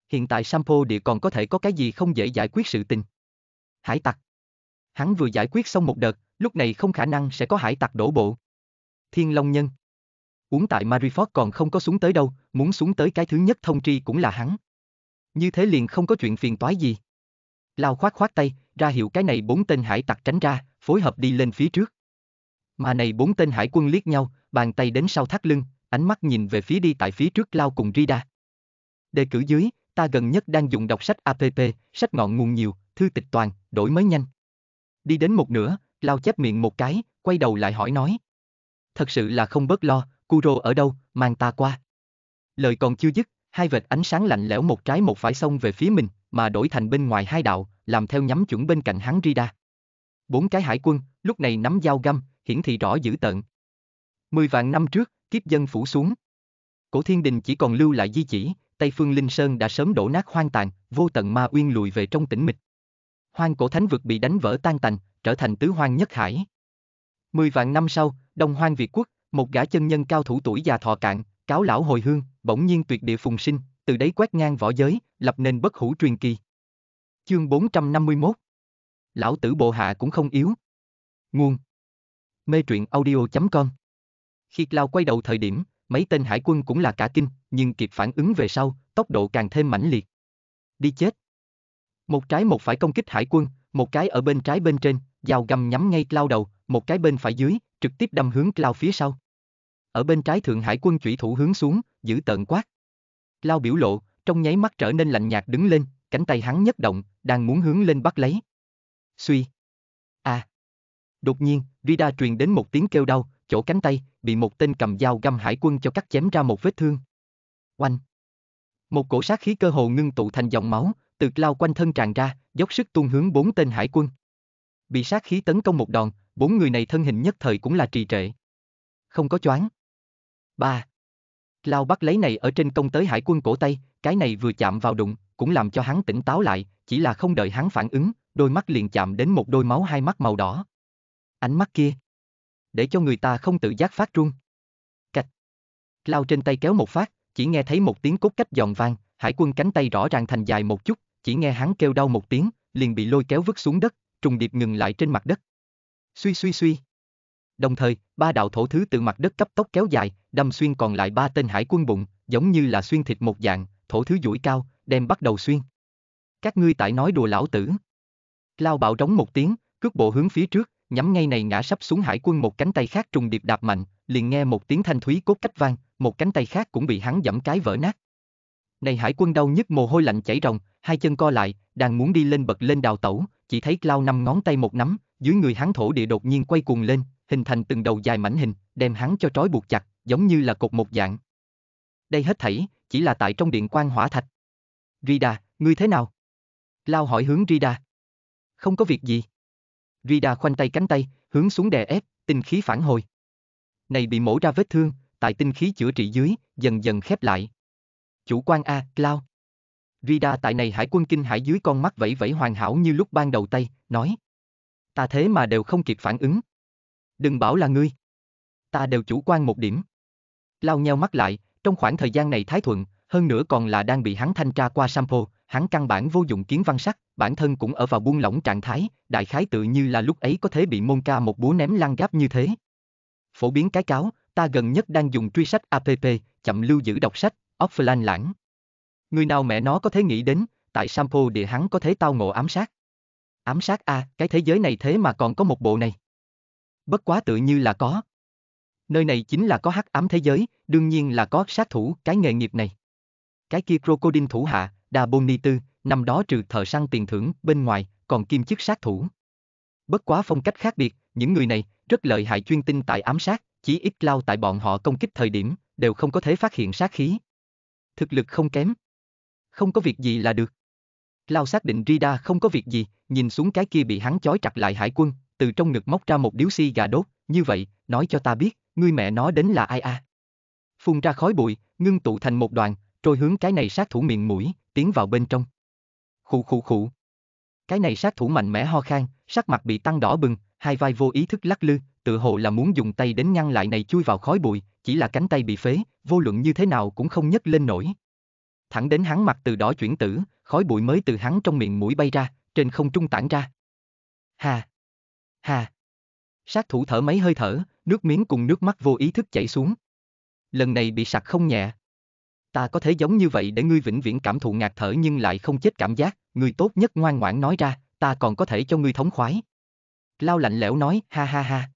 S1: Hiện tại Sampo địa còn có thể có cái gì không dễ giải quyết sự tình. Hải tặc. Hắn vừa giải quyết xong một đợt, lúc này không khả năng sẽ có hải tặc đổ bộ. Thiên Long Nhân uống tại Marifort còn không có xuống tới đâu, muốn xuống tới cái thứ nhất thông tri cũng là hắn. Như thế liền không có chuyện phiền toái gì. Lao khoát khoát tay, ra hiệu cái này bốn tên hải tặc tránh ra, phối hợp đi lên phía trước. Mà này bốn tên hải quân liếc nhau, bàn tay đến sau thắt lưng, ánh mắt nhìn về phía đi tại phía trước Lao cùng Rida. Đề cử dưới, ta gần nhất đang dùng đọc sách APP, sách ngọn nguồn nhiều, thư tịch toàn, đổi mới nhanh. Đi đến một nửa, Lao chép miệng một cái, quay đầu lại hỏi nói. Thật sự là không bớt lo, Kuro ở đâu, mang ta qua. Lời còn chưa dứt, hai vệt ánh sáng lạnh lẽo một trái một phải xông về phía mình, mà đổi thành bên ngoài hai đạo, làm theo nhắm chuẩn bên cạnh hắn Rida. Bốn cái hải quân, lúc này nắm dao găm, hiển thị rõ dữ tận. Mười vạn năm trước, kiếp dân phủ xuống. Cổ thiên đình chỉ còn lưu lại di chỉ, Tây Phương Linh Sơn đã sớm đổ nát hoang tàn, vô tận ma uyên lùi về trong tĩnh mịch. Hoang cổ thánh vực bị đánh vỡ tan tành, trở thành tứ hoang nhất hải. Mười vạn năm sau, Đông Hoang Việt Quốc, một gã chân nhân cao thủ tuổi già thọ cạn, cáo lão hồi hương, bỗng nhiên tuyệt địa phùng sinh, từ đấy quét ngang võ giới, lập nên bất hủ truyền kỳ. Chương 451 Lão tử bộ hạ cũng không yếu. Nguồn Mê truyện audio.com khi lao quay đầu thời điểm, mấy tên hải quân cũng là cả kinh, nhưng kịp phản ứng về sau, tốc độ càng thêm mãnh liệt. Đi chết. Một trái một phải công kích hải quân, một cái ở bên trái bên trên, dao găm nhắm ngay lao đầu, một cái bên phải dưới, trực tiếp đâm hướng lao phía sau ở bên trái Thượng Hải quân chủy thủ hướng xuống, giữ tận quát. Lao biểu lộ, trong nháy mắt trở nên lạnh nhạt đứng lên, cánh tay hắn nhất động, đang muốn hướng lên bắt lấy. Suy. À. Đột nhiên, Rida truyền đến một tiếng kêu đau, chỗ cánh tay, bị một tên cầm dao găm hải quân cho cắt chém ra một vết thương. Oanh. Một cổ sát khí cơ hồ ngưng tụ thành dòng máu, từ lao quanh thân tràn ra, dốc sức tung hướng bốn tên hải quân. Bị sát khí tấn công một đòn, bốn người này thân hình nhất thời cũng là trì trệ. Không có choáng. Ba. Lao bắt lấy này ở trên công tới hải quân cổ tay, cái này vừa chạm vào đụng, cũng làm cho hắn tỉnh táo lại, chỉ là không đợi hắn phản ứng, đôi mắt liền chạm đến một đôi máu hai mắt màu đỏ. Ánh mắt kia. Để cho người ta không tự giác phát run. Cạch. Lao trên tay kéo một phát, chỉ nghe thấy một tiếng cốt cách giòn vang, hải quân cánh tay rõ ràng thành dài một chút, chỉ nghe hắn kêu đau một tiếng, liền bị lôi kéo vứt xuống đất, trùng điệp ngừng lại trên mặt đất. Suy suy suy đồng thời, ba đạo thổ thứ từ mặt đất cấp tốc kéo dài, đâm xuyên còn lại ba tên hải quân bụng, giống như là xuyên thịt một dạng, thổ thứ duỗi cao, đem bắt đầu xuyên. Các ngươi tại nói đùa lão tử. Lao bạo trống một tiếng, cước bộ hướng phía trước, nhắm ngay này ngã sắp xuống hải quân một cánh tay khác trùng điệp đạp mạnh, liền nghe một tiếng thanh thúy cốt cách vang, một cánh tay khác cũng bị hắn giẫm cái vỡ nát. Này hải quân đau nhức mồ hôi lạnh chảy ròng, hai chân co lại, đang muốn đi lên bật lên đào tẩu, chỉ thấy lao năm ngón tay một nắm, dưới người hắn thổ địa đột nhiên quay cuồng lên, hình thành từng đầu dài mảnh hình, đem hắn cho trói buộc chặt, giống như là cột một dạng. Đây hết thảy, chỉ là tại trong điện quan hỏa thạch. Rida, ngươi thế nào? Lao hỏi hướng Rida. Không có việc gì. Rida khoanh tay cánh tay, hướng xuống đè ép, tinh khí phản hồi. Này bị mổ ra vết thương, tại tinh khí chữa trị dưới, dần dần khép lại. Chủ quan A, Lao. Rida tại này hải quân kinh hải dưới con mắt vẫy vẫy hoàn hảo như lúc ban đầu tay, nói. Ta thế mà đều không kịp phản ứng. Đừng bảo là ngươi. Ta đều chủ quan một điểm. Lao nhau mắt lại, trong khoảng thời gian này Thái Thuận, hơn nữa còn là đang bị hắn thanh tra qua sample, hắn căn bản vô dụng kiến văn sắc, bản thân cũng ở vào buông lỏng trạng thái, đại khái tự như là lúc ấy có thể bị môn ca một búa ném lăn gáp như thế. Phổ biến cái cáo, ta gần nhất đang dùng truy sách app, chậm lưu giữ đọc sách, offline lãng. Người nào mẹ nó có thể nghĩ đến, tại sample địa hắn có thể tao ngộ ám sát. Ám sát a, à, cái thế giới này thế mà còn có một bộ này. Bất quá tự như là có. Nơi này chính là có hắc ám thế giới, đương nhiên là có sát thủ cái nghề nghiệp này. Cái kia crocodile thủ hạ, Đà Bôn Ni Tư, năm đó trừ thợ săn tiền thưởng bên ngoài, còn kim chức sát thủ. Bất quá phong cách khác biệt, những người này, rất lợi hại chuyên tinh tại ám sát, chỉ ít lao tại bọn họ công kích thời điểm, đều không có thể phát hiện sát khí. Thực lực không kém. Không có việc gì là được. Lao xác định Rida không có việc gì, nhìn xuống cái kia bị hắn chói chặt lại hải quân, từ trong ngực móc ra một điếu xi si gà đốt, như vậy, nói cho ta biết, ngươi mẹ nó đến là ai a? À? Phun ra khói bụi, ngưng tụ thành một đoàn, trôi hướng cái này sát thủ miệng mũi, tiến vào bên trong. Khụ khụ khụ. Cái này sát thủ mạnh mẽ ho khan, sắc mặt bị tăng đỏ bừng, hai vai vô ý thức lắc lư, tự hồ là muốn dùng tay đến ngăn lại này chui vào khói bụi, chỉ là cánh tay bị phế, vô luận như thế nào cũng không nhấc lên nổi. Thẳng đến hắn mặt từ đỏ chuyển tử, khói bụi mới từ hắn trong miệng mũi bay ra, trên không trung tản ra. ha Hà! Sát thủ thở mấy hơi thở, nước miếng cùng nước mắt vô ý thức chảy xuống. Lần này bị sặc không nhẹ. Ta có thể giống như vậy để ngươi vĩnh viễn cảm thụ ngạt thở nhưng lại không chết cảm giác, Người tốt nhất ngoan ngoãn nói ra, ta còn có thể cho ngươi thống khoái. Lao lạnh lẽo nói, ha ha ha.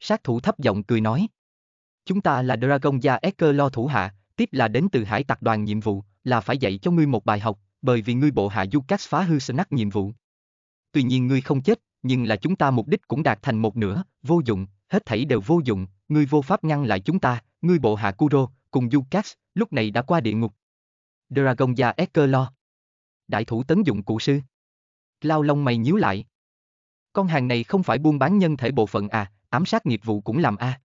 S1: Sát thủ thấp giọng cười nói. Chúng ta là Dragon gia Ecker lo thủ hạ, tiếp là đến từ hải tặc đoàn nhiệm vụ, là phải dạy cho ngươi một bài học, bởi vì ngươi bộ hạ du cát phá hư snack nhiệm vụ. Tuy nhiên ngươi không chết, nhưng là chúng ta mục đích cũng đạt thành một nửa, vô dụng, hết thảy đều vô dụng, ngươi vô pháp ngăn lại chúng ta, ngươi bộ hạ Kuro, cùng Yukas, lúc này đã qua địa ngục. Dragon già Ecker lo. Đại thủ tấn dụng cụ sư. Lao lông mày nhíu lại. Con hàng này không phải buôn bán nhân thể bộ phận à, ám sát nghiệp vụ cũng làm a. À.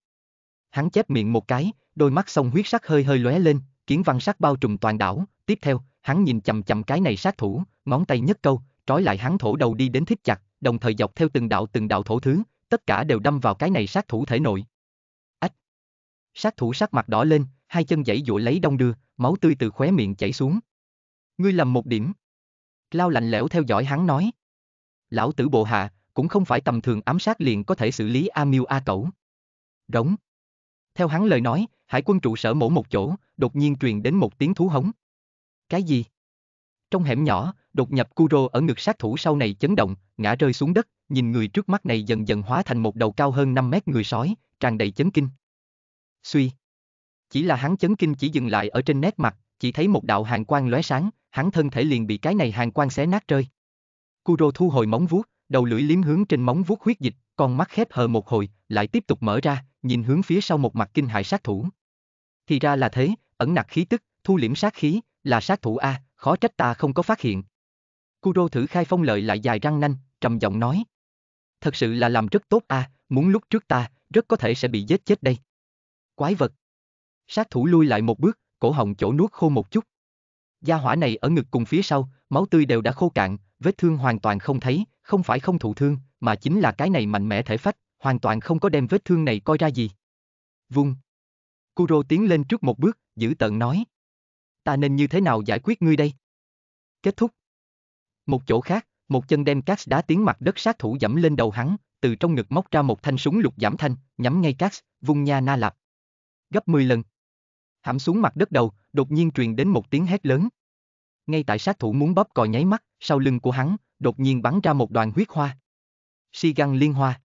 S1: Hắn chép miệng một cái, đôi mắt sông huyết sắc hơi hơi lóe lên, kiến văn sắc bao trùm toàn đảo, tiếp theo, hắn nhìn chầm chầm cái này sát thủ, ngón tay nhấc câu, trói lại hắn thổ đầu đi đến thích chặt, đồng thời dọc theo từng đạo từng đạo thổ thứ, tất cả đều đâm vào cái này sát thủ thể nội. Ách! Sát thủ sắc mặt đỏ lên, hai chân dãy dụa lấy đông đưa, máu tươi từ khóe miệng chảy xuống. Ngươi lầm một điểm. Lao lạnh lẽo theo dõi hắn nói. Lão tử bộ hạ, cũng không phải tầm thường ám sát liền có thể xử lý A Miu A Cẩu. Rống. Theo hắn lời nói, hải quân trụ sở mổ một chỗ, đột nhiên truyền đến một tiếng thú hống. Cái gì? Trong hẻm nhỏ, đột nhập Kuro ở ngực sát thủ sau này chấn động, ngã rơi xuống đất, nhìn người trước mắt này dần dần hóa thành một đầu cao hơn 5 mét người sói, tràn đầy chấn kinh. Suy. Chỉ là hắn chấn kinh chỉ dừng lại ở trên nét mặt, chỉ thấy một đạo hàng quang lóe sáng, hắn thân thể liền bị cái này hàng quang xé nát rơi. Kuro thu hồi móng vuốt, đầu lưỡi liếm hướng trên móng vuốt huyết dịch, con mắt khép hờ một hồi, lại tiếp tục mở ra, nhìn hướng phía sau một mặt kinh hại sát thủ. Thì ra là thế, ẩn nặc khí tức, thu liễm sát khí, là sát thủ A, khó trách ta không có phát hiện. Kuro thử khai phong lợi lại dài răng nanh, trầm giọng nói. Thật sự là làm rất tốt à, muốn lúc trước ta, rất có thể sẽ bị giết chết đây. Quái vật. Sát thủ lui lại một bước, cổ họng chỗ nuốt khô một chút. Gia hỏa này ở ngực cùng phía sau, máu tươi đều đã khô cạn, vết thương hoàn toàn không thấy, không phải không thụ thương, mà chính là cái này mạnh mẽ thể phách, hoàn toàn không có đem vết thương này coi ra gì. Vung. Kuro tiến lên trước một bước, giữ tận nói. Ta nên như thế nào giải quyết ngươi đây? Kết thúc. Một chỗ khác, một chân đem Cax đá tiếng mặt đất sát thủ dẫm lên đầu hắn, từ trong ngực móc ra một thanh súng lục giảm thanh, nhắm ngay Cax, vung nha na lạp. Gấp 10 lần. Hãm xuống mặt đất đầu, đột nhiên truyền đến một tiếng hét lớn. Ngay tại sát thủ muốn bóp cò nháy mắt, sau lưng của hắn, đột nhiên bắn ra một đoàn huyết hoa. Si găng liên hoa.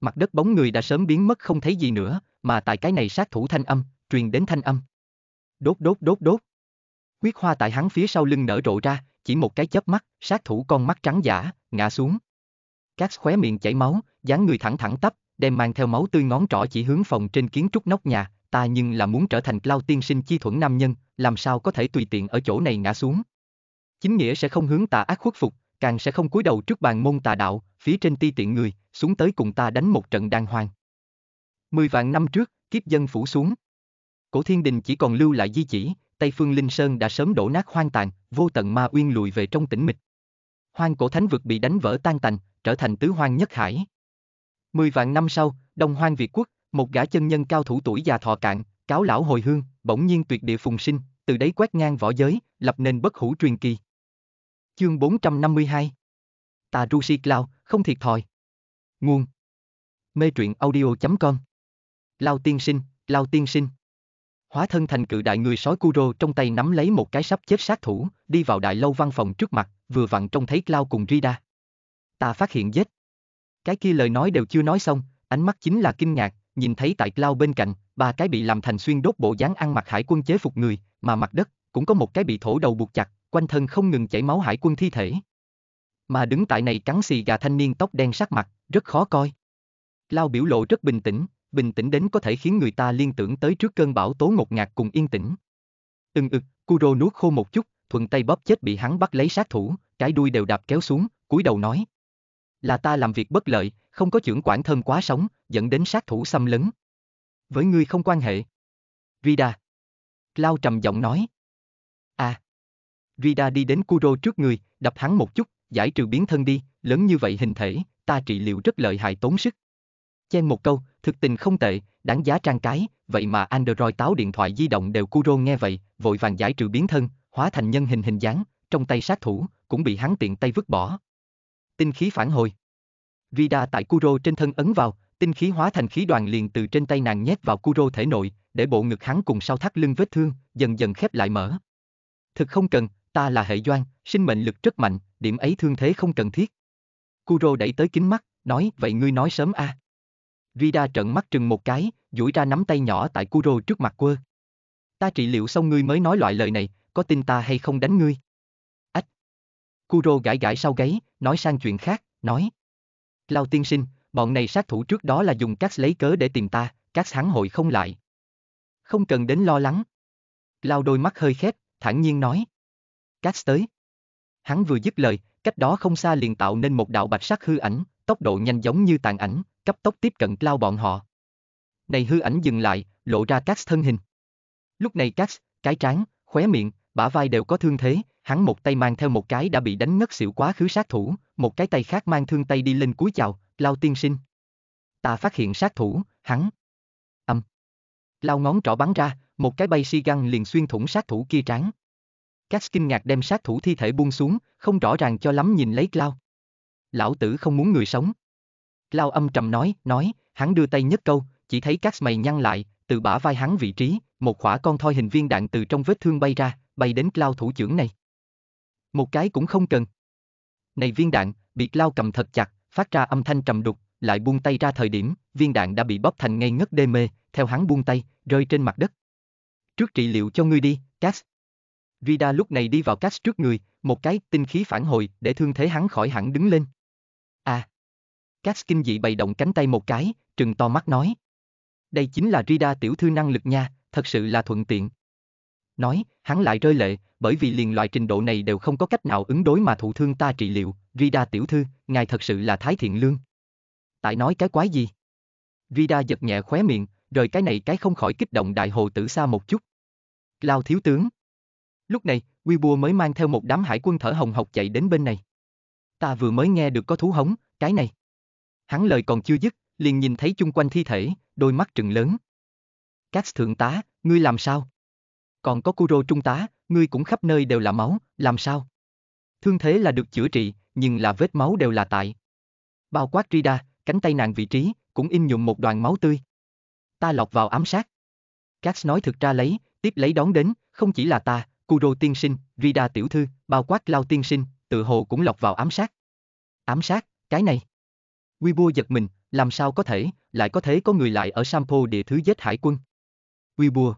S1: Mặt đất bóng người đã sớm biến mất không thấy gì nữa, mà tại cái này sát thủ thanh âm, truyền đến thanh âm. Đốt đốt đốt đốt. Huyết hoa tại hắn phía sau lưng nở rộ ra, chỉ một cái chớp mắt, sát thủ con mắt trắng giả, ngã xuống. Các khóe miệng chảy máu, dáng người thẳng thẳng tắp, đem mang theo máu tươi ngón trỏ chỉ hướng phòng trên kiến trúc nóc nhà, ta nhưng là muốn trở thành lao tiên sinh chi thuẫn nam nhân, làm sao có thể tùy tiện ở chỗ này ngã xuống. Chính nghĩa sẽ không hướng tà ác khuất phục, càng sẽ không cúi đầu trước bàn môn tà đạo, phía trên ti tiện người, xuống tới cùng ta đánh một trận đàng hoàng. Mười vạn năm trước, kiếp dân phủ xuống. Cổ thiên đình chỉ còn lưu lại di chỉ, Tây Phương Linh Sơn đã sớm đổ nát hoang tàn, vô tận ma uyên lùi về trong tĩnh mịch. Hoang cổ thánh vực bị đánh vỡ tan tành, trở thành tứ hoang nhất hải. Mười vạn năm sau, Đông Hoang Việt Quốc, một gã chân nhân cao thủ tuổi già thọ cạn, cáo lão hồi hương, bỗng nhiên tuyệt địa phùng sinh, từ đấy quét ngang võ giới, lập nên bất hủ truyền kỳ. Chương 452 Tà Ru Si Cloud, không thiệt thòi. Nguồn Mê truyện audio.com Lao tiên sinh, Lao tiên sinh hóa thân thành cự đại người sói Kuro trong tay nắm lấy một cái sắp chết sát thủ, đi vào đại lâu văn phòng trước mặt, vừa vặn trông thấy Cloud cùng Rida. Ta phát hiện vết. Cái kia lời nói đều chưa nói xong, ánh mắt chính là kinh ngạc, nhìn thấy tại Cloud bên cạnh, ba cái bị làm thành xuyên đốt bộ dáng ăn mặc hải quân chế phục người, mà mặt đất cũng có một cái bị thổ đầu buộc chặt, quanh thân không ngừng chảy máu hải quân thi thể. Mà đứng tại này cắn xì gà thanh niên tóc đen sắc mặt, rất khó coi. Lao biểu lộ rất bình tĩnh, bình tĩnh đến có thể khiến người ta liên tưởng tới trước cơn bão tố ngột ngạt cùng yên tĩnh. Từng ực, ừ, Kuro nuốt khô một chút, thuận tay bóp chết bị hắn bắt lấy sát thủ, cái đuôi đều đạp kéo xuống, cúi đầu nói. Là ta làm việc bất lợi, không có trưởng quản thơm quá sống, dẫn đến sát thủ xâm lấn. Với ngươi không quan hệ. Rida. Lao trầm giọng nói. À. Rida đi đến Kuro trước người, đập hắn một chút, giải trừ biến thân đi, lớn như vậy hình thể, ta trị liệu rất lợi hại tốn sức. Chen một câu, thực tình không tệ, đáng giá trang cái, vậy mà Android táo điện thoại di động đều Kuro nghe vậy, vội vàng giải trừ biến thân, hóa thành nhân hình hình dáng, trong tay sát thủ, cũng bị hắn tiện tay vứt bỏ. Tinh khí phản hồi. Vida tại Kuro trên thân ấn vào, tinh khí hóa thành khí đoàn liền từ trên tay nàng nhét vào Kuro thể nội, để bộ ngực hắn cùng sau thắt lưng vết thương, dần dần khép lại mở. Thực không cần, ta là hệ doan, sinh mệnh lực rất mạnh, điểm ấy thương thế không cần thiết. Kuro đẩy tới kính mắt, nói vậy ngươi nói sớm a. À. Rida trợn mắt trừng một cái, duỗi ra nắm tay nhỏ tại Kuro trước mặt quơ. Ta trị liệu xong ngươi mới nói loại lời này, có tin ta hay không đánh ngươi? Ách! Kuro gãi gãi sau gáy, nói sang chuyện khác, nói. Lao tiên sinh, bọn này sát thủ trước đó là dùng các lấy cớ để tìm ta, các hắn hội không lại. Không cần đến lo lắng. Lao đôi mắt hơi khép, thản nhiên nói. Cát tới. Hắn vừa dứt lời, cách đó không xa liền tạo nên một đạo bạch sắc hư ảnh, tốc độ nhanh giống như tàn ảnh, cấp tốc tiếp cận lao bọn họ. Này hư ảnh dừng lại, lộ ra Cax thân hình. Lúc này Cax, cái trán, khóe miệng, bả vai đều có thương thế, hắn một tay mang theo một cái đã bị đánh ngất xỉu quá khứ sát thủ, một cái tay khác mang thương tay đi lên cúi chào, lao tiên sinh. Ta phát hiện sát thủ, hắn. Âm. Lao ngón trỏ bắn ra, một cái bay si găng liền xuyên thủng sát thủ kia trán. Cax kinh ngạc đem sát thủ thi thể buông xuống, không rõ ràng cho lắm nhìn lấy Cloud. Lão tử không muốn người sống. Lao âm trầm nói, nói, hắn đưa tay nhấc câu, chỉ thấy các mày nhăn lại, từ bả vai hắn vị trí, một khỏa con thoi hình viên đạn từ trong vết thương bay ra, bay đến Lao thủ trưởng này. Một cái cũng không cần. Này viên đạn, bị Lao cầm thật chặt, phát ra âm thanh trầm đục, lại buông tay ra thời điểm, viên đạn đã bị bóp thành ngay ngất đê mê, theo hắn buông tay, rơi trên mặt đất. Trước trị liệu cho ngươi đi, Cass. Rida lúc này đi vào Cass trước người, một cái tinh khí phản hồi để thương thế hắn khỏi hẳn đứng lên. Các kinh dị bày động cánh tay một cái, trừng to mắt nói. Đây chính là Rida tiểu thư năng lực nha, thật sự là thuận tiện. Nói, hắn lại rơi lệ, bởi vì liền loại trình độ này đều không có cách nào ứng đối mà thụ thương ta trị liệu, Rida tiểu thư, ngài thật sự là thái thiện lương. Tại nói cái quái gì? Rida giật nhẹ khóe miệng, rời cái này cái không khỏi kích động đại hồ tử xa một chút. Lao thiếu tướng. Lúc này, Quy Weibo mới mang theo một đám hải quân thở hồng hộc chạy đến bên này. Ta vừa mới nghe được có thú hống, cái này hắn lời còn chưa dứt, liền nhìn thấy chung quanh thi thể, đôi mắt trừng lớn. Các thượng tá, ngươi làm sao? Còn có Kuro trung tá, ngươi cũng khắp nơi đều là máu, làm sao? Thương thế là được chữa trị, nhưng là vết máu đều là tại. Bao quát Rida, cánh tay nàng vị trí, cũng in nhụm một đoàn máu tươi. Ta lọc vào ám sát. Cax nói thực ra lấy, tiếp lấy đón đến, không chỉ là ta, Kuro tiên sinh, Rida tiểu thư, bao quát Lao tiên sinh, tự hồ cũng lọc vào ám sát. Ám sát, cái này. Weibo giật mình, làm sao có thể, lại có thể có người lại ở Sampo địa thứ giết hải quân. Weibo.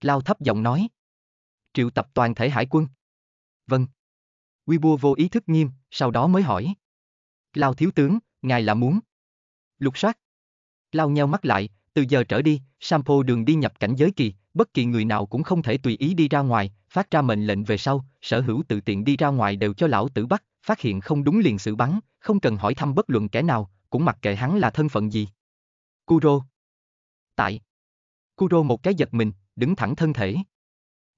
S1: Lao thấp giọng nói. Triệu tập toàn thể hải quân. Vâng. Weibo vô ý thức nghiêm, sau đó mới hỏi. Lao thiếu tướng, ngài là muốn. Lục soát. Lao nheo mắt lại, từ giờ trở đi, Sampo đường đi nhập cảnh giới kỳ, bất kỳ người nào cũng không thể tùy ý đi ra ngoài, phát ra mệnh lệnh về sau, sở hữu tự tiện đi ra ngoài đều cho lão tử bắt, phát hiện không đúng liền xử bắn, không cần hỏi thăm bất luận kẻ nào, cũng mặc kệ hắn là thân phận gì. Kuro. Tại. Kuro một cái giật mình, đứng thẳng thân thể.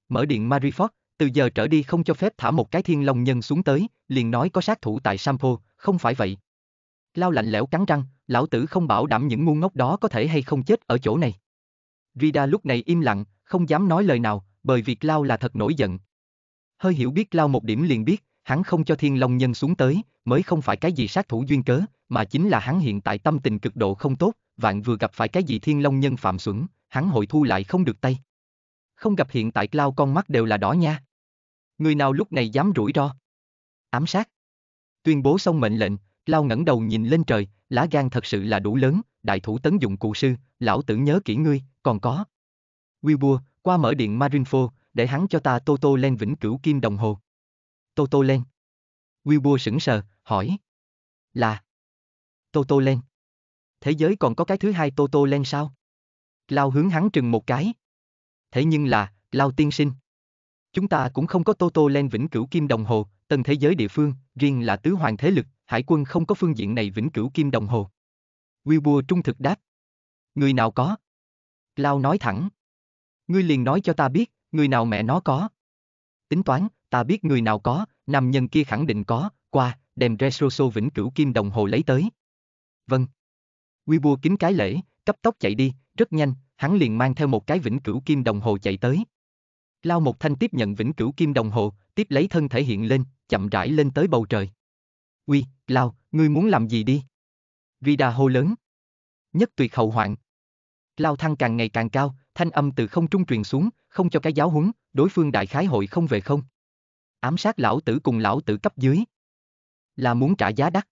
S1: Mở điện Marifort, từ giờ trở đi không cho phép thả một cái thiên long nhân xuống tới, liền nói có sát thủ tại Sampo, không phải vậy. Lao lạnh lẽo cắn răng, lão tử không bảo đảm những ngu ngốc đó có thể hay không chết ở chỗ này. Rida lúc này im lặng, không dám nói lời nào, bởi việc Lao là thật nổi giận. Hơi hiểu biết Lao một điểm liền biết, hắn không cho thiên long nhân xuống tới, mới không phải cái gì sát thủ duyên cớ, mà chính là hắn hiện tại tâm tình cực độ không tốt, vạn vừa gặp phải cái gì thiên long nhân phạm xuẩn, hắn hội thu lại không được tay. Không gặp hiện tại lao con mắt đều là đỏ nha. Người nào lúc này dám rủi ro? Ám sát. Tuyên bố xong mệnh lệnh, lao ngẩng đầu nhìn lên trời, lá gan thật sự là đủ lớn, đại thủ tấn dụng cụ sư, lão tử nhớ kỹ ngươi, còn có. Wilbur, qua mở điện Marinfo, để hắn cho ta tô tô lên vĩnh cửu kim đồng hồ. Tô Tô lên. Wilbur sững sờ, hỏi. Là. Tô Tô lên. Thế giới còn có cái thứ hai Tô Tô lên sao? Lao hướng hắn trừng một cái. Thế nhưng là, Lao tiên sinh. Chúng ta cũng không có Tô Tô lên vĩnh cửu kim đồng hồ, tân thế giới địa phương, riêng là tứ hoàng thế lực, hải quân không có phương diện này vĩnh cửu kim đồng hồ. Wilbur trung thực đáp. Người nào có? Lao nói thẳng. Ngươi liền nói cho ta biết, người nào mẹ nó có. Tính toán, ta biết người nào có, nam nhân kia khẳng định có, qua, đem Resoso vĩnh cửu kim đồng hồ lấy tới. Vâng. Weibo kính cái lễ, cấp tốc chạy đi, rất nhanh, hắn liền mang theo một cái vĩnh cửu kim đồng hồ chạy tới. Lao một thanh tiếp nhận vĩnh cửu kim đồng hồ, tiếp lấy thân thể hiện lên, chậm rãi lên tới bầu trời. Uy, Lao, ngươi muốn làm gì đi? Vida hô lớn. Nhất tuyệt hậu hoạn. Lao thăng càng ngày càng cao, thanh âm từ không trung truyền xuống, không cho cái giáo huấn, đối phương đại khái hội không về không ám sát lão tử cùng lão tử cấp dưới. Là muốn trả giá đắt.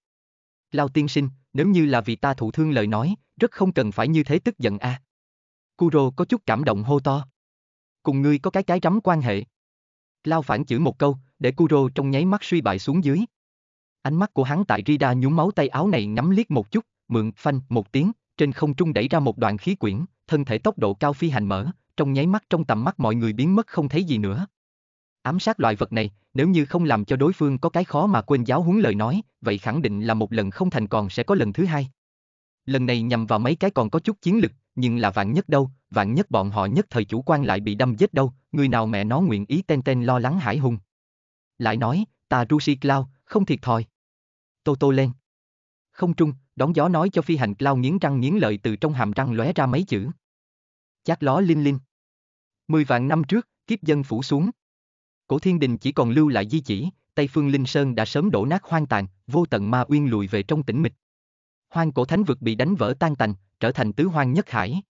S1: Lao tiên sinh, nếu như là vì ta thụ thương lời nói, rất không cần phải như thế tức giận a. À. Kuro có chút cảm động hô to. Cùng ngươi có cái cái rắm quan hệ. Lao phản chữ một câu, để Kuro trong nháy mắt suy bại xuống dưới. Ánh mắt của hắn tại Rida nhúng máu tay áo này ngắm liếc một chút, mượn phanh một tiếng, trên không trung đẩy ra một đoạn khí quyển, thân thể tốc độ cao phi hành mở, trong nháy mắt trong tầm mắt mọi người biến mất không thấy gì nữa ám sát loại vật này, nếu như không làm cho đối phương có cái khó mà quên giáo huấn lời nói, vậy khẳng định là một lần không thành còn sẽ có lần thứ hai. Lần này nhằm vào mấy cái còn có chút chiến lực, nhưng là vạn nhất đâu, vạn nhất bọn họ nhất thời chủ quan lại bị đâm giết đâu, người nào mẹ nó nguyện ý ten ten lo lắng hải hùng. Lại nói, ta Rusi Cloud, không thiệt thòi. Tô tô lên. Không trung, đón gió nói cho phi hành Cloud nghiến răng nghiến lợi từ trong hàm răng lóe ra mấy chữ. Chát ló linh linh. Mười vạn năm trước, kiếp dân phủ xuống, Cổ thiên đình chỉ còn lưu lại di chỉ, Tây Phương Linh Sơn đã sớm đổ nát hoang tàn, vô tận ma uyên lùi về trong tĩnh mịch. Hoang cổ thánh vực bị đánh vỡ tan tành, trở thành tứ hoang nhất hải.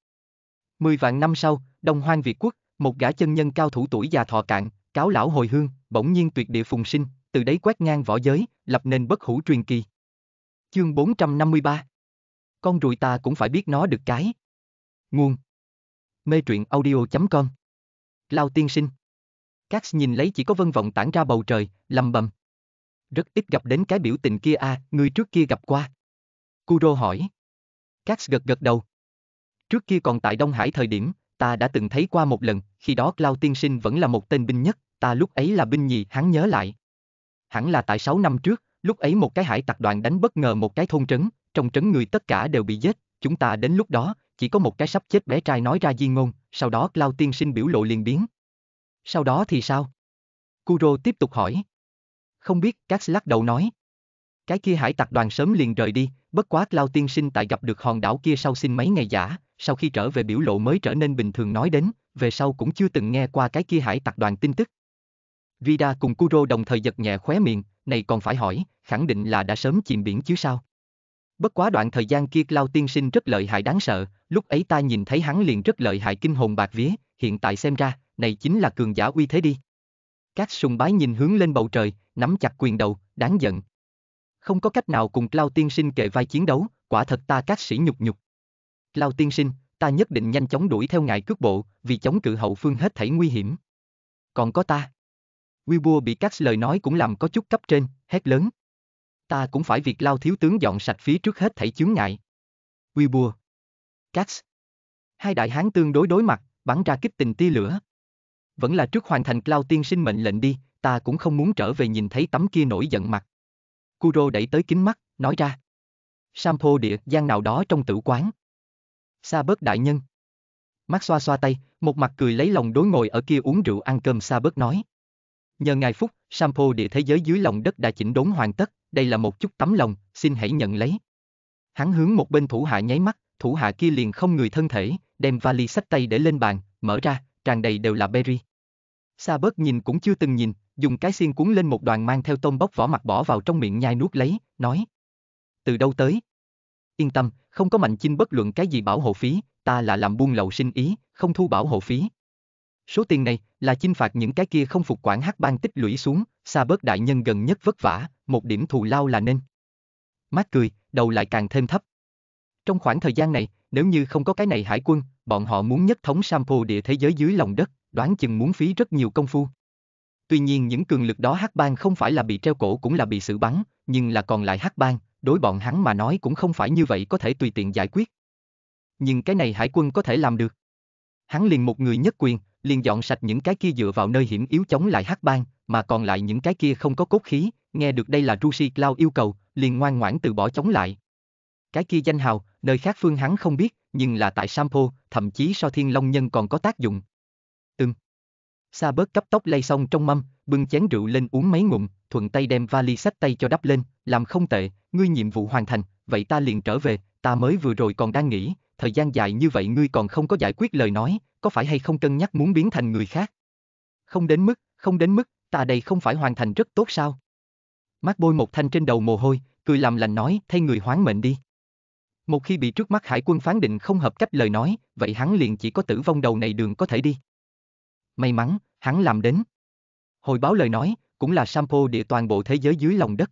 S1: Mười vạn năm sau, Đông Hoang Việt Quốc, một gã chân nhân cao thủ tuổi già thọ cạn, cáo lão hồi hương, bỗng nhiên tuyệt địa phùng sinh, từ đấy quét ngang võ giới, lập nên bất hủ truyền kỳ. Chương 453 Con rùi ta cũng phải biết nó được cái. Nguồn Mê truyện audio.com Lao tiên sinh Cax nhìn lấy chỉ có vân vọng tản ra bầu trời, lầm bầm. Rất ít gặp đến cái biểu tình kia à, người trước kia gặp qua. Kuro hỏi. Cax gật gật đầu. Trước kia còn tại Đông Hải thời điểm, ta đã từng thấy qua một lần, khi đó Lao Tiên Sinh vẫn là một tên binh nhất, ta lúc ấy là binh nhì hắn nhớ lại. Hẳn là tại 6 năm trước, lúc ấy một cái hải tặc đoàn đánh bất ngờ một cái thôn trấn, trong trấn người tất cả đều bị giết, chúng ta đến lúc đó, chỉ có một cái sắp chết bé trai nói ra di ngôn, sau đó Lao Tiên Sinh biểu lộ liền biến, sau đó thì sao? Kuro tiếp tục hỏi. Không biết, Cax lắc đầu nói. Cái kia hải tặc đoàn sớm liền rời đi, bất quá Lao tiên sinh tại gặp được hòn đảo kia sau xin mấy ngày giả, sau khi trở về biểu lộ mới trở nên bình thường nói đến, về sau cũng chưa từng nghe qua cái kia hải tặc đoàn tin tức. Vida cùng Kuro đồng thời giật nhẹ khóe miệng, này còn phải hỏi, khẳng định là đã sớm chìm biển chứ sao. Bất quá đoạn thời gian kia Lao tiên sinh rất lợi hại đáng sợ, lúc ấy ta nhìn thấy hắn liền rất lợi hại kinh hồn bạc vía, hiện tại xem ra, này chính là cường giả uy thế đi. Các sùng bái nhìn hướng lên bầu trời, nắm chặt quyền đầu, đáng giận. Không có cách nào cùng Cloud tiên sinh kề vai chiến đấu, quả thật ta các sĩ nhục nhục. Cloud tiên sinh, ta nhất định nhanh chóng đuổi theo ngài cước bộ, vì chống cự hậu phương hết thảy nguy hiểm. Còn có ta. Wilbur bị các lời nói cũng làm có chút cấp trên, hét lớn. Ta cũng phải việc lao thiếu tướng dọn sạch phía trước hết thảy chướng ngại. Wilbur. Cax. Hai đại hán tương đối đối mặt, bắn ra kích tình tia lửa vẫn là trước hoàn thành Lao tiên sinh mệnh lệnh đi, ta cũng không muốn trở về nhìn thấy tấm kia nổi giận mặt. Kuro đẩy tới kính mắt, nói ra. Sampo địa gian nào đó trong tử quán. Sa bớt đại nhân. Mắt xoa xoa tay, một mặt cười lấy lòng đối ngồi ở kia uống rượu ăn cơm Sa bớt nói. Nhờ ngài phúc, Sampo địa thế giới dưới lòng đất đã chỉnh đốn hoàn tất, đây là một chút tấm lòng, xin hãy nhận lấy. Hắn hướng một bên thủ hạ nháy mắt, thủ hạ kia liền không người thân thể, đem vali sách tay để lên bàn, mở ra, tràn đầy đều là berry. Sa bớt nhìn cũng chưa từng nhìn, dùng cái xiên cuốn lên một đoàn mang theo tôm bóc vỏ mặt bỏ vào trong miệng nhai nuốt lấy, nói. Từ đâu tới? Yên tâm, không có mạnh chinh bất luận cái gì bảo hộ phí, ta là làm buôn lậu sinh ý, không thu bảo hộ phí. Số tiền này là chinh phạt những cái kia không phục quản hát bang tích lũy xuống, xa bớt đại nhân gần nhất vất vả, một điểm thù lao là nên. Mát cười, đầu lại càng thêm thấp. Trong khoảng thời gian này, nếu như không có cái này hải quân, bọn họ muốn nhất thống Sampo địa thế giới dưới lòng đất, đoán chừng muốn phí rất nhiều công phu. Tuy nhiên những cường lực đó hắc bang không phải là bị treo cổ cũng là bị xử bắn, nhưng là còn lại hắc bang, đối bọn hắn mà nói cũng không phải như vậy có thể tùy tiện giải quyết. Nhưng cái này hải quân có thể làm được. Hắn liền một người nhất quyền, liền dọn sạch những cái kia dựa vào nơi hiểm yếu chống lại hắc bang, mà còn lại những cái kia không có cốt khí, nghe được đây là Rusi Cloud yêu cầu, liền ngoan ngoãn từ bỏ chống lại. Cái kia danh hào, nơi khác phương hắn không biết, nhưng là tại Sampo, thậm chí so thiên long nhân còn có tác dụng. Ừm. Sa bớt cấp tóc lay xong trong mâm, bưng chén rượu lên uống mấy ngụm, thuận tay đem vali sách tay cho đắp lên, làm không tệ, ngươi nhiệm vụ hoàn thành, vậy ta liền trở về, ta mới vừa rồi còn đang nghĩ, thời gian dài như vậy ngươi còn không có giải quyết lời nói, có phải hay không cân nhắc muốn biến thành người khác? Không đến mức, không đến mức, ta đây không phải hoàn thành rất tốt sao? Mắt bôi một thanh trên đầu mồ hôi, cười làm lành nói, thay người hoán mệnh đi. Một khi bị trước mắt hải quân phán định không hợp cách lời nói, vậy hắn liền chỉ có tử vong đầu này đường có thể đi may mắn, hắn làm đến. Hồi báo lời nói, cũng là sample địa toàn bộ thế giới dưới lòng đất.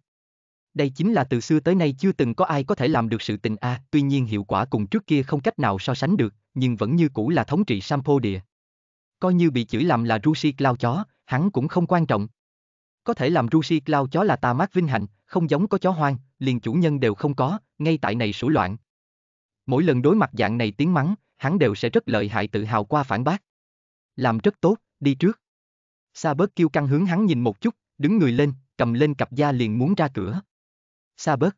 S1: Đây chính là từ xưa tới nay chưa từng có ai có thể làm được sự tình A, tuy nhiên hiệu quả cùng trước kia không cách nào so sánh được, nhưng vẫn như cũ là thống trị sample địa. Coi như bị chửi làm là Rusi Cloud chó, hắn cũng không quan trọng. Có thể làm Rusi Cloud chó là ta mát vinh hạnh, không giống có chó hoang, liền chủ nhân đều không có, ngay tại này sủi loạn. Mỗi lần đối mặt dạng này tiếng mắng, hắn đều sẽ rất lợi hại tự hào qua phản bác. Làm rất tốt, đi trước. Sa bớt kêu căng hướng hắn nhìn một chút, đứng người lên, cầm lên cặp da liền muốn ra cửa. Sa bớt.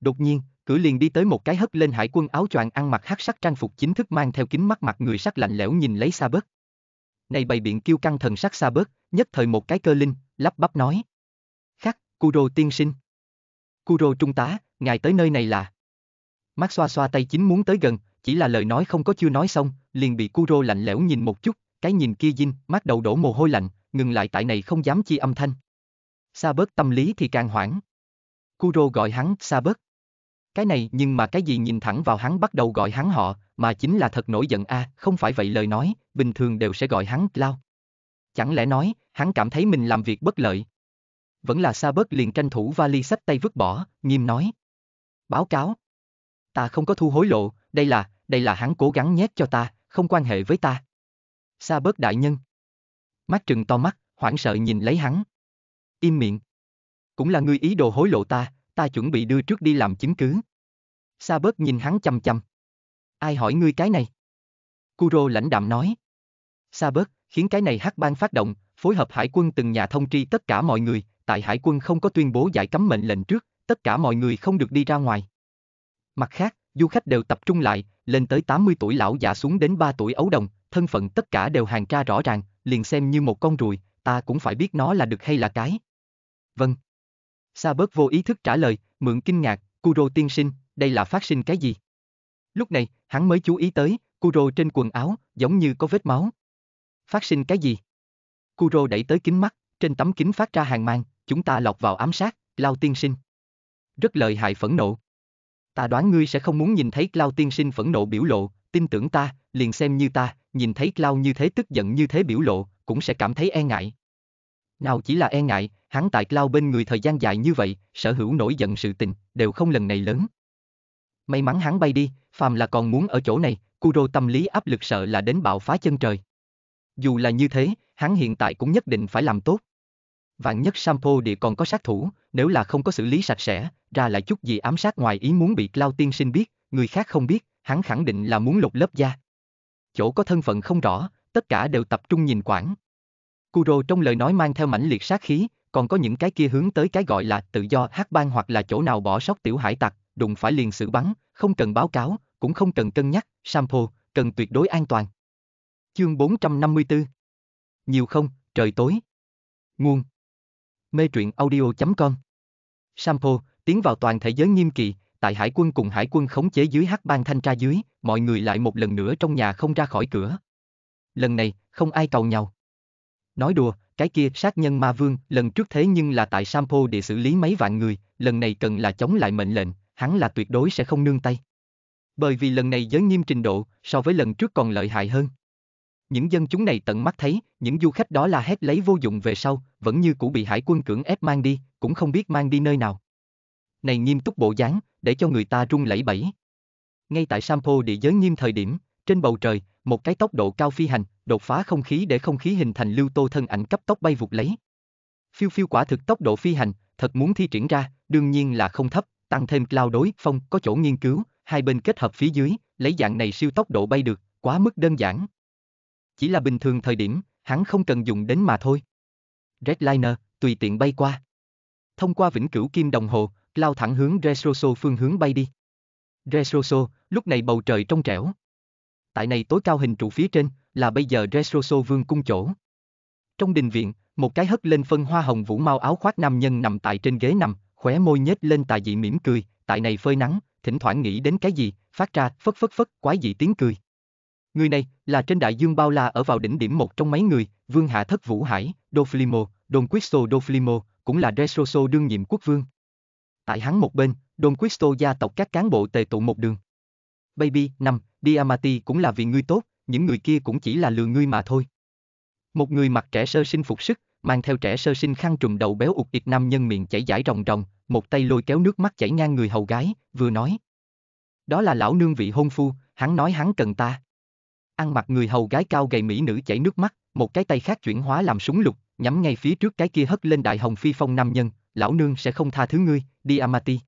S1: Đột nhiên, cửa liền đi tới một cái hất lên hải quân áo choàng ăn mặc hắc sắc trang phục chính thức mang theo kính mắt mặt người sắc lạnh lẽo nhìn lấy Sa bớt. Này bày biện kêu căng thần sắc Sa bớt, nhất thời một cái cơ linh, lắp bắp nói. Khắc, Kuro tiên sinh. Kuro trung tá, ngài tới nơi này là... Mắt xoa xoa tay chính muốn tới gần, chỉ là lời nói không có chưa nói xong, liền bị Kuro lạnh lẽo nhìn một chút, cái nhìn kia dinh, mắt đầu đổ mồ hôi lạnh, ngừng lại tại này không dám chi âm thanh. Sa bớt tâm lý thì càng hoảng. Kuro gọi hắn Sa bớt. Cái này nhưng mà cái gì nhìn thẳng vào hắn bắt đầu gọi hắn họ, mà chính là thật nổi giận a, à, không phải vậy lời nói, bình thường đều sẽ gọi hắn lao. Chẳng lẽ nói, hắn cảm thấy mình làm việc bất lợi. Vẫn là Sa bớt liền tranh thủ vali sách tay vứt bỏ, nghiêm nói. Báo cáo. Ta không có thu hối lộ, đây là, đây là hắn cố gắng nhét cho ta, không quan hệ với ta. Sa bớt đại nhân. Mắt trừng to mắt, hoảng sợ nhìn lấy hắn. Im miệng. Cũng là ngươi ý đồ hối lộ ta, ta chuẩn bị đưa trước đi làm chứng cứ. Sa bớt nhìn hắn chăm chăm. Ai hỏi ngươi cái này? Kuro lãnh đạm nói. Sa bớt, khiến cái này hắc bang phát động, phối hợp hải quân từng nhà thông tri tất cả mọi người, tại hải quân không có tuyên bố giải cấm mệnh lệnh trước, tất cả mọi người không được đi ra ngoài. Mặt khác, du khách đều tập trung lại, lên tới 80 tuổi lão giả xuống đến 3 tuổi ấu đồng, thân phận tất cả đều hàng tra rõ ràng, liền xem như một con ruồi, ta cũng phải biết nó là được hay là cái. Vâng. Sa bớt vô ý thức trả lời, mượn kinh ngạc, Kuro tiên sinh, đây là phát sinh cái gì? Lúc này, hắn mới chú ý tới, Kuro trên quần áo, giống như có vết máu. Phát sinh cái gì? Kuro đẩy tới kính mắt, trên tấm kính phát ra hàng mang, chúng ta lọt vào ám sát, Lao tiên sinh. Rất lợi hại phẫn nộ. Ta đoán ngươi sẽ không muốn nhìn thấy Lao tiên sinh phẫn nộ biểu lộ, tin tưởng ta, liền xem như ta, nhìn thấy Cloud như thế tức giận như thế biểu lộ, cũng sẽ cảm thấy e ngại. Nào chỉ là e ngại, hắn tại Cloud bên người thời gian dài như vậy, sở hữu nổi giận sự tình, đều không lần này lớn. May mắn hắn bay đi, phàm là còn muốn ở chỗ này, Kuro tâm lý áp lực sợ là đến bạo phá chân trời. Dù là như thế, hắn hiện tại cũng nhất định phải làm tốt. Vạn nhất Sampo địa còn có sát thủ, nếu là không có xử lý sạch sẽ, ra lại chút gì ám sát ngoài ý muốn bị Cloud tiên sinh biết, người khác không biết, hắn khẳng định là muốn lục lớp da. Chỗ có thân phận không rõ, tất cả đều tập trung nhìn quản. Kuro trong lời nói mang theo mãnh liệt sát khí, còn có những cái kia hướng tới cái gọi là tự do hát bang hoặc là chỗ nào bỏ sót tiểu hải tặc, đụng phải liền xử bắn, không cần báo cáo, cũng không cần cân nhắc, Sampo cần tuyệt đối an toàn. Chương 454 Nhiều không, trời tối. Nguồn Mê truyện audio.com Sampo tiến vào toàn thế giới nghiêm kỳ, tại hải quân cùng hải quân khống chế dưới hắc bang thanh tra dưới, mọi người lại một lần nữa trong nhà không ra khỏi cửa. Lần này, không ai cầu nhau. Nói đùa, cái kia sát nhân ma vương, lần trước thế nhưng là tại Sampo để xử lý mấy vạn người, lần này cần là chống lại mệnh lệnh, hắn là tuyệt đối sẽ không nương tay. Bởi vì lần này giới nghiêm trình độ, so với lần trước còn lợi hại hơn. Những dân chúng này tận mắt thấy, những du khách đó là hét lấy vô dụng về sau, vẫn như cũ bị hải quân cưỡng ép mang đi, cũng không biết mang đi nơi nào. Này nghiêm túc bộ dáng, để cho người ta rung lẩy bẩy. Ngay tại Sampo địa giới nghiêm thời điểm, trên bầu trời, một cái tốc độ cao phi hành, đột phá không khí để không khí hình thành lưu tô thân ảnh cấp tốc bay vụt lấy. Phiêu phiêu quả thực tốc độ phi hành, thật muốn thi triển ra, đương nhiên là không thấp, tăng thêm cloud đối phong có chỗ nghiên cứu, hai bên kết hợp phía dưới, lấy dạng này siêu tốc độ bay được, quá mức đơn giản. Chỉ là bình thường thời điểm, hắn không cần dùng đến mà thôi. Redliner, tùy tiện bay qua. Thông qua vĩnh cửu kim đồng hồ, lao thẳng hướng Resoso phương hướng bay đi. Resoso, lúc này bầu trời trong trẻo. Tại này tối cao hình trụ phía trên, là bây giờ Resoso vương cung chỗ. Trong đình viện, một cái hất lên phân hoa hồng vũ mau áo khoác nam nhân nằm tại trên ghế nằm, khóe môi nhếch lên tà dị mỉm cười, tại này phơi nắng, thỉnh thoảng nghĩ đến cái gì, phát ra phất phất phất quái dị tiếng cười. Người này là trên đại dương bao la ở vào đỉnh điểm một trong mấy người, vương hạ thất vũ hải, Doflimo, Don Quisto Doflimo, cũng là Dresoso đương nhiệm quốc vương. Tại hắn một bên, Don Quixto gia tộc các cán bộ tề tụ một đường. Baby, năm, Diamati cũng là vì ngươi tốt, những người kia cũng chỉ là lừa ngươi mà thôi. Một người mặc trẻ sơ sinh phục sức, mang theo trẻ sơ sinh khăn trùm đầu béo ụt ịt nam nhân miệng chảy giải ròng ròng, một tay lôi kéo nước mắt chảy ngang người hầu gái, vừa nói. Đó là lão nương vị hôn phu, hắn nói hắn cần ta. Ăn mặc người hầu gái cao gầy mỹ nữ chảy nước mắt, một cái tay khác chuyển hóa làm súng lục, nhắm ngay phía trước cái kia hất lên đại hồng phi phong nam nhân, lão nương sẽ không tha thứ ngươi, đi Amati.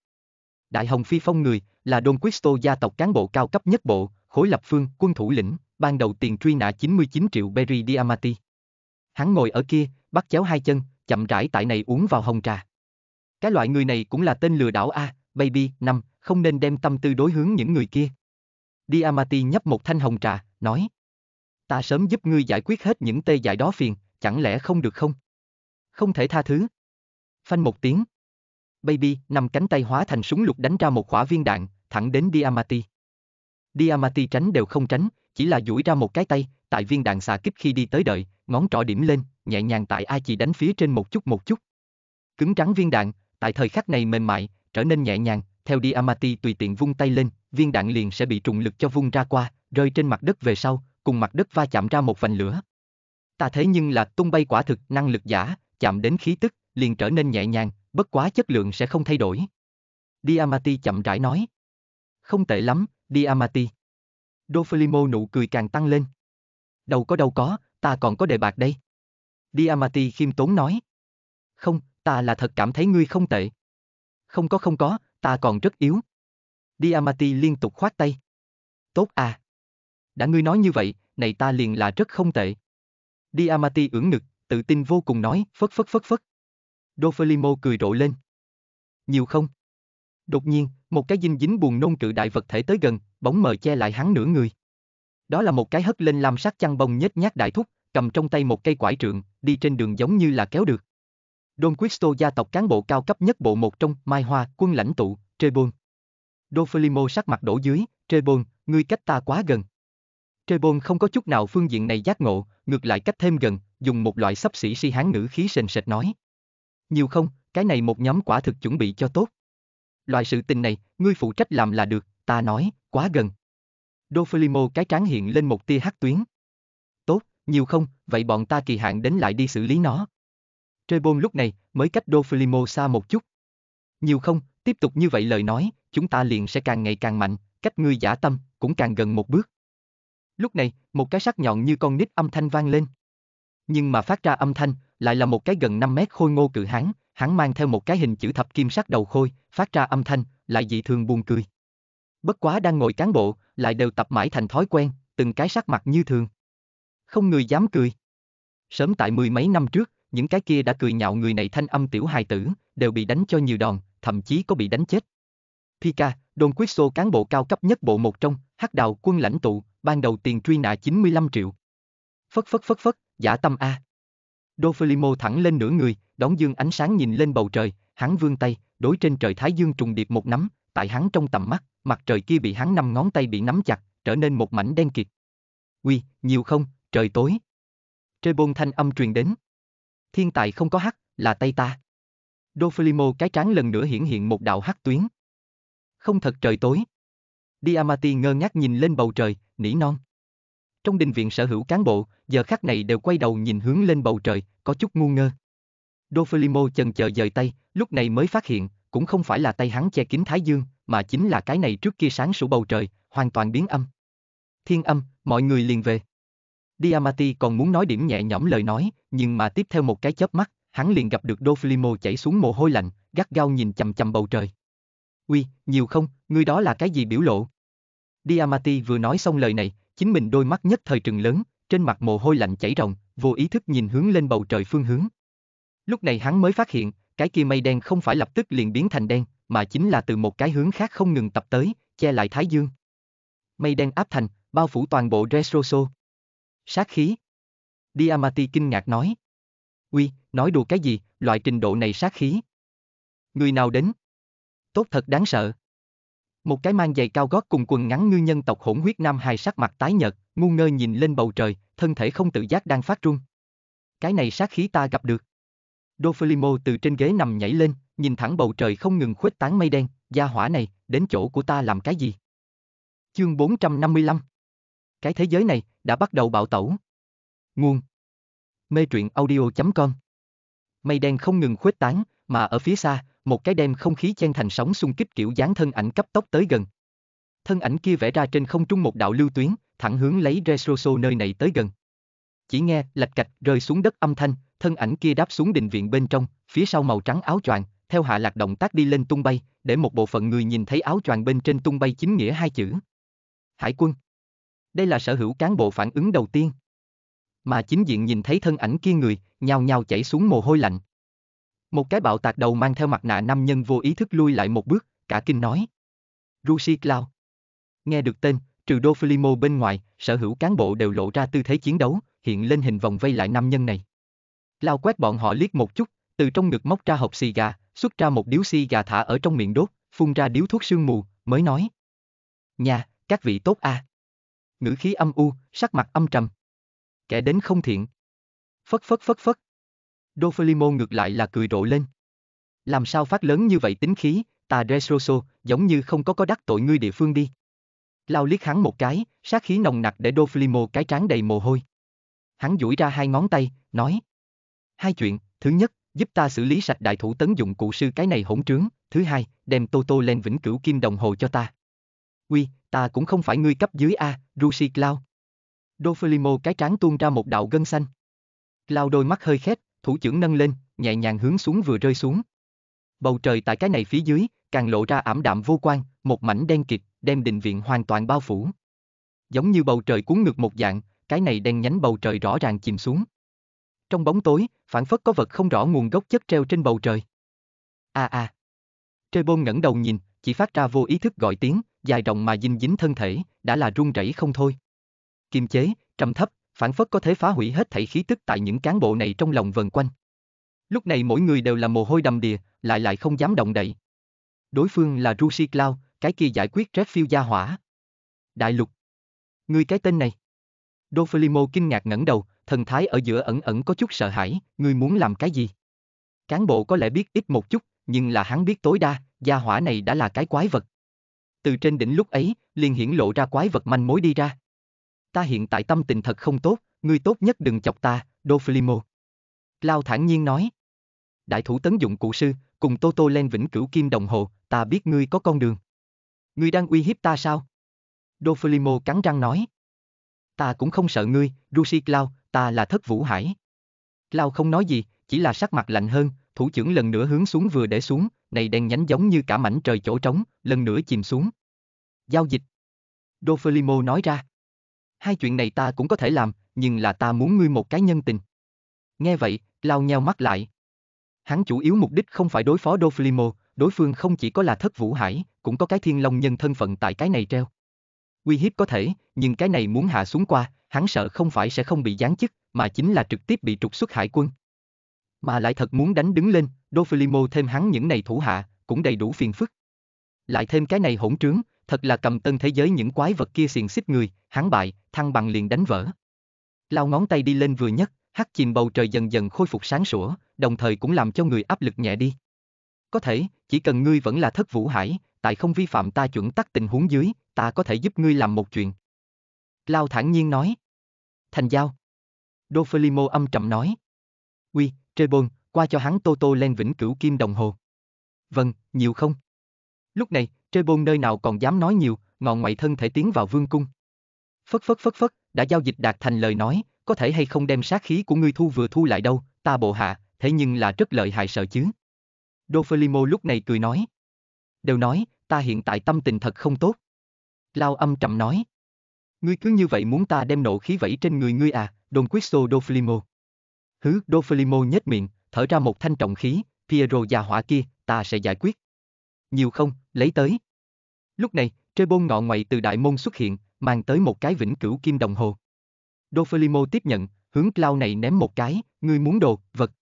S1: Đại Hồng Phi phong người, là Don Quisto gia tộc cán bộ cao cấp nhất bộ, khối lập phương, quân thủ lĩnh, ban đầu tiền truy nã 99 triệu Berry di Amati. Hắn ngồi ở kia, bắt chéo hai chân, chậm rãi tại này uống vào hồng trà. Cái loại người này cũng là tên lừa đảo A, baby, năm, không nên đem tâm tư đối hướng những người kia. Di Amati nhấp một thanh hồng trà, nói. Ta sớm giúp ngươi giải quyết hết những tê dại đó phiền, chẳng lẽ không được không? Không thể tha thứ phanh một tiếng. Baby, nằm cánh tay hóa thành súng lục đánh ra một quả viên đạn, thẳng đến Diamati. Diamati tránh đều không tránh, chỉ là duỗi ra một cái tay, tại viên đạn xà kích khi đi tới đợi, ngón trỏ điểm lên, nhẹ nhàng tại ai chỉ đánh phía trên một chút một chút. Cứng trắng viên đạn, tại thời khắc này mềm mại, trở nên nhẹ nhàng, theo Diamati tùy tiện vung tay lên, viên đạn liền sẽ bị trùng lực cho vung ra qua, rơi trên mặt đất về sau, cùng mặt đất va chạm ra một vành lửa. Ta thế nhưng là tung bay quả thực năng lực giả, chạm đến khí tức, liền trở nên nhẹ nhàng, bất quá chất lượng sẽ không thay đổi. Diamati chậm rãi nói. Không tệ lắm, Diamati. Dofilimo nụ cười càng tăng lên. Đâu có đâu có, ta còn có đề bạc đây. Diamati khiêm tốn nói. Không, ta là thật cảm thấy ngươi không tệ. Không có không có, ta còn rất yếu. Diamati liên tục khoát tay. Tốt à. Đã ngươi nói như vậy, này ta liền là rất không tệ. Diamati ưỡn ngực, tự tin vô cùng nói, phất phất phất phất, Dofelimo cười rộ lên. Nhiều không? Đột nhiên, một cái dinh dính buồn nôn cự đại vật thể tới gần, bóng mờ che lại hắn nửa người. Đó là một cái hất lên làm sắc chăn bông nhếch nhác đại thúc, cầm trong tay một cây quải trượng, đi trên đường giống như là kéo được. Don Quisto gia tộc cán bộ cao cấp nhất bộ một trong Mai Hoa, quân lãnh tụ, Trebon. Dofelimo sắc mặt đổ dưới, Trebon, ngươi cách ta quá gần. Trebon không có chút nào phương diện này giác ngộ, ngược lại cách thêm gần, dùng một loại sắp xỉ si hán ngữ khí sền sệt nói. Nhiều không, cái này một nhóm quả thực chuẩn bị cho tốt. Loại sự tình này, ngươi phụ trách làm là được, ta nói, quá gần. Dofilimo cái tráng hiện lên một tia hắc tuyến. Tốt, nhiều không, vậy bọn ta kỳ hạn đến lại đi xử lý nó. Trebon lúc này mới cách Dofilimo xa một chút. Nhiều không, tiếp tục như vậy lời nói, chúng ta liền sẽ càng ngày càng mạnh, cách ngươi giả tâm cũng càng gần một bước. Lúc này, một cái sắc nhọn như con nít âm thanh vang lên. Nhưng mà phát ra âm thanh, lại là một cái gần 5 mét khôi ngô cự hán, hắn mang theo một cái hình chữ thập kim sắc đầu khôi, phát ra âm thanh, lại dị thường buồn cười. Bất quá đang ngồi cán bộ, lại đều tập mãi thành thói quen, từng cái sắc mặt như thường. Không người dám cười. Sớm tại mười mấy năm trước, những cái kia đã cười nhạo người này thanh âm tiểu hài tử, đều bị đánh cho nhiều đòn, thậm chí có bị đánh chết. Pika, Don Quixo cán bộ cao cấp nhất bộ một trong, hắc đạo quân lãnh tụ, ban đầu tiền truy nã 95 triệu. Phất phất phất phất, giả tâm A. Dofilimo thẳng lên nửa người, đón dương ánh sáng nhìn lên bầu trời, hắn vươn tay, đối trên trời Thái Dương trùng điệp một nắm, tại hắn trong tầm mắt, mặt trời kia bị hắn năm ngón tay bị nắm chặt, trở nên một mảnh đen kịt. Uy, nhiều không, trời tối. Trê bôn thanh âm truyền đến. Thiên tài không có hắc, là tay ta. Dofilimo cái trán lần nữa hiển hiện một đạo hắc tuyến. Không thật trời tối. Diamati ngơ ngác nhìn lên bầu trời, nỉ non trong đình viện sở hữu cán bộ, giờ khắc này đều quay đầu nhìn hướng lên bầu trời, có chút ngu ngơ. Dofilimo chần chờ dời tay, lúc này mới phát hiện, cũng không phải là tay hắn che kín thái dương, mà chính là cái này trước kia sáng sủa bầu trời, hoàn toàn biến âm. Thiên âm, mọi người liền về. Diamati còn muốn nói điểm nhẹ nhõm lời nói, nhưng mà tiếp theo một cái chớp mắt, hắn liền gặp được Dofilimo chảy xuống mồ hôi lạnh, gắt gao nhìn chầm chầm bầu trời. Uy, nhiều không, người đó là cái gì biểu lộ? Diamati vừa nói xong lời này, chính mình đôi mắt nhất thời trừng lớn, trên mặt mồ hôi lạnh chảy ròng, vô ý thức nhìn hướng lên bầu trời phương hướng. Lúc này hắn mới phát hiện, cái kia mây đen không phải lập tức liền biến thành đen, mà chính là từ một cái hướng khác không ngừng tập tới, che lại Thái Dương. Mây đen áp thành, bao phủ toàn bộ Resroso. Sát khí. Diamati kinh ngạc nói. Uy, nói đùa cái gì, loại trình độ này sát khí. Người nào đến? Tốt thật đáng sợ. Một cái mang giày cao gót cùng quần ngắn ngư nhân tộc hỗn huyết nam hài sắc mặt tái nhợt, ngu ngơ nhìn lên bầu trời, thân thể không tự giác đang phát run. Cái này sát khí ta gặp được. Dofilimo từ trên ghế nằm nhảy lên, nhìn thẳng bầu trời không ngừng khuếch tán mây đen, gia hỏa này, đến chỗ của ta làm cái gì? Chương 455 Cái thế giới này, đã bắt đầu bạo tẩu. Nguồn Mê truyện audio.com Mây đen không ngừng khuếch tán, mà ở phía xa, một cái đem không khí chen thành sóng xung kích kiểu dáng thân ảnh cấp tốc tới gần. Thân ảnh kia vẽ ra trên không trung một đạo lưu tuyến, thẳng hướng lấy Resoso nơi này tới gần. Chỉ nghe lạch cạch rơi xuống đất âm thanh, thân ảnh kia đáp xuống đình viện bên trong, phía sau màu trắng áo choàng, theo hạ lạc động tác đi lên tung bay, để một bộ phận người nhìn thấy áo choàng bên trên tung bay chính nghĩa hai chữ. Hải quân. Đây là sở hữu cán bộ phản ứng đầu tiên. Mà chính diện nhìn thấy thân ảnh kia người, nhào nhào chảy xuống mồ hôi lạnh. Một cái bạo tạc đầu mang theo mặt nạ nam nhân vô ý thức lui lại một bước, cả kinh nói. Rushi Cloud. Nghe được tên, trừ đô Flimo bên ngoài, sở hữu cán bộ đều lộ ra tư thế chiến đấu, hiện lên hình vòng vây lại nam nhân này. Cloud quét bọn họ liếc một chút, từ trong ngực móc ra hộp xì gà, xuất ra một điếu xì gà thả ở trong miệng đốt, phun ra điếu thuốc sương mù, mới nói. Nhà, các vị tốt a. À? Ngữ khí âm u, sắc mặt âm trầm. Kẻ đến không thiện. Phất phất phất phất, Dophelimo ngược lại là cười rộ lên. Làm sao phát lớn như vậy tính khí, Ta Resroso, giống như không có có đắc tội ngươi địa phương đi. Lao liếc hắn một cái, sát khí nồng nặc để Dophelimo cái trán đầy mồ hôi. Hắn duỗi ra hai ngón tay, nói. Hai chuyện, thứ nhất, giúp ta xử lý sạch đại thủ tấn dụng cụ sư cái này hỗn trướng, thứ hai, đem Toto lên vĩnh cửu kim đồng hồ cho ta. Uy, ta cũng không phải ngươi cấp dưới A, Rusi Cloud. Dophelimo cái trán tuôn ra một đạo gân xanh. Cloud đôi mắt hơi khép, thủ trưởng nâng lên, nhẹ nhàng hướng xuống vừa rơi xuống. Bầu trời tại cái này phía dưới, càng lộ ra ảm đạm vô quan, một mảnh đen kịt, đem định viện hoàn toàn bao phủ. Giống như bầu trời cuốn ngược một dạng, cái này đen nhánh bầu trời rõ ràng chìm xuống. Trong bóng tối, phản phất có vật không rõ nguồn gốc chất treo trên bầu trời. A a. À. Trê bôn ngẩng đầu nhìn, chỉ phát ra vô ý thức gọi tiếng, dài rộng mà dinh dính thân thể, đã là run rẩy không thôi. Kiềm chế, trầm thấp, phản phất có thể phá hủy hết thảy khí tức tại những cán bộ này trong lòng vần quanh. Lúc này mỗi người đều là mồ hôi đầm đìa, lại lại không dám động đậy. Đối phương là Rusi Cloud, cái kia giải quyết Red Phiêu gia hỏa. Đại lục. Người cái tên này. Doflimo kinh ngạc ngẩng đầu, thần thái ở giữa ẩn ẩn có chút sợ hãi, ngươi muốn làm cái gì? Cán bộ có lẽ biết ít một chút, nhưng là hắn biết tối đa, gia hỏa này đã là cái quái vật. Từ trên đỉnh lúc ấy, liền hiển lộ ra quái vật manh mối đi ra ta hiện tại tâm tình thật không tốt, ngươi tốt nhất đừng chọc ta, Doflimo. Lao thản nhiên nói. Đại thủ tấn dụng cụ sư, cùng Tô Tô lên vĩnh cửu kim đồng hồ, ta biết ngươi có con đường. Ngươi đang uy hiếp ta sao? Doflimo cắn răng nói. Ta cũng không sợ ngươi, Rusi Cloud, ta là thất vũ hải. Cloud không nói gì, chỉ là sắc mặt lạnh hơn, thủ trưởng lần nữa hướng xuống vừa để xuống, này đen nhánh giống như cả mảnh trời chỗ trống, lần nữa chìm xuống. Giao dịch. Doflimo nói ra hai chuyện này ta cũng có thể làm, nhưng là ta muốn ngươi một cái nhân tình. Nghe vậy, Lao nheo mắt lại. Hắn chủ yếu mục đích không phải đối phó Đô Flimo, đối phương không chỉ có là thất vũ hải, cũng có cái thiên long nhân thân phận tại cái này treo. Uy hiếp có thể, nhưng cái này muốn hạ xuống qua, hắn sợ không phải sẽ không bị giáng chức, mà chính là trực tiếp bị trục xuất hải quân. Mà lại thật muốn đánh đứng lên, Đô Flimo thêm hắn những này thủ hạ, cũng đầy đủ phiền phức. Lại thêm cái này hỗn trướng, thật là cầm tân thế giới những quái vật kia xiềng xích người, hắn bại, thăng bằng liền đánh vỡ. Lao ngón tay đi lên vừa nhất, hắt chìm bầu trời dần dần khôi phục sáng sủa, đồng thời cũng làm cho người áp lực nhẹ đi. Có thể, chỉ cần ngươi vẫn là thất vũ hải, tại không vi phạm ta chuẩn tắc tình huống dưới, ta có thể giúp ngươi làm một chuyện. Lao thản nhiên nói. Thành giao. Đô Phelimo âm trầm nói. Uy, Trebon, qua cho hắn Tô Tô lên vĩnh cửu kim đồng hồ. Vâng, nhiều không? Lúc này, trê bôn nơi nào còn dám nói nhiều, ngọn ngoại thân thể tiến vào vương cung. Phất phất phất phất, đã giao dịch đạt thành lời nói, có thể hay không đem sát khí của ngươi thu vừa thu lại đâu, ta bộ hạ, thế nhưng là rất lợi hại sợ chứ. Dofelimo lúc này cười nói. Đều nói, ta hiện tại tâm tình thật không tốt. Lao âm trầm nói. Ngươi cứ như vậy muốn ta đem nộ khí vẫy trên người ngươi à, Don Quisto Dofelimo. Hứ Dofelimo nhếch miệng, thở ra một thanh trọng khí, Piero già hỏa kia, ta sẽ giải quyết. Nhiều không, lấy tới. Lúc này, trê bôn ngọ ngoại từ đại môn xuất hiện, mang tới một cái vĩnh cửu kim đồng hồ. Dofelimo tiếp nhận, hướng Cloud này ném một cái, ngươi muốn đồ, vật.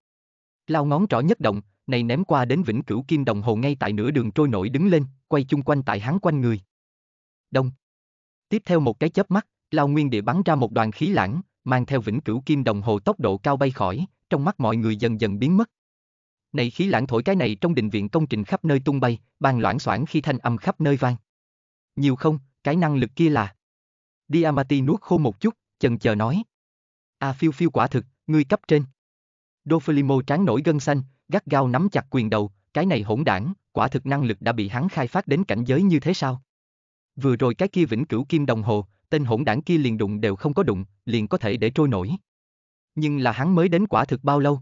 S1: Cloud ngón trỏ nhất động, này ném qua đến vĩnh cửu kim đồng hồ ngay tại nửa đường trôi nổi đứng lên, quay chung quanh tại hắn quanh người. Đông. Tiếp theo một cái chớp mắt, Cloud nguyên địa bắn ra một đoàn khí lãng, mang theo vĩnh cửu kim đồng hồ tốc độ cao bay khỏi, trong mắt mọi người dần dần biến mất này khí lãng thổi cái này trong đình viện công trình khắp nơi tung bay, bàn loãng xoảng khi thanh âm khắp nơi vang. Nhiều không, cái năng lực kia là. Diamati nuốt khô một chút, chần chờ nói. A à, phiêu phiêu quả thực, ngươi cấp trên. Dofilimo tráng nổi gân xanh, gắt gao nắm chặt quyền đầu, cái này hỗn đảng, quả thực năng lực đã bị hắn khai phát đến cảnh giới như thế sao? Vừa rồi cái kia vĩnh cửu kim đồng hồ, tên hỗn đảng kia liền đụng đều không có đụng, liền có thể để trôi nổi. Nhưng là hắn mới đến quả thực bao lâu?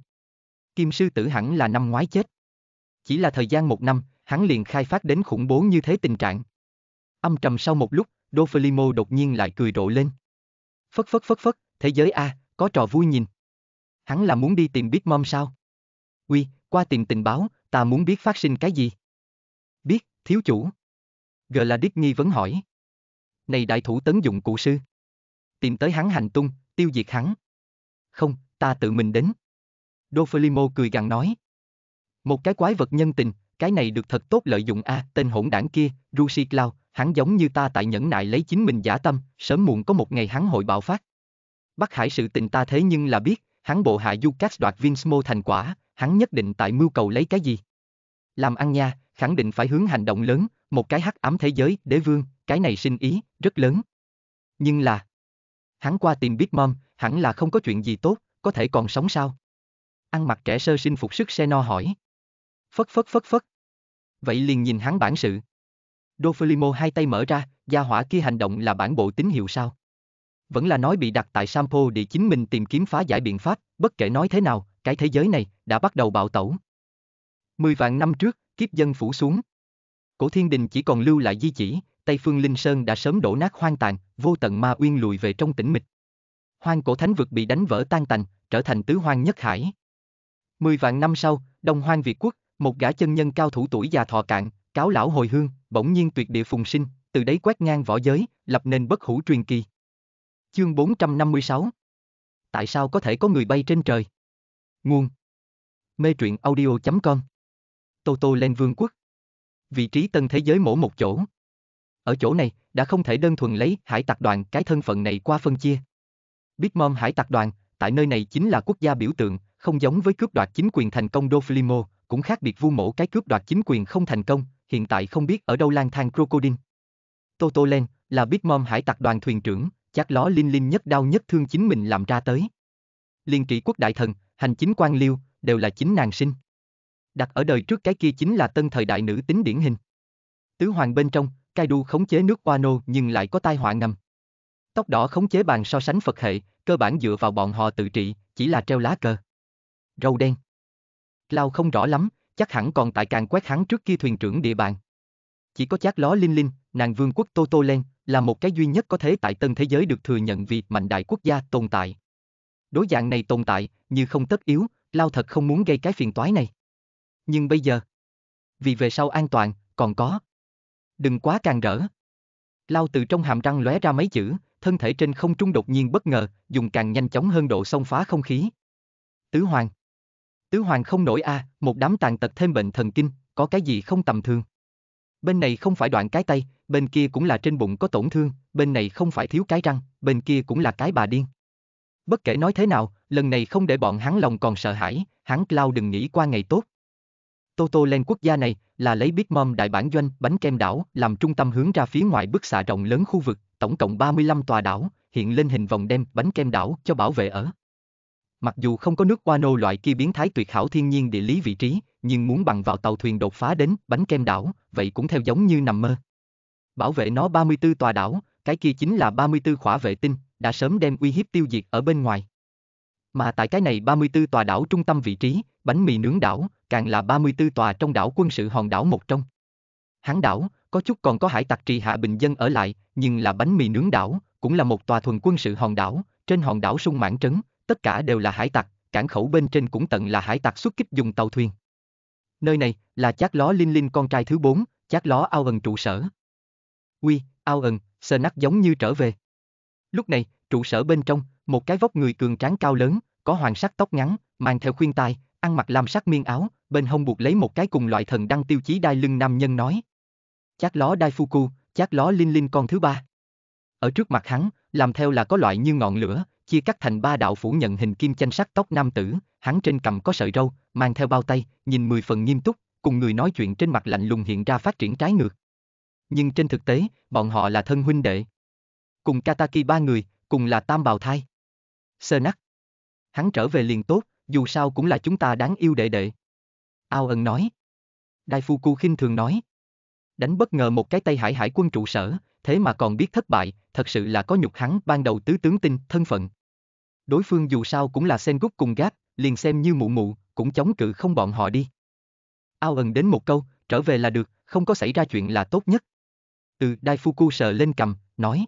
S1: Kim sư tử hẳn là năm ngoái chết. Chỉ là thời gian một năm, hắn liền khai phát đến khủng bố như thế tình trạng. Âm trầm sau một lúc, Doflimo đột nhiên lại cười rộ lên. Phất phất phất phất, thế giới A, có trò vui nhìn. Hắn là muốn đi tìm biết mom sao? Uy, qua tìm tình báo, ta muốn biết phát sinh cái gì? Biết, thiếu chủ. Gladys nghi vấn hỏi. Này đại thủ tấn dụng cụ sư. Tìm tới hắn hành tung, tiêu diệt hắn. Không, ta tự mình đến. Doflimo cười gằn nói. Một cái quái vật nhân tình, cái này được thật tốt lợi dụng a, à, tên hỗn đảng kia, Rushi Cloud, hắn giống như ta tại nhẫn nại lấy chính mình giả tâm, sớm muộn có một ngày hắn hội bạo phát. Bắc Hải sự tình ta thế nhưng là biết, hắn bộ hạ Ducats đoạt Vinsmo thành quả, hắn nhất định tại mưu cầu lấy cái gì. Làm ăn nha, khẳng định phải hướng hành động lớn, một cái hắc ám thế giới, đế vương, cái này sinh ý, rất lớn. Nhưng là, hắn qua tìm Big Mom, hẳn là không có chuyện gì tốt, có thể còn sống sao? Ăn mặc trẻ sơ sinh phục sức xe no hỏi. Phất phất phất phất. Vậy liền nhìn hắn bản sự. Dofelimo hai tay mở ra, gia hỏa kia hành động là bản bộ tín hiệu sao? Vẫn là nói bị đặt tại Sampo để chính mình tìm kiếm phá giải biện pháp, bất kể nói thế nào, cái thế giới này đã bắt đầu bạo tẩu. Mười vạn năm trước, kiếp dân phủ xuống. Cổ thiên đình chỉ còn lưu lại di chỉ, Tây Phương Linh Sơn đã sớm đổ nát hoang tàn, vô tận ma uyên lùi về trong tĩnh mịch. Hoang cổ thánh vực bị đánh vỡ tan tành, trở thành tứ hoang nhất hải. Mười vạn năm sau, Đông Hoang Việt Quốc, một gã chân nhân cao thủ tuổi già thọ cạn, cáo lão hồi hương, bỗng nhiên tuyệt địa phùng sinh, từ đấy quét ngang võ giới, lập nên bất hủ truyền kỳ. Chương 456 Tại sao có thể có người bay trên trời? Nguồn Mê truyện audio.com Tô Tô lên vương quốc Vị trí tân thế giới mổ một chỗ Ở chỗ này, đã không thể đơn thuần lấy hải Tạc đoàn cái thân phận này qua phân chia. Big Mom hải Tạc đoàn, tại nơi này chính là quốc gia biểu tượng, không giống với cướp đoạt chính quyền thành công Doflimo, cũng khác biệt vu mổ cái cướp đoạt chính quyền không thành công, hiện tại không biết ở đâu lang thang crocodile. Toto Len, là Big Mom hải tặc đoàn thuyền trưởng, chắc ló linh linh nhất đau nhất thương chính mình làm ra tới. Liên trị quốc đại thần, hành chính quan liêu, đều là chính nàng sinh. Đặt ở đời trước cái kia chính là tân thời đại nữ tính điển hình. Tứ hoàng bên trong, đu khống chế nước Wano nhưng lại có tai họa ngầm. Tóc đỏ khống chế bàn so sánh Phật hệ, cơ bản dựa vào bọn họ tự trị, chỉ là treo lá cờ râu đen. Lao không rõ lắm, chắc hẳn còn tại càng quét hắn trước kia thuyền trưởng địa bàn. Chỉ có chát ló Linh Linh, nàng vương quốc Tô Tô Len, là một cái duy nhất có thể tại tân thế giới được thừa nhận vì mạnh đại quốc gia tồn tại. Đối dạng này tồn tại, như không tất yếu, Lao thật không muốn gây cái phiền toái này. Nhưng bây giờ, vì về sau an toàn, còn có. Đừng quá càng rỡ. Lao từ trong hàm răng lóe ra mấy chữ, thân thể trên không trung đột nhiên bất ngờ, dùng càng nhanh chóng hơn độ xông phá không khí. Tứ Hoàng Tứ hoàng không nổi a, à, một đám tàn tật thêm bệnh thần kinh, có cái gì không tầm thường. Bên này không phải đoạn cái tay, bên kia cũng là trên bụng có tổn thương, bên này không phải thiếu cái răng, bên kia cũng là cái bà điên. Bất kể nói thế nào, lần này không để bọn hắn lòng còn sợ hãi, hắn lao đừng nghĩ qua ngày tốt. Toto lên quốc gia này là lấy Big Mom đại bản doanh bánh kem đảo làm trung tâm hướng ra phía ngoài bức xạ rộng lớn khu vực, tổng cộng 35 tòa đảo, hiện lên hình vòng đem bánh kem đảo cho bảo vệ ở. Mặc dù không có nước qua nô loại kia biến thái tuyệt hảo thiên nhiên địa lý vị trí, nhưng muốn bằng vào tàu thuyền đột phá đến bánh kem đảo, vậy cũng theo giống như nằm mơ. Bảo vệ nó 34 tòa đảo, cái kia chính là 34 khỏa vệ tinh, đã sớm đem uy hiếp tiêu diệt ở bên ngoài. Mà tại cái này 34 tòa đảo trung tâm vị trí, bánh mì nướng đảo, càng là 34 tòa trong đảo quân sự hòn đảo một trong. Hán đảo, có chút còn có hải tặc trì hạ bình dân ở lại, nhưng là bánh mì nướng đảo, cũng là một tòa thuần quân sự hòn đảo, trên hòn đảo sung mãn trấn, tất cả đều là hải tặc, cảng khẩu bên trên cũng tận là hải tặc xuất kích dùng tàu thuyền. Nơi này là chát ló Linh Linh con trai thứ bốn, chát ló ao ẩn trụ sở. Uy, ao ẩn, sờ nắc giống như trở về. Lúc này, trụ sở bên trong, một cái vóc người cường tráng cao lớn, có hoàng sắc tóc ngắn, mang theo khuyên tai, ăn mặc lam sắc miên áo, bên hông buộc lấy một cái cùng loại thần đăng tiêu chí đai lưng nam nhân nói. Chát ló đai Fuku, chát ló Linh Linh con thứ ba. Ở trước mặt hắn, làm theo là có loại như ngọn lửa, chia cắt thành ba đạo phủ nhận hình kim chanh sắc tóc nam tử, hắn trên cầm có sợi râu, mang theo bao tay, nhìn mười phần nghiêm túc, cùng người nói chuyện trên mặt lạnh lùng hiện ra phát triển trái ngược. Nhưng trên thực tế, bọn họ là thân huynh đệ. Cùng Kataki ba người, cùng là tam bào thai. Sơ nắc. Hắn trở về liền tốt, dù sao cũng là chúng ta đáng yêu đệ đệ. Ao ẩn nói. Đại phu cu khinh thường nói. Đánh bất ngờ một cái tay hải hải quân trụ sở, thế mà còn biết thất bại, thật sự là có nhục hắn ban đầu tứ tướng tin, thân phận. Đối phương dù sao cũng là sen gút cùng gác, liền xem như mụ mụ, cũng chống cự không bọn họ đi. Ao ẩn đến một câu, trở về là được, không có xảy ra chuyện là tốt nhất. Từ Đai Fuku sờ lên cầm, nói.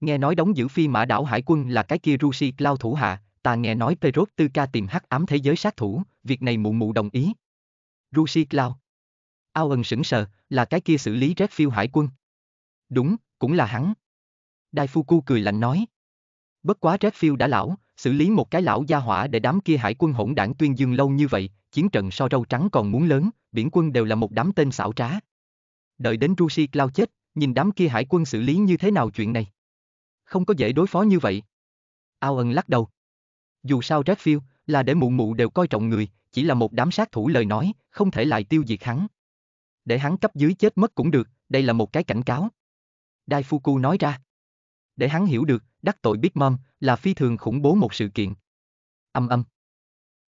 S1: Nghe nói đóng giữ phi mã đảo hải quân là cái kia Rushi Cloud thủ hạ, ta nghe nói Perot tư ca tìm hắc ám thế giới sát thủ, việc này mụ mụ đồng ý. Rushi Cloud. Ao ẩn sững sờ, là cái kia xử lý Red Phiêu hải quân. Đúng, cũng là hắn. Đai Phu Cu cười lạnh nói. Bất quá Redfield đã lão, xử lý một cái lão gia hỏa để đám kia hải quân hỗn đảng tuyên dương lâu như vậy, chiến trận so râu trắng còn muốn lớn, biển quân đều là một đám tên xảo trá. Đợi đến Rusi lao chết, nhìn đám kia hải quân xử lý như thế nào chuyện này. Không có dễ đối phó như vậy. Ao ân lắc đầu. Dù sao Redfield, là để mụ mụ đều coi trọng người, chỉ là một đám sát thủ lời nói, không thể lại tiêu diệt hắn. Để hắn cấp dưới chết mất cũng được, đây là một cái cảnh cáo. Dai Fuku nói ra. Để hắn hiểu được, đắc tội Big Mom là phi thường khủng bố một sự kiện. Âm âm.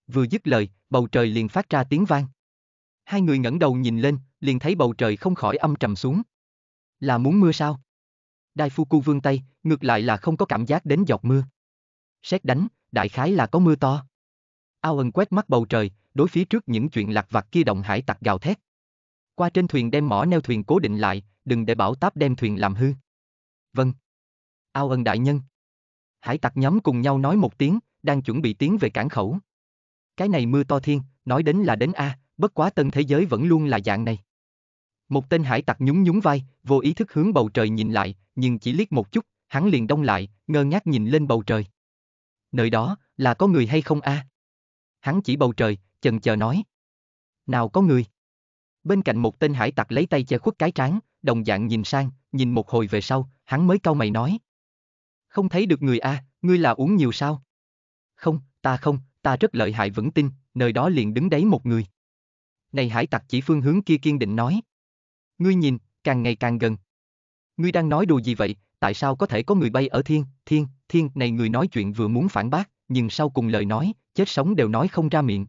S1: Vừa dứt lời, bầu trời liền phát ra tiếng vang. Hai người ngẩng đầu nhìn lên, liền thấy bầu trời không khỏi âm trầm xuống. Là muốn mưa sao? Đai Fuku vương tay, ngược lại là không có cảm giác đến giọt mưa. Xét đánh, đại khái là có mưa to. Ao ân quét mắt bầu trời, đối phía trước những chuyện lạc vặt kia động hải tặc gào thét. Qua trên thuyền đem mỏ neo thuyền cố định lại, đừng để bảo táp đem thuyền làm hư. Vâng. Ao ân đại nhân. Hải tặc nhóm cùng nhau nói một tiếng, đang chuẩn bị tiến về cảng khẩu. Cái này mưa to thiên, nói đến là đến A, bất quá tân thế giới vẫn luôn là dạng này. Một tên hải tặc nhún nhún vai, vô ý thức hướng bầu trời nhìn lại, nhưng chỉ liếc một chút, hắn liền đông lại, ngơ ngác nhìn lên bầu trời. Nơi đó, là có người hay không a? Hắn chỉ bầu trời, chần chờ nói. Nào có người. Bên cạnh một tên hải tặc lấy tay che khuất cái trán, đồng dạng nhìn sang, nhìn một hồi về sau, hắn mới cau mày nói. Không thấy được người a, à, ngươi là uống nhiều sao? Không, ta không, ta rất lợi hại vững tin, nơi đó liền đứng đấy một người. Này hải tặc chỉ phương hướng kia kiên định nói. Ngươi nhìn, càng ngày càng gần. Ngươi đang nói đùa gì vậy, tại sao có thể có người bay ở thiên, thiên, thiên, này người nói chuyện vừa muốn phản bác, nhưng sau cùng lời nói, chết sống đều nói không ra miệng.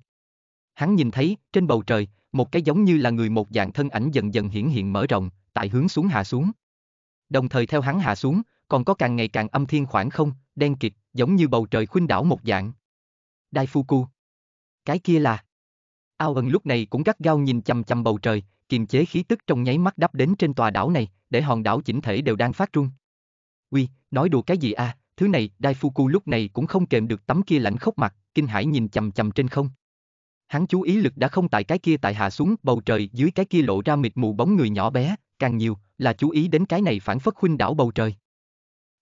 S1: Hắn nhìn thấy, trên bầu trời, một cái giống như là người một dạng thân ảnh dần dần hiển hiện mở rộng, tại hướng xuống hạ xuống. Đồng thời theo hắn hạ xuống, còn có càng ngày càng âm thiên khoảng không, đen kịt, giống như bầu trời khuynh đảo một dạng. Đai phu cu. Cái kia là... Ao ẩn lúc này cũng gắt gao nhìn chằm chằm bầu trời, kiềm chế khí tức trong nháy mắt đắp đến trên tòa đảo này, để hòn đảo chỉnh thể đều đang phát run. Uy, nói đùa cái gì a, à? thứ này, Dai Fuku lúc này cũng không kềm được tấm kia lạnh khốc mặt, kinh hãi nhìn chằm chằm trên không hắn chú ý lực đã không tại cái kia tại hạ xuống bầu trời dưới cái kia lộ ra mịt mù bóng người nhỏ bé, càng nhiều là chú ý đến cái này phản phất khuynh đảo bầu trời.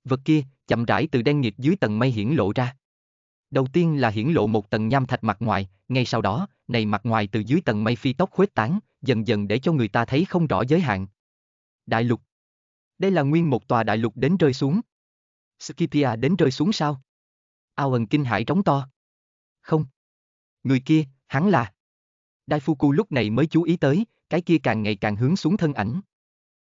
S1: Vật kia, chậm rãi từ đen nghịt dưới tầng mây hiển lộ ra. Đầu tiên là hiển lộ một tầng nham thạch mặt ngoài, ngay sau đó, này mặt ngoài từ dưới tầng mây phi tốc khuếch tán, dần dần để cho người ta thấy không rõ giới hạn. Đại lục. Đây là nguyên một tòa đại lục đến rơi xuống. Skipia đến rơi xuống sao? ao ẩn kinh hãi trống to. Không. Người kia, hắn là. Đai Phu lúc này mới chú ý tới, cái kia càng ngày càng hướng xuống thân ảnh.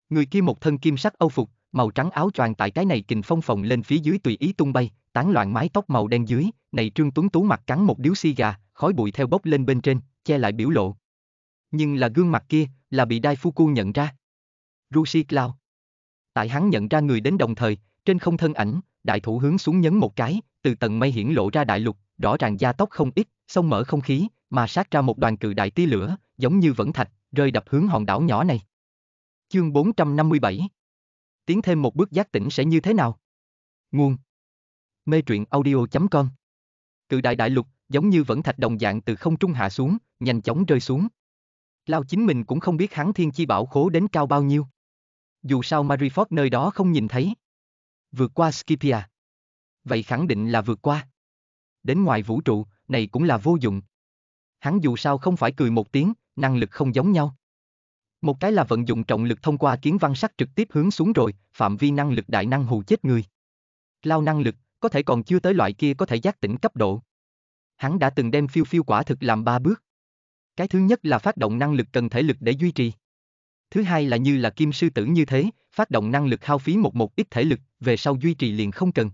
S1: Người kia một thân kim sắc âu phục, màu trắng áo choàng tại cái này kình phong phồng lên phía dưới tùy ý tung bay, tán loạn mái tóc màu đen dưới, này Trương Tuấn Tú mặt cắn một điếu xi gà, khói bụi theo bốc lên bên trên, che lại biểu lộ. Nhưng là gương mặt kia, là bị Đai Phu nhận ra. Rushi Cloud. Tại hắn nhận ra người đến đồng thời, trên không thân ảnh, đại thủ hướng xuống nhấn một cái, từ tầng mây hiển lộ ra đại lục, rõ ràng da tóc không ít, sông mở không khí, mà sát ra một đoàn cự đại tia lửa, giống như vẫn thạch, rơi đập hướng hòn đảo nhỏ này. Chương 457 Tiến thêm một bước giác tỉnh sẽ như thế nào? Nguồn Mê truyện audio.com Cự đại đại lục, giống như vẫn thạch đồng dạng từ không trung hạ xuống, nhanh chóng rơi xuống. Lao chính mình cũng không biết hắn thiên chi bảo khố đến cao bao nhiêu. Dù sao Marifort nơi đó không nhìn thấy. Vượt qua Skipia. Vậy khẳng định là vượt qua. Đến ngoài vũ trụ, này cũng là vô dụng, hắn dù sao không phải cười một tiếng, năng lực không giống nhau. Một cái là vận dụng trọng lực thông qua kiến văn sắc trực tiếp hướng xuống rồi, phạm vi năng lực đại năng hù chết người. Lao năng lực, có thể còn chưa tới loại kia có thể giác tỉnh cấp độ. Hắn đã từng đem phiêu phiêu quả thực làm ba bước. Cái thứ nhất là phát động năng lực cần thể lực để duy trì. Thứ hai là như là kim sư tử như thế, phát động năng lực hao phí một một ít thể lực, về sau duy trì liền không cần.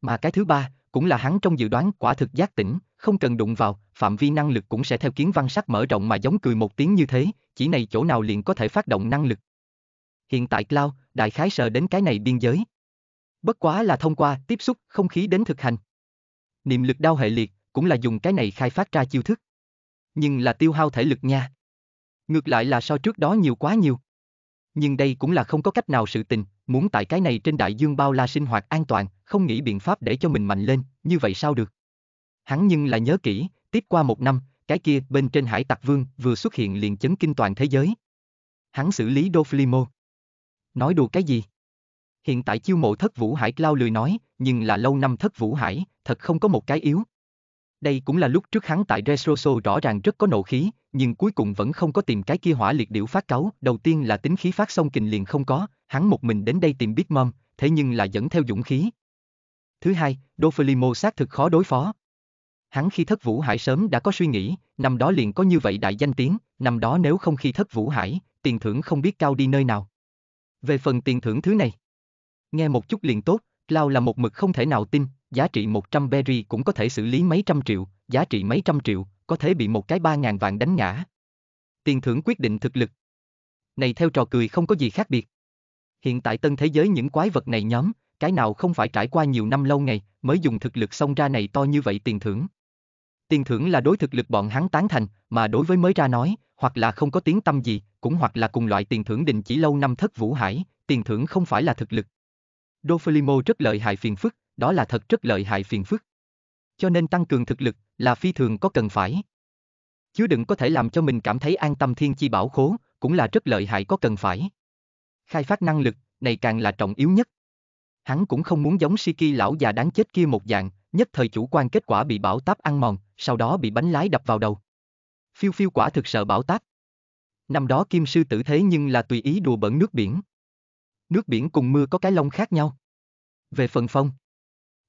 S1: Mà cái thứ ba, cũng là hắn trong dự đoán quả thực giác tỉnh, không cần đụng vào, phạm vi năng lực cũng sẽ theo kiến văn sắc mở rộng mà giống cười một tiếng như thế, chỉ này chỗ nào liền có thể phát động năng lực. Hiện tại Cloud, đại khái sợ đến cái này biên giới. Bất quá là thông qua tiếp xúc không khí đến thực hành. Niệm lực đau hệ liệt, cũng là dùng cái này khai phát ra chiêu thức. Nhưng là tiêu hao thể lực nha. Ngược lại là so trước đó nhiều quá nhiều. Nhưng đây cũng là không có cách nào sự tình, muốn tại cái này trên đại dương bao la sinh hoạt an toàn, không nghĩ biện pháp để cho mình mạnh lên, như vậy sao được. Hắn nhưng là nhớ kỹ, Tiếp qua một năm, cái kia bên trên hải tặc vương vừa xuất hiện liền chấn kinh toàn thế giới. Hắn xử lý Doflimo. Nói đùa cái gì? Hiện tại chiêu mộ thất vũ hải lao lười nói, nhưng là lâu năm thất vũ hải, thật không có một cái yếu. Đây cũng là lúc trước hắn tại Resoso rõ ràng rất có nộ khí, nhưng cuối cùng vẫn không có tìm cái kia hỏa liệt điểu phát cáu. Đầu tiên là tính khí phát xong kình liền không có, hắn một mình đến đây tìm Big Mom, thế nhưng là dẫn theo dũng khí. Thứ hai, Doflimo xác thực khó đối phó, hắn khi thất vũ hải sớm đã có suy nghĩ, năm đó liền có như vậy đại danh tiếng, năm đó nếu không khi thất vũ hải, tiền thưởng không biết cao đi nơi nào. Về phần tiền thưởng thứ này, nghe một chút liền tốt, Lao là một mực không thể nào tin, giá trị 100 berry cũng có thể xử lý mấy trăm triệu, giá trị mấy trăm triệu, có thể bị một cái ba ngàn vạn đánh ngã. Tiền thưởng quyết định thực lực. Này theo trò cười không có gì khác biệt. Hiện tại tân thế giới những quái vật này nhóm, cái nào không phải trải qua nhiều năm lâu ngày, mới dùng thực lực xông ra này to như vậy tiền thưởng tiền thưởng là đối thực lực bọn hắn tán thành, mà đối với mới ra nói, hoặc là không có tiếng tâm gì, cũng hoặc là cùng loại tiền thưởng đình chỉ lâu năm thất vũ hải, tiền thưởng không phải là thực lực. Doflimo rất lợi hại phiền phức, đó là thật rất lợi hại phiền phức. Cho nên tăng cường thực lực là phi thường có cần phải. chứ đừng có thể làm cho mình cảm thấy an tâm thiên chi bảo khố, cũng là rất lợi hại có cần phải. Khai phát năng lực, này càng là trọng yếu nhất. Hắn cũng không muốn giống Shiki lão già đáng chết kia một dạng, nhất thời chủ quan kết quả bị bão táp ăn mòn, sau đó bị bánh lái đập vào đầu. Phiêu phiêu quả thực sợ bão táp. Năm đó kim sư tử thế nhưng là tùy ý đùa bẩn nước biển. Nước biển cùng mưa có cái lông khác nhau. Về phần phong.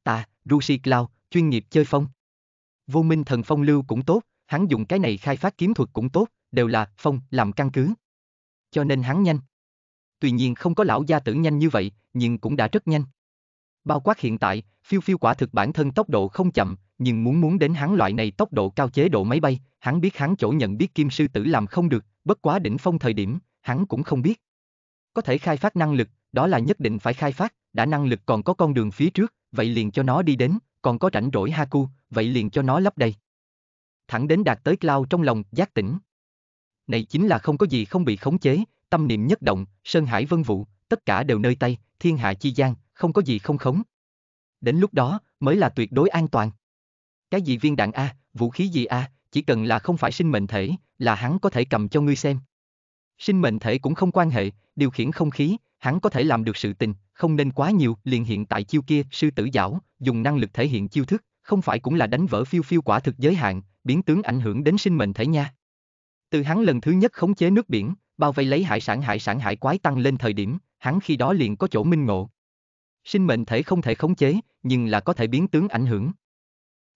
S1: ta, Rusi Cloud, chuyên nghiệp chơi phong. Vô minh thần phong lưu cũng tốt, hắn dùng cái này khai phát kiếm thuật cũng tốt, đều là phong làm căn cứ. Cho nên hắn nhanh. Tuy nhiên không có lão gia tử nhanh như vậy, nhưng cũng đã rất nhanh. Bao quát hiện tại, phiêu phiêu quả thực bản thân tốc độ không chậm, nhưng muốn muốn đến hắn loại này tốc độ cao chế độ máy bay, hắn biết hắn chỗ nhận biết kim sư tử làm không được, bất quá đỉnh phong thời điểm, hắn cũng không biết. Có thể khai phát năng lực, đó là nhất định phải khai phát, đã năng lực còn có con đường phía trước, vậy liền cho nó đi đến, còn có rảnh rỗi Haku, vậy liền cho nó lấp đầy. Thẳng đến đạt tới Cloud trong lòng, giác tỉnh. Này chính là không có gì không bị khống chế, tâm niệm nhất động, Sơn Hải Vân vụ, tất cả đều nơi tay, thiên hạ chi gian, không có gì không khống. Đến lúc đó, mới là tuyệt đối an toàn. Cái gì viên đạn A, vũ khí gì A, chỉ cần là không phải sinh mệnh thể, là hắn có thể cầm cho ngươi xem. Sinh mệnh thể cũng không quan hệ, điều khiển không khí, hắn có thể làm được sự tình, không nên quá nhiều, liền hiện tại chiêu kia, sư tử giảo, dùng năng lực thể hiện chiêu thức, không phải cũng là đánh vỡ phiêu phiêu quả thực giới hạn, biến tướng ảnh hưởng đến sinh mệnh thể nha. Từ hắn lần thứ nhất khống chế nước biển, bao vây lấy hải sản hải sản hải quái tăng lên thời điểm, hắn khi đó liền có chỗ minh ngộ. Sinh mệnh thể không thể khống chế, nhưng là có thể biến tướng ảnh hưởng.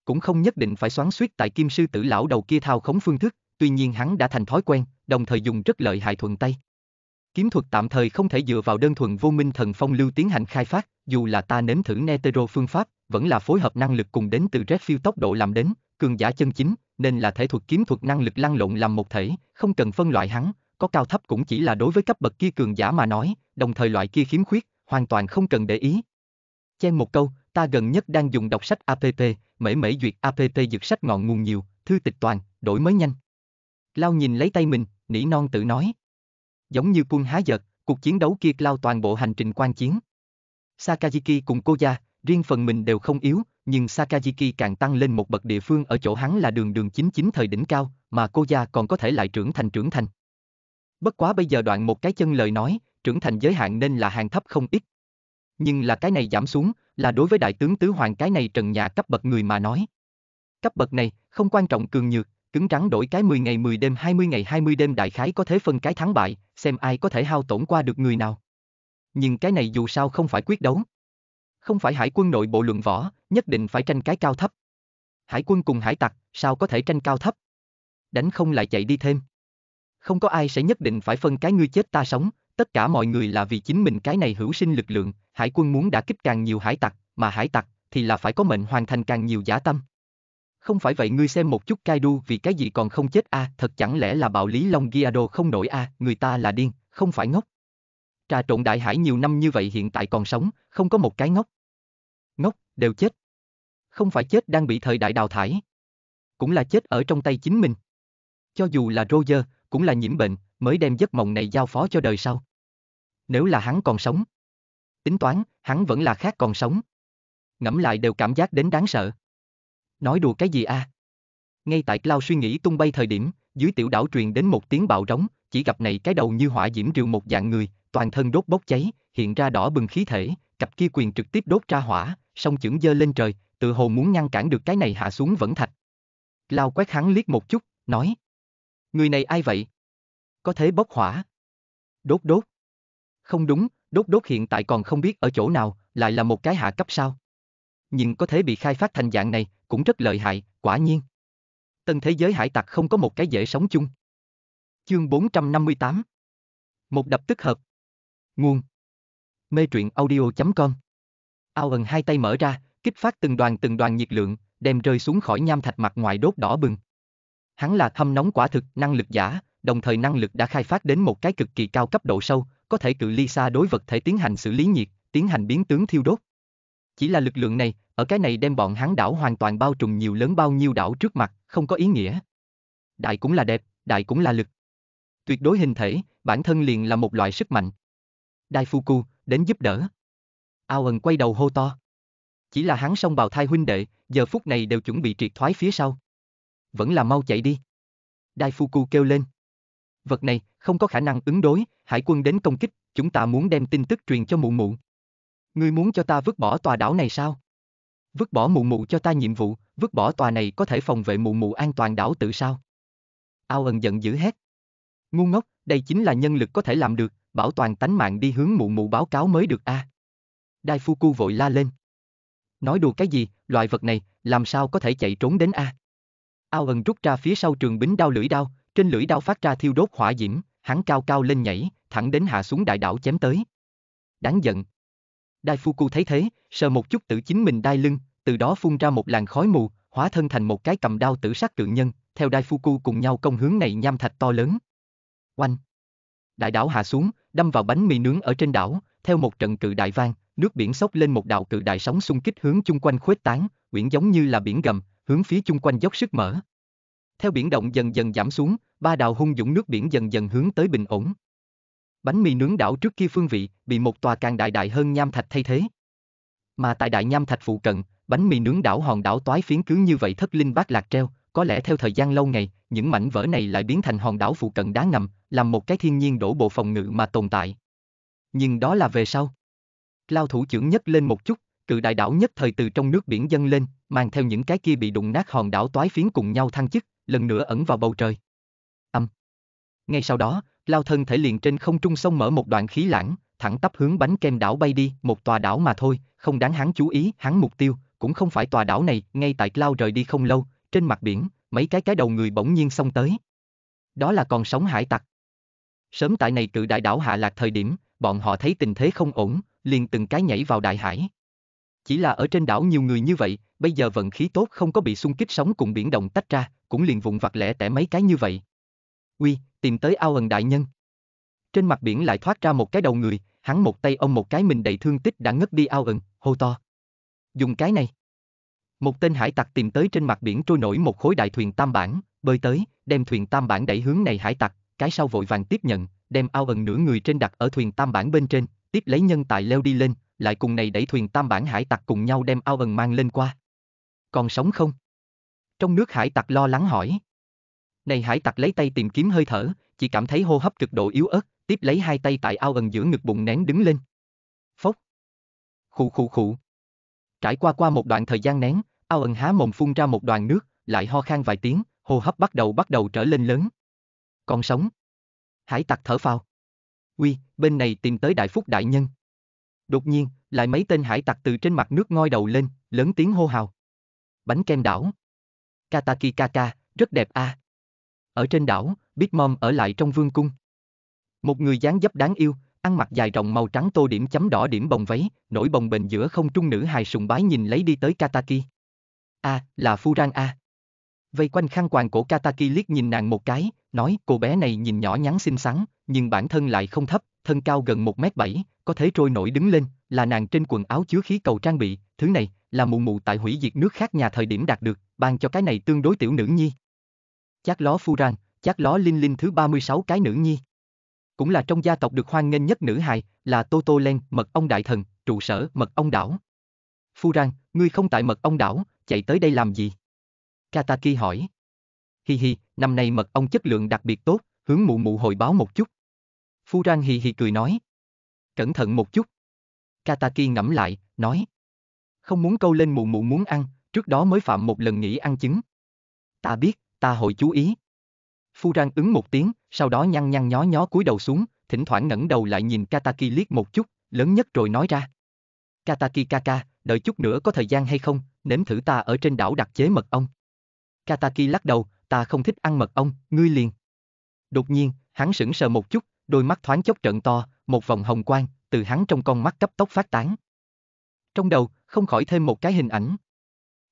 S1: Cũng không nhất định phải xoắn suýt tại kim sư tử lão đầu kia thao khống phương thức, tuy nhiên hắn đã thành thói quen, đồng thời dùng rất lợi hại thuận tay. Kiếm thuật tạm thời không thể dựa vào đơn thuần vô minh thần phong lưu tiến hành khai phát, dù là ta nếm thử Netero phương pháp, vẫn là phối hợp năng lực cùng đến từ Redfield tốc độ làm đến, cường giả chân chính, nên là thể thuật kiếm thuật năng lực lăn lộn làm một thể, không cần phân loại hắn, có cao thấp cũng chỉ là đối với cấp bậc kia cường giả mà nói, đồng thời loại kia khiếm khuyết, hoàn toàn không cần để ý. Chen một câu, ta gần nhất đang dùng đọc sách app, mễ mễ duyệt app dược sách ngọn nguồn nhiều, thư tịch toàn, đổi mới nhanh. Lao nhìn lấy tay mình, nỉ non tự nói. Giống như quân há giật, cuộc chiến đấu kia Lao toàn bộ hành trình quan chiến. Sakajiki cùng Koya, riêng phần mình đều không yếu, nhưng Sakajiki càng tăng lên một bậc địa phương ở chỗ hắn là đường đường 99 thời đỉnh cao, mà Koya còn có thể lại trưởng thành trưởng thành. Bất quá bây giờ đoạn một cái chân lời nói, trưởng thành giới hạn nên là hàng thấp không ít. Nhưng là cái này giảm xuống, là đối với đại tướng tứ hoàng cái này trần nhà cấp bậc người mà nói. Cấp bậc này, không quan trọng cường nhược, cứng rắn đổi cái 10 ngày 10 đêm 20 ngày 20 đêm đại khái có thể phân cái thắng bại, xem ai có thể hao tổn qua được người nào. Nhưng cái này dù sao không phải quyết đấu. Không phải hải quân nội bộ luận võ, nhất định phải tranh cái cao thấp. Hải quân cùng hải tặc, sao có thể tranh cao thấp? Đánh không lại chạy đi thêm. Không có ai sẽ nhất định phải phân cái ngươi chết ta sống, Tất cả mọi người là vì chính mình cái này hữu sinh lực lượng, hải quân muốn đã kích càng nhiều hải tặc, mà hải tặc thì là phải có mệnh hoàn thành càng nhiều giả tâm. Không phải vậy ngươi xem một chút Kaidu vì cái gì còn không chết a, à, thật chẳng lẽ là bạo lý Long Giado không nổi a, à, người ta là điên, không phải ngốc. Trà trộn đại hải nhiều năm như vậy hiện tại còn sống, không có một cái ngốc. Ngốc, đều chết. Không phải chết đang bị thời đại đào thải. Cũng là chết ở trong tay chính mình. Cho dù là Roger, cũng là nhiễm bệnh, mới đem giấc mộng này giao phó cho đời sau nếu là hắn còn sống. Tính toán, hắn vẫn là khác còn sống. Ngẫm lại đều cảm giác đến đáng sợ. Nói đùa cái gì a? À? Ngay tại Cloud suy nghĩ tung bay thời điểm, dưới tiểu đảo truyền đến một tiếng bạo rống, chỉ gặp này cái đầu như hỏa diễm rượu một dạng người, toàn thân đốt bốc cháy, hiện ra đỏ bừng khí thể, cặp kia quyền trực tiếp đốt ra hỏa, song chưởng dơ lên trời, tự hồ muốn ngăn cản được cái này hạ xuống vẫn thạch. Lao quét hắn liếc một chút, nói. Người này ai vậy? Có thế bốc hỏa. Đốt đốt. Không đúng, đốt đốt hiện tại còn không biết ở chỗ nào, lại là một cái hạ cấp sao. Nhưng có thể bị khai phát thành dạng này, cũng rất lợi hại, quả nhiên. Tân thế giới hải tặc không có một cái dễ sống chung. Chương 458 Một đập tức hợp Nguồn Mê truyện audio.com Ao ẩn hai tay mở ra, kích phát từng đoàn từng đoàn nhiệt lượng, đem rơi xuống khỏi nham thạch mặt ngoài đốt đỏ bừng. Hắn là thâm nóng quả thực, năng lực giả, đồng thời năng lực đã khai phát đến một cái cực kỳ cao cấp độ sâu, có thể cự ly xa đối vật thể tiến hành xử lý nhiệt, tiến hành biến tướng thiêu đốt. Chỉ là lực lượng này, ở cái này đem bọn hắn đảo hoàn toàn bao trùm nhiều lớn bao nhiêu đảo trước mặt, không có ý nghĩa. Đại cũng là đẹp, đại cũng là lực. Tuyệt đối hình thể, bản thân liền là một loại sức mạnh. Đai Fuku, đến giúp đỡ. Ao ẩn quay đầu hô to. Chỉ là hắn xong bào thai huynh đệ, giờ phút này đều chuẩn bị triệt thoái phía sau. Vẫn là mau chạy đi. Đai Fuku kêu lên. Vật này, không có khả năng ứng đối, hải quân đến công kích, chúng ta muốn đem tin tức truyền cho mụ mụ. Ngươi muốn cho ta vứt bỏ tòa đảo này sao? Vứt bỏ mụ mụ cho ta nhiệm vụ, vứt bỏ tòa này có thể phòng vệ mụ mụ an toàn đảo tự sao? Ao ẩn giận dữ hét. Ngu ngốc, đây chính là nhân lực có thể làm được, bảo toàn tánh mạng đi hướng mụ mụ báo cáo mới được a. À? Đai Phu Cu vội la lên. Nói đùa cái gì, loại vật này, làm sao có thể chạy trốn đến a? À? Ao ẩn rút ra phía sau trường bính đao lưỡi đao, trên lưỡi đao phát ra thiêu đốt hỏa diễm, hắn cao cao lên nhảy, thẳng đến hạ xuống đại đảo chém tới. Đáng giận. Đai Phu Cu thấy thế, sờ một chút tự chính mình đai lưng, từ đó phun ra một làn khói mù, hóa thân thành một cái cầm đao tử sát cự nhân, theo Đai Phu Cu cùng nhau công hướng này nham thạch to lớn. Oanh. Đại đảo hạ xuống, đâm vào bánh mì nướng ở trên đảo, theo một trận cự đại vang, nước biển sốc lên một đạo cự đại sóng xung kích hướng chung quanh khuếch tán, uyển giống như là biển gầm, hướng phía chung quanh dốc sức mở theo biển động dần dần giảm xuống, ba đào hung dũng nước biển dần dần hướng tới bình ổn. Bánh mì nướng đảo trước kia phương vị bị một tòa càng đại đại hơn nham thạch thay thế. Mà tại đại nham thạch phụ cận, bánh mì nướng đảo hòn đảo toái phiến cứ như vậy thất linh bát lạc treo, có lẽ theo thời gian lâu ngày, những mảnh vỡ này lại biến thành hòn đảo phụ cận đá ngầm, làm một cái thiên nhiên đổ bộ phòng ngự mà tồn tại. Nhưng đó là về sau. Lao thủ trưởng nhất lên một chút, cự đại đảo nhất thời từ trong nước biển dâng lên, mang theo những cái kia bị đụng nát hòn đảo toái phiến cùng nhau thăng chức, lần nữa ẩn vào bầu trời. Âm. Ngay sau đó, lao thân thể liền trên không trung sông mở một đoạn khí lãng, thẳng tắp hướng bánh kem đảo bay đi, một tòa đảo mà thôi, không đáng hắn chú ý, hắn mục tiêu, cũng không phải tòa đảo này, ngay tại lao rời đi không lâu, trên mặt biển, mấy cái cái đầu người bỗng nhiên xông tới. Đó là con sống hải tặc. Sớm tại này cự đại đảo hạ lạc thời điểm, bọn họ thấy tình thế không ổn, liền từng cái nhảy vào đại hải. Chỉ là ở trên đảo nhiều người như vậy, bây giờ vận khí tốt không có bị xung kích sóng cùng biển động tách ra, cũng liền vụn vặt lẻ tẻ mấy cái như vậy. Uy, tìm tới ao ẩn đại nhân. Trên mặt biển lại thoát ra một cái đầu người, hắn một tay ông một cái mình đầy thương tích đã ngất đi ao ẩn, hô to. Dùng cái này. Một tên hải tặc tìm tới trên mặt biển trôi nổi một khối đại thuyền tam bản, bơi tới, đem thuyền tam bản đẩy hướng này hải tặc, cái sau vội vàng tiếp nhận, đem ao ẩn nửa người trên đặt ở thuyền tam bản bên trên, tiếp lấy nhân tài leo đi lên, lại cùng này đẩy thuyền tam bản hải tặc cùng nhau đem ao ẩn mang lên qua. Còn sống không? Trong nước hải tặc lo lắng hỏi. Này hải tặc lấy tay tìm kiếm hơi thở, chỉ cảm thấy hô hấp cực độ yếu ớt, tiếp lấy hai tay tại ao ẩn giữa ngực bụng nén đứng lên. Phốc. Khụ khụ khụ. Trải qua qua một đoạn thời gian nén, ao ẩn há mồm phun ra một đoàn nước, lại ho khan vài tiếng, hô hấp bắt đầu bắt đầu trở lên lớn. Còn sống. Hải tặc thở phào. Uy, bên này tìm tới đại phúc đại nhân. Đột nhiên, lại mấy tên hải tặc từ trên mặt nước ngoi đầu lên, lớn tiếng hô hào. Bánh kem đảo. Kataki Kaka, rất đẹp a. À. Ở trên đảo, Big Mom ở lại trong vương cung. Một người dáng dấp đáng yêu, ăn mặc dài rộng màu trắng tô điểm chấm đỏ điểm bồng váy, nổi bồng bềnh giữa không trung nữ hài sùng bái nhìn lấy đi tới Kataki. A, à, là Furan a. À. Vây quanh khăn quàng cổ Kataki liếc nhìn nàng một cái, nói cô bé này nhìn nhỏ nhắn xinh xắn, nhưng bản thân lại không thấp, thân cao gần 1m7, có thể trôi nổi đứng lên, là nàng trên quần áo chứa khí cầu trang bị, thứ này là mụ mụ tại hủy diệt nước khác nhà thời điểm đạt được, ban cho cái này tương đối tiểu nữ nhi. Chát ló phu rang, chát ló linh linh thứ 36 cái nữ nhi. Cũng là trong gia tộc được hoan nghênh nhất nữ hài, là Tô Tô Len, mật ông đại thần, trụ sở mật ông đảo. Phu rang, ngươi không tại mật ông đảo, chạy tới đây làm gì? Kataki hỏi. Hi hi, năm nay mật ong chất lượng đặc biệt tốt, hướng mụ mụ hồi báo một chút. Phu Rang hi hi cười nói. Cẩn thận một chút. Kataki ngẫm lại, nói. Không muốn câu lên mụ mụ muốn ăn, trước đó mới phạm một lần nghỉ ăn chứng. Ta biết, ta hội chú ý. Phu Rang ứng một tiếng, sau đó nhăn nhăn nhó nhó cúi đầu xuống, thỉnh thoảng ngẩng đầu lại nhìn Kataki liếc một chút, lớn nhất rồi nói ra. Kataki Kaka, đợi chút nữa có thời gian hay không, nếm thử ta ở trên đảo đặc chế mật ong. Kataki lắc đầu, ta không thích ăn mật ong, ngươi liền. Đột nhiên, hắn sững sờ một chút, đôi mắt thoáng chốc trận to, một vòng hồng quang, từ hắn trong con mắt cấp tốc phát tán. Trong đầu, không khỏi thêm một cái hình ảnh.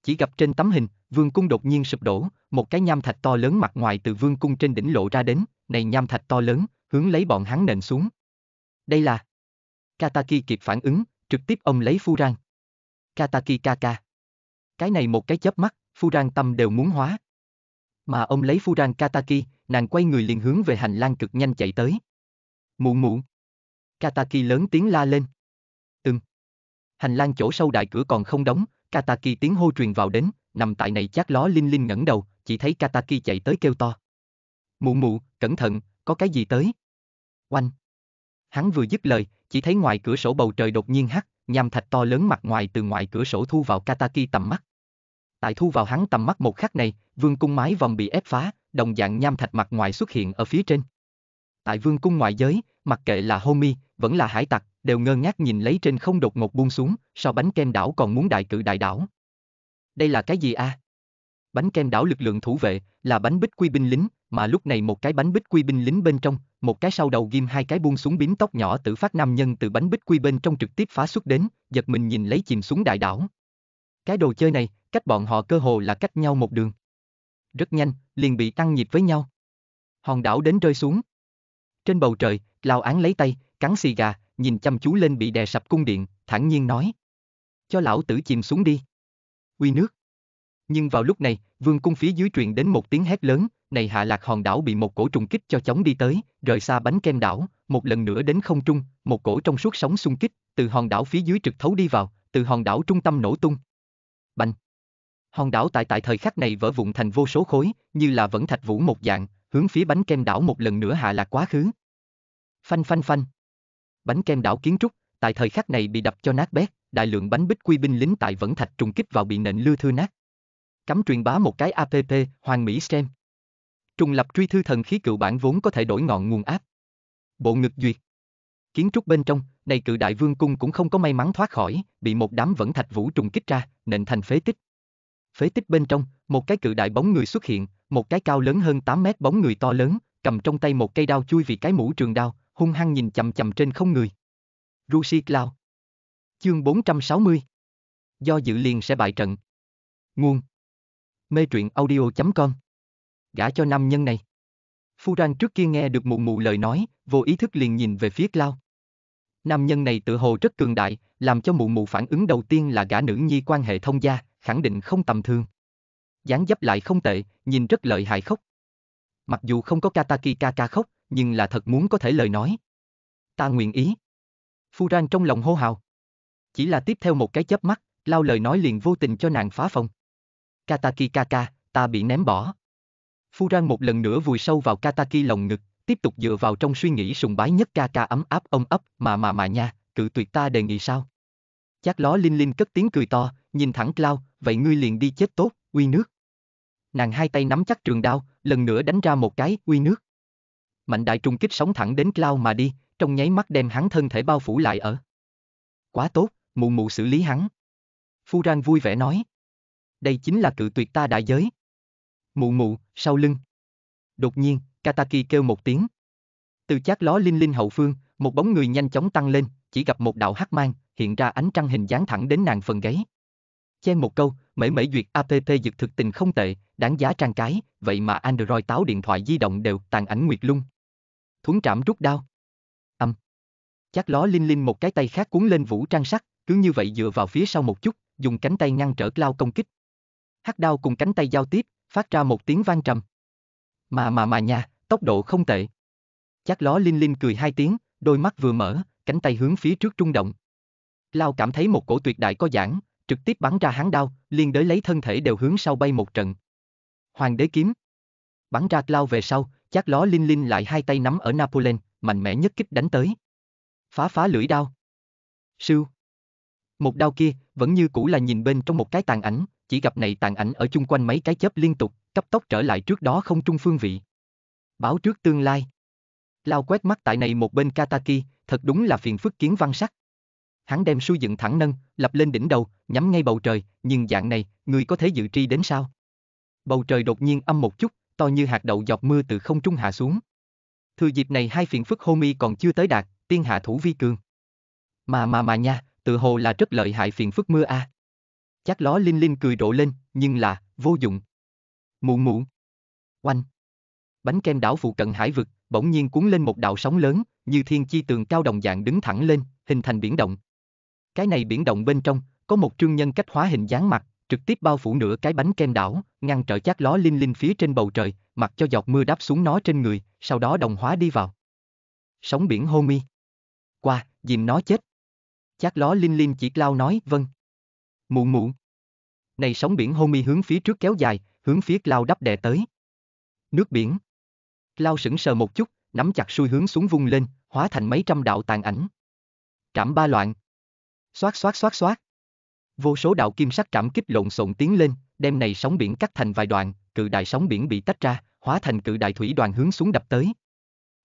S1: Chỉ gặp trên tấm hình, vương cung đột nhiên sụp đổ, một cái nham thạch to lớn mặt ngoài từ vương cung trên đỉnh lộ ra đến, này nham thạch to lớn, hướng lấy bọn hắn nện xuống. Đây là... Kataki kịp phản ứng, trực tiếp ông lấy phu rang. Kataki Kaka. Cái này một cái chớp mắt, phu rang tâm đều muốn hóa. Mà ông lấy phu rang Kataki, nàng quay người liền hướng về hành lang cực nhanh chạy tới. Mụ mụ. Kataki lớn tiếng la lên. Ừm. Hành lang chỗ sâu đại cửa còn không đóng, Kataki tiếng hô truyền vào đến, nằm tại này chát ló linh linh ngẩng đầu, chỉ thấy Kataki chạy tới kêu to. Mụ mụ, cẩn thận, có cái gì tới? Oanh! Hắn vừa dứt lời, chỉ thấy ngoài cửa sổ bầu trời đột nhiên hắt, nham thạch to lớn mặt ngoài từ ngoài cửa sổ thu vào Kataki tầm mắt. Tại thu vào hắn tầm mắt một khắc này, vương cung mái vòng bị ép phá, đồng dạng nham thạch mặt ngoài xuất hiện ở phía trên. Tại vương cung ngoại giới, mặc kệ là Homi, vẫn là hải tặc, đều ngơ ngác nhìn lấy trên không đột ngột buông xuống, sao bánh kem đảo còn muốn đại cự đại đảo. Đây là cái gì a? À? Bánh kem đảo lực lượng thủ vệ, là bánh bích quy binh lính, mà lúc này một cái bánh bích quy binh lính bên trong, một cái sau đầu ghim hai cái buông xuống bím tóc nhỏ tự phát nam nhân từ bánh bích quy bên trong trực tiếp phá xuất đến, giật mình nhìn lấy chìm xuống đại đảo. Cái đồ chơi này, cách bọn họ cơ hồ là cách nhau một đường. Rất nhanh, liền bị tăng nhịp với nhau. Hòn đảo đến rơi xuống. Trên bầu trời, lao án lấy tay, cắn xì gà, nhìn chăm chú lên bị đè sập cung điện, thản nhiên nói. Cho lão tử chìm xuống đi. Uy nước. Nhưng vào lúc này, vương cung phía dưới truyền đến một tiếng hét lớn, này hạ lạc hòn đảo bị một cổ trùng kích cho chóng đi tới, rời xa bánh kem đảo, một lần nữa đến không trung, một cổ trong suốt sóng xung kích, từ hòn đảo phía dưới trực thấu đi vào, từ hòn đảo trung tâm nổ tung. Bành. Hòn đảo tại tại thời khắc này vỡ vụn thành vô số khối, như là vẫn thạch vũ một dạng, hướng phía bánh kem đảo một lần nữa hạ lạc quá khứ. Phanh phanh phanh bánh kem đảo kiến trúc, tại thời khắc này bị đập cho nát bét, đại lượng bánh bích quy binh lính tại Vẫn Thạch trùng kích vào bị nện lưa thưa nát. Cắm truyền bá một cái app, Hoàng Mỹ xem. Trùng lập truy thư thần khí cựu bản vốn có thể đổi ngọn nguồn áp. Bộ ngực duyệt. Kiến trúc bên trong, này cự đại vương cung cũng không có may mắn thoát khỏi, bị một đám vẫn thạch vũ trùng kích ra, nện thành phế tích. Phế tích bên trong, một cái cự đại bóng người xuất hiện, một cái cao lớn hơn 8 mét bóng người to lớn, cầm trong tay một cây đao chui vì cái mũ trường đao, hung hăng nhìn chậm chậm trên không người. Rusi Cloud Chương 460 Do dự liền sẽ bại trận Nguồn Mê truyện audio.com Gã cho nam nhân này Phu Rang trước kia nghe được mụ mụ lời nói, vô ý thức liền nhìn về phía Cloud. Nam nhân này tự hồ rất cường đại, làm cho mụ mụ phản ứng đầu tiên là gã nữ nhi quan hệ thông gia, khẳng định không tầm thường. Dáng dấp lại không tệ, nhìn rất lợi hại khóc. Mặc dù không có Kataki Kaka khóc, nhưng là thật muốn có thể lời nói. Ta nguyện ý. Phu Furan trong lòng hô hào. Chỉ là tiếp theo một cái chớp mắt, lao lời nói liền vô tình cho nàng phá phong. Kataki Kaka, ta bị ném bỏ. Phu Furan một lần nữa vùi sâu vào Kataki lồng ngực, tiếp tục dựa vào trong suy nghĩ sùng bái nhất Kaka ấm áp ông ấp mà mà mà nha, cự tuyệt ta đề nghị sao? Chắc ló Linh Linh cất tiếng cười to, nhìn thẳng Cloud, vậy ngươi liền đi chết tốt, uy nước. Nàng hai tay nắm chắc trường đao, lần nữa đánh ra một cái, uy nước mạnh đại trùng kích sóng thẳng đến Cloud mà đi, trong nháy mắt đem hắn thân thể bao phủ lại ở. Quá tốt, mù mù xử lý hắn. Phu Rang vui vẻ nói. Đây chính là cự tuyệt ta đại giới. Mù mù, sau lưng. Đột nhiên, Kataki kêu một tiếng. Từ chát ló linh linh hậu phương, một bóng người nhanh chóng tăng lên, chỉ gặp một đạo hắc mang, hiện ra ánh trăng hình dáng thẳng đến nàng phần gáy. Che một câu, mễ mễ duyệt app dược thực tình không tệ, đáng giá trang cái, vậy mà Android táo điện thoại di động đều tàn ảnh nguyệt lung thuấn trảm rút đao. Âm. chắc ló linh linh một cái tay khác cuốn lên vũ trang sắt, cứ như vậy dựa vào phía sau một chút, dùng cánh tay ngăn trở lao công kích. Hắc đao cùng cánh tay giao tiếp, phát ra một tiếng vang trầm. Mà mà mà nhà, tốc độ không tệ. chắc ló linh linh cười hai tiếng, đôi mắt vừa mở, cánh tay hướng phía trước trung động. Lao cảm thấy một cổ tuyệt đại có giảng, trực tiếp bắn ra hắn đao, liền đới lấy thân thể đều hướng sau bay một trận. Hoàng đế kiếm. Bắn ra lao về sau, Chắc ló linh linh lại hai tay nắm ở Napoleon, mạnh mẽ nhất kích đánh tới. Phá phá lưỡi đao. Sưu. Một đao kia, vẫn như cũ là nhìn bên trong một cái tàn ảnh, chỉ gặp này tàn ảnh ở chung quanh mấy cái chớp liên tục, cấp tốc trở lại trước đó không trung phương vị. Báo trước tương lai. Lao quét mắt tại này một bên Kataki, thật đúng là phiền phức kiến văn sắc. Hắn đem su dựng thẳng nâng, lập lên đỉnh đầu, nhắm ngay bầu trời, nhưng dạng này, người có thể dự tri đến sao? Bầu trời đột nhiên âm một chút, to như hạt đậu dọc mưa từ không trung hạ xuống. Thừa dịp này hai phiền phức Homi còn chưa tới đạt, tiên hạ thủ vi cường. Mà mà mà nha, tự hồ là rất lợi hại phiền phức mưa a. À. Chắc ló Linh Linh cười rộ lên, nhưng là, vô dụng. Mụ mụ. Oanh. Bánh kem đảo phụ cận hải vực, bỗng nhiên cuốn lên một đạo sóng lớn, như thiên chi tường cao đồng dạng đứng thẳng lên, hình thành biển động. Cái này biển động bên trong, có một trương nhân cách hóa hình dáng mặt, trực tiếp bao phủ nửa cái bánh kem đảo, ngăn trở chát ló linh linh phía trên bầu trời, mặc cho giọt mưa đáp xuống nó trên người, sau đó đồng hóa đi vào. Sóng biển hô mi. Qua, dìm nó chết. Chát ló linh linh chỉ lao nói, vâng. Mụ mụ. Này sóng biển hô mi hướng phía trước kéo dài, hướng phía lao đắp đè tới. Nước biển. Lao sững sờ một chút, nắm chặt xuôi hướng xuống vung lên, hóa thành mấy trăm đạo tàn ảnh. Trảm ba loạn. Xoát xoát xoát xoát. Vô số đạo kim sắc trảm kích lộn xộn tiến lên, đem này sóng biển cắt thành vài đoạn, cự đại sóng biển bị tách ra, hóa thành cự đại thủy đoàn hướng xuống đập tới.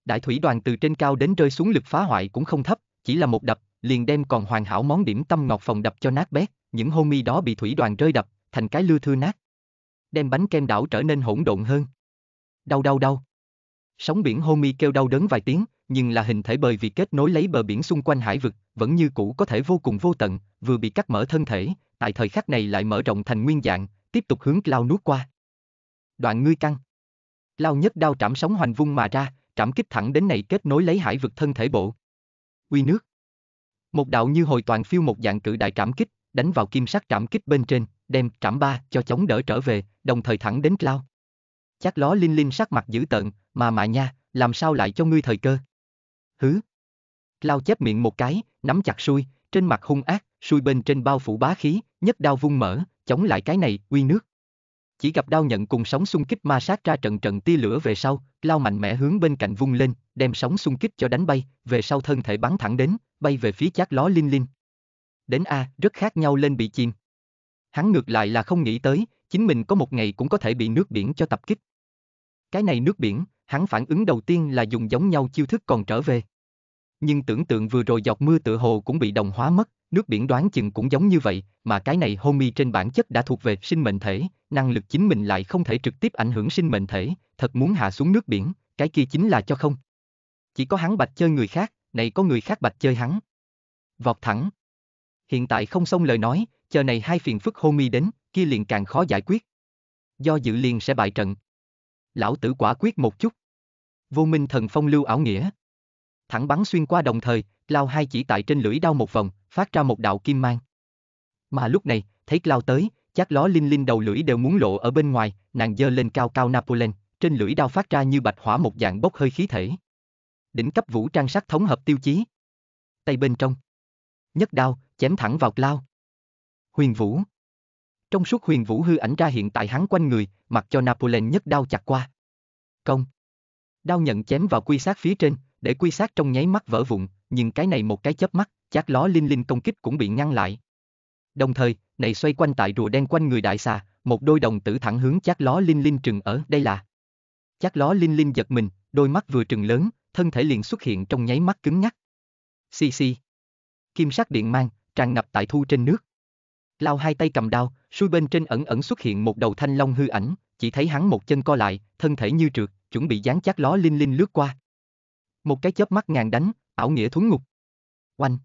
S1: Đại thủy đoàn từ trên cao đến rơi xuống lực phá hoại cũng không thấp, chỉ là một đập, liền đem còn hoàn hảo món điểm tâm ngọt phòng đập cho nát bét, những hô mi đó bị thủy đoàn rơi đập, thành cái lưa thưa nát. Đem bánh kem đảo trở nên hỗn độn hơn. Đau đau đau. Sóng biển hô mi kêu đau đớn vài tiếng, nhưng là hình thể bởi vì kết nối lấy bờ biển xung quanh hải vực, vẫn như cũ có thể vô cùng vô tận, vừa bị cắt mở thân thể, tại thời khắc này lại mở rộng thành nguyên dạng, tiếp tục hướng lao nuốt qua. Đoạn ngươi căng. lao nhất đao trảm sóng hoành vung mà ra, trảm kích thẳng đến này kết nối lấy hải vực thân thể bộ. Uy nước. Một đạo như hồi toàn phiêu một dạng cự đại trảm kích, đánh vào kim sắc trảm kích bên trên, đem trảm ba cho chống đỡ trở về, đồng thời thẳng đến lao Chắc ló linh linh sắc mặt dữ tợn, mà mạ nha, làm sao lại cho ngươi thời cơ? hứ. Lao chép miệng một cái, nắm chặt xuôi, trên mặt hung ác, xuôi bên trên bao phủ bá khí, nhất đao vung mở, chống lại cái này, uy nước. Chỉ gặp đao nhận cùng sóng xung kích ma sát ra trận trận tia lửa về sau, lao mạnh mẽ hướng bên cạnh vung lên, đem sóng xung kích cho đánh bay, về sau thân thể bắn thẳng đến, bay về phía chát ló linh linh. Đến A, rất khác nhau lên bị chìm. Hắn ngược lại là không nghĩ tới, chính mình có một ngày cũng có thể bị nước biển cho tập kích. Cái này nước biển, hắn phản ứng đầu tiên là dùng giống nhau chiêu thức còn trở về. Nhưng tưởng tượng vừa rồi giọt mưa tựa hồ cũng bị đồng hóa mất, nước biển đoán chừng cũng giống như vậy, mà cái này Homi trên bản chất đã thuộc về sinh mệnh thể, năng lực chính mình lại không thể trực tiếp ảnh hưởng sinh mệnh thể, thật muốn hạ xuống nước biển, cái kia chính là cho không. Chỉ có hắn bạch chơi người khác, này có người khác bạch chơi hắn. Vọt thẳng. Hiện tại không xong lời nói, chờ này hai phiền phức Homi đến, kia liền càng khó giải quyết. Do dự liền sẽ bại trận. Lão tử quả quyết một chút vô minh thần phong lưu ảo nghĩa. Thẳng bắn xuyên qua đồng thời, Lao hai chỉ tại trên lưỡi đao một vòng, phát ra một đạo kim mang. Mà lúc này, thấy Lao tới, chắc ló linh linh đầu lưỡi đều muốn lộ ở bên ngoài, nàng dơ lên cao cao Napoleon, trên lưỡi đao phát ra như bạch hỏa một dạng bốc hơi khí thể. Đỉnh cấp vũ trang sắc thống hợp tiêu chí. Tay bên trong. Nhất đao, chém thẳng vào Lao. Huyền vũ. Trong suốt huyền vũ hư ảnh ra hiện tại hắn quanh người, mặc cho Napoleon nhất đao chặt qua. Công. Đao nhận chém vào quy sát phía trên, để quy sát trong nháy mắt vỡ vụn, nhưng cái này một cái chớp mắt, chát ló linh linh công kích cũng bị ngăn lại. Đồng thời, này xoay quanh tại rùa đen quanh người đại xà, một đôi đồng tử thẳng hướng chát ló linh linh trừng ở đây là. Chát ló linh linh giật mình, đôi mắt vừa trừng lớn, thân thể liền xuất hiện trong nháy mắt cứng ngắc. Xì xì. Kim sắc điện mang, tràn ngập tại thu trên nước. Lao hai tay cầm đao, xuôi bên trên ẩn ẩn xuất hiện một đầu thanh long hư ảnh, chỉ thấy hắn một chân co lại, thân thể như trượt, chuẩn bị dán chắc ló linh linh lướt qua. Một cái chớp mắt ngàn đánh, ảo nghĩa thuấn ngục. Oanh!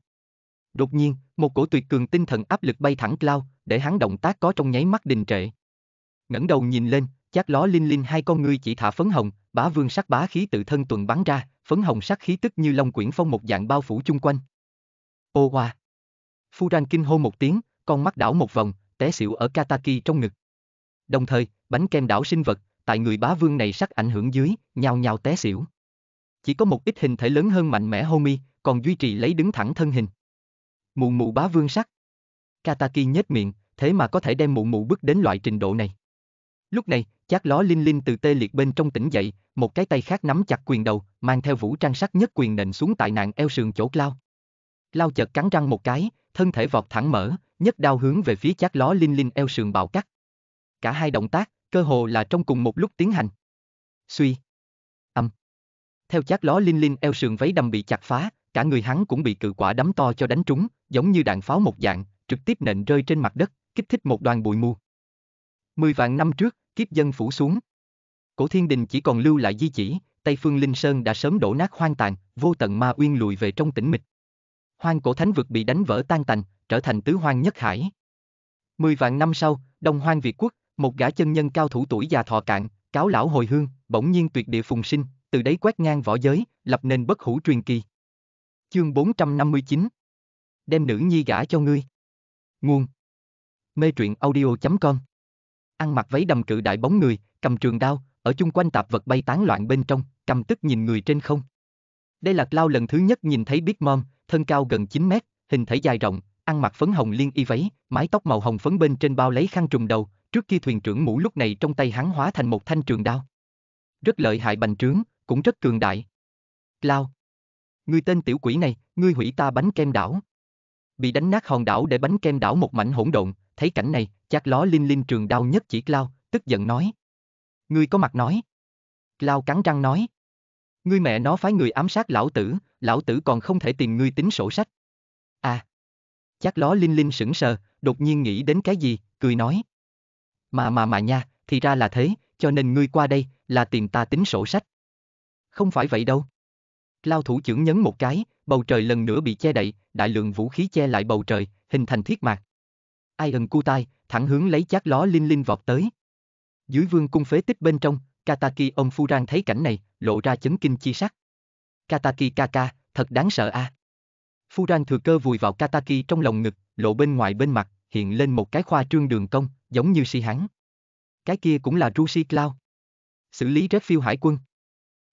S1: Đột nhiên, một cổ tuyệt cường tinh thần áp lực bay thẳng Cloud, để hắn động tác có trong nháy mắt đình trệ. ngẩng đầu nhìn lên, chát ló linh linh hai con ngươi chỉ thả phấn hồng, bá vương sắc bá khí tự thân tuần bắn ra, phấn hồng sắc khí tức như long quyển phong một dạng bao phủ chung quanh. Ô hoa! Wow. Furan kinh hô một tiếng, con mắt đảo một vòng, té xỉu ở Kataki trong ngực. Đồng thời, bánh kem đảo sinh vật, tại người bá vương này sắc ảnh hưởng dưới, nhao nhao té xỉu. Chỉ có một ít hình thể lớn hơn mạnh mẽ Homi, còn duy trì lấy đứng thẳng thân hình. Mụ mụ bá vương sắc. Kataki nhếch miệng, thế mà có thể đem mụ mụ bước đến loại trình độ này. Lúc này, chát ló linh linh từ tê liệt bên trong tỉnh dậy, một cái tay khác nắm chặt quyền đầu, mang theo vũ trang sắc nhất quyền nền xuống tại nạn eo sườn chỗ Lao. Lao chợt cắn răng một cái, thân thể vọt thẳng mở, nhất đao hướng về phía chát ló linh linh eo sườn bạo cắt. Cả hai động tác, cơ hồ là trong cùng một lúc tiến hành. Suy. Âm. Theo chát ló linh linh eo sườn váy đầm bị chặt phá, cả người hắn cũng bị cự quả đấm to cho đánh trúng, giống như đạn pháo một dạng, trực tiếp nện rơi trên mặt đất, kích thích một đoàn bụi mù. Mười vạn năm trước, kiếp dân phủ xuống. Cổ thiên đình chỉ còn lưu lại di chỉ, Tây Phương Linh Sơn đã sớm đổ nát hoang tàn, vô tận ma uyên lùi về trong tĩnh mịch. Hoang cổ thánh vực bị đánh vỡ tan tành, trở thành tứ hoang nhất hải. Mười vạn năm sau, Đông Hoang Việt quốc, một gã chân nhân cao thủ tuổi già thọ cạn, cáo lão hồi hương, bỗng nhiên tuyệt địa phùng sinh, từ đấy quét ngang võ giới, lập nên bất hủ truyền kỳ. Chương 459 Đem nữ nhi gả cho ngươi. Nguồn Mê truyện audio.com Ăn mặc váy đầm cự đại bóng người, cầm trường đao, ở chung quanh tạp vật bay tán loạn bên trong, cầm tức nhìn người trên không. Đây là Lao lần thứ nhất nhìn thấy Big Mom, thân cao gần 9 mét, hình thể dài rộng, ăn mặc phấn hồng liên y váy, mái tóc màu hồng phấn bên trên bao lấy khăn trùm đầu, Trước kia thuyền trưởng mũ lúc này trong tay hắn hóa thành một thanh trường đao. Rất lợi hại bành trướng, cũng rất cường đại. Lao. Người tên tiểu quỷ này, ngươi hủy ta bánh kem đảo. Bị đánh nát hòn đảo để bánh kem đảo một mảnh hỗn độn, thấy cảnh này, chát ló linh linh trường đao nhất chỉ Lao, tức giận nói. Ngươi có mặt nói. Lao cắn răng nói. Ngươi mẹ nó phái người ám sát lão tử, lão tử còn không thể tìm ngươi tính sổ sách. À. Chát ló linh linh sững sờ, đột nhiên nghĩ đến cái gì, cười nói. Mà mà mà nha, thì ra là thế, cho nên ngươi qua đây, là tìm ta tính sổ sách. Không phải vậy đâu. Lao thủ trưởng nhấn một cái, bầu trời lần nữa bị che đậy, đại lượng vũ khí che lại bầu trời, hình thành thiết mạc. Ai ẩn cu tai, thẳng hướng lấy chát ló linh linh vọt tới. Dưới vương cung phế tích bên trong, Kataki ông Furan thấy cảnh này, lộ ra chấn kinh chi sắc. Kataki Kaka, thật đáng sợ a. À. Furan thừa cơ vùi vào Kataki trong lòng ngực, lộ bên ngoài bên mặt, hiện lên một cái khoa trương đường cong, giống như si hắn, Cái kia cũng là Rusi Cloud. Xử lý Red Phiêu hải quân.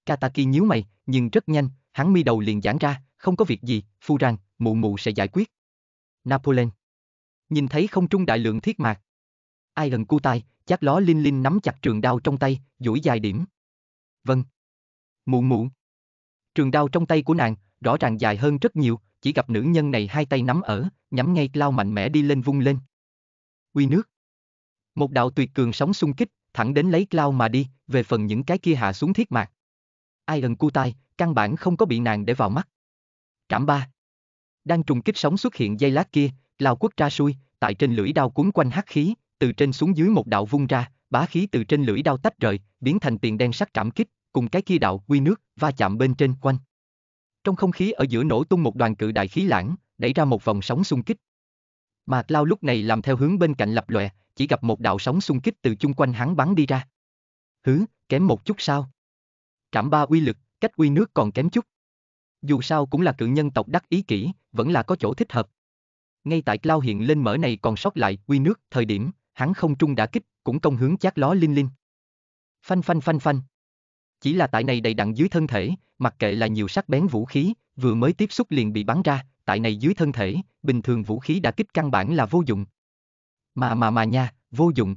S1: Kataki nhíu mày, nhưng rất nhanh, hắn mi đầu liền giãn ra, không có việc gì, phu rằng, mụ mụ sẽ giải quyết. Napoleon. Nhìn thấy không trung đại lượng thiết mạc. Ai gần cu tay, chắc ló linh linh nắm chặt trường đao trong tay, duỗi dài điểm. Vâng. Mụ mụ. Trường đao trong tay của nàng, rõ ràng dài hơn rất nhiều, chỉ gặp nữ nhân này hai tay nắm ở, nhắm ngay lao mạnh mẽ đi lên vung lên. Uy nước. Một đạo tuyệt cường sóng xung kích, thẳng đến lấy Cloud mà đi, về phần những cái kia hạ xuống thiết mạc. Ai ẩn Iron Kutai, căn bản không có bị nàng để vào mắt. Cảm ba. Đang trùng kích sóng xuất hiện dây lát kia, lao quất ra xuôi, tại trên lưỡi đao cuốn quanh hắc khí, từ trên xuống dưới một đạo vung ra, bá khí từ trên lưỡi đao tách rời, biến thành tiền đen sắc trảm kích, cùng cái kia đạo quy nước va chạm bên trên quanh. Trong không khí ở giữa nổ tung một đoàn cự đại khí lãng, đẩy ra một vòng sóng xung kích. Mạc Lao lúc này làm theo hướng bên cạnh lập lòe, chỉ gặp một đạo sóng xung kích từ chung quanh hắn bắn đi ra. Hứ, kém một chút sao? Trảm ba uy lực, cách uy nước còn kém chút. Dù sao cũng là cự nhân tộc đắc ý kỹ, vẫn là có chỗ thích hợp. Ngay tại Cloud hiện lên mở này còn sót lại uy nước, thời điểm, hắn không trung đã kích, cũng công hướng chát ló linh linh. Phanh phanh phanh phanh. Chỉ là tại này đầy đặn dưới thân thể, mặc kệ là nhiều sắc bén vũ khí, vừa mới tiếp xúc liền bị bắn ra, tại này dưới thân thể, bình thường vũ khí đã kích căn bản là vô dụng, mà mà mà nha, vô dụng.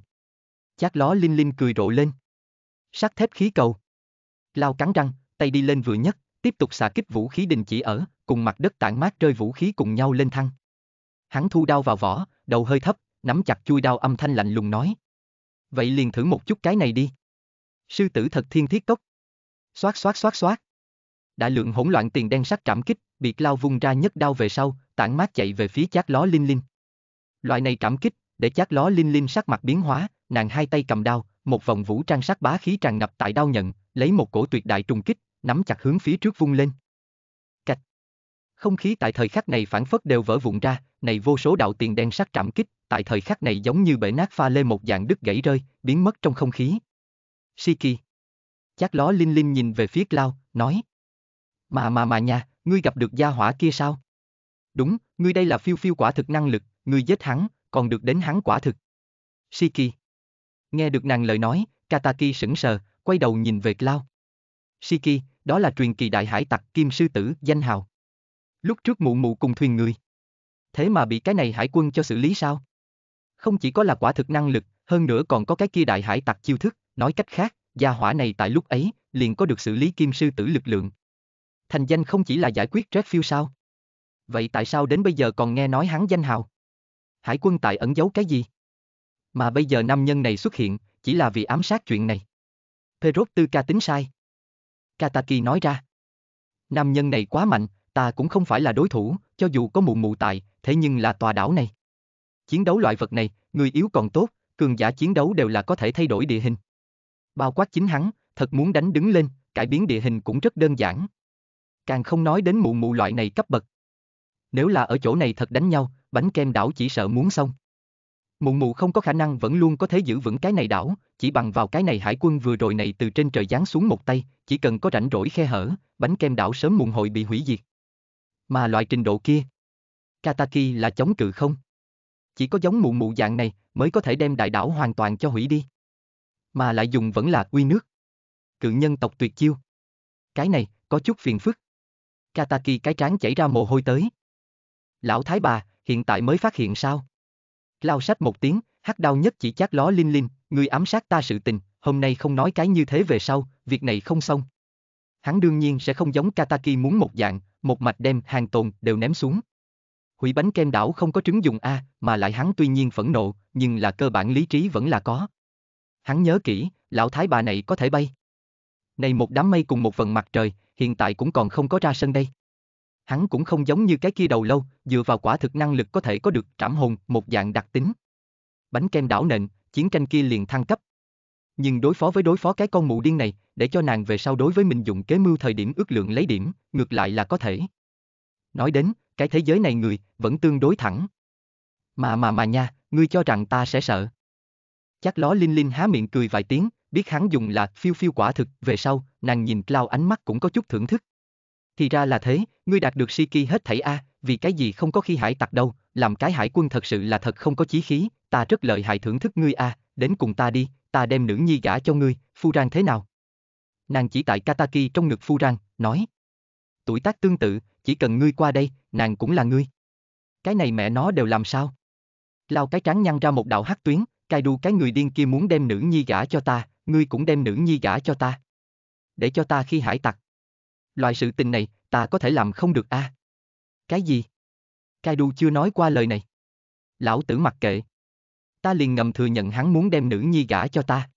S1: Chát ló linh linh cười rộ lên. Sắt thép khí cầu. Lao cắn răng, tay đi lên vừa nhất, tiếp tục xả kích vũ khí đình chỉ ở, cùng mặt đất tản mát rơi vũ khí cùng nhau lên thăng. Hắn thu đao vào vỏ, đầu hơi thấp, nắm chặt chui đao âm thanh lạnh lùng nói. Vậy liền thử một chút cái này đi. Sư tử thật thiên thiết cốc. Xoát xoát xoát xoát. Đại lượng hỗn loạn tiền đen sắc trảm kích, biệt lao vung ra nhất đao về sau, tản mát chạy về phía chát ló linh linh. Loại này trảm kích, để chát ló linh linh sắc mặt biến hóa, nàng hai tay cầm đao, một vòng vũ trang sắc bá khí tràn ngập tại đao nhận, lấy một cổ tuyệt đại trùng kích, nắm chặt hướng phía trước vung lên. Cạch. Không khí tại thời khắc này phản phất đều vỡ vụn ra, này vô số đạo tiền đen sắc trảm kích, tại thời khắc này giống như bể nát pha lê một dạng đứt gãy rơi, biến mất trong không khí. Shiki. Chát ló linh linh nhìn về phía Lao, nói. Mà mà mà nha, ngươi gặp được gia hỏa kia sao? Đúng, ngươi đây là phiêu phiêu quả thực năng lực, ngươi giết hắn, còn được đến hắn quả thực. Shiki. Nghe được nàng lời nói, Kataki sững sờ, quay đầu nhìn về Cloud. Shiki, đó là truyền kỳ đại hải tặc kim sư tử, danh hào. Lúc trước mụ mụ cùng thuyền người. Thế mà bị cái này hải quân cho xử lý sao? Không chỉ có là quả thực năng lực, hơn nữa còn có cái kia đại hải tặc chiêu thức, nói cách khác, gia hỏa này tại lúc ấy, liền có được xử lý kim sư tử lực lượng. Thành danh không chỉ là giải quyết Redfield sao? Vậy tại sao đến bây giờ còn nghe nói hắn danh hào? hải quân tại ẩn giấu cái gì? Mà bây giờ nam nhân này xuất hiện, chỉ là vì ám sát chuyện này. Perot tư ca tính sai. Kataki nói ra. Nam nhân này quá mạnh, ta cũng không phải là đối thủ, cho dù có mù mù tại, thế nhưng là tòa đảo này. Chiến đấu loại vật này, người yếu còn tốt, cường giả chiến đấu đều là có thể thay đổi địa hình. Bao quát chính hắn, thật muốn đánh đứng lên, cải biến địa hình cũng rất đơn giản. Càng không nói đến mụ mụ loại này cấp bậc. Nếu là ở chỗ này thật đánh nhau, bánh kem đảo chỉ sợ muốn xong. Mụ mụ không có khả năng vẫn luôn có thể giữ vững cái này đảo, chỉ bằng vào cái này hải quân vừa rồi này từ trên trời giáng xuống một tay, chỉ cần có rảnh rỗi khe hở, bánh kem đảo sớm muộn hội bị hủy diệt. Mà loại trình độ kia, Kataki là chống cự không? Chỉ có giống mụ mụ dạng này mới có thể đem đại đảo hoàn toàn cho hủy đi. Mà lại dùng vẫn là uy nước. Cự nhân tộc tuyệt chiêu. Cái này, có chút phiền phức. Kataki cái trán chảy ra mồ hôi tới. Lão thái bà, hiện tại mới phát hiện sao? Lao sách một tiếng, hắc đau nhất chỉ chát ló linh linh, ngươi ám sát ta sự tình, hôm nay không nói cái như thế về sau, việc này không xong. Hắn đương nhiên sẽ không giống Kataki muốn một dạng, một mạch đem hàng tồn đều ném xuống. Hủy bánh kem đảo không có trứng dùng A, mà lại hắn tuy nhiên phẫn nộ, nhưng là cơ bản lý trí vẫn là có. Hắn nhớ kỹ, lão thái bà này có thể bay. Này một đám mây cùng một vần mặt trời, hiện tại cũng còn không có ra sân đây hắn cũng không giống như cái kia đầu lâu, dựa vào quả thực năng lực có thể có được trảm hồn, một dạng đặc tính. Bánh kem đảo nện, chiến tranh kia liền thăng cấp. Nhưng đối phó với đối phó cái con mụ điên này, để cho nàng về sau đối với mình dùng kế mưu thời điểm ước lượng lấy điểm, ngược lại là có thể. Nói đến, cái thế giới này người, vẫn tương đối thẳng. Mà mà mà nha, ngươi cho rằng ta sẽ sợ. Chắc ló Linh Linh há miệng cười vài tiếng, biết hắn dùng là phiêu phiêu quả thực, về sau, nàng nhìn Cloud ánh mắt cũng có chút thưởng thức. Thì ra là thế, ngươi đạt được si ki hết thảy a, vì cái gì không có khi hải tặc đâu, làm cái hải quân thật sự là thật không có chí khí, ta rất lợi hại thưởng thức ngươi a, đến cùng ta đi, ta đem nữ nhi gả cho ngươi, phu rang thế nào? Nàng chỉ tại Kataki trong ngực phu rang, nói. Tuổi tác tương tự, chỉ cần ngươi qua đây, nàng cũng là ngươi. Cái này mẹ nó đều làm sao? Lao cái trắng nhăn ra một đạo hắc tuyến, cai đu cái người điên kia muốn đem nữ nhi gả cho ta, ngươi cũng đem nữ nhi gả cho ta. Để cho ta khi hải tặc. Loại sự tình này, ta có thể làm không được a. À? Cái gì? Cai đu chưa nói qua lời này. Lão tử mặc kệ. Ta liền ngầm thừa nhận hắn muốn đem nữ nhi gả cho ta.